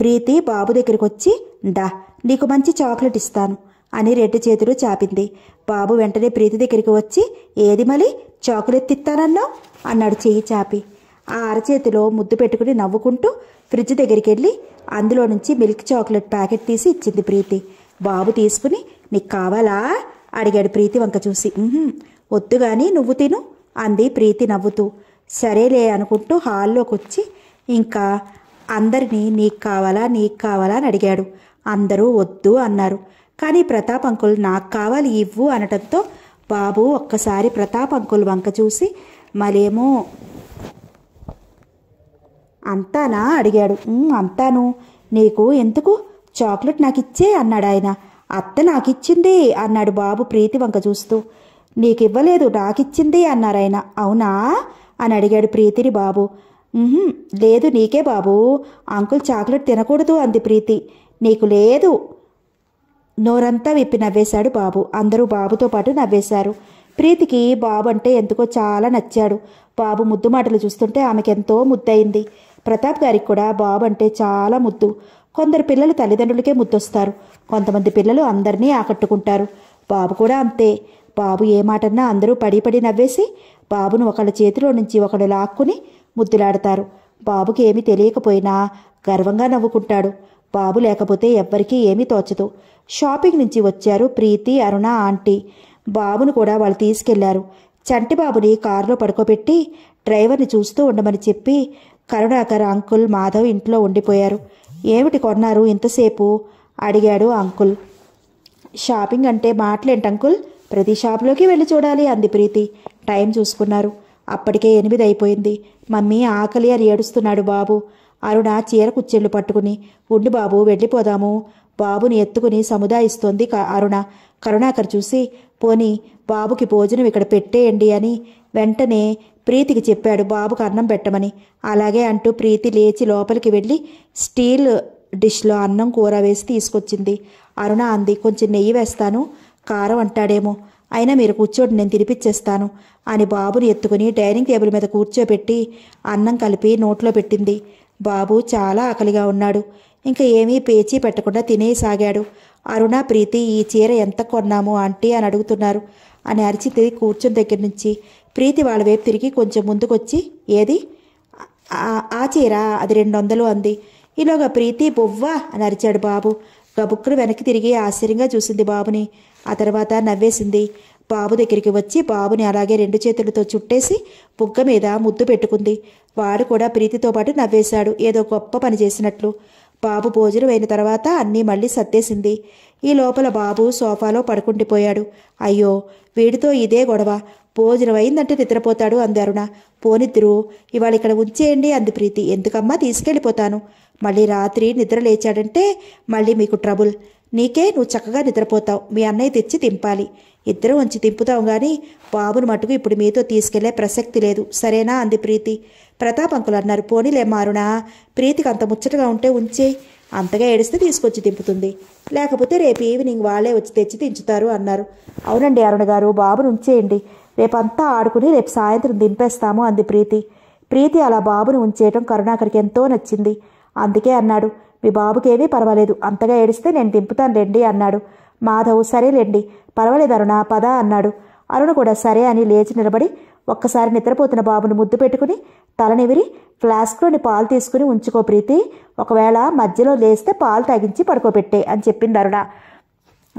S1: ప్రీతి బాబు దగ్గరికి వచ్చి దా నీకు మంచి చాక్లెట్ ఇస్తాను అని రెడ్డి చేతులు చాపింది బాబు వెంటనే ప్రీతి దగ్గరికి వచ్చి ఏది మళ్ళీ చాక్లెట్ తిత్తానన్నా అన్నాడు చెయ్యి చాపి ఆ అరచేతిలో ముద్దు పెట్టుకుని నవ్వుకుంటూ ఫ్రిడ్జ్ దగ్గరికి వెళ్ళి అందులో నుంచి మిల్క్ చాక్లెట్ ప్యాకెట్ తీసి ఇచ్చింది ప్రీతి బాబు తీసుకుని నీకు కావాలా అడిగాడు ప్రీతి వంక చూసి వద్దు కానీ నువ్వు తిను అంది ప్రీతి నవ్వుతూ సరేలే అనుకుంటూ హాల్లోకి వచ్చి ఇంకా అందరినీ నీకు కావాలా నీకు కావాలా అని అడిగాడు అందరూ వద్దు అన్నారు కానీ ప్రతాప్ అంకుల్ నాకు కావాలి ఇవ్వు అనడంతో బాబు ఒక్కసారి ప్రతాప్ అంకుల్ వంక చూసి మరేమో అంతానా అడిగాడు అంతాను నీకు ఎందుకు చాక్లెట్ నాకు ఇచ్చే అన్నాడు ఆయన అత్త నాకు ఇచ్చింది అన్నాడు బాబు ప్రీతి వంక చూస్తూ నీకు ఇవ్వలేదు నాకు ఇచ్చింది అన్నారు ఆయన అవునా అని అడిగాడు ప్రీతిని బాబు లేదు నీకే బాబు అంకుల్ చాక్లెట్ తినకూడదు అంది ప్రీతి నీకు లేదు నోరంతా విప్పి నవ్వేశాడు బాబు అందరూ బాబుతో పాటు నవ్వేశారు ప్రీతికి బాబు అంటే ఎందుకో చాలా నచ్చాడు బాబు ముద్దు మాటలు చూస్తుంటే ఆమెకెంతో ముద్దయింది ప్రతాప్ గారికి కూడా బాబు అంటే చాలా ముద్దు కొందరు పిల్లలు తల్లిదండ్రులకే ముద్దొస్తారు కొంతమంది పిల్లలు అందరినీ ఆకట్టుకుంటారు బాబు కూడా అంతే బాబు ఏ మాటన్నా అందరూ పడి పడి నవ్వేసి బాబును ఒకళ్ళ చేతిలో నుంచి ఒకళ్ళు లాక్కుని ముద్దులాడతారు బాబుకి ఏమి తెలియకపోయినా గర్వంగా నవ్వుకుంటాడు బాబు లేకపోతే ఎవ్వరికీ ఏమీ తోచదు షాపింగ్ నుంచి వచ్చారు ప్రీతి అరుణ ఆంటీ బాబును కూడా వాళ్ళు తీసుకెళ్లారు చంటిబాబుని కారులో పడుకోబెట్టి డ్రైవర్ని చూస్తూ ఉండమని చెప్పి కరుణాకర్ అంకుల్ మాధవ్ ఇంట్లో ఉండిపోయారు ఏమిటి కొన్నారు ఇంతసేపు అడిగాడు అంకుల్ షాపింగ్ అంటే మాటలేంటి అంకుల్ ప్రతి షాప్లోకి వెళ్ళి చూడాలి అంది ప్రీతి టైం చూసుకున్నారు అప్పటికే ఎనిమిది అయిపోయింది మమ్మీ ఆకలి అని ఏడుస్తున్నాడు బాబు అరుణ చీర కుచ్చెళ్ళు పట్టుకుని ఉండు బాబు వెళ్ళిపోదాము బాబుని ఎత్తుకుని సముదాయిస్తోంది అరుణ కరుణాకర్ చూసి పోని బాబుకి భోజనం ఇక్కడ పెట్టేయండి అని వెంటనే ప్రీతికి చెప్పాడు బాబుకు అన్నం పెట్టమని అలాగే అంటూ ప్రీతి లేచి లోపలికి వెళ్ళి స్టీల్ డిష్లో అన్నం కూర వేసి తీసుకొచ్చింది అరుణ అంది కొంచెం నెయ్యి వేస్తాను కారం అంటాడేమో అయినా మీరు కూర్చోండి నేను తినిపించేస్తాను అని బాబుని ఎత్తుకుని డైనింగ్ టేబుల్ మీద కూర్చోబెట్టి అన్నం కలిపి నోట్లో పెట్టింది బాబు చాలా ఆకలిగా ఉన్నాడు ఇంకా ఏమీ పేచీ పెట్టకుండా తినేసాగాడు అరుణ ప్రీతి ఈ చీర ఎంత కొన్నాము ఆంటీ అని అడుగుతున్నారు అని అరిచింది కూర్చుని దగ్గర నుంచి ప్రీతి వాళ్ళ వైపు తిరిగి కొంచెం ముందుకొచ్చి ఏది ఆ చీర అది రెండు వందలు అంది ఈలోగా ప్రీతి బొవ్వా అని అరిచాడు బాబు గబుక్కులు వెనక్కి తిరిగి ఆశ్చర్యంగా చూసింది బాబుని ఆ తర్వాత నవ్వేసింది బాబు దగ్గరికి వచ్చి బాబుని అలాగే రెండు చేతులతో చుట్టేసి బుగ్గ మీద ముద్దు పెట్టుకుంది వాడు కూడా ప్రీతితో పాటు నవ్వేశాడు ఏదో గొప్ప పని చేసినట్లు బాబు భోజనం అయిన తర్వాత అన్నీ మళ్ళీ సత్తేసింది ఈ లోపల బాబు సోఫాలో పడుకుండిపోయాడు అయ్యో వీడితో ఇదే గొడవ భోజనం అయిందంటే నిద్రపోతాడు అంది అరుణ పోనిద్దరు ఇవాళ ఇక్కడ ఉంచేయండి అంది ప్రీతి ఎందుకమ్మా తీసుకెళ్ళిపోతాను మళ్ళీ రాత్రి నిద్ర లేచాడంటే మళ్ళీ మీకు ట్రబుల్ నీకే నువ్వు చక్కగా నిద్రపోతావు మీ అన్నయ్య తెచ్చి దింపాలి ఇద్దరం ఉంచి దింపుతాం గాని బాబును మటుకు ఇప్పుడు మీతో తీసుకెళ్లే ప్రసక్తి లేదు సరేనా అంది ప్రీతి ప్రతాప్ అంకులు అన్నారు పోనీలే మారునా ప్రీతికి అంత ముచ్చటగా ఉంటే ఉంచే అంతగా ఏడిస్తే తీసుకొచ్చి దింపుతుంది లేకపోతే రేపు ఈవినింగ్ వాళ్ళే వచ్చి తెచ్చి దించుతారు అన్నారు అవునండి అరుణ గారు బాబును ఉంచేయండి రేపంతా ఆడుకుని రేపు సాయంత్రం దింపేస్తాము అంది ప్రీతి ప్రీతి అలా బాబును ఉంచేయటం కరుణాకరికి ఎంతో నచ్చింది అందుకే అన్నాడు మీ బాబుకేమీ పర్వాలేదు అంతగా ఏడిస్తే నేను దింపుతాను రండి అన్నాడు మాధవ్ సరేలేండి పర్వాలేదు అరుణ పద అన్నాడు అరుణ కూడా సరే అని లేచి నిలబడి ఒక్కసారి నిద్రపోతున్న బాబును ముద్దు పెట్టుకుని తలనివిరి ఫ్లాస్క్లోని పాలు తీసుకుని ఉంచుకో ప్రీతి ఒకవేళ మధ్యలో లేస్తే పాలు తాగించి పడుకోబెట్టే అని చెప్పింది అరుణ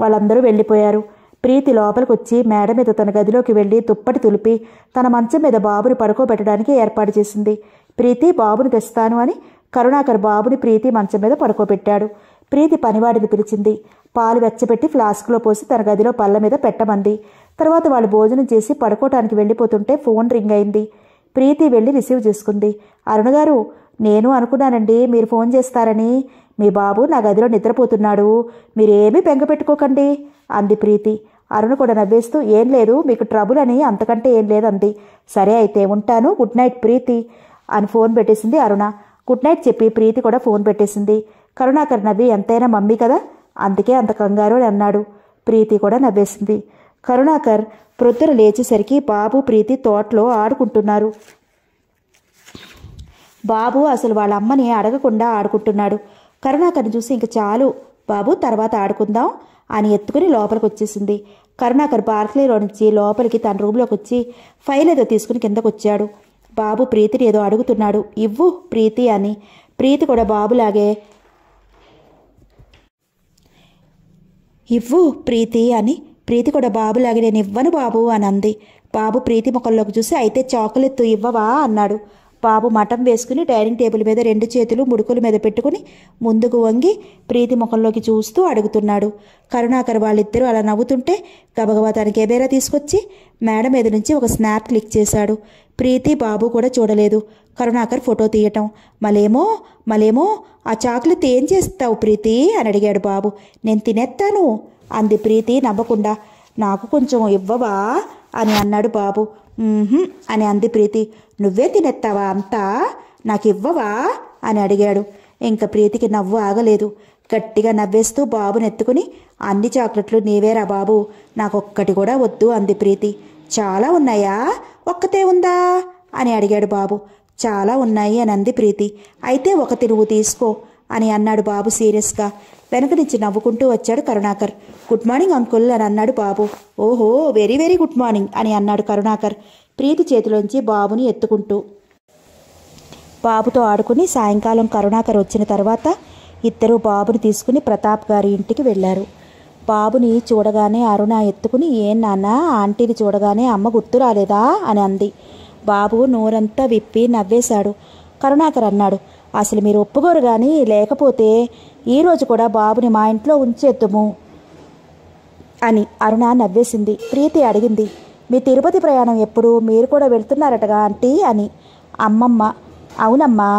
S1: వాళ్ళందరూ వెళ్ళిపోయారు ప్రీతి లోపలికొచ్చి మేడ మీద తన గదిలోకి వెళ్ళి దుప్పటి తులిపి తన మంచం మీద బాబుని పడుకోబెట్టడానికి ఏర్పాటు చేసింది ప్రీతి బాబుని తెస్తాను అని కరుణాకర్ బాబుని ప్రీతి మంచం మీద పడుకోబెట్టాడు ప్రీతి పనివాడిని పిలిచింది పాలు వెచ్చబెట్టి ఫ్లాస్క్లో పోసి తన గదిలో పళ్ళ మీద పెట్టమంది తర్వాత వాళ్ళు భోజనం చేసి పడుకోవటానికి వెళ్ళిపోతుంటే ఫోన్ రింగ్ అయింది ప్రీతి వెళ్ళి రిసీవ్ చేసుకుంది అరుణ గారు నేను అనుకున్నానండి మీరు ఫోన్ చేస్తారని మీ బాబు నా గదిలో నిద్రపోతున్నాడు మీరేమీ బెంగ పెట్టుకోకండి అంది ప్రీతి అరుణ కూడా నవ్వేస్తూ ఏం లేదు మీకు ట్రబుల్ అని అంతకంటే ఏం లేదంది సరే అయితే ఉంటాను గుడ్ నైట్ ప్రీతి అని ఫోన్ పెట్టేసింది అరుణ గుడ్ నైట్ చెప్పి ప్రీతి కూడా ఫోన్ పెట్టేసింది కరుణాకర్ నవ్వి ఎంతైనా మమ్మీ కదా అందుకే అంత కంగారు అని అన్నాడు ప్రీతి కూడా నవ్వేసింది కరుణాకర్ ప్రొద్దున లేచేసరికి బాబు ప్రీతి తోటలో ఆడుకుంటున్నారు బాబు అసలు వాళ్ళ అమ్మని అడగకుండా ఆడుకుంటున్నాడు కరుణాకర్ని చూసి ఇంక చాలు బాబు తర్వాత ఆడుకుందాం అని ఎత్తుకుని లోపలికి వచ్చేసింది కరుణాకర్ బార్క్లీలో నుంచి లోపలికి తన రూమ్లోకి వచ్చి ఫైల్ ఏదో తీసుకుని కిందకు వచ్చాడు బాబు ప్రీతిని ఏదో అడుగుతున్నాడు ఇవ్వు ప్రీతి అని ప్రీతి కూడా బాబులాగే ఇవ్వు ప్రీతి అని ప్రీతి కూడా బాబులాగే నేను ఇవ్వను బాబు అని అంది బాబు ప్రీతి ముఖంలోకి చూసి అయితే చాకులెత్తు ఇవ్వవా అన్నాడు బాబు మఠం వేసుకుని డైనింగ్ టేబుల్ మీద రెండు చేతులు ముడుకుల మీద పెట్టుకుని ముందుకు వంగి ప్రీతి ముఖంలోకి చూస్తూ అడుగుతున్నాడు కరుణాకర్ వాళ్ళిద్దరూ అలా నవ్వుతుంటే గబగబా తన కెమెరా తీసుకొచ్చి మేడం మీద నుంచి ఒక స్నాప్ క్లిక్ చేశాడు ప్రీతి బాబు కూడా చూడలేదు కరుణాకర్ ఫోటో తీయటం మలేమో మలేమో ఆ చాక్లెట్ ఏం చేస్తావు ప్రీతి అని అడిగాడు బాబు నేను తినేస్తాను అంది ప్రీతి నవ్వకుండా నాకు కొంచెం ఇవ్వవా అని అన్నాడు బాబు అని అంది ప్రీతి నువ్వే తినెత్తావా అంతా నాకు ఇవ్వవా అని అడిగాడు ఇంకా ప్రీతికి నవ్వు ఆగలేదు గట్టిగా నవ్వేస్తూ బాబుని ఎత్తుకుని అన్ని చాక్లెట్లు నీవేరా బాబు నాకొక్కటి కూడా వద్దు అంది ప్రీతి చాలా ఉన్నాయా ఒక్కతే ఉందా అని అడిగాడు బాబు చాలా ఉన్నాయి అని అంది ప్రీతి అయితే ఒక తిరుగు తీసుకో అని అన్నాడు బాబు సీరియస్గా వెనక నుంచి నవ్వుకుంటూ వచ్చాడు కరుణాకర్ గుడ్ మార్నింగ్ అంకుల్ అని అన్నాడు బాబు ఓహో వెరీ వెరీ గుడ్ మార్నింగ్ అని అన్నాడు కరుణాకర్ ప్రీతి చేతిలోంచి బాబుని ఎత్తుకుంటూ బాబుతో ఆడుకుని సాయంకాలం కరుణాకర్ వచ్చిన తర్వాత ఇద్దరు బాబుని తీసుకుని ప్రతాప్ గారి ఇంటికి వెళ్ళారు బాబుని చూడగానే అరుణ ఎత్తుకుని ఏం నాన్న ఆంటీని చూడగానే అమ్మ గుర్తు రాలేదా అని అంది బాబు నోరంతా విప్పి నవ్వేశాడు కరుణాకర్ అన్నాడు అసలు మీరు ఒప్పుకోరు కానీ లేకపోతే ఈరోజు కూడా బాబుని మా ఇంట్లో ఉంచేద్దుము అని అరుణ నవ్వేసింది ప్రీతి అడిగింది మీ తిరుపతి ప్రయాణం ఎప్పుడు మీరు కూడా వెళ్తున్నారటగా ఆంటీ అని అమ్మమ్మ అవునమ్మా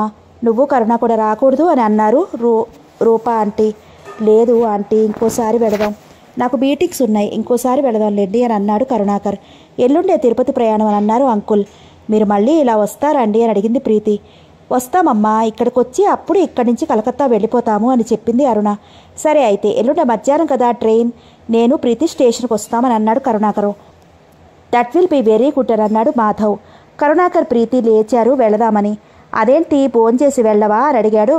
S1: నువ్వు కరుణ కూడా రాకూడదు అని అన్నారు రూ రూపా ఆంటీ లేదు ఆంటీ ఇంకోసారి వెళదాం నాకు మీటింగ్స్ ఉన్నాయి ఇంకోసారి వెళదాం లేండి అని అన్నాడు కరుణాకర్ ఎల్లుండే తిరుపతి ప్రయాణం అని అన్నారు అంకుల్ మీరు మళ్ళీ ఇలా వస్తారండి అని అడిగింది ప్రీతి వస్తామమ్మా ఇక్కడికి వచ్చి అప్పుడు ఇక్కడి నుంచి కలకత్తా వెళ్ళిపోతాము అని చెప్పింది అరుణ సరే అయితే ఎల్లుండ మధ్యాహ్నం కదా ట్రైన్ నేను ప్రీతి స్టేషన్కి వస్తామని అన్నాడు Karunakar that will be very good అని అన్నాడు మాధవ్ కరుణాకర్ ప్రీతి లేచారు వెళదామని అదేంటి ఫోన్ చేసి వెళ్ళవా అని అడిగాడు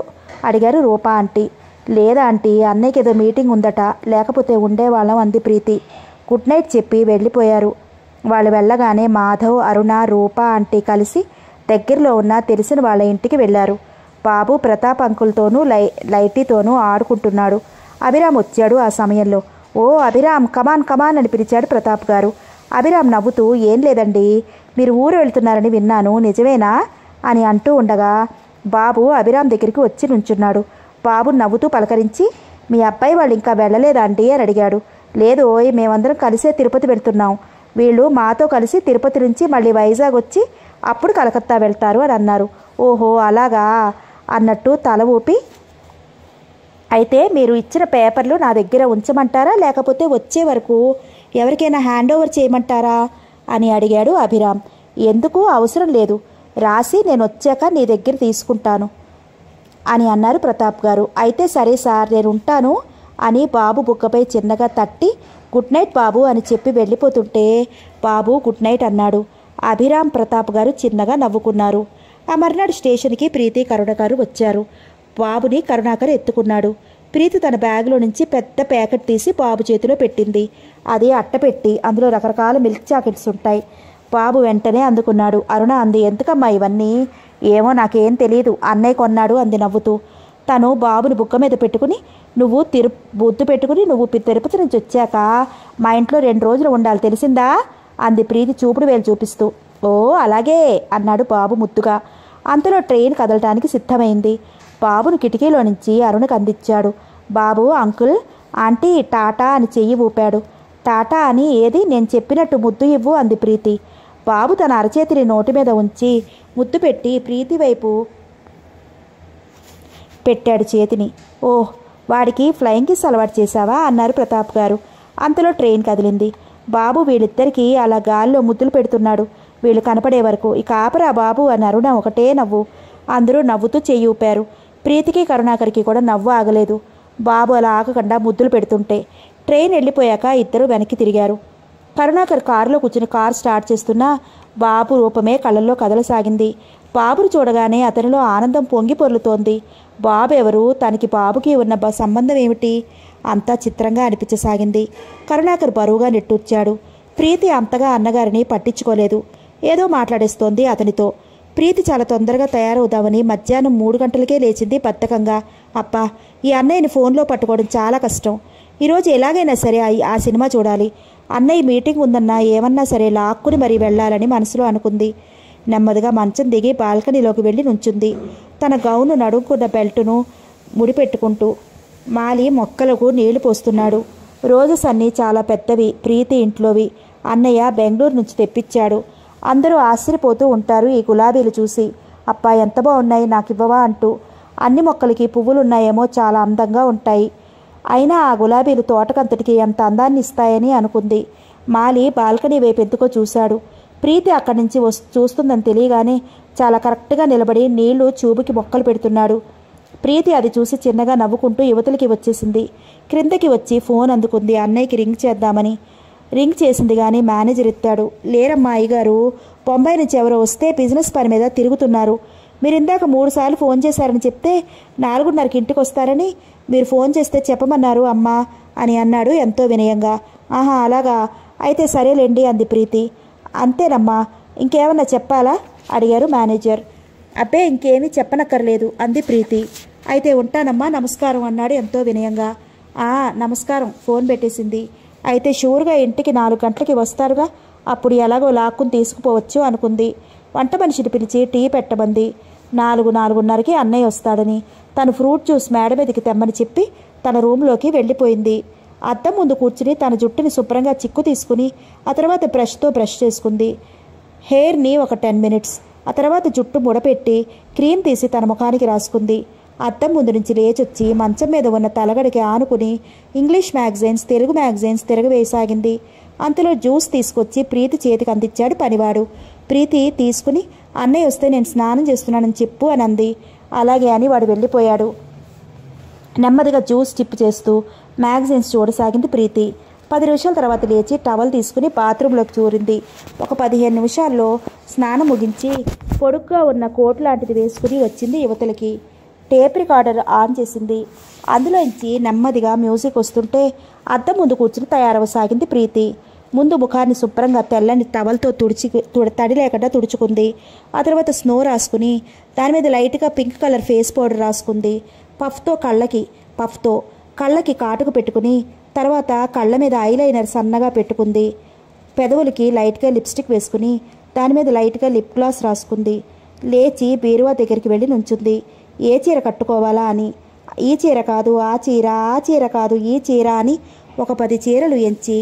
S1: అడిగారు రూపా ఆంటీ లేదా ఆంటీ అన్నయ్యకి ఏదో మీటింగ్ ఉందట లేకపోతే ఉండేవాళ్ళం అంది ప్రీతి గుడ్ నైట్ చెప్పి వెళ్ళిపోయారు వాళ్ళు వెళ్ళగానే మాధవ్ అరుణ రూప ఆంటీ కలిసి దగ్గరలో ఉన్న తెలిసిన వాళ్ళ ఇంటికి వెళ్ళారు బాబు ప్రతాప్ అంకుల్తోనూ లై లైటీతోనూ ఆడుకుంటున్నాడు అభిరామ్ వచ్చాడు ఆ సమయంలో ఓ అభిరామ్ కమాన్ కమాన్ అని పిలిచాడు ప్రతాప్ గారు అభిరామ్ నవ్వుతూ ఏం లేదండి మీరు ఊరు వెళ్తున్నారని విన్నాను నిజమేనా అని అంటూ ఉండగా బాబు అభిరామ్ దగ్గరికి వచ్చి నుంచున్నాడు బాబు నవ్వుతూ పలకరించి మీ అబ్బాయి వాళ్ళు ఇంకా వెళ్ళలేదా అండి అని అడిగాడు లేదు మేమందరం కలిసే తిరుపతి వెళ్తున్నాం వీళ్ళు మాతో కలిసి తిరుపతి నుంచి మళ్ళీ వైజాగ్ వచ్చి అప్పుడు కలకత్తా వెళ్తారు అని అన్నారు ఓహో అలాగా అన్నట్టు తల ఊపి అయితే మీరు ఇచ్చిన పేపర్లు నా దగ్గర ఉంచమంటారా లేకపోతే వచ్చే వరకు ఎవరికైనా హ్యాండ్ ఓవర్ చేయమంటారా అని అడిగాడు అభిరామ్ ఎందుకు అవసరం లేదు రాసి నేను వచ్చాక నీ దగ్గర తీసుకుంటాను అని అన్నారు ప్రతాప్ గారు అయితే సరే సార్ నేను ఉంటాను అని బాబు బుక్కపై చిన్నగా తట్టి గుడ్ నైట్ బాబు అని చెప్పి వెళ్ళిపోతుంటే బాబు గుడ్ నైట్ అన్నాడు అభిరామ్ ప్రతాప్ గారు చిన్నగా నవ్వుకున్నారు ఆ మర్నాడు స్టేషన్కి ప్రీతి కరుణ గారు వచ్చారు బాబుని కరుణాకర్ ఎత్తుకున్నాడు ప్రీతి తన బ్యాగులో నుంచి పెద్ద ప్యాకెట్ తీసి బాబు చేతిలో పెట్టింది అది అట్టపెట్టి అందులో రకరకాల మిల్క్ చాకెట్స్ ఉంటాయి బాబు వెంటనే అందుకున్నాడు అరుణ అంది ఎందుకమ్మా ఇవన్నీ ఏమో నాకేం తెలియదు అన్నయ్య కొన్నాడు అంది నవ్వుతూ తను బాబుని బుక్క మీద పెట్టుకుని నువ్వు తిరు బొద్దు పెట్టుకుని నువ్వు తిరుపతి నుంచి వచ్చాక మా ఇంట్లో రెండు రోజులు ఉండాలి తెలిసిందా అంది ప్రీతి చూపుడు వేలు చూపిస్తూ ఓ అలాగే అన్నాడు బాబు ముద్దుగా అంతలో ట్రైన్ కదలటానికి సిద్ధమైంది బాబును కిటికీలో నుంచి అరుణకు అందించాడు బాబు అంకుల్ ఆంటీ టాటా అని చెయ్యి ఊపాడు టాటా అని ఏది నేను చెప్పినట్టు ముద్దు ఇవ్వు అంది ప్రీతి బాబు తన అరచేతిని నోటి మీద ఉంచి ముద్దు పెట్టి ప్రీతి వైపు పెట్టాడు చేతిని ఓహ్ వాడికి ఫ్లయింగ్ కిస్ అలవాటు చేశావా అన్నారు ప్రతాప్ గారు అంతలో ట్రైన్ కదిలింది బాబు వీళ్ళిద్దరికీ అలా గాల్లో ముద్దులు పెడుతున్నాడు వీళ్ళు కనపడే వరకు ఇక ఆపరా బాబు అని అరుణ ఒకటే నవ్వు అందరూ నవ్వుతూ చేయి ఊపారు ప్రీతికి కరుణాకరికి కూడా నవ్వు ఆగలేదు బాబు అలా ఆగకుండా ముద్దులు పెడుతుంటే ట్రైన్ వెళ్ళిపోయాక ఇద్దరు వెనక్కి తిరిగారు కరుణాకర్ కారులో కూర్చుని కార్ స్టార్ట్ చేస్తున్నా బాబు రూపమే కళ్ళల్లో కదలసాగింది బాబును చూడగానే అతనిలో ఆనందం పొంగి పొర్లుతోంది బాబు ఎవరు తనకి బాబుకి ఉన్న సంబంధం ఏమిటి అంతా చిత్రంగా అనిపించసాగింది కరుణాకర్ బరువుగా నిట్టూర్చాడు ప్రీతి అంతగా అన్నగారిని పట్టించుకోలేదు ఏదో మాట్లాడేస్తోంది అతనితో ప్రీతి చాలా తొందరగా తయారవుదామని మధ్యాహ్నం మూడు గంటలకే లేచింది బద్ధకంగా అప్పా ఈ అన్నయ్యని ఫోన్లో పట్టుకోవడం చాలా కష్టం ఈరోజు ఎలాగైనా సరే ఆ సినిమా చూడాలి అన్నయ్య మీటింగ్ ఉందన్నా ఏమన్నా సరే లాక్కుని మరీ వెళ్ళాలని మనసులో అనుకుంది నెమ్మదిగా మంచం దిగి బాల్కనీలోకి వెళ్ళి నుంచుంది తన గౌను నడుముకున్న బెల్టును ముడిపెట్టుకుంటూ మాలి మొక్కలకు నీళ్లు పోస్తున్నాడు రోజెస్ అన్నీ చాలా పెద్దవి ప్రీతి ఇంట్లోవి అన్నయ్య బెంగళూరు నుంచి తెప్పించాడు అందరూ ఆశ్చర్యపోతూ ఉంటారు ఈ గులాబీలు చూసి అప్పా ఎంత బాగున్నాయి నాకు ఇవ్వవా అంటూ అన్ని మొక్కలకి పువ్వులున్నాయేమో చాలా అందంగా ఉంటాయి అయినా ఆ గులాబీలు తోటకంతటికి ఎంత అందాన్ని ఇస్తాయని అనుకుంది మాలి బాల్కనీ వైపు ఎందుకో చూశాడు ప్రీతి అక్కడి నుంచి వస్తూ చూస్తుందని తెలియగానే చాలా కరెక్ట్గా నిలబడి నీళ్లు చూపుకి మొక్కలు పెడుతున్నాడు ప్రీతి అది చూసి చిన్నగా నవ్వుకుంటూ యువతలకి వచ్చేసింది క్రిందకి వచ్చి ఫోన్ అందుకుంది అన్నయ్యకి రింగ్ చేద్దామని రింగ్ చేసింది కానీ మేనేజర్ ఎత్తాడు లేరమ్మా అయ్యగారు బొంబాయి నుంచి ఎవరో వస్తే బిజినెస్ పని మీద తిరుగుతున్నారు మీరు ఇందాక మూడు సార్లు ఫోన్ చేశారని చెప్తే నాలుగున్నరకి ఇంటికి వస్తారని మీరు ఫోన్ చేస్తే చెప్పమన్నారు అమ్మా అని అన్నాడు ఎంతో వినయంగా ఆహా అలాగా అయితే సరేలేండి అంది ప్రీతి అంతేనమ్మా ఇంకేమన్నా చెప్పాలా అడిగారు మేనేజర్ అబ్బే ఇంకేమీ చెప్పనక్కర్లేదు అంది ప్రీతి అయితే ఉంటానమ్మా నమస్కారం అన్నాడు ఎంతో వినయంగా ఆ నమస్కారం ఫోన్ పెట్టేసింది అయితే షూర్గా ఇంటికి నాలుగు గంటలకి వస్తారుగా అప్పుడు ఎలాగో లాక్కుని తీసుకుపోవచ్చు అనుకుంది వంట మనిషిని పిలిచి టీ పెట్టమంది నాలుగు నాలుగున్నరకి అన్నయ్య వస్తాడని తను ఫ్రూట్ జ్యూస్ మేడ మీదకి తెమ్మని చెప్పి తన రూమ్లోకి వెళ్ళిపోయింది అద్దం ముందు కూర్చుని తన జుట్టుని శుభ్రంగా చిక్కు తీసుకుని ఆ తర్వాత బ్రష్తో బ్రష్ చేసుకుంది హెయిర్ని ఒక టెన్ మినిట్స్ ఆ తర్వాత జుట్టు ముడపెట్టి క్రీమ్ తీసి తన ముఖానికి రాసుకుంది అద్దం ముందు నుంచి లేచొచ్చి మంచం మీద ఉన్న తలగడికి ఆనుకుని ఇంగ్లీష్ మ్యాగజైన్స్ తెలుగు మ్యాగజైన్స్ తిరగవేయసాగింది అంతలో జ్యూస్ తీసుకొచ్చి ప్రీతి చేతికి అందించాడు పనివాడు ప్రీతి తీసుకుని అన్నయ్య వస్తే నేను స్నానం చేస్తున్నానని చెప్పు అని అంది అలాగే అని వాడు వెళ్ళిపోయాడు నెమ్మదిగా జ్యూస్ చిప్ చేస్తూ మ్యాగజైన్స్ చూడసాగింది ప్రీతి పది నిమిషాల తర్వాత లేచి టవల్ తీసుకుని బాత్రూంలోకి చూరింది ఒక పదిహేను నిమిషాల్లో స్నానం ముగించి పొడుగ్గా ఉన్న కోట్ లాంటిది వేసుకుని వచ్చింది యువతలకి టేప్ రికార్డర్ ఆన్ చేసింది అందులోంచి నెమ్మదిగా మ్యూజిక్ వస్తుంటే అద్దం ముందు కూర్చుని తయారవసాగింది ప్రీతి ముందు ముఖాన్ని శుభ్రంగా తెల్లని టవల్తో తుడిచి తడి లేకుండా తుడుచుకుంది ఆ తర్వాత స్నో రాసుకుని దాని మీద లైట్గా పింక్ కలర్ ఫేస్ పౌడర్ రాసుకుంది పఫ్తో కళ్ళకి పఫ్తో కళ్ళకి కాటుకు పెట్టుకుని తర్వాత కళ్ళ మీద ఐలైనర్ సన్నగా పెట్టుకుంది పెదవులకి లైట్గా లిప్స్టిక్ వేసుకుని దాని మీద లైట్గా లిప్ గ్లాస్ రాసుకుంది లేచి బీరువా దగ్గరికి వెళ్ళి నుంచుంది ఏ చీర కట్టుకోవాలా అని ఈ చీర కాదు ఆ చీర ఆ చీర కాదు ఈ చీర అని ఒక పది చీరలు ఎంచి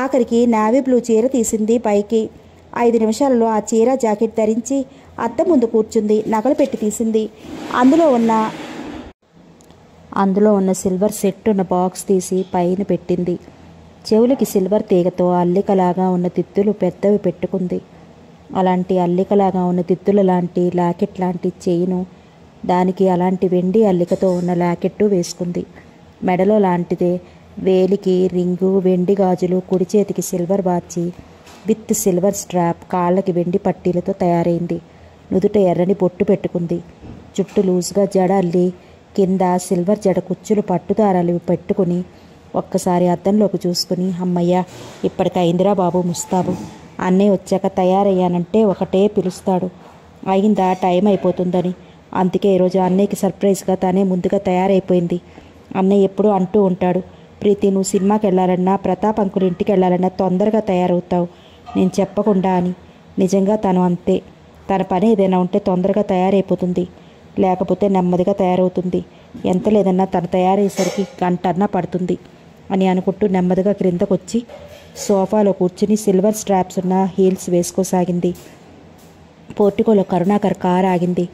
S1: ఆఖరికి నావీ బ్లూ చీర తీసింది పైకి ఐదు నిమిషాల్లో ఆ చీర జాకెట్ ధరించి అత్త ముందు కూర్చుంది నగలు పెట్టి తీసింది అందులో ఉన్న అందులో ఉన్న సిల్వర్ సెట్ ఉన్న బాక్స్ తీసి పైన పెట్టింది చెవులకి సిల్వర్ తీగతో అల్లికలాగా ఉన్న తిత్తులు పెద్దవి పెట్టుకుంది అలాంటి అల్లికలాగా ఉన్న తిత్తుల లాంటి లాకెట్ లాంటి చైను దానికి అలాంటి వెండి అల్లికతో ఉన్న లాకెట్టు వేసుకుంది మెడలో లాంటిదే వేలికి రింగు వెండి గాజులు కుడి చేతికి silver watch with silver strap కాళ్ళకి వెండి పట్టీలతో తయారైంది నుదుట ఎర్రని బొట్టు పెట్టుకుంది చుట్టు లూజుగా జడ అల్లి కింద సిల్వర్ జడ కుచ్చులు పట్టుదారాలు పెట్టుకుని ఒక్కసారి అద్దంలోకి చూసుకుని అమ్మయ్య ఇప్పటిక బాబు ముస్తాబు అన్నయ్య వచ్చాక తయారయ్యానంటే ఒకటే పిలుస్తాడు అయిందా టైం అయిపోతుందని అందుకే ఈరోజు అన్నయ్యకి సర్ప్రైజ్గా తానే ముందుగా తయారైపోయింది అన్నయ్య ఎప్పుడూ అంటూ ఉంటాడు ప్రీతి నువ్వు సినిమాకి వెళ్ళాలన్నా ప్రతాప్ అంకుల్ ఇంటికి వెళ్ళాలన్నా తొందరగా తయారవుతావు నేను చెప్పకుండా అని నిజంగా తను అంతే తన పని ఏదైనా ఉంటే తొందరగా తయారైపోతుంది లేకపోతే నెమ్మదిగా తయారవుతుంది ఎంత లేదన్నా తను తయారయ్యేసరికి గంటన్నా పడుతుంది అని అనుకుంటూ నెమ్మదిగా క్రిందకొచ్చి సోఫాలో కూర్చుని సిల్వర్ స్ట్రాప్స్ ఉన్న హీల్స్ వేసుకోసాగింది పోర్టికోలో కరుణాకర్ కార్ ఆగింది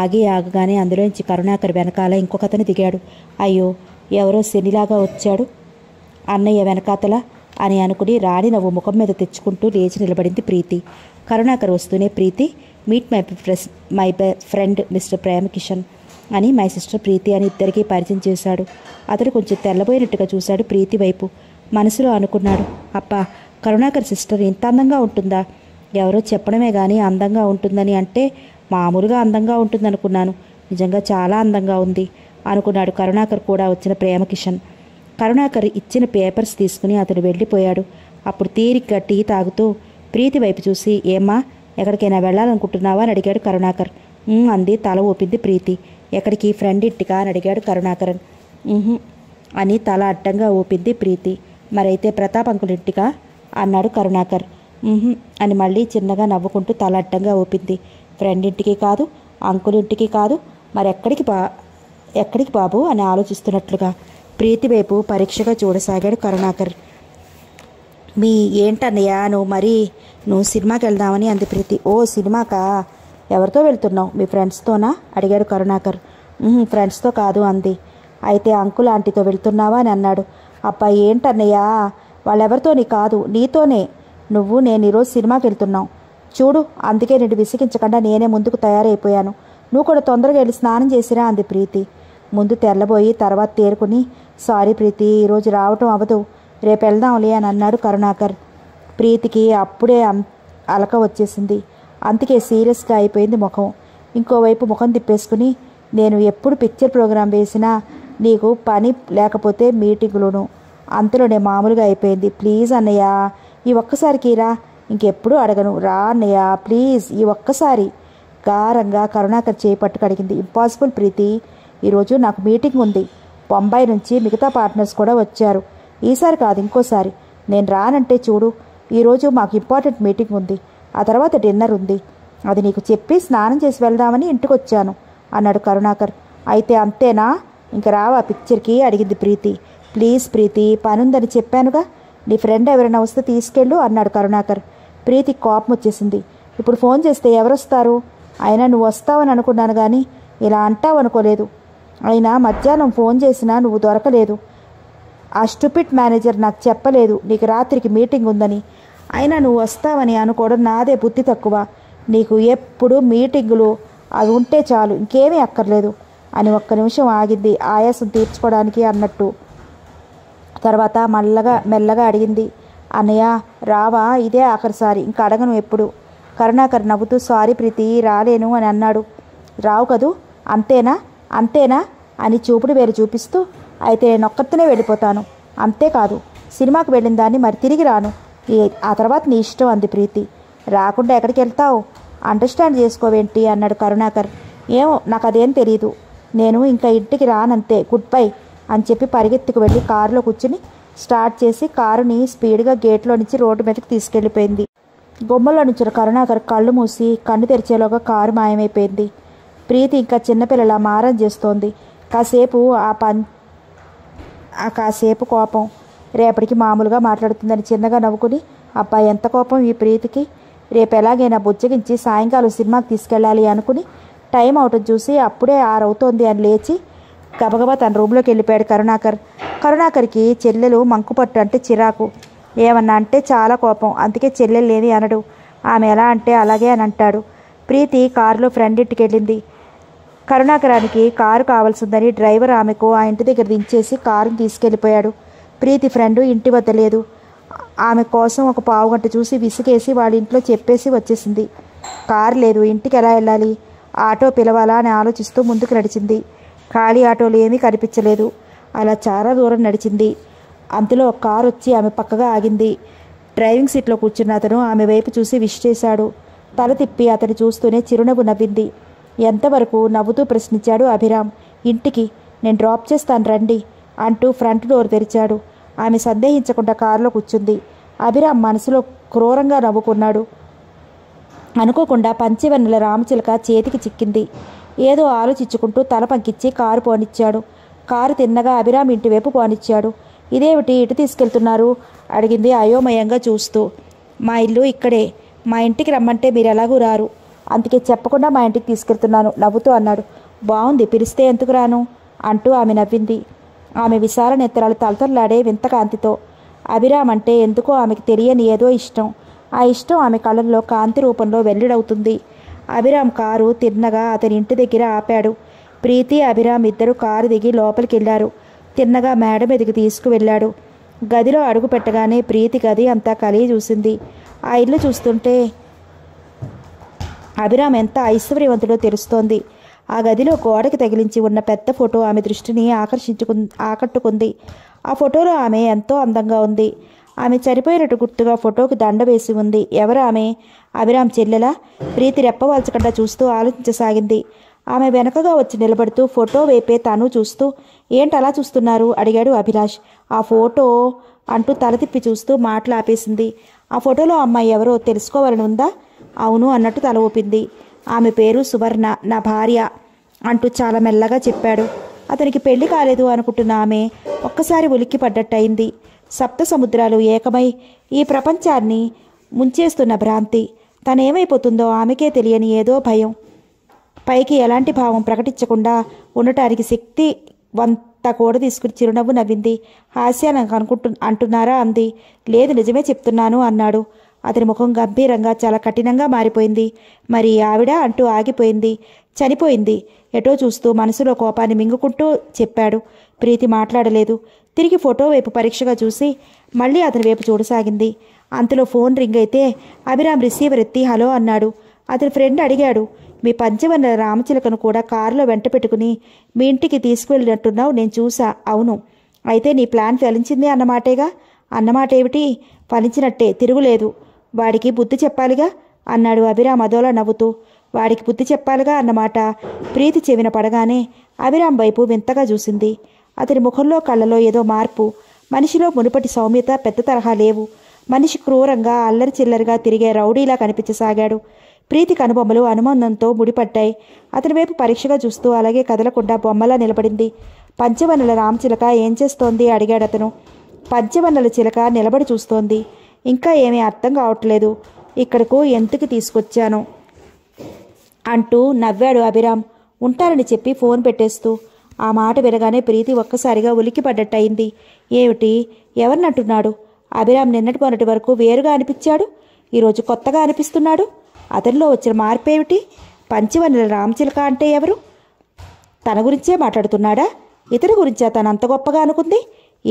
S1: ఆగి ఆగగానే అందులోంచి కరుణాకర్ వెనకాల ఇంకొకతను దిగాడు అయ్యో ఎవరో శనిలాగా వచ్చాడు అన్నయ్య వెనకాతల అని అనుకుని రాణి నవ్వు ముఖం మీద తెచ్చుకుంటూ లేచి నిలబడింది ప్రీతి కరుణాకర్ వస్తూనే Preethi meet my friend my friend mister Prema Kishan అని మై సిస్టర్ ప్రీతి అని ఇద్దరికీ పరిచయం చేశాడు అతడు కొంచెం తెల్లబోయినట్టుగా చూశాడు ప్రీతి వైపు మనసులో అనుకున్నాడు అప్పా కరుణాకర్ సిస్టర్ ఇంత అందంగా ఉంటుందా ఎవరో చెప్పడమే కానీ అందంగా ఉంటుందని అంటే మామూలుగా అందంగా అనుకున్నాను నిజంగా చాలా అందంగా ఉంది అనుకున్నాడు కరుణాకర్ కూడా వచ్చిన ప్రేమ కిషన్ కరుణాకర్ ఇచ్చిన పేపర్స్ తీసుకుని అతను వెళ్ళిపోయాడు అప్పుడు తీరిక టీ తాగుతూ ప్రీతి వైపు చూసి ఏమ్మా ఎక్కడికైనా వెళ్ళాలనుకుంటున్నావా అని అడిగాడు కరుణాకర్ అంది తల ఊపింది ప్రీతి ఎక్కడికి ఫ్రెండ్ ఇంటికా అని అడిగాడు కరుణాకరన్ అని తల అడ్డంగా ఊపింది ప్రీతి మరైతే ప్రతాప్ ఇంటికా అన్నాడు కరుణాకర్ అని మళ్ళీ చిన్నగా నవ్వుకుంటూ తల అడ్డంగా ఊపింది ఫ్రెండ్ ఇంటికి కాదు అంకుల్ ఇంటికి కాదు మరెక్కడికి బా ఎక్కడికి బాబు అని ఆలోచిస్తున్నట్లుగా ప్రీతి వైపు పరీక్షగా చూడసాగాడు కరుణాకర్ మీ ఏంటన్నయ్యా నువ్వు మరి నువ్వు సినిమాకి వెళ్దామని అంది ప్రీతి ఓ సినిమాకా ఎవరితో వెళ్తున్నావు మీ ఫ్రెండ్స్తోనా అడిగాడు కరుణాకర్ ఫ్రెండ్స్తో కాదు అంది అయితే అంకుల్ ఆంటీతో వెళ్తున్నావా అని అన్నాడు అబ్బా ఏంటన్నయ్యా వాళ్ళెవరితో నీ కాదు నీతోనే నువ్వు నేను ఈరోజు సినిమాకి వెళ్తున్నావు చూడు అందుకే నిన్ను విసిగించకుండా నేనే ముందుకు తయారైపోయాను నువ్వు కూడా తొందరగా వెళ్ళి స్నానం చేసిరా అంది ప్రీతి ముందు తెల్లబోయి తర్వాత తేరుకుని సారీ ప్రీతి ఈరోజు రావటం అవదు రేపు వెళ్దాంలే అని అన్నాడు కరుణాకర్ ప్రీతికి అప్పుడే అలక వచ్చేసింది అందుకే సీరియస్గా అయిపోయింది ముఖం ఇంకోవైపు ముఖం తిప్పేసుకుని నేను ఎప్పుడు పిక్చర్ ప్రోగ్రాం వేసినా నీకు పని లేకపోతే మీటింగులోను అంతలోనే మామూలుగా అయిపోయింది ప్లీజ్ అన్నయ్య ఈ ఒక్కసారికి రా ఇంకెప్పుడు అడగను రా అన్నయ్య ప్లీజ్ ఈ ఒక్కసారి గారంగా కరుణాకర్ చేపట్టుకు అడిగింది ఇంపాసిబుల్ ప్రీతి ఈరోజు నాకు మీటింగ్ ఉంది బొంబాయి నుంచి మిగతా పార్ట్నర్స్ కూడా వచ్చారు ఈసారి కాదు ఇంకోసారి నేను రానంటే చూడు ఈరోజు మాకు ఇంపార్టెంట్ మీటింగ్ ఉంది ఆ తర్వాత డిన్నర్ ఉంది అది నీకు చెప్పి స్నానం చేసి వెళ్దామని ఇంటికి వచ్చాను అన్నాడు కరుణాకర్ అయితే అంతేనా ఇంక రావా పిక్చర్కి అడిగింది ప్రీతి ప్లీజ్ ప్రీతి పనుందని చెప్పానుగా నీ ఫ్రెండ్ ఎవరైనా వస్తే తీసుకెళ్ళు అన్నాడు కరుణాకర్ ప్రీతి కోపం వచ్చేసింది ఇప్పుడు ఫోన్ చేస్తే ఎవరొస్తారు అయినా నువ్వు వస్తావని అనుకున్నాను కానీ ఇలా అంటావు అనుకోలేదు అయినా మధ్యాహ్నం ఫోన్ చేసినా నువ్వు దొరకలేదు ఆ స్టూపిడ్ మేనేజర్ నాకు చెప్పలేదు నీకు రాత్రికి మీటింగ్ ఉందని అయినా నువ్వు వస్తావని అనుకోవడం నాదే బుద్ధి తక్కువ నీకు ఎప్పుడు మీటింగులు అవి ఉంటే చాలు ఇంకేమీ అక్కర్లేదు అని ఒక్క నిమిషం ఆగింది ఆయాసం తీర్చుకోవడానికి అన్నట్టు తర్వాత మల్లగా మెల్లగా అడిగింది అన్నయ్య రావా ఇదే ఆఖరిసారి ఇంకా అడగను ఎప్పుడు కరుణాకర్ నవ్వుతూ సారీ ప్రీతి రాలేను అని అన్నాడు రావు కదూ అంతేనా అంతేనా అని చూపుడు వేరు చూపిస్తూ అయితే నేను ఒక్కరితోనే వెళ్ళిపోతాను అంతేకాదు సినిమాకు వెళ్ళిన దాన్ని మరి తిరిగి రాను ఆ తర్వాత నీ ఇష్టం అంది ప్రీతి రాకుండా ఎక్కడికి వెళ్తావు అండర్స్టాండ్ చేసుకోవేంటి అన్నాడు కరుణాకర్ ఏమో నాకు అదేం తెలియదు నేను ఇంకా ఇంటికి రానంతే గుడ్ బై అని చెప్పి పరిగెత్తుకు వెళ్ళి కారులో కూర్చుని స్టార్ట్ చేసి కారుని స్పీడ్గా గేట్లో నుంచి రోడ్డు మీదకి తీసుకెళ్లిపోయింది గుమ్మలో నుంచిన కరుణాకర్ కళ్ళు మూసి కన్ను తెరిచేలోగా కారు మాయమైపోయింది ప్రీతి ఇంకా చిన్నపిల్లల మారం చేస్తోంది కాసేపు ఆ పం ఆ కాసేపు కోపం రేపటికి మామూలుగా మాట్లాడుతుందని చిన్నగా నవ్వుకుని అబ్బా ఎంత కోపం ఈ ప్రీతికి రేపు ఎలాగైనా బుజ్జగించి సాయంకాలం సినిమాకి తీసుకెళ్ళాలి అనుకుని టైం అవటం చూసి అప్పుడే ఆరవుతోంది అని లేచి గబగబా తన రూమ్లోకి వెళ్ళిపోయాడు కరుణాకర్ కరుణాకర్కి చెల్లెలు మంకుపట్టు అంటే చిరాకు ఏమన్నా అంటే చాలా కోపం అందుకే చెల్లెలు లేని అనడు ఆమె ఎలా అంటే అలాగే అని అంటాడు ప్రీతి కారులో ఫ్రెండ్ ఇంటికి వెళ్ళింది కరుణాకరానికి కారు కావాల్సిందని డ్రైవర్ ఆమెకు ఆ ఇంటి దగ్గర దించేసి కారుని తీసుకెళ్ళిపోయాడు ప్రీతి ఫ్రెండ్ ఇంటి వద్ద లేదు ఆమె కోసం ఒక పావు గంట చూసి విసిగేసి వాళ్ళ ఇంట్లో చెప్పేసి వచ్చేసింది కారు లేదు ఇంటికి ఎలా వెళ్ళాలి ఆటో పిలవాలా అని ఆలోచిస్తూ ముందుకు నడిచింది ఖాళీ ఆటోలు ఏమీ కనిపించలేదు అలా చాలా దూరం నడిచింది అంతలో ఒక కారు వచ్చి ఆమె పక్కగా ఆగింది డ్రైవింగ్ సీట్లో కూర్చున్న అతను ఆమె వైపు చూసి విష్ చేశాడు తల తిప్పి అతను చూస్తూనే చిరునవ్వు నవ్వింది ఎంతవరకు నవ్వుతూ ప్రశ్నించాడు అభిరామ్ ఇంటికి నేను డ్రాప్ చేస్తాను రండి అంటూ ఫ్రంట్ డోర్ తెరిచాడు ఆమె సందేహించకుండా కారులో కూర్చుంది అభిరామ్ మనసులో క్రూరంగా నవ్వుకున్నాడు అనుకోకుండా పంచవెన్నెల రామచిలక చేతికి చిక్కింది ఏదో ఆలోచించుకుంటూ తల పంకిచ్చి కారు పోనిచ్చాడు కారు తిన్నగా అభిరామ్ ఇంటివైపు పోనిచ్చాడు ఇదేమిటి ఇటు తీసుకెళ్తున్నారు అడిగింది అయోమయంగా చూస్తూ మా ఇల్లు ఇక్కడే మా ఇంటికి రమ్మంటే మీరు ఎలాగూ రారు అందుకే చెప్పకుండా మా ఇంటికి తీసుకెళ్తున్నాను నవ్వుతూ అన్నాడు బాగుంది పిలిస్తే ఎందుకు రాను అంటూ ఆమె నవ్వింది ఆమె విశాల నేత్రాలు తలతల్లాడే వింత కాంతితో అభిరామ్ అంటే ఎందుకో ఆమెకు తెలియని ఏదో ఇష్టం ఆ ఇష్టం ఆమె కళ్ళల్లో కాంతి రూపంలో వెల్లడవుతుంది అభిరామ్ కారు తిన్నగా అతని ఇంటి దగ్గర ఆపాడు ప్రీతి అభిరామ్ ఇద్దరు కారు దిగి లోపలికి వెళ్ళారు తిన్నగా మేడ మీదకి తీసుకువెళ్ళాడు గదిలో అడుగు పెట్టగానే ప్రీతి గది అంతా కలిగి చూసింది ఆ ఇల్లు చూస్తుంటే అభిరామ్ ఎంత ఐశ్వర్యవంతుడో తెలుస్తోంది ఆ గదిలో గోడకి తగిలించి ఉన్న పెద్ద ఫోటో ఆమె దృష్టిని ఆకర్షించుకు ఆకట్టుకుంది ఆ ఫోటోలో ఆమె ఎంతో అందంగా ఉంది ఆమె చనిపోయినట్టు గుర్తుగా ఫోటోకి దండ వేసి ఉంది ఎవరు ఆమె అభిరామ్ చెల్లెలా ప్రీతి రెప్పవాల్చకుండా చూస్తూ ఆలోచించసాగింది ఆమె వెనకగా వచ్చి నిలబడుతూ ఫోటో వేపే తాను చూస్తూ ఏంటలా చూస్తున్నారు అడిగాడు అభిలాష్ ఆ ఫోటో అంటూ తల తిప్పి చూస్తూ మాట్లాపేసింది ఆ ఫోటోలో అమ్మాయి ఎవరో తెలుసుకోవాలని ఉందా అవును అన్నట్టు తల ఊపింది ఆమె పేరు సువర్ణ నా భార్య అంటూ చాలా మెల్లగా చెప్పాడు అతనికి పెళ్లి కాలేదు అనుకుంటున్న ఆమె ఒక్కసారి ఉలిక్కి పడ్డట్టయింది సప్త సముద్రాలు ఏకమై ఈ ప్రపంచాన్ని ముంచేస్తున్న భ్రాంతి తనేమైపోతుందో ఆమెకే తెలియని ఏదో భయం పైకి ఎలాంటి భావం ప్రకటించకుండా ఉండటానికి శక్తి వంత కూడా తీసుకుని చిరునవ్వు నవ్వింది హాస్యాన్ని అనుకుంటు అంటున్నారా అంది లేదు నిజమే చెప్తున్నాను అన్నాడు అతని ముఖం గంభీరంగా చాలా కఠినంగా మారిపోయింది మరి ఆవిడ అంటూ ఆగిపోయింది చనిపోయింది ఎటో చూస్తూ మనసులో కోపాన్ని మింగుకుంటూ చెప్పాడు ప్రీతి మాట్లాడలేదు తిరిగి ఫోటో వైపు పరీక్షగా చూసి మళ్ళీ అతని వైపు చూడసాగింది అంతలో ఫోన్ రింగ్ అయితే అభిరామ్ రిసీవర్ ఎత్తి హలో అన్నాడు అతని ఫ్రెండ్ అడిగాడు మీ పంచవర్ణ రామచిలకను కూడా కారులో వెంట పెట్టుకుని మీ ఇంటికి తీసుకువెళ్ళినట్టున్నావు నేను చూసా అవును అయితే నీ ప్లాన్ ఫలించిందే అన్నమాటేగా అన్నమాట ఏమిటి ఫలించినట్టే తిరుగులేదు వాడికి బుద్ధి చెప్పాలిగా అన్నాడు అభిరామ్ అదోలా నవ్వుతూ వాడికి బుద్ధి చెప్పాలిగా అన్నమాట ప్రీతి చెవిన పడగానే అభిరామ్ వైపు వింతగా చూసింది అతని ముఖంలో కళ్ళలో ఏదో మార్పు మనిషిలో మునుపటి సౌమ్యత పెద్ద తరహా లేవు మనిషి క్రూరంగా అల్లరి చిల్లరిగా తిరిగే రౌడీలా కనిపించసాగాడు ప్రీతి కనుబొమ్మలు అనుమానంతో ముడిపడ్డాయి అతని వైపు పరీక్షగా చూస్తూ అలాగే కదలకుండా బొమ్మలా నిలబడింది పంచవనల రామచిలక ఏం చేస్తోంది అడిగాడు అతను పంచవనల చిలక నిలబడి చూస్తోంది ఇంకా ఏమీ అర్థం కావట్లేదు ఇక్కడకు ఎందుకు తీసుకొచ్చాను అంటూ నవ్వాడు అభిరామ్ ఉంటారని చెప్పి ఫోన్ పెట్టేస్తూ ఆ మాట వినగానే ప్రీతి ఒక్కసారిగా ఉలిక్కిపడ్డట్టయింది ఏమిటి ఎవరినట్టున్నాడు అభిరామ్ నిన్నటి మొన్నటి వరకు వేరుగా అనిపించాడు ఈరోజు కొత్తగా అనిపిస్తున్నాడు అతనిలో వచ్చిన మార్పు ఏమిటి పంచవనుల రామచిలక అంటే ఎవరు తన గురించే మాట్లాడుతున్నాడా ఇతని గురించే తను అంత గొప్పగా అనుకుంది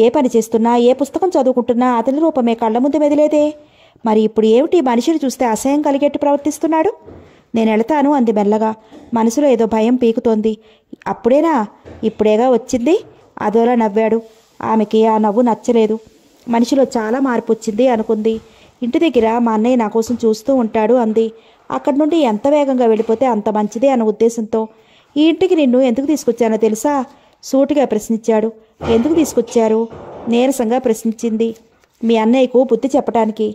S1: ఏ పని చేస్తున్నా ఏ పుస్తకం చదువుకుంటున్నా అతని రూపమే కళ్ళ ముందు మెదిలేదే మరి ఇప్పుడు ఏమిటి మనిషిని చూస్తే అసహ్యం కలిగేట్టు ప్రవర్తిస్తున్నాడు నేను వెళతాను అంది మెల్లగా మనసులో ఏదో భయం పీకుతోంది అప్పుడేనా ఇప్పుడేగా వచ్చింది అదోలా నవ్వాడు ఆమెకి ఆ నవ్వు నచ్చలేదు మనిషిలో చాలా మార్పు వచ్చింది అనుకుంది ఇంటి దగ్గర మా అన్నయ్య నా కోసం చూస్తూ ఉంటాడు అంది అక్కడి నుండి ఎంత వేగంగా వెళ్ళిపోతే అంత మంచిదే అన్న ఉద్దేశంతో ఈ ఇంటికి నిన్ను ఎందుకు తీసుకొచ్చానో తెలుసా సూటిగా ప్రశ్నించాడు ఎందుకు తీసుకొచ్చారు నీరసంగా ప్రశ్నించింది మీ అన్నయ్యకు బుద్ధి చెప్పటానికి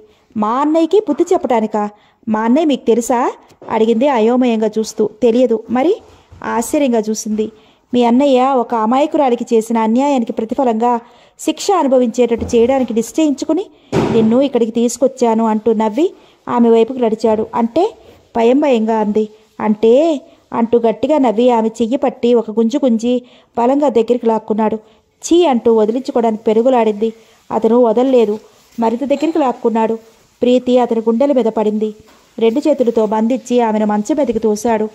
S1: మా అన్నయ్యకి బుద్ధి చెప్పటానికా మా అన్నయ్య మీకు తెలుసా అడిగింది అయోమయంగా చూస్తూ తెలియదు మరి ఆశ్చర్యంగా చూసింది మీ అన్నయ్య ఒక అమాయకురాలికి చేసిన అన్యాయానికి ప్రతిఫలంగా శిక్ష అనుభవించేటట్టు చేయడానికి నిశ్చయించుకుని నిన్ను ఇక్కడికి తీసుకొచ్చాను అంటూ నవ్వి ఆమె వైపుకు నడిచాడు అంటే భయం భయంగా అంది అంటే అంటూ గట్టిగా నవ్వి ఆమె చెయ్యి పట్టి ఒక గుంజు గుంజి బలంగా దగ్గరికి లాక్కున్నాడు చీ అంటూ వదిలించుకోవడానికి పెరుగులాడింది అతను వదల్లేదు మరింత దగ్గరికి లాక్కున్నాడు ప్రీతి అతని గుండెల మీద పడింది రెండు చేతులతో బంధించి ఆమెను మంచం మీదకి తోశాడు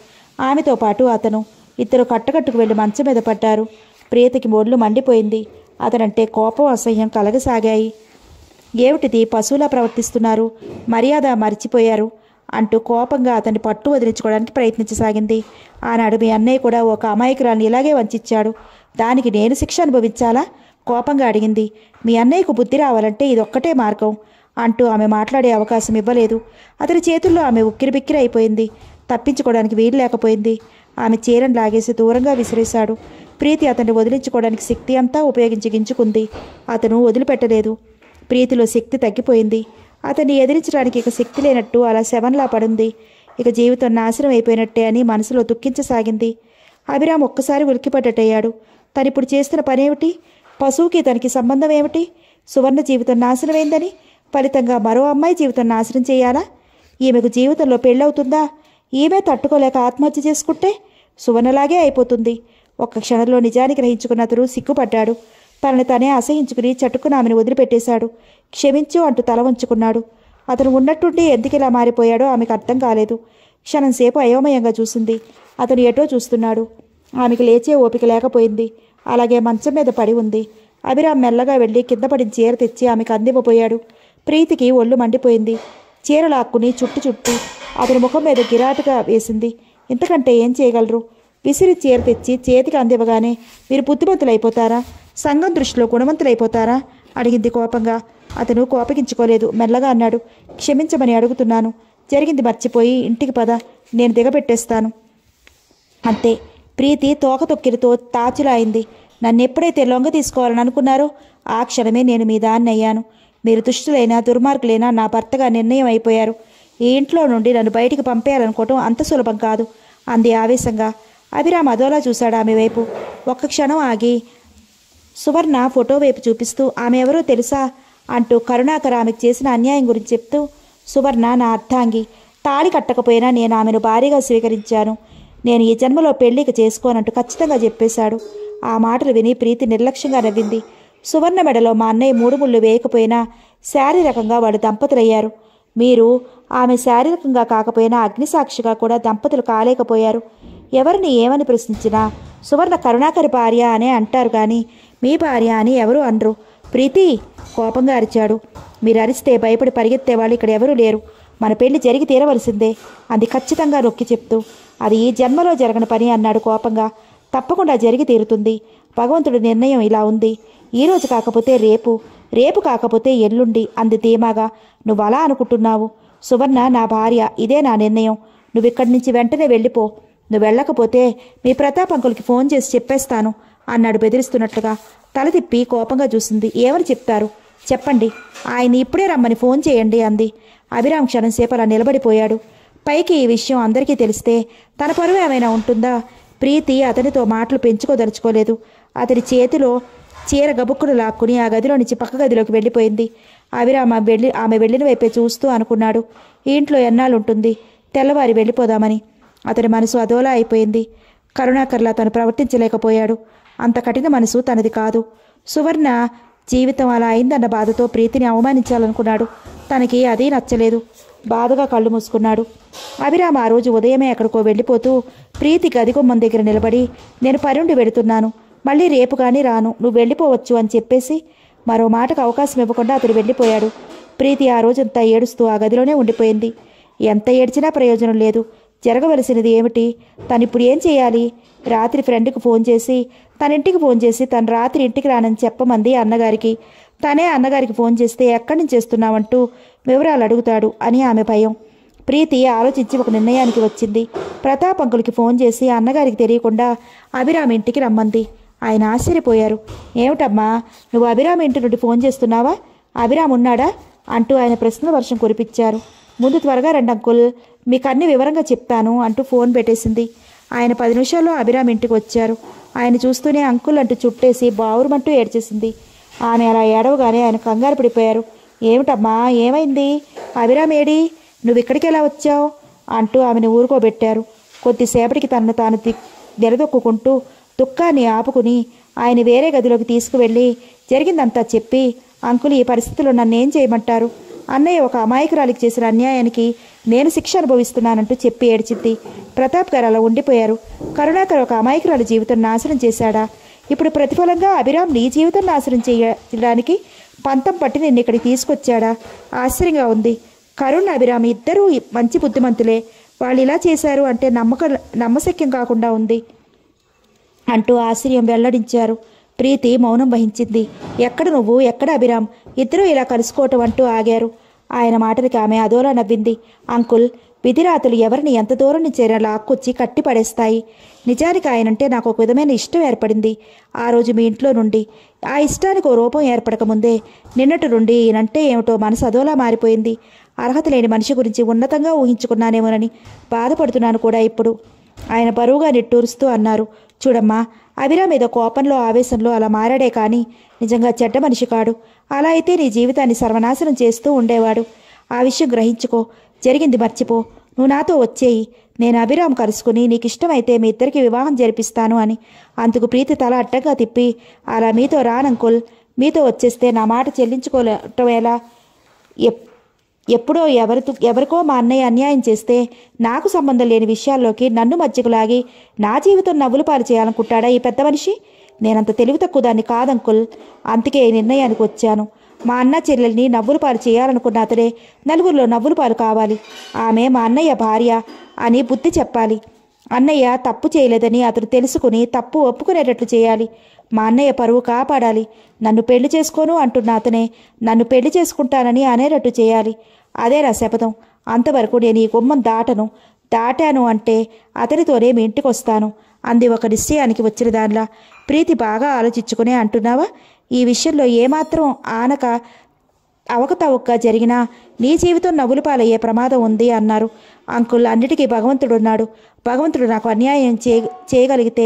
S1: ఆమెతో పాటు అతను ఇద్దరు కట్టకట్టుకు వెళ్ళి మంచం మీద పడ్డారు ప్రీతికి మోడ్లు మండిపోయింది అతనంటే కోపం అసహ్యం కలగసాగాయి ఏమిటిది పశువులా ప్రవర్తిస్తున్నారు మర్యాద మరిచిపోయారు అంటూ కోపంగా అతన్ని పట్టు వదిలించుకోవడానికి ప్రయత్నించసాగింది ఆనాడు మీ అన్నయ్య కూడా ఒక అమాయకురాన్ని ఇలాగే వంచిచ్చాడు దానికి నేను శిక్ష అనుభవించాలా కోపంగా అడిగింది మీ అన్నయ్యకు బుద్ధి రావాలంటే ఇదొక్కటే మార్గం అంటూ ఆమె మాట్లాడే అవకాశం ఇవ్వలేదు అతని చేతుల్లో ఆమె అయిపోయింది తప్పించుకోవడానికి వీలు లేకపోయింది ఆమె చీరను లాగేసి దూరంగా విసిరేశాడు ప్రీతి అతన్ని వదిలించుకోవడానికి శక్తి అంతా ఉపయోగించి గించుకుంది అతను వదిలిపెట్టలేదు ప్రీతిలో శక్తి తగ్గిపోయింది అతన్ని ఎదిరించడానికి ఇక శక్తి లేనట్టు అలా శవన్లా పడింది ఇక జీవితం నాశనం అయిపోయినట్టే అని మనసులో దుఃఖించసాగింది అభిరామ్ ఒక్కసారి ఉలికిపడ్డట్టయ్యాడు తనిప్పుడు చేస్తున్న పనేమిటి పశువుకి తనకి సంబంధం ఏమిటి సువర్ణ జీవితం నాశనమైందని ఫలితంగా మరో అమ్మాయి జీవితం నాశనం చేయాలా ఈమెకు జీవితంలో పెళ్ళవుతుందా ఈమె తట్టుకోలేక ఆత్మహత్య చేసుకుంటే సువర్ణలాగే అయిపోతుంది ఒక్క క్షణంలో నిజాన్ని గ్రహించుకున్న అతడు సిగ్గుపడ్డాడు తనని తనే అసహించుకుని చట్టుకుని ఆమెను వదిలిపెట్టేశాడు క్షమించు అంటూ తల వంచుకున్నాడు అతను ఉన్నట్టుండి ఎందుకు ఇలా మారిపోయాడో ఆమెకు అర్థం కాలేదు క్షణంసేపు అయోమయంగా చూసింది అతను ఎటో చూస్తున్నాడు ఆమెకు లేచే ఓపిక లేకపోయింది అలాగే మంచం మీద పడి ఉంది అభిరామ్ మెల్లగా వెళ్ళి కింద పడి చీర తెచ్చి ఆమెకు అందివ్వబోయాడు ప్రీతికి ఒళ్ళు మండిపోయింది చీరలాక్కుని లాక్కుని చుట్టు చుట్టి అతని ముఖం మీద గిరాటుగా వేసింది ఇంతకంటే ఏం చేయగలరు విసిరి చీర తెచ్చి చేతికి అందివ్వగానే మీరు బుద్ధిమంతులైపోతారా సంఘం దృష్టిలో గుణవంతులైపోతారా అడిగింది కోపంగా అతను కోపగించుకోలేదు మెల్లగా అన్నాడు క్షమించమని అడుగుతున్నాను జరిగింది మర్చిపోయి ఇంటికి పద నేను దిగబెట్టేస్తాను అంతే ప్రీతి తోక తొక్కిరితో నన్ను ఎప్పుడైతే లొంగ తీసుకోవాలని అనుకున్నారో ఆ క్షణమే నేను మీ దాన్ని అయ్యాను మీరు దుష్టులైనా దుర్మార్గులైనా నా భర్తగా నిర్ణయం అయిపోయారు ఈ ఇంట్లో నుండి నన్ను బయటికి పంపేయాలనుకోవటం అంత సులభం కాదు అంది ఆవేశంగా అభిరామ్ అదోలా చూశాడు ఆమె వైపు ఒక్క క్షణం ఆగి సువర్ణ ఫోటో వైపు చూపిస్తూ ఆమె ఎవరో తెలుసా అంటూ కరుణాకర్ ఆమెకు చేసిన అన్యాయం గురించి చెప్తూ సువర్ణ నా అర్థాంగి తాళి కట్టకపోయినా నేను ఆమెను భారీగా స్వీకరించాను నేను ఈ జన్మలో పెళ్లికి చేసుకోనంటూ ఖచ్చితంగా చెప్పేశాడు ఆ మాటలు విని ప్రీతి నిర్లక్ష్యంగా నవ్వింది సువర్ణ మెడలో మా అన్నయ్య మూడు ముళ్ళు వేయకపోయినా శారీరకంగా వాడు దంపతులయ్యారు మీరు ఆమె శారీరకంగా కాకపోయినా అగ్నిసాక్షిగా కూడా దంపతులు కాలేకపోయారు ఎవరిని ఏమని ప్రశ్నించినా సువర్ణ కరుణాకరి భార్య అనే అంటారు కానీ మీ భార్య అని ఎవరు అనరు ప్రీతి కోపంగా అరిచాడు మీరు అరిస్తే భయపడి పరిగెత్తే వాళ్ళు ఇక్కడ ఎవరూ లేరు మన పెళ్లి జరిగి తీరవలసిందే అది ఖచ్చితంగా నొక్కి చెప్తూ అది ఈ జన్మలో జరగని పని అన్నాడు కోపంగా తప్పకుండా జరిగి తీరుతుంది భగవంతుడి నిర్ణయం ఇలా ఉంది ఈరోజు కాకపోతే రేపు రేపు కాకపోతే ఎల్లుండి అంది ధీమాగా నువ్వు అలా అనుకుంటున్నావు సువర్ణ నా భార్య ఇదే నా నిర్ణయం నువ్విక్కడి నుంచి వెంటనే వెళ్ళిపో నువ్వు వెళ్ళకపోతే మీ ప్రతాప్ అంకుల్కి ఫోన్ చేసి చెప్పేస్తాను అన్నాడు బెదిరిస్తున్నట్లుగా తల తిప్పి కోపంగా చూసింది ఏమని చెప్తారు చెప్పండి ఆయన ఇప్పుడే రమ్మని ఫోన్ చేయండి అంది అభిరామ్ క్షణంసేపు అలా నిలబడిపోయాడు పైకి ఈ విషయం అందరికీ తెలిస్తే తన పరువు ఏమైనా ఉంటుందా ప్రీతి అతనితో మాటలు పెంచుకోదలుచుకోలేదు అతని చేతిలో చీర గబుక్కును లాక్కుని ఆ గదిలో నుంచి పక్క గదిలోకి వెళ్ళిపోయింది అవిరామ వెళ్ళి ఆమె వెళ్ళిన వైపే చూస్తూ అనుకున్నాడు ఇంట్లో ఎన్నాళ్ళుంటుంది తెల్లవారి వెళ్ళిపోదామని అతని మనసు అదోలా అయిపోయింది కరుణాకర్లా తను ప్రవర్తించలేకపోయాడు అంత కఠిన మనసు తనది కాదు సువర్ణ జీవితం అలా అయిందన్న బాధతో ప్రీతిని అవమానించాలనుకున్నాడు తనకి అదీ నచ్చలేదు బాధగా కళ్ళు మూసుకున్నాడు అభిరామ ఆ రోజు ఉదయమే ఎక్కడికో వెళ్ళిపోతూ ప్రీతి గదిగుమ్మం దగ్గర నిలబడి నేను పరుండి వెడుతున్నాను మళ్ళీ రేపు కానీ రాను నువ్వు వెళ్ళిపోవచ్చు అని చెప్పేసి మరో మాటకు అవకాశం ఇవ్వకుండా అతడు వెళ్ళిపోయాడు ప్రీతి ఆ రోజంతా ఏడుస్తూ ఆ గదిలోనే ఉండిపోయింది ఎంత ఏడ్చినా ప్రయోజనం లేదు జరగవలసినది ఏమిటి తను ఇప్పుడు ఏం చేయాలి రాత్రి ఫ్రెండ్కి ఫోన్ చేసి తన ఇంటికి ఫోన్ చేసి తను రాత్రి ఇంటికి రానని చెప్పమంది అన్నగారికి తనే అన్నగారికి ఫోన్ చేస్తే ఎక్కడి నుంచి చేస్తున్నావంటూ వివరాలు అడుగుతాడు అని ఆమె భయం ప్రీతి ఆలోచించి ఒక నిర్ణయానికి వచ్చింది ప్రతాప్ అంకులకి ఫోన్ చేసి అన్నగారికి తెలియకుండా అభిరామి ఇంటికి రమ్మంది ఆయన ఆశ్చర్యపోయారు ఏమిటమ్మా నువ్వు అభిరామ్ ఇంటి నుండి ఫోన్ చేస్తున్నావా అభిరామ్ ఉన్నాడా అంటూ ఆయన ప్రశ్నల వర్షం కురిపించారు ముందు త్వరగా రండి అంకుల్ మీకు అన్ని వివరంగా చెప్తాను అంటూ ఫోన్ పెట్టేసింది ఆయన పది నిమిషాల్లో అభిరామ్ ఇంటికి వచ్చారు ఆయన చూస్తూనే అంకుల్ అంటూ చుట్టేసి బావురుమంటూ ఏడ్చేసింది ఆమె అలా ఏడవగానే ఆయన కంగారు పడిపోయారు ఏమిటమ్మా ఏమైంది అభిరామ్ ఏడి నువ్వు ఇక్కడికి ఎలా వచ్చావు అంటూ ఆమెను ఊరుకోబెట్టారు కొద్దిసేపటికి తనను తాను నిలదొక్కుంటూ దుఃఖాన్ని ఆపుకుని ఆయన వేరే గదిలోకి తీసుకువెళ్ళి జరిగిందంతా చెప్పి అంకుల్ ఈ నన్ను నన్నేం చేయమంటారు అన్నయ్య ఒక అమాయకురాలికి చేసిన అన్యాయానికి నేను శిక్ష అనుభవిస్తున్నానంటూ చెప్పి ఏడ్చింది ప్రతాప్ గారు అలా ఉండిపోయారు కరుణాకర్ ఒక అమాయకురాలి జీవితం నాశనం చేశాడా ఇప్పుడు ప్రతిఫలంగా అభిరామ్ నీ జీవితం నాశనం చేయడానికి పంతం పట్టి నిన్ను ఇక్కడికి తీసుకొచ్చాడా ఆశ్చర్యంగా ఉంది కరుణ్ అభిరామ్ ఇద్దరూ మంచి బుద్ధిమంతులే వాళ్ళు ఇలా చేశారు అంటే నమ్మక నమ్మశక్యం కాకుండా ఉంది అంటూ ఆశ్చర్యం వెల్లడించారు ప్రీతి మౌనం వహించింది ఎక్కడ నువ్వు ఎక్కడ అభిరామ్ ఇద్దరూ ఇలా కలుసుకోవటం అంటూ ఆగారు ఆయన మాటలకి ఆమె అదోలా నవ్వింది అంకుల్ విధిరాతులు ఎవరిని ఎంత దూరం నుంచి లాక్కొచ్చి కట్టి పడేస్తాయి నిజానికి ఆయనంటే నాకు ఒక విధమైన ఇష్టం ఏర్పడింది ఆ రోజు మీ ఇంట్లో నుండి ఆ ఇష్టానికి ఓ రూపం ఏర్పడకముందే నిన్నటి నుండి ఈయనంటే ఏమిటో మనసు అదోలా మారిపోయింది అర్హత లేని మనిషి గురించి ఉన్నతంగా ఊహించుకున్నానేమోనని బాధపడుతున్నాను కూడా ఇప్పుడు ఆయన బరువుగా నిట్టూరుస్తూ అన్నారు చూడమ్మా అభిరామ్ ఏదో కోపంలో ఆవేశంలో అలా మారాడే కానీ నిజంగా చెడ్డ మనిషి కాడు అలా అయితే నీ జీవితాన్ని సర్వనాశనం చేస్తూ ఉండేవాడు ఆ విషయం గ్రహించుకో జరిగింది మర్చిపో నువ్వు నాతో వచ్చేయి నేను అభిరామ్ కలుసుకుని నీకు ఇష్టమైతే మీ ఇద్దరికి వివాహం జరిపిస్తాను అని అందుకు ప్రీతి తల అడ్డగా తిప్పి అలా మీతో రానంకుల్ మీతో వచ్చేస్తే నా మాట చెల్లించుకోవటం ఎలా ఎప్పుడో ఎవరితో ఎవరికో మా అన్నయ్య అన్యాయం చేస్తే నాకు సంబంధం లేని విషయాల్లోకి నన్ను మధ్యకు లాగి నా జీవితం నవ్వులు పాలు చేయాలనుకుంటాడా ఈ పెద్ద మనిషి నేనంత తెలివి తక్కువ దాన్ని కాదంకుల్ అందుకే ఈ నిర్ణయానికి వచ్చాను మా అన్న చెల్లెల్ని నవ్వులు పాలు చేయాలనుకున్న అతడే నలుగురిలో నవ్వులు పాలు కావాలి ఆమె మా అన్నయ్య భార్య అని బుద్ధి చెప్పాలి అన్నయ్య తప్పు చేయలేదని అతడు తెలుసుకుని తప్పు ఒప్పుకునేటట్లు చేయాలి మా అన్నయ్య పరువు కాపాడాలి నన్ను పెళ్లి చేసుకోను అంటున్న అతనే నన్ను పెళ్లి చేసుకుంటానని అనేటట్టు చేయాలి అదేరా శపథం అంతవరకు నేను ఈ గుమ్మం దాటను దాటాను అంటే అతనితోనే మీ ఇంటికొస్తాను అంది ఒక నిశ్చయానికి వచ్చిన దానిలా ప్రీతి బాగా ఆలోచించుకునే అంటున్నావా ఈ విషయంలో ఏమాత్రం ఆనక అవకతవకగా జరిగినా నీ జీవితం నవ్వులు పాలయ్యే ప్రమాదం ఉంది అన్నారు అంకుల్ అన్నిటికీ భగవంతుడున్నాడు భగవంతుడు నాకు అన్యాయం చేయగలిగితే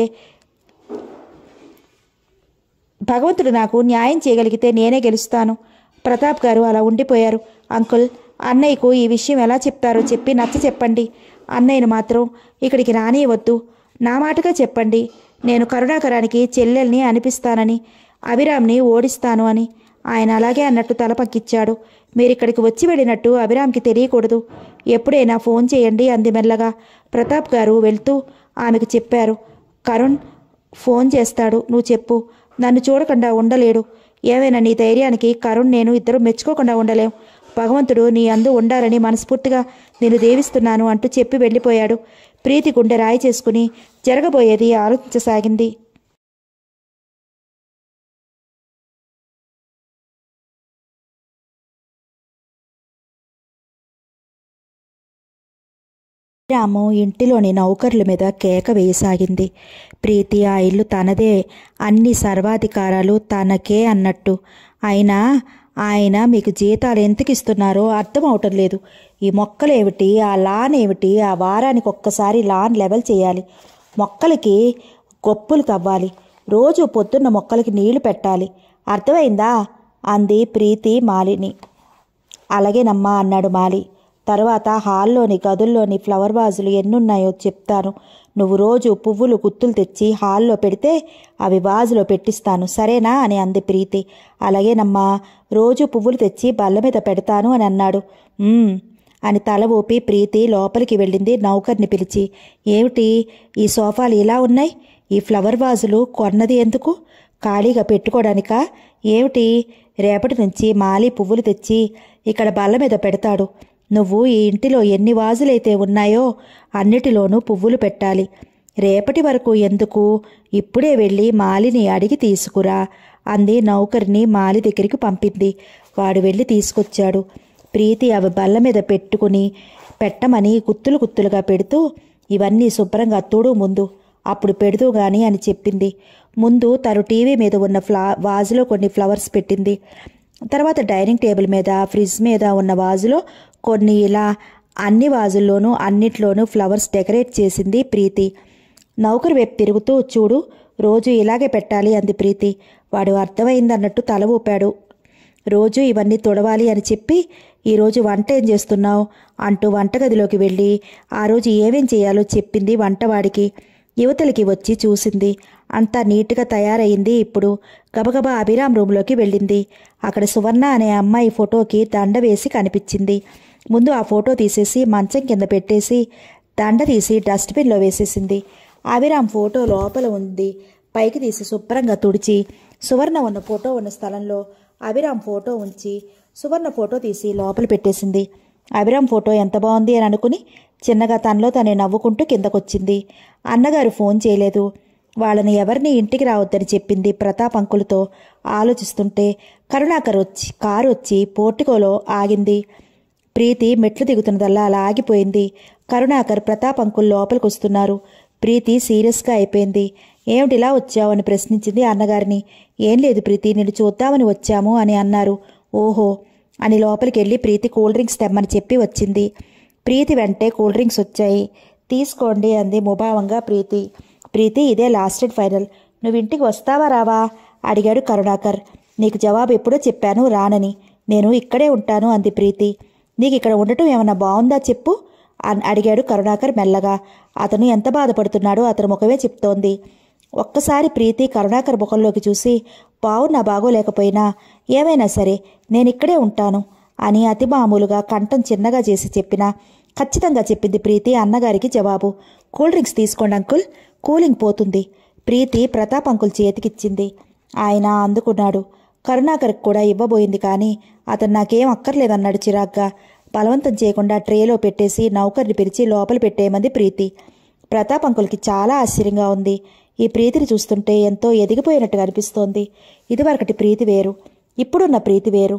S1: భగవంతుడు నాకు న్యాయం చేయగలిగితే నేనే గెలుస్తాను ప్రతాప్ గారు అలా ఉండిపోయారు అంకుల్ అన్నయ్యకు ఈ విషయం ఎలా చెప్తారో చెప్పి నచ్చ చెప్పండి అన్నయ్యను మాత్రం ఇక్కడికి రానివ్వద్దు నా మాటగా చెప్పండి నేను కరుణాకరానికి చెల్లెల్ని అనిపిస్తానని అభిరామ్ని ఓడిస్తాను అని ఆయన అలాగే అన్నట్టు తల పక్కిచ్చాడు మీరిక్కడికి వచ్చి వెళ్ళినట్టు అభిరామ్కి తెలియకూడదు ఎప్పుడైనా ఫోన్ చేయండి అంది మెల్లగా ప్రతాప్ గారు వెళ్తూ ఆమెకు చెప్పారు కరుణ్ ఫోన్ చేస్తాడు నువ్వు చెప్పు నన్ను చూడకుండా ఉండలేడు ఏమైనా నీ ధైర్యానికి కరుణ్ నేను ఇద్దరు మెచ్చుకోకుండా ఉండలేం భగవంతుడు నీ అందు ఉండాలని మనస్ఫూర్తిగా నేను దేవిస్తున్నాను అంటూ చెప్పి వెళ్ళిపోయాడు ప్రీతి గుండె రాయి చేసుకుని జరగబోయేది ఆలోచించసాగింది రాము ఇంటిలోని నౌకర్ల మీద కేక వేయసాగింది ప్రీతి ఆ ఇల్లు తనదే అన్ని సర్వాధికారాలు తనకే అన్నట్టు అయినా ఆయన మీకు జీతాలు ఎందుకు ఇస్తున్నారో అర్థం అవటం లేదు ఈ మొక్కలేమిటి ఆ లాన్ ఏమిటి ఆ వారానికి ఒక్కసారి లాన్ లెవెల్ చేయాలి మొక్కలకి గొప్పులు తవ్వాలి రోజు పొద్దున్న మొక్కలకి నీళ్లు పెట్టాలి అర్థమైందా అంది ప్రీతి మాలిని అలాగేనమ్మా అన్నాడు మాలి తర్వాత హాల్లోని గదుల్లోని ఫ్లవర్ వాజులు ఎన్నున్నాయో చెప్తాను నువ్వు రోజు పువ్వులు గుత్తులు తెచ్చి హాల్లో పెడితే అవి వాజులో పెట్టిస్తాను సరేనా అని అంది ప్రీతి అలాగేనమ్మా రోజు పువ్వులు తెచ్చి బల్ల మీద పెడతాను అని అన్నాడు అని తల ఊపి ప్రీతి లోపలికి వెళ్ళింది నౌకర్ని పిలిచి ఏమిటి ఈ సోఫాలు ఇలా ఉన్నాయి ఈ ఫ్లవర్ వాజులు కొన్నది ఎందుకు ఖాళీగా పెట్టుకోవడానిక ఏమిటి రేపటి నుంచి మాలి పువ్వులు తెచ్చి ఇక్కడ బల్ల మీద పెడతాడు నువ్వు ఈ ఇంటిలో ఎన్ని వాజులైతే ఉన్నాయో అన్నిటిలోనూ పువ్వులు పెట్టాలి రేపటి వరకు ఎందుకు ఇప్పుడే వెళ్ళి మాలిని అడిగి తీసుకురా అంది నౌకరిని మాలి దగ్గరికి పంపింది వాడు వెళ్ళి తీసుకొచ్చాడు ప్రీతి అవి బల్ల మీద పెట్టుకుని పెట్టమని గుత్తులు గుత్తులుగా పెడుతూ ఇవన్నీ శుభ్రంగా తుడు ముందు అప్పుడు పెడుతూ గాని అని చెప్పింది ముందు తను టీవీ మీద ఉన్న ఫ్లా వాజులో కొన్ని ఫ్లవర్స్ పెట్టింది తర్వాత డైనింగ్ టేబుల్ మీద ఫ్రిడ్జ్ మీద ఉన్న వాజులో కొన్ని ఇలా అన్ని వాజుల్లోనూ అన్నిట్లోనూ ఫ్లవర్స్ డెకరేట్ చేసింది ప్రీతి నౌకరు వైపు తిరుగుతూ చూడు రోజు ఇలాగే పెట్టాలి అంది ప్రీతి వాడు అర్థమైందన్నట్టు తల ఊపాడు రోజు ఇవన్నీ తొడవాలి అని చెప్పి ఈరోజు వంట ఏం చేస్తున్నావు అంటూ వంటగదిలోకి వెళ్ళి ఆ రోజు ఏమేం చేయాలో చెప్పింది వంటవాడికి యువతలకి వచ్చి చూసింది అంతా నీట్గా తయారైంది ఇప్పుడు గబగబా అభిరామ్ రూమ్లోకి వెళ్ళింది అక్కడ సువర్ణ అనే అమ్మాయి ఫోటోకి దండ వేసి కనిపించింది ముందు ఆ ఫోటో తీసేసి మంచం కింద పెట్టేసి దండ తీసి డస్ట్బిన్లో వేసేసింది అభిరామ్ ఫోటో లోపల ఉంది పైకి తీసి శుభ్రంగా తుడిచి సువర్ణ ఉన్న ఫోటో ఉన్న స్థలంలో అభిరామ్ ఫోటో ఉంచి సువర్ణ ఫోటో తీసి లోపల పెట్టేసింది అభిరామ్ ఫోటో ఎంత బాగుంది అని అనుకుని చిన్నగా తనలో తనే నవ్వుకుంటూ కిందకొచ్చింది అన్నగారు ఫోన్ చేయలేదు వాళ్ళని ఎవరిని ఇంటికి రావద్దని చెప్పింది ప్రతాప్ అంకులతో ఆలోచిస్తుంటే కరుణాకర్ వచ్చి కారు వచ్చి పోర్టికోలో ఆగింది ప్రీతి మెట్లు దిగుతున్నదల్లా అలా ఆగిపోయింది కరుణాకర్ ప్రతాప్ అంకుల్ లోపలికి వస్తున్నారు ప్రీతి సీరియస్గా అయిపోయింది ఏమిటిలా వచ్చావు అని ప్రశ్నించింది అన్నగారిని ఏం లేదు ప్రీతి నేను చూద్దామని వచ్చాము అని అన్నారు ఓహో అని లోపలికి వెళ్ళి ప్రీతి కూల్ డ్రింక్స్ తెమ్మని చెప్పి వచ్చింది ప్రీతి వెంటే కూల్ డ్రింక్స్ వచ్చాయి తీసుకోండి అంది ముభావంగా ప్రీతి ప్రీతి ఇదే లాస్ట్ అండ్ ఫైనల్ నువ్వు ఇంటికి వస్తావా రావా అడిగాడు కరుణాకర్ నీకు జవాబు ఎప్పుడో చెప్పాను రానని నేను ఇక్కడే ఉంటాను అంది ప్రీతి నీకు ఇక్కడ ఉండటం ఏమన్నా బాగుందా చెప్పు అని అడిగాడు కరుణాకర్ మెల్లగా అతను ఎంత బాధపడుతున్నాడో అతను ముఖమే చెప్తోంది ఒక్కసారి ప్రీతి కరుణాకర్ ముఖంలోకి చూసి బావున్నా బాగోలేకపోయినా ఏమైనా సరే నేనిక్కడే ఉంటాను అని అతి మామూలుగా కంఠం చిన్నగా చేసి చెప్పినా ఖచ్చితంగా చెప్పింది ప్రీతి అన్నగారికి జవాబు కూల్ డ్రింక్స్ తీసుకోండి అంకుల్ కూలింగ్ పోతుంది ప్రీతి ప్రతాప్ అంకుల్ చేతికిచ్చింది ఆయన అందుకున్నాడు కరుణాకర్కి కూడా ఇవ్వబోయింది కానీ అతను నాకేం అక్కర్లేదన్నాడు చిరాగ్గా బలవంతం చేయకుండా ట్రేలో పెట్టేసి నౌకర్ని పిలిచి లోపల పెట్టేయమంది ప్రీతి ప్రతాప్ అంకుల్కి చాలా ఆశ్చర్యంగా ఉంది ఈ ప్రీతిని చూస్తుంటే ఎంతో ఎదిగిపోయినట్టుగా అనిపిస్తోంది ఇదివరకటి ప్రీతి వేరు ఇప్పుడున్న ప్రీతి వేరు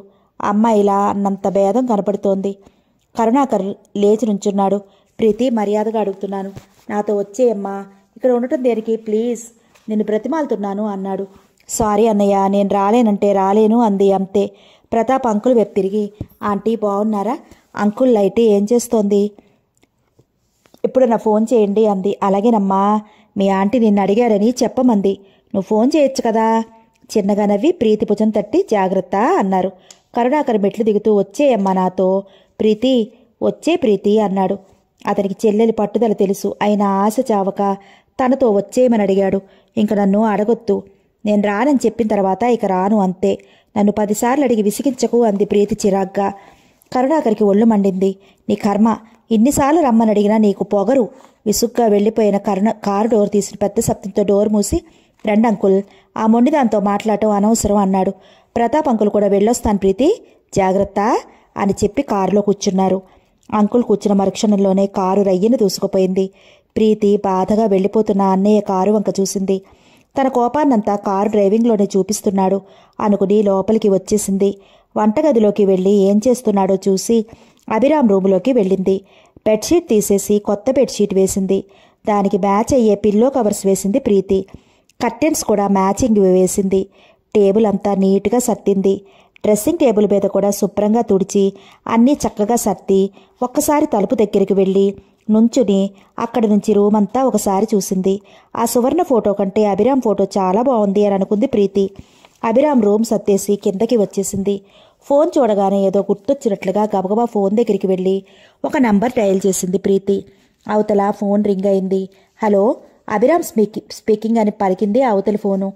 S1: అమ్మాయిలా అన్నంత భేదం కనపడుతోంది కరుణాకర్ లేచి నుంచున్నాడు ప్రీతి మర్యాదగా అడుగుతున్నాను నాతో వచ్చేయమ్మా ఇక్కడ ఉండటం దేనికి ప్లీజ్ నేను బ్రతిమాలుతున్నాను అన్నాడు సారీ అన్నయ్య నేను రాలేనంటే రాలేను అంది అంతే ప్రతాప్ అంకుల్ వైపు తిరిగి ఆంటీ బాగున్నారా అంకుల్ లైట్ ఏం చేస్తోంది ఇప్పుడు నా ఫోన్ చేయండి అంది అలాగేనమ్మా మీ ఆంటీ నిన్ను అడిగారని చెప్పమంది నువ్వు ఫోన్ చేయొచ్చు కదా చిన్నగా నవ్వి ప్రీతి భుజం తట్టి జాగ్రత్త అన్నారు కరుణాకర్ మెట్లు దిగుతూ వచ్చేయమ్మ నాతో ప్రీతి వచ్చే ప్రీతి అన్నాడు అతనికి చెల్లెలి పట్టుదల తెలుసు ఆయన ఆశ చావక తనతో వచ్చేయమని అడిగాడు ఇంక నన్ను అడగొద్దు నేను రానని చెప్పిన తర్వాత ఇక రాను అంతే నన్ను పదిసార్లు అడిగి విసిగించకు అంది ప్రీతి చిరాగ్గా కరుణాకరికి ఒళ్ళు మండింది నీ కర్మ ఇన్నిసార్లు రమ్మని అడిగినా నీకు పొగరు విసుగ్గా వెళ్ళిపోయిన కరుణ కారు డోర్ తీసిన పెద్ద శబ్దంతో డోర్ మూసి రెండు అంకుల్ ఆ మొండిదాంతో మాట్లాడటం అనవసరం అన్నాడు ప్రతాప్ అంకుల్ కూడా వెళ్ళొస్తాను ప్రీతి జాగ్రత్త అని చెప్పి కారులో కూర్చున్నారు అంకుల్ కూర్చున్న మరుక్షణంలోనే కారు రయ్యను దూసుకుపోయింది ప్రీతి బాధగా వెళ్ళిపోతున్న అన్నయ్య కారు వంక చూసింది తన కోపాన్నంతా కారు డ్రైవింగ్లోనే చూపిస్తున్నాడు అనుకుని లోపలికి వచ్చేసింది వంటగదిలోకి వెళ్ళి ఏం చేస్తున్నాడో చూసి అభిరామ్ రూములోకి వెళ్ళింది బెడ్షీట్ తీసేసి కొత్త బెడ్షీట్ వేసింది దానికి మ్యాచ్ అయ్యే పిల్లో కవర్స్ వేసింది ప్రీతి కర్టెన్స్ కూడా మ్యాచింగ్ వేసింది టేబుల్ అంతా నీట్గా సర్దింది డ్రెస్సింగ్ టేబుల్ మీద కూడా శుభ్రంగా తుడిచి అన్నీ చక్కగా సర్ది ఒక్కసారి తలుపు దగ్గరికి వెళ్ళి నుంచుని అక్కడి నుంచి రూమ్ అంతా ఒకసారి చూసింది ఆ సువర్ణ ఫోటో కంటే అభిరామ్ ఫోటో చాలా బాగుంది అని అనుకుంది ప్రీతి అభిరామ్ రూమ్ సత్తేసి కిందకి వచ్చేసింది ఫోన్ చూడగానే ఏదో గుర్తొచ్చినట్లుగా గబగబా ఫోన్ దగ్గరికి వెళ్ళి ఒక నంబర్ డయల్ చేసింది ప్రీతి అవతల ఫోన్ రింగ్ అయింది హలో అభిరామ్ స్పీకి స్పీకింగ్ అని పలికింది అవతలి ఫోను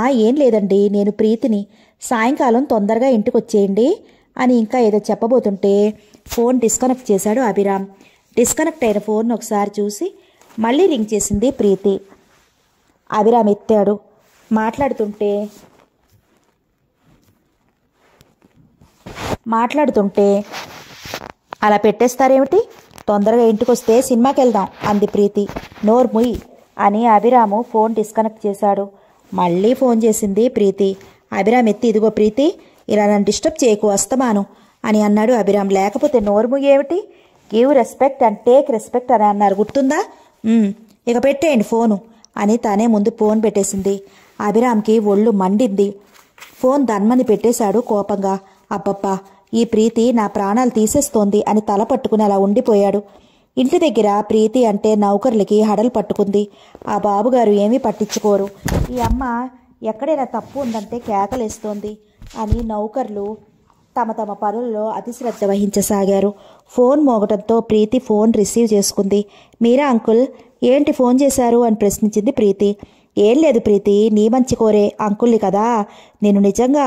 S1: ఆ ఏం లేదండి నేను ప్రీతిని సాయంకాలం తొందరగా ఇంటికి వచ్చేయండి అని ఇంకా ఏదో చెప్పబోతుంటే ఫోన్ డిస్కనెక్ట్ చేశాడు అభిరామ్ డిస్కనెక్ట్ అయిన ఫోన్ ఒకసారి చూసి మళ్ళీ రింగ్ చేసింది ప్రీతి అభిరామ్ ఎత్తాడు మాట్లాడుతుంటే మాట్లాడుతుంటే అలా పెట్టేస్తారేమిటి తొందరగా ఇంటికి వస్తే సినిమాకి వెళ్దాం అంది ప్రీతి నోర్ ముయ్యి అని అభిరాము ఫోన్ డిస్కనెక్ట్ చేశాడు మళ్ళీ ఫోన్ చేసింది ప్రీతి అభిరామ్ ఎత్తి ఇదిగో ప్రీతి ఇలా నన్ను డిస్టర్బ్ చేయకు వస్తమాను అని అన్నాడు అభిరామ్ లేకపోతే నోర్ము ఏమిటి give respect and take respect అని అన్నారు గుర్తుందా ఇక పెట్టేయండి ఫోను అని తానే ముందు ఫోన్ పెట్టేసింది అభిరామ్కి ఒళ్ళు మండింది ఫోన్ ధన్మని పెట్టేశాడు కోపంగా అబ్బబ్బా ఈ ప్రీతి నా ప్రాణాలు తీసేస్తోంది అని తల పట్టుకుని అలా ఉండిపోయాడు ఇంటి దగ్గర ప్రీతి అంటే నౌకర్లకి హడలు పట్టుకుంది ఆ బాబుగారు ఏమీ పట్టించుకోరు ఈ అమ్మ ఎక్కడైనా తప్పు ఉందంటే కేకలేస్తోంది అని నౌకర్లు తమ తమ పనుల్లో అతిశ్రద్ధ వహించసాగారు ఫోన్ మోగటంతో ప్రీతి ఫోన్ రిసీవ్ చేసుకుంది మీరా అంకుల్ ఏంటి ఫోన్ చేశారు అని ప్రశ్నించింది ప్రీతి ఏం లేదు ప్రీతి నీ మంచి కోరే అంకుల్ని కదా నేను నిజంగా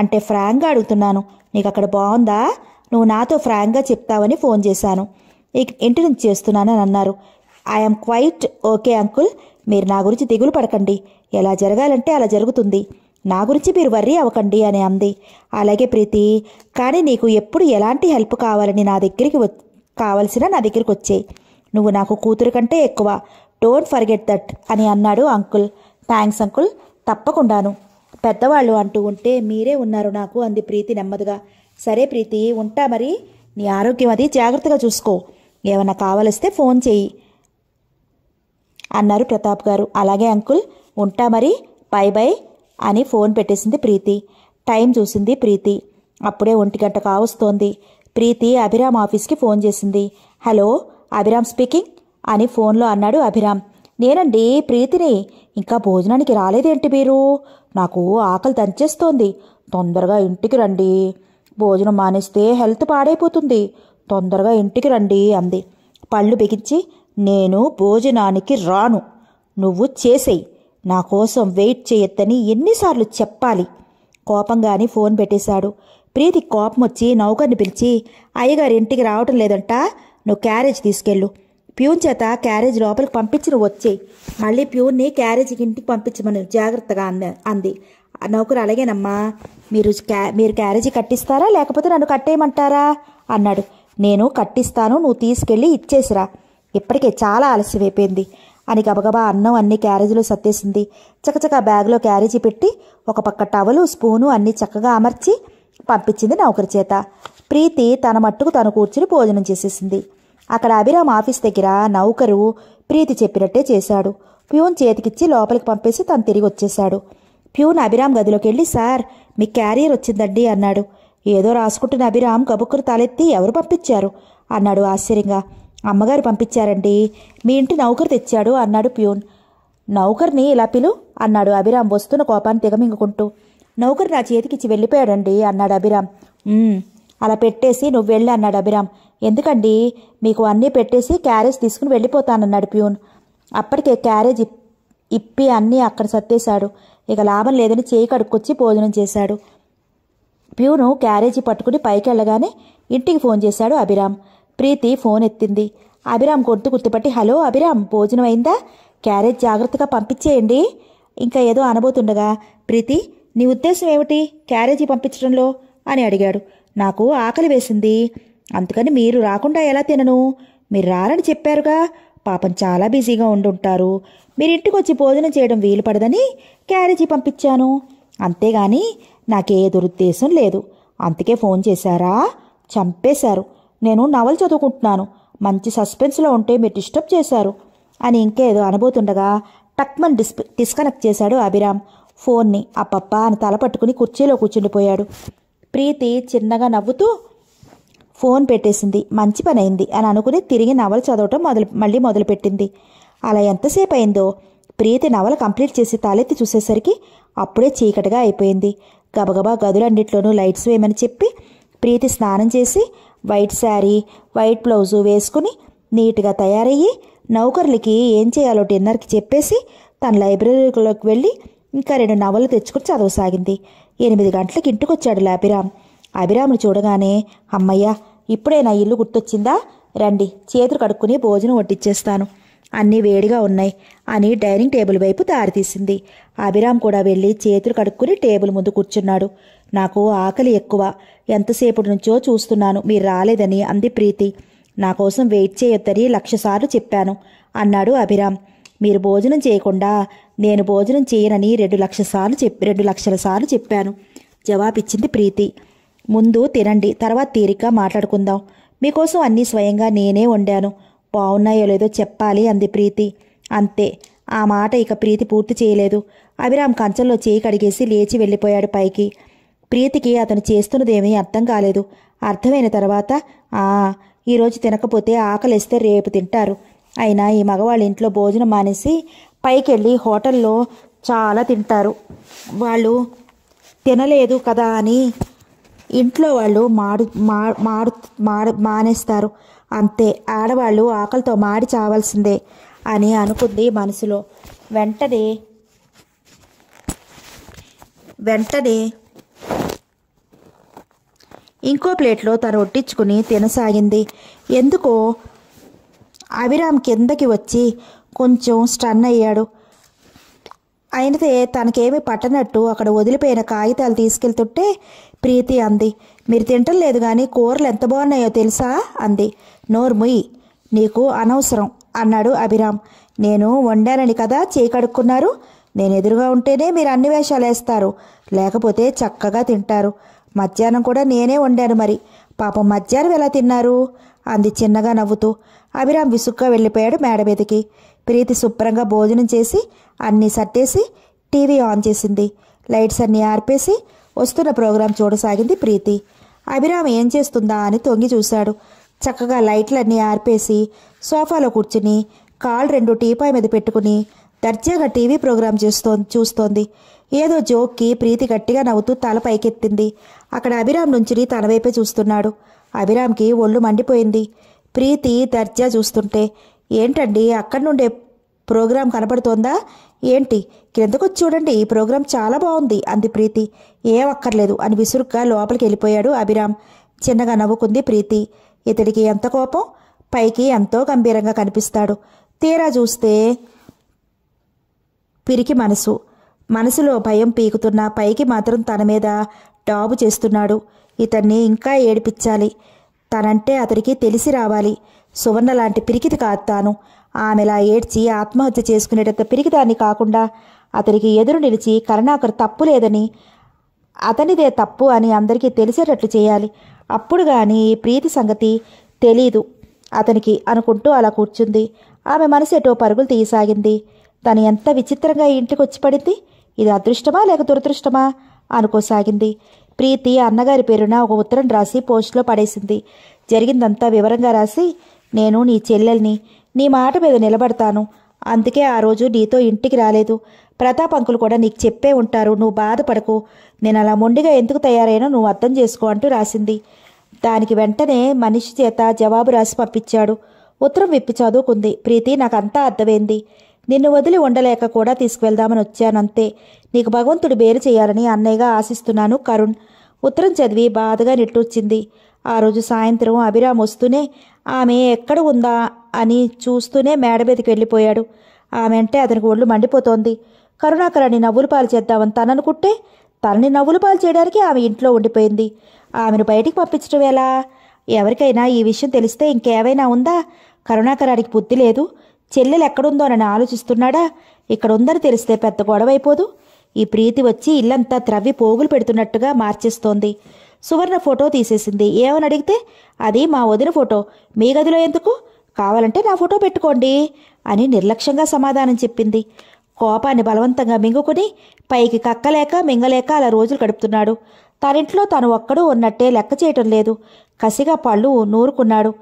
S1: అంటే ఫ్రాంక్గా అడుగుతున్నాను నీకు అక్కడ బాగుందా నువ్వు నాతో ఫ్రాంక్గా చెప్తావని ఫోన్ చేశాను ఇంటి నుంచి చేస్తున్నానని అన్నారు ఐఎమ్ క్వైట్ ఓకే అంకుల్ మీరు నా గురించి దిగులు పడకండి ఎలా జరగాలంటే అలా జరుగుతుంది నా గురించి మీరు వర్రీ అవ్వకండి అని అంది అలాగే ప్రీతి కానీ నీకు ఎప్పుడు ఎలాంటి హెల్ప్ కావాలని నా దగ్గరికి వ కావలసిన నా దగ్గరికి వచ్చాయి నువ్వు నాకు కూతురు కంటే ఎక్కువ డోంట్ ఫర్గెట్ దట్ అని అన్నాడు అంకుల్ థ్యాంక్స్ అంకుల్ తప్పకుండాను పెద్దవాళ్ళు అంటూ ఉంటే మీరే ఉన్నారు నాకు అంది ప్రీతి నెమ్మదిగా సరే ప్రీతి ఉంటా మరి నీ ఆరోగ్యం అది జాగ్రత్తగా చూసుకో ఏమైనా కావలిస్తే ఫోన్ చెయ్యి అన్నారు ప్రతాప్ గారు అలాగే అంకుల్ ఉంటా మరి బై బై అని ఫోన్ పెట్టేసింది ప్రీతి టైం చూసింది ప్రీతి అప్పుడే ఒంటి గంట కావస్తోంది ప్రీతి అభిరామ్ ఆఫీస్కి ఫోన్ చేసింది హలో అభిరామ్ స్పీకింగ్ అని ఫోన్లో అన్నాడు అభిరామ్ నేనండి ప్రీతిని ఇంకా భోజనానికి రాలేదేంటి మీరు నాకు ఆకలి దంచేస్తోంది తొందరగా ఇంటికి రండి భోజనం మానేస్తే హెల్త్ పాడైపోతుంది తొందరగా ఇంటికి రండి అంది పళ్ళు బిగించి నేను భోజనానికి రాను నువ్వు చేసేయి నా కోసం వెయిట్ చేయొద్దని ఎన్నిసార్లు చెప్పాలి కోపంగాని ఫోన్ పెట్టేశాడు ప్రీతి కోపం వచ్చి నౌకర్ని పిలిచి అయ్యగారు ఇంటికి రావటం లేదంట నువ్వు క్యారేజ్ తీసుకెళ్ళు ప్యూన్ చేత క్యారేజ్ లోపలికి పంపించిన వచ్చేయి మళ్ళీ ప్యూన్ని క్యారేజీకి ఇంటికి పంపించమని జాగ్రత్తగా అంది నౌకరు అలాగేనమ్మా మీరు క్యా మీరు క్యారేజీ కట్టిస్తారా లేకపోతే నన్ను కట్టేయమంటారా అన్నాడు నేను కట్టిస్తాను నువ్వు తీసుకెళ్ళి ఇచ్చేసిరా ఇప్పటికే చాలా ఆలస్యమైపోయింది అని గబగబా అన్నం అన్ని క్యారేజీలో సత్తేసింది చకచక బ్యాగ్లో క్యారేజీ పెట్టి ఒక పక్క టవలు స్పూను అన్ని చక్కగా అమర్చి పంపించింది నౌకరి చేత ప్రీతి తన మట్టుకు తను కూర్చుని భోజనం చేసేసింది అక్కడ అభిరామ్ ఆఫీస్ దగ్గర నౌకరు ప్రీతి చెప్పినట్టే చేశాడు ప్యూన్ చేతికిచ్చి లోపలికి పంపేసి తను తిరిగి వచ్చేశాడు ప్యూన్ అభిరామ్ గదిలోకి వెళ్ళి సార్ మీ క్యారియర్ వచ్చిందండి అన్నాడు ఏదో రాసుకుంటున్న అభిరామ్ కబుక్కురు తలెత్తి ఎవరు పంపించారు అన్నాడు ఆశ్చర్యంగా అమ్మగారు పంపించారండి మీ ఇంటి నౌకరు తెచ్చాడు అన్నాడు ప్యూన్ నౌకర్ని ఇలా పిలు అన్నాడు అభిరామ్ వస్తున్న కోపాన్ని తెగమింగుకుంటూ నౌకరు నా చేతికిచ్చి వెళ్ళిపోయాడండి అన్నాడు అభిరామ్ అలా పెట్టేసి నువ్వు వెళ్ళి అన్నాడు అభిరామ్ ఎందుకండి మీకు అన్నీ పెట్టేసి క్యారేజ్ తీసుకుని వెళ్ళిపోతానన్నాడు ప్యూన్ అప్పటికే క్యారేజ్ ఇప్పి అన్నీ అక్కడ సత్తేశాడు ఇక లాభం లేదని చేయి కడుక్కొచ్చి భోజనం చేశాడు ప్యూను క్యారేజీ పట్టుకుని పైకి వెళ్ళగానే ఇంటికి ఫోన్ చేశాడు అభిరామ్ ప్రీతి ఫోన్ ఎత్తింది అభిరామ్ గొంతు గుర్తుపట్టి హలో అభిరామ్ భోజనం అయిందా క్యారేజ్ జాగ్రత్తగా పంపించేయండి ఇంకా ఏదో అనబోతుండగా ప్రీతి నీ ఉద్దేశం ఏమిటి క్యారేజీ పంపించడంలో అని అడిగాడు నాకు ఆకలి వేసింది అందుకని మీరు రాకుండా ఎలా తినను మీరు రారని చెప్పారుగా పాపం చాలా బిజీగా ఉండుంటారు మీరు వచ్చి భోజనం చేయడం వీలు పడదని క్యారేజీ పంపించాను అంతేగాని నాకే దురుద్దేశం లేదు అందుకే ఫోన్ చేశారా చంపేశారు నేను నవలు చదువుకుంటున్నాను మంచి సస్పెన్స్లో ఉంటే మీరు డిస్టర్బ్ చేశారు అని ఇంకేదో అనుభూతుండగా టక్మన్ డిస్ డిస్కనెక్ట్ చేశాడు అభిరామ్ ఫోన్ని అప్పప్ప అని తల పట్టుకుని కుర్చీలో కూర్చుండిపోయాడు ప్రీతి చిన్నగా నవ్వుతూ ఫోన్ పెట్టేసింది మంచి పని అయింది అని అనుకుని తిరిగి నవలు చదవటం మొదలు మళ్ళీ మొదలుపెట్టింది అలా ఎంతసేపు అయిందో ప్రీతి నవల కంప్లీట్ చేసి తలెత్తి చూసేసరికి అప్పుడే చీకటిగా అయిపోయింది గబగబా గదులన్నిట్లోనూ లైట్స్ వేయమని చెప్పి ప్రీతి స్నానం చేసి వైట్ శారీ వైట్ బ్లౌజు వేసుకుని నీట్గా తయారయ్యి నౌకర్లకి ఏం చేయాలో డిన్నర్కి చెప్పేసి తన లైబ్రరీలోకి వెళ్ళి ఇంకా రెండు నవలు తెచ్చుకుని చదవసాగింది ఎనిమిది గంటలకి ఇంటికి వచ్చాడు అభిరామ్ అభిరామ్ని చూడగానే అమ్మయ్య ఇప్పుడే నా ఇల్లు గుర్తొచ్చిందా రండి చేతులు కడుక్కుని భోజనం వడ్డిచ్చేస్తాను అన్నీ వేడిగా ఉన్నాయి అని డైనింగ్ టేబుల్ వైపు దారితీసింది అభిరామ్ కూడా వెళ్ళి చేతులు కడుక్కుని టేబుల్ ముందు కూర్చున్నాడు నాకు ఆకలి ఎక్కువ ఎంతసేపు నుంచో చూస్తున్నాను మీరు రాలేదని అంది ప్రీతి నా కోసం వెయిట్ చేయొద్దని లక్షసార్లు చెప్పాను అన్నాడు అభిరామ్ మీరు భోజనం చేయకుండా నేను భోజనం చేయనని రెండు లక్షల సార్లు చెప్పి రెండు లక్షల సార్లు చెప్పాను జవాబిచ్చింది ప్రీతి ముందు తినండి తర్వాత తీరిగ్గా మాట్లాడుకుందాం మీకోసం అన్నీ స్వయంగా నేనే వండాను బాగున్నాయో లేదో చెప్పాలి అంది ప్రీతి అంతే ఆ మాట ఇక ప్రీతి పూర్తి చేయలేదు అభిరామ్ కంచంలో చేయి కడిగేసి లేచి వెళ్ళిపోయాడు పైకి ప్రీతికి అతను చేస్తున్నదేమీ అర్థం కాలేదు అర్థమైన తర్వాత ఆ ఈరోజు తినకపోతే ఆకలిస్తే రేపు తింటారు అయినా ఈ మగవాళ్ళ ఇంట్లో భోజనం మానేసి పైకెళ్ళి హోటల్లో చాలా తింటారు వాళ్ళు తినలేదు కదా అని ఇంట్లో వాళ్ళు మాడు మా మాడు మాడు మానేస్తారు అంతే ఆడవాళ్ళు ఆకలితో మాడి చావాల్సిందే అని అనుకుంది మనసులో వెంటనే వెంటనే ఇంకో ప్లేట్లో తను ఒట్టించుకుని తినసాగింది ఎందుకో అభిరామ్ కిందకి వచ్చి కొంచెం స్టన్ అయ్యాడు అయినదే తనకేమీ పట్టనట్టు అక్కడ వదిలిపోయిన కాగితాలు తీసుకెళ్తుంటే ప్రీతి అంది మీరు లేదు కానీ కూరలు ఎంత బాగున్నాయో తెలుసా అంది నోర్ముయి నీకు అనవసరం అన్నాడు అభిరామ్ నేను వండానని కదా కడుక్కున్నారు నేను ఎదురుగా ఉంటేనే మీరు అన్ని వేషాలు వేస్తారు లేకపోతే చక్కగా తింటారు మధ్యాహ్నం కూడా నేనే వండాను మరి పాపం మధ్యాహ్నం ఎలా తిన్నారు అంది చిన్నగా నవ్వుతూ అభిరామ్ విసుగ్గా వెళ్ళిపోయాడు మేడ మీదకి ప్రీతి శుభ్రంగా భోజనం చేసి అన్నీ సర్దేసి టీవీ ఆన్ చేసింది లైట్స్ అన్నీ ఆర్పేసి వస్తున్న ప్రోగ్రాం చూడసాగింది ప్రీతి అభిరామ్ ఏం చేస్తుందా అని తొంగి చూశాడు చక్కగా లైట్లన్నీ ఆర్పేసి సోఫాలో కూర్చుని కాల్ రెండు టీపాయ్ మీద పెట్టుకుని దర్జాగా టీవీ ప్రోగ్రాం చేస్తో చూస్తోంది ఏదో జోక్కి ప్రీతి గట్టిగా నవ్వుతూ తల పైకెత్తింది అక్కడ అభిరామ్ నుంచుని తన వైపే చూస్తున్నాడు అభిరామ్కి ఒళ్ళు మండిపోయింది ప్రీతి దర్జా చూస్తుంటే ఏంటండి అక్కడి నుండి ప్రోగ్రాం కనపడుతోందా ఏంటి క్రిందకు చూడండి ఈ ప్రోగ్రాం చాలా బాగుంది అంది ప్రీతి ఏం అక్కర్లేదు అని విసురుగ్గా లోపలికి వెళ్ళిపోయాడు అభిరామ్ చిన్నగా నవ్వుకుంది ప్రీతి ఇతడికి ఎంత కోపం పైకి ఎంతో గంభీరంగా కనిపిస్తాడు తీరా చూస్తే పిరికి మనసు మనసులో భయం పీకుతున్న పైకి మాత్రం తన మీద డాబు చేస్తున్నాడు ఇతన్ని ఇంకా ఏడిపించాలి తనంటే అతడికి తెలిసి రావాలి సువర్ణ లాంటి పిరికిది కాదు తాను ఆమెలా ఏడ్చి ఆత్మహత్య చేసుకునేటంత పిరిగిదాన్ని కాకుండా అతనికి ఎదురు నిలిచి కరుణాకర్ తప్పు లేదని అతనిదే తప్పు అని అందరికీ తెలిసేటట్లు చేయాలి అప్పుడు కానీ ఈ ప్రీతి సంగతి తెలీదు అతనికి అనుకుంటూ అలా కూర్చుంది ఆమె మనసు ఎటో పరుగులు తీయసాగింది తను ఎంత విచిత్రంగా ఇంటికి వచ్చి పడింది ఇది అదృష్టమా లేక దురదృష్టమా అనుకోసాగింది ప్రీతి అన్నగారి పేరున ఒక ఉత్తరం రాసి పోస్ట్లో పడేసింది జరిగిందంతా వివరంగా రాసి నేను నీ చెల్లెల్ని నీ మాట మీద నిలబడతాను అందుకే ఆ రోజు నీతో ఇంటికి రాలేదు ప్రతాప్ అంకులు కూడా నీకు చెప్పే ఉంటారు నువ్వు బాధపడకు నేను అలా మొండిగా ఎందుకు తయారైనా నువ్వు అర్థం చేసుకో అంటూ రాసింది దానికి వెంటనే మనిషి చేత జవాబు రాసి పంపించాడు ఉత్తరం విప్పి చదువుకుంది ప్రీతి నాకంతా అర్థమైంది నిన్ను వదిలి ఉండలేక కూడా తీసుకువెళ్దామని వచ్చానంతే నీకు భగవంతుడు బేరు చేయాలని అన్నయ్యగా ఆశిస్తున్నాను కరుణ్ ఉత్తరం చదివి బాధగా నిట్టూర్చింది ఆ రోజు సాయంత్రం అభిరామ్ వస్తూనే ఆమె ఎక్కడ ఉందా అని చూస్తూనే మేడ మీదకి వెళ్ళిపోయాడు ఆమె అంటే అతనికి ఒళ్ళు మండిపోతోంది కరుణాకరాన్ని నవ్వులు పాలు చేద్దామని తననుకుంటే తనని నవ్వులు పాలు చేయడానికి ఆమె ఇంట్లో ఉండిపోయింది ఆమెను బయటికి పంపించడం ఎలా ఎవరికైనా ఈ విషయం తెలిస్తే ఇంకేవైనా ఉందా కరుణాకరానికి బుద్ధి లేదు చెల్లెలు ఎక్కడుందో అని ఆలోచిస్తున్నాడా ఇక్కడ ఉందని తెలిస్తే పెద్ద గొడవైపోదు ఈ ప్రీతి వచ్చి ఇల్లంతా త్రవ్వి పోగులు పెడుతున్నట్టుగా మార్చేస్తోంది సువర్ణ ఫోటో తీసేసింది ఏమని అడిగితే అది మా వదిన ఫోటో మీ గదిలో ఎందుకు కావాలంటే నా ఫోటో పెట్టుకోండి అని నిర్లక్ష్యంగా సమాధానం చెప్పింది కోపాన్ని బలవంతంగా మింగుకుని పైకి కక్కలేక మింగలేక అలా రోజులు గడుపుతున్నాడు తనింట్లో తను ఒక్కడూ ఉన్నట్టే లెక్క చేయటం లేదు కసిగా పళ్ళు నూరుకున్నాడు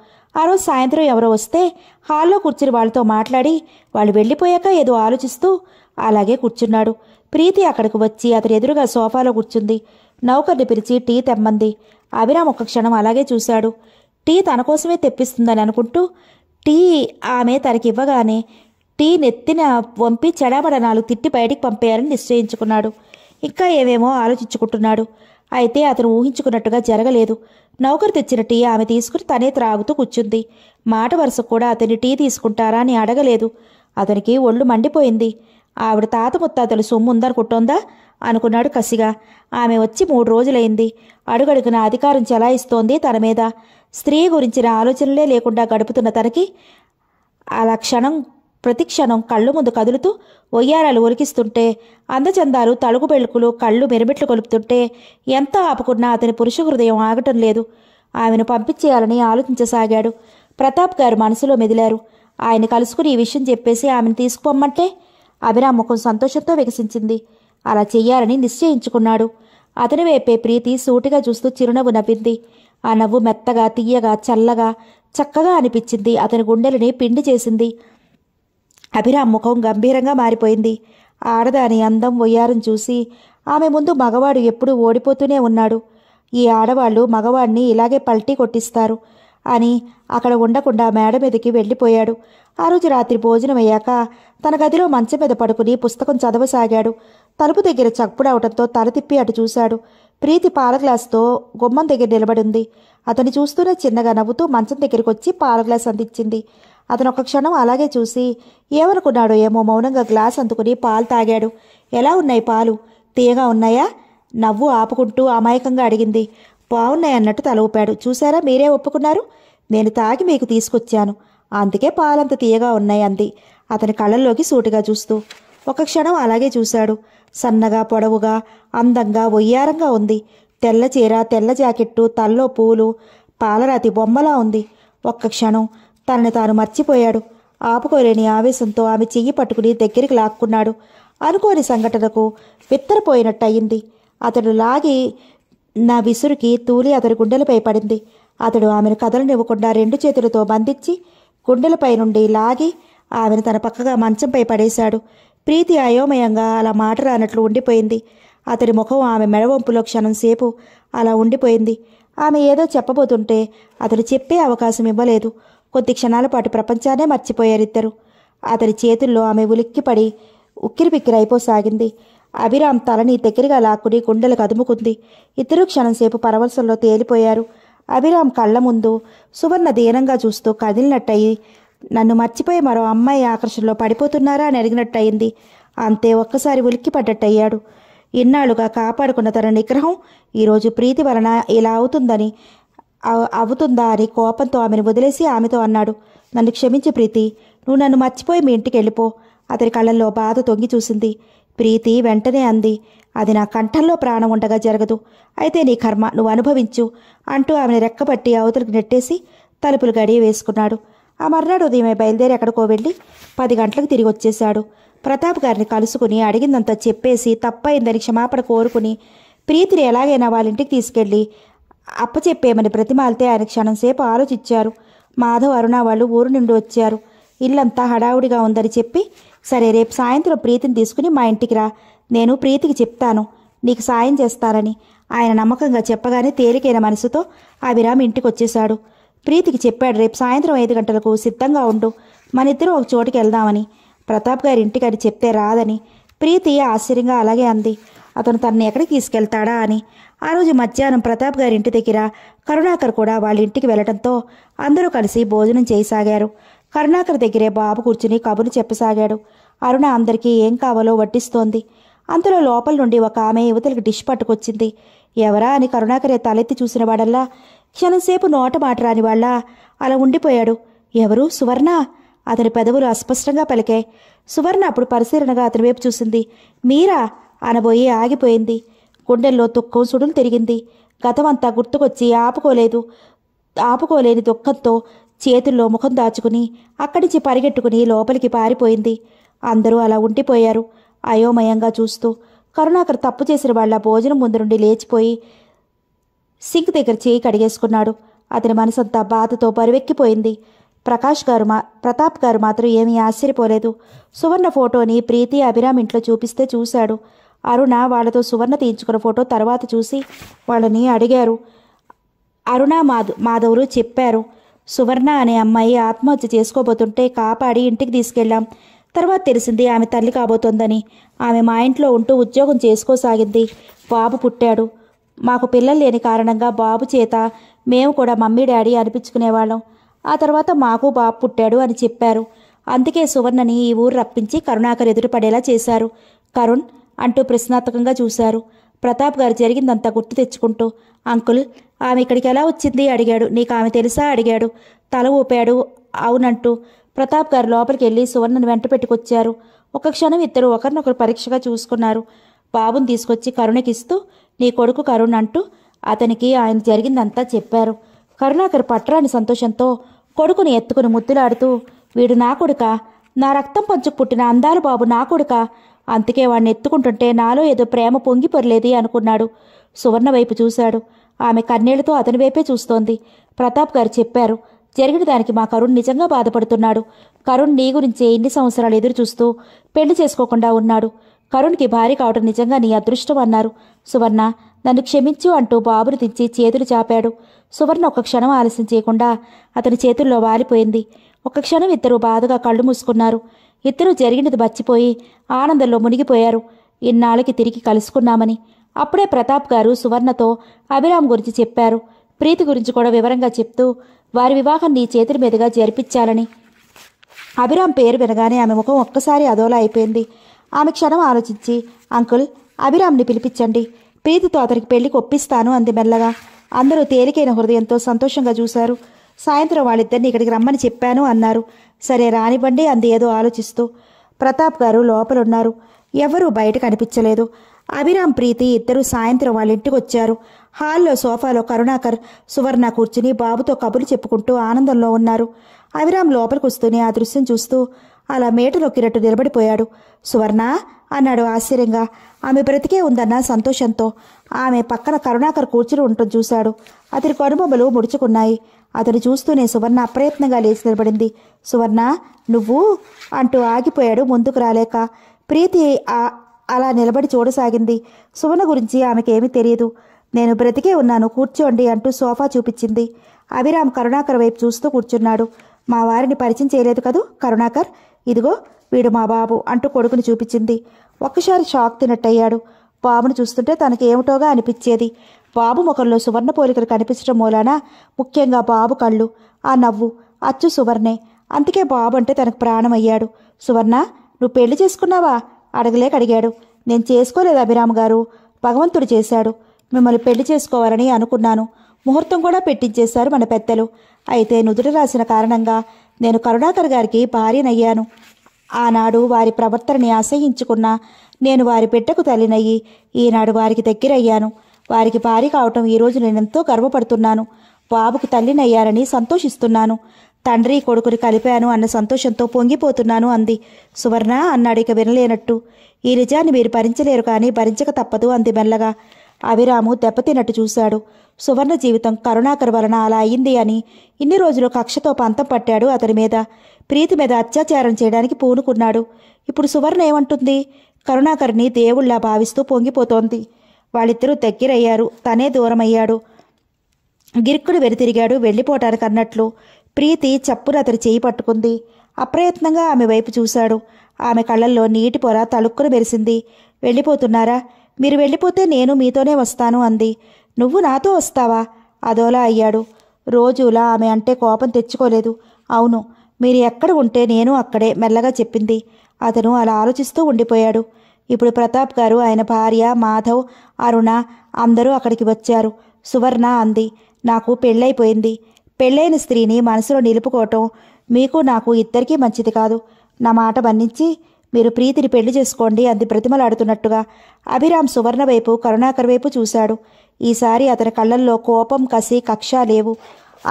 S1: ఆ రోజు సాయంత్రం ఎవరో వస్తే హాల్లో కూర్చుని వాళ్ళతో మాట్లాడి వాళ్ళు వెళ్ళిపోయాక ఏదో ఆలోచిస్తూ అలాగే కూర్చున్నాడు ప్రీతి అక్కడికి వచ్చి అతని ఎదురుగా సోఫాలో కూర్చుంది నౌకర్ని పిలిచి టీ తెమ్మంది అభిరామ్ ఒక క్షణం అలాగే చూశాడు టీ తన కోసమే తెప్పిస్తుందని అనుకుంటూ టీ ఆమె తనకివ్వగానే టీ నెత్తిన వంపి చెడాబడ నాలుగు తిట్టి బయటికి పంపేయాలని నిశ్చయించుకున్నాడు ఇంకా ఏమేమో ఆలోచించుకుంటున్నాడు అయితే అతను ఊహించుకున్నట్టుగా జరగలేదు నౌకరు తెచ్చిన టీ ఆమె తీసుకుని తనే త్రాగుతూ కూర్చుంది మాట వరుస కూడా అతని టీ తీసుకుంటారా అని అడగలేదు అతనికి ఒళ్ళు మండిపోయింది ఆవిడ తాత ముత్తాతలు సొమ్ము ఉందనుకుంటోందా అనుకున్నాడు కసిగా ఆమె వచ్చి మూడు రోజులైంది అడుగడుగున అధికారం చెలాయిస్తోంది తన మీద స్త్రీ గురించిన ఆలోచనలే లేకుండా గడుపుతున్న తనకి అలా క్షణం ప్రతిక్షణం కళ్ళు ముందు కదులుతూ ఒయ్యారాలు ఒలికిస్తుంటే అందచందాలు తలుగు బెళుకులు కళ్ళు మెరుమిట్లు కొలుపుతుంటే ఎంత ఆపుకున్నా అతని పురుష హృదయం ఆగటం లేదు ఆమెను పంపించేయాలని ఆలోచించసాగాడు ప్రతాప్ గారు మనసులో మెదిలారు ఆయన కలుసుకుని ఈ విషయం చెప్పేసి ఆమెను తీసుకుపోమ్మంటే అభిరామ్ ముఖం సంతోషంతో వికసించింది అలా చెయ్యాలని నిశ్చయించుకున్నాడు అతని వేపే ప్రీతి సూటిగా చూస్తూ చిరునవ్వు నవ్వింది ఆ నవ్వు మెత్తగా తీయగా చల్లగా చక్కగా అనిపించింది అతని గుండెలని పిండి చేసింది అభిరామ్ ముఖం గంభీరంగా మారిపోయింది ఆడదాని అందం ఒయ్యారం చూసి ఆమె ముందు మగవాడు ఎప్పుడూ ఓడిపోతూనే ఉన్నాడు ఈ ఆడవాళ్లు మగవాడిని ఇలాగే పల్టీ కొట్టిస్తారు అని అక్కడ ఉండకుండా మేడ మీదకి వెళ్ళిపోయాడు ఆ రోజు రాత్రి భోజనం అయ్యాక తన గదిలో మంచం మీద పడుకుని పుస్తకం చదవసాగాడు తలుపు దగ్గర చప్పుడవటంతో తల తిప్పి అటు చూశాడు ప్రీతి పాల గ్లాస్తో గుమ్మం దగ్గర నిలబడింది అతని చూస్తూనే చిన్నగా నవ్వుతూ మంచం దగ్గరికి వచ్చి పాల గ్లాస్ అందించింది అతను ఒక క్షణం అలాగే చూసి ఏమనుకున్నాడో ఏమో మౌనంగా గ్లాస్ అందుకుని పాలు తాగాడు ఎలా ఉన్నాయి పాలు తీయగా ఉన్నాయా నవ్వు ఆపుకుంటూ అమాయకంగా అడిగింది బాగున్నాయి అన్నట్టు తల ఊపాడు చూసారా మీరే ఒప్పుకున్నారు నేను తాగి మీకు తీసుకొచ్చాను అందుకే పాలంత తీయగా ఉన్నాయి అంది అతని కళ్ళల్లోకి సూటిగా చూస్తూ ఒక క్షణం అలాగే చూశాడు సన్నగా పొడవుగా అందంగా ఒయ్యారంగా ఉంది తెల్ల చీర తెల్ల జాకెట్టు తల్లో పూలు పాలరాతి బొమ్మలా ఉంది ఒక్క క్షణం తనని తాను మర్చిపోయాడు ఆపుకోలేని ఆవేశంతో ఆమె చెయ్యి పట్టుకుని దగ్గరికి లాక్కున్నాడు అనుకోని సంఘటనకు విత్తరపోయినట్టు అయింది అతడు లాగి నా విసురుకి తూలి అతడి గుండెలపై పడింది అతడు ఆమెను కదలనివ్వకుండా రెండు చేతులతో బంధించి గుండెలపై నుండి లాగి ఆమెను తన పక్కగా మంచంపై పడేశాడు ప్రీతి అయోమయంగా అలా మాట రానట్లు ఉండిపోయింది అతడి ముఖం ఆమె మెడవంపులో క్షణం సేపు అలా ఉండిపోయింది ఆమె ఏదో చెప్పబోతుంటే అతడు చెప్పే అవకాశం ఇవ్వలేదు కొద్ది క్షణాల పాటు ప్రపంచానే మర్చిపోయారిద్దరు అతడి చేతుల్లో ఆమె ఉలిక్కిపడి ఉక్కిరిబిక్కిరైపోసాగింది అభిరామ్ తలని దగ్గరగా లాక్కుని గుండెలు కదుముకుంది క్షణం క్షణంసేపు పరవశంలో తేలిపోయారు అభిరామ్ కళ్ళ ముందు సువర్ణ దీనంగా చూస్తూ కదిలినట్టయి నన్ను మర్చిపోయి మరో అమ్మాయి ఆకర్షణలో పడిపోతున్నారా అని అడిగినట్టయింది అంతే ఒక్కసారి ఉలిక్కి పడ్డట్టయ్యాడు ఇన్నాళ్ళుగా కాపాడుకున్న తన నిగ్రహం ఈరోజు ప్రీతి వలన ఇలా అవుతుందని అవుతుందా అని కోపంతో ఆమెను వదిలేసి ఆమెతో అన్నాడు నన్ను క్షమించు ప్రీతి నువ్వు నన్ను మర్చిపోయి మీ ఇంటికి వెళ్ళిపో అతని కళ్ళల్లో బాధ తొంగి చూసింది ప్రీతి వెంటనే అంది అది నా కంఠంలో ప్రాణం ఉండగా జరగదు అయితే నీ కర్మ నువ్వు అనుభవించు అంటూ ఆమెను రెక్కబట్టి అవతలకు నెట్టేసి తలుపులు గడియ వేసుకున్నాడు ఆ మర్నాడు ఉదయమే బయలుదేరి ఎక్కడికో వెళ్ళి పది గంటలకు తిరిగి వచ్చేశాడు ప్రతాప్ గారిని కలుసుకుని అడిగిందంతా చెప్పేసి తప్పైందని క్షమాపణ కోరుకుని ప్రీతిని ఎలాగైనా వాళ్ళ ఇంటికి తీసుకెళ్ళి అప్పచెప్పేమని ప్రతిమాలితే ఆయన క్షణం సేపు ఆలోచించారు మాధవ్ అరుణ వాళ్ళు ఊరు నుండి వచ్చారు ఇల్లంతా హడావుడిగా ఉందని చెప్పి సరే రేపు సాయంత్రం ప్రీతిని తీసుకుని మా ఇంటికి రా నేను ప్రీతికి చెప్తాను నీకు సాయం చేస్తానని ఆయన నమ్మకంగా చెప్పగానే తేలికైన మనసుతో అభిరామ్ ఇంటికి వచ్చేశాడు ప్రీతికి చెప్పాడు రేపు సాయంత్రం ఐదు గంటలకు సిద్ధంగా ఉండు మనిద్దరూ ఒక చోటుకి వెళ్దామని ప్రతాప్ గారి ఇంటికని చెప్తే రాదని ప్రీతి ఆశ్చర్యంగా అలాగే అంది అతను తనని ఎక్కడికి తీసుకెళ్తాడా అని ఆ రోజు మధ్యాహ్నం ప్రతాప్ గారి ఇంటి దగ్గర కరుణాకర్ కూడా వాళ్ళ ఇంటికి వెళ్లడంతో అందరూ కలిసి భోజనం చేయసాగారు కరుణాకర్ దగ్గరే బాబు కూర్చుని కబురు చెప్పసాగాడు అరుణ అందరికీ ఏం కావాలో వడ్డిస్తోంది అంతలో లోపల నుండి ఒక ఆమె యువతలకు డిష్ పట్టుకొచ్చింది ఎవరా అని కరుణాకరే తలెత్తి చూసిన వాడల్లా క్షణంసేపు నోటమాట రాని వాళ్ళ అలా ఉండిపోయాడు ఎవరు సువర్ణ అతని పెదవులు అస్పష్టంగా పలికాయి సువర్ణ అప్పుడు పరిశీలనగా అతని వైపు చూసింది మీరా అనబోయి ఆగిపోయింది గుండెల్లో దుఃఖం సుడులు తిరిగింది గతమంతా గుర్తుకొచ్చి ఆపుకోలేదు ఆపుకోలేని దుఃఖంతో చేతుల్లో ముఖం దాచుకుని అక్కడిచి పరిగెట్టుకుని లోపలికి పారిపోయింది అందరూ అలా ఉండిపోయారు అయోమయంగా చూస్తూ కరుణాకర్ తప్పు చేసిన వాళ్ళ భోజనం ముందు నుండి లేచిపోయి సింక్ దగ్గర చేయి కడిగేసుకున్నాడు అతని మనసంతా బాధతో పరువెక్కిపోయింది ప్రకాష్ గారు మా ప్రతాప్ గారు మాత్రం ఏమీ ఆశ్చర్యపోలేదు సువర్ణ ఫోటోని ప్రీతి అభిరామ్ ఇంట్లో చూపిస్తే చూశాడు అరుణ వాళ్లతో సువర్ణ తీయించుకున్న ఫోటో తర్వాత చూసి వాళ్ళని అడిగారు అరుణ మాధు మాధవులు చెప్పారు సువర్ణ అనే అమ్మాయి ఆత్మహత్య చేసుకోబోతుంటే కాపాడి ఇంటికి తీసుకెళ్లాం తర్వాత తెలిసింది ఆమె తల్లి కాబోతోందని ఆమె మా ఇంట్లో ఉంటూ ఉద్యోగం చేసుకోసాగింది బాబు పుట్టాడు మాకు పిల్లలు లేని కారణంగా బాబు చేత మేము కూడా మమ్మీ డాడీ అనిపించుకునేవాళ్ళం ఆ తర్వాత మాకు బాబు పుట్టాడు అని చెప్పారు అందుకే సువర్ణని ఈ ఊరు రప్పించి కరుణాకర్ ఎదురు పడేలా చేశారు కరుణ్ అంటూ ప్రశ్నాత్మకంగా చూశారు ప్రతాప్ గారు జరిగిందంతా గుర్తు తెచ్చుకుంటూ అంకుల్ ఆమె ఇక్కడికి ఎలా వచ్చింది అడిగాడు నీకు ఆమె తెలుసా అడిగాడు తల ఊపాడు అవునంటూ ప్రతాప్ గారు లోపలికి వెళ్ళి సువర్ణను వెంట పెట్టుకొచ్చారు ఒక క్షణం ఇద్దరు ఒకరినొకరు పరీక్షగా చూసుకున్నారు బాబుని తీసుకొచ్చి కరుణకిస్తూ నీ కొడుకు కరుణ్ అంటూ అతనికి ఆయన జరిగిందంతా చెప్పారు కరుణాకర్ పట్టరాని సంతోషంతో కొడుకుని ఎత్తుకుని ముద్దులాడుతూ వీడు నా కొడుక నా రక్తం పంచుకు పుట్టిన అందాల బాబు నా కొడుక అందుకే వాడిని ఎత్తుకుంటుంటే నాలో ఏదో ప్రేమ పొంగి పొరలేది అనుకున్నాడు సువర్ణ వైపు చూశాడు ఆమె కన్నీళ్లతో అతని వైపే చూస్తోంది ప్రతాప్ గారు చెప్పారు జరిగిన దానికి మా కరుణ్ నిజంగా బాధపడుతున్నాడు కరుణ్ నీ గురించే ఇన్ని సంవత్సరాలు ఎదురు చూస్తూ పెళ్లి చేసుకోకుండా ఉన్నాడు కరుణ్కి భార్య కావటం నిజంగా నీ అదృష్టం అన్నారు సువర్ణ నన్ను క్షమించు అంటూ బాబును తెచ్చి చేతులు చాపాడు సువర్ణ ఒక క్షణం ఆలస్యం చేయకుండా అతని చేతుల్లో వాలిపోయింది ఒక క్షణం ఇద్దరు బాధగా కళ్ళు మూసుకున్నారు ఇద్దరూ జరిగినది మర్చిపోయి ఆనందంలో మునిగిపోయారు ఇన్నాళ్ళకి తిరిగి కలుసుకున్నామని అప్పుడే ప్రతాప్ గారు సువర్ణతో అభిరామ్ గురించి చెప్పారు ప్రీతి గురించి కూడా వివరంగా చెప్తూ వారి వివాహం నీ చేతుల మీదుగా జరిపించాలని అభిరామ్ పేరు వినగానే ఆమె ముఖం ఒక్కసారి అదోలా అయిపోయింది ఆమె క్షణం ఆలోచించి అంకుల్ అభిరామ్ని పిలిపించండి ప్రీతితో అతనికి పెళ్లికి ఒప్పిస్తాను అంది మెల్లగా అందరూ తేలికైన హృదయంతో సంతోషంగా చూశారు సాయంత్రం వాళ్ళిద్దరిని ఇక్కడికి రమ్మని చెప్పాను అన్నారు సరే రానివ్వండి అంది ఏదో ఆలోచిస్తూ ప్రతాప్ గారు లోపలున్నారు ఎవరూ బయట కనిపించలేదు అభిరామ్ ప్రీతి ఇద్దరు సాయంత్రం వాళ్ళ ఇంటికి వచ్చారు హాల్లో సోఫాలో కరుణాకర్ సువర్ణ కూర్చుని బాబుతో కబుర్లు చెప్పుకుంటూ ఆనందంలో ఉన్నారు అభిరామ్ లోపలికి వస్తూనే ఆ దృశ్యం చూస్తూ అలా నొక్కినట్టు నిలబడిపోయాడు సువర్ణ అన్నాడు ఆశ్చర్యంగా ఆమె బ్రతికే ఉందన్న సంతోషంతో ఆమె పక్కన కరుణాకర్ కూర్చుని ఉండటం చూశాడు అతని కనుబొమ్మలు ముడుచుకున్నాయి అతను చూస్తూనే సువర్ణ అప్రయత్నంగా లేచి నిలబడింది సువర్ణ నువ్వు అంటూ ఆగిపోయాడు ముందుకు రాలేక ప్రీతి అలా నిలబడి చూడసాగింది సువర్ణ గురించి ఆమెకేమీ తెలియదు నేను బ్రతికే ఉన్నాను కూర్చోండి అంటూ సోఫా చూపించింది అభిరామ్ కరుణాకర్ వైపు చూస్తూ కూర్చున్నాడు మా వారిని పరిచయం చేయలేదు కదూ కరుణాకర్ ఇదిగో వీడు మా బాబు అంటూ కొడుకుని చూపించింది ఒక్కసారి షాక్ తినట్టయ్యాడు బాబును చూస్తుంటే తనకి ఏమిటోగా అనిపించేది బాబు ముఖంలో సువర్ణ పోలికలు కనిపించడం మూలానా ముఖ్యంగా బాబు కళ్ళు ఆ నవ్వు అచ్చు సువర్ణే అందుకే బాబు అంటే తనకు ప్రాణం అయ్యాడు సువర్ణ నువ్వు పెళ్లి చేసుకున్నావా అడగలేక అడిగాడు నేను చేసుకోలేదు అభిరామ్ గారు భగవంతుడు చేశాడు మిమ్మల్ని పెళ్లి చేసుకోవాలని అనుకున్నాను ముహూర్తం కూడా పెట్టించేశారు మన పెద్దలు అయితే నుదుట రాసిన కారణంగా నేను కరుణాకర్ గారికి భార్యనయ్యాను ఆనాడు వారి ప్రవర్తనని ఆశయించుకున్న నేను వారి బిడ్డకు తల్లినయ్యి ఈనాడు వారికి దగ్గరయ్యాను వారికి భార్య కావటం ఈరోజు నేనెంతో గర్వపడుతున్నాను బాబుకు తల్లినయ్యానని సంతోషిస్తున్నాను తండ్రి కొడుకుని కలిపాను అన్న సంతోషంతో పొంగిపోతున్నాను అంది సువర్ణ అన్నాడు ఇక వినలేనట్టు ఈ నిజాన్ని మీరు భరించలేరు కానీ భరించక తప్పదు అంది మెల్లగా అభిరాము దెబ్బతిన్నట్టు చూశాడు సువర్ణ జీవితం కరుణాకర్ వలన అలా అయింది అని ఇన్ని రోజులు కక్షతో పంతం పట్టాడు అతని మీద ప్రీతి మీద అత్యాచారం చేయడానికి పూనుకున్నాడు ఇప్పుడు సువర్ణ ఏమంటుంది కరుణాకర్ని దేవుళ్లా భావిస్తూ పొంగిపోతోంది వాళ్ళిద్దరూ దగ్గరయ్యారు తనే దూరమయ్యాడు గిరుక్కుడు వెరితిరిగాడు వెళ్ళిపోవటానికి అన్నట్లు ప్రీతి చప్పున అతని చేయి పట్టుకుంది అప్రయత్నంగా ఆమె వైపు చూశాడు ఆమె కళ్ళల్లో నీటి పొర తలుక్కును మెరిసింది వెళ్ళిపోతున్నారా మీరు వెళ్ళిపోతే నేను మీతోనే వస్తాను అంది నువ్వు నాతో వస్తావా అదోలా అయ్యాడు రోజులా ఆమె అంటే కోపం తెచ్చుకోలేదు అవును మీరు ఎక్కడ ఉంటే నేను అక్కడే మెల్లగా చెప్పింది అతను అలా ఆలోచిస్తూ ఉండిపోయాడు ఇప్పుడు ప్రతాప్ గారు ఆయన భార్య మాధవ్ అరుణ అందరూ అక్కడికి వచ్చారు సువర్ణ అంది నాకు పెళ్ళైపోయింది పెళ్ళైన స్త్రీని మనసులో నిలుపుకోవటం మీకు నాకు ఇద్దరికీ మంచిది కాదు నా మాట మన్నించి మీరు ప్రీతిని పెళ్లి చేసుకోండి అంది ప్రతిమలాడుతున్నట్టుగా అభిరామ్ సువర్ణ వైపు కరుణాకర్ వైపు చూశాడు ఈసారి అతని కళ్ళల్లో కోపం కసి కక్ష లేవు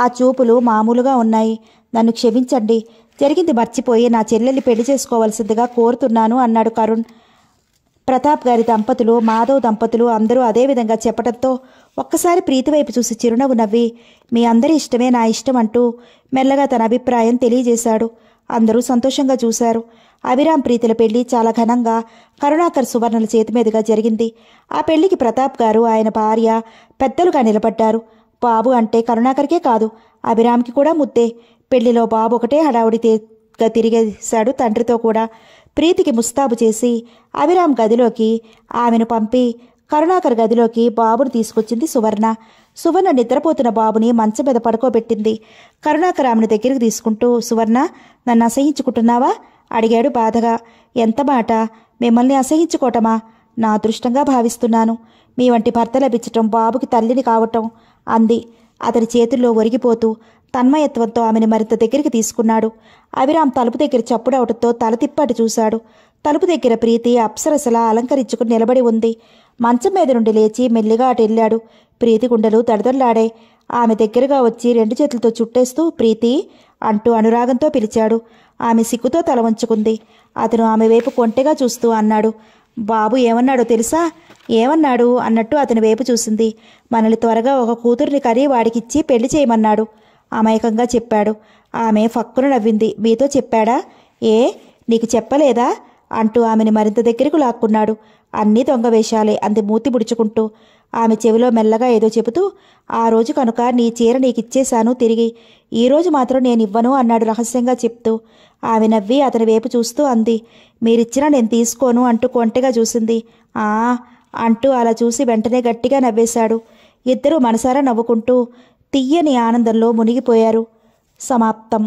S1: ఆ చూపులు మామూలుగా ఉన్నాయి నన్ను క్షమించండి జరిగింది మర్చిపోయి నా చెల్లెల్ని పెళ్లి చేసుకోవలసిందిగా కోరుతున్నాను అన్నాడు కరుణ్ ప్రతాప్ గారి దంపతులు మాధవ్ దంపతులు అందరూ అదేవిధంగా చెప్పడంతో ఒక్కసారి ప్రీతి వైపు చూసి చిరునవ్వు నవ్వి మీ అందరి ఇష్టమే నా ఇష్టం అంటూ మెల్లగా తన అభిప్రాయం తెలియజేశాడు అందరూ సంతోషంగా చూశారు అభిరామ్ ప్రీతుల పెళ్లి చాలా ఘనంగా కరుణాకర్ సువర్ణల చేతి మీదుగా జరిగింది ఆ పెళ్లికి ప్రతాప్ గారు ఆయన భార్య పెద్దలుగా నిలబడ్డారు బాబు అంటే కరుణాకర్కే కాదు అభిరామ్కి కూడా ముద్దే పెళ్లిలో బాబు ఒకటే హడావుడిగా తిరిగేశాడు తండ్రితో కూడా ప్రీతికి ముస్తాబు చేసి అభిరామ్ గదిలోకి ఆమెను పంపి కరుణాకర్ గదిలోకి బాబును తీసుకొచ్చింది సువర్ణ సువర్ణ నిద్రపోతున్న బాబుని మంచం మీద పడుకోబెట్టింది కరుణాకర్ ఆమెను దగ్గరికి తీసుకుంటూ సువర్ణ నన్ను అసహించుకుంటున్నావా అడిగాడు బాధగా ఎంత మాట మిమ్మల్ని అసహించుకోవటమా నా అదృష్టంగా భావిస్తున్నాను మీ వంటి భర్త లభించటం బాబుకి తల్లిని కావటం అంది అతని చేతుల్లో ఒరిగిపోతూ తన్మయత్వంతో ఆమెను మరింత దగ్గరికి తీసుకున్నాడు అభిరామ్ తలుపు దగ్గర చప్పుడవటంతో తల తిప్పటి చూశాడు తలుపు దగ్గర ప్రీతి అప్సరసలా అలంకరించుకుని నిలబడి ఉంది మంచం మీద నుండి లేచి మెల్లిగా అటు వెళ్ళాడు ప్రీతి గుండెలు తడదల్లాడే ఆమె దగ్గరగా వచ్చి రెండు చేతులతో చుట్టేస్తూ ప్రీతి అంటూ అనురాగంతో పిలిచాడు ఆమె సిగ్గుతో తల వంచుకుంది అతను ఆమె వైపు కొంటెగా చూస్తూ అన్నాడు బాబు ఏమన్నాడో తెలుసా ఏమన్నాడు అన్నట్టు అతని వైపు చూసింది మనల్ని త్వరగా ఒక కూతురిని కరి వాడికిచ్చి పెళ్లి చేయమన్నాడు అమాయకంగా చెప్పాడు ఆమె ఫక్కున నవ్వింది మీతో చెప్పాడా ఏ నీకు చెప్పలేదా అంటూ ఆమెని మరింత దగ్గరకు లాక్కున్నాడు అన్నీ దొంగ వేషాలే అంది మూతి ముడుచుకుంటూ ఆమె చెవిలో మెల్లగా ఏదో చెబుతూ ఆ రోజు కనుక నీ చీర నీకిచ్చేశాను తిరిగి ఈరోజు మాత్రం నేను ఇవ్వను అన్నాడు రహస్యంగా చెప్తూ ఆమె నవ్వి అతని వైపు చూస్తూ అంది మీరిచ్చినా నేను తీసుకోను అంటూ కొంటెగా చూసింది ఆ అంటూ అలా చూసి వెంటనే గట్టిగా నవ్వేశాడు ఇద్దరూ మనసారా నవ్వుకుంటూ తియ్యని ఆనందంలో మునిగిపోయారు సమాప్తం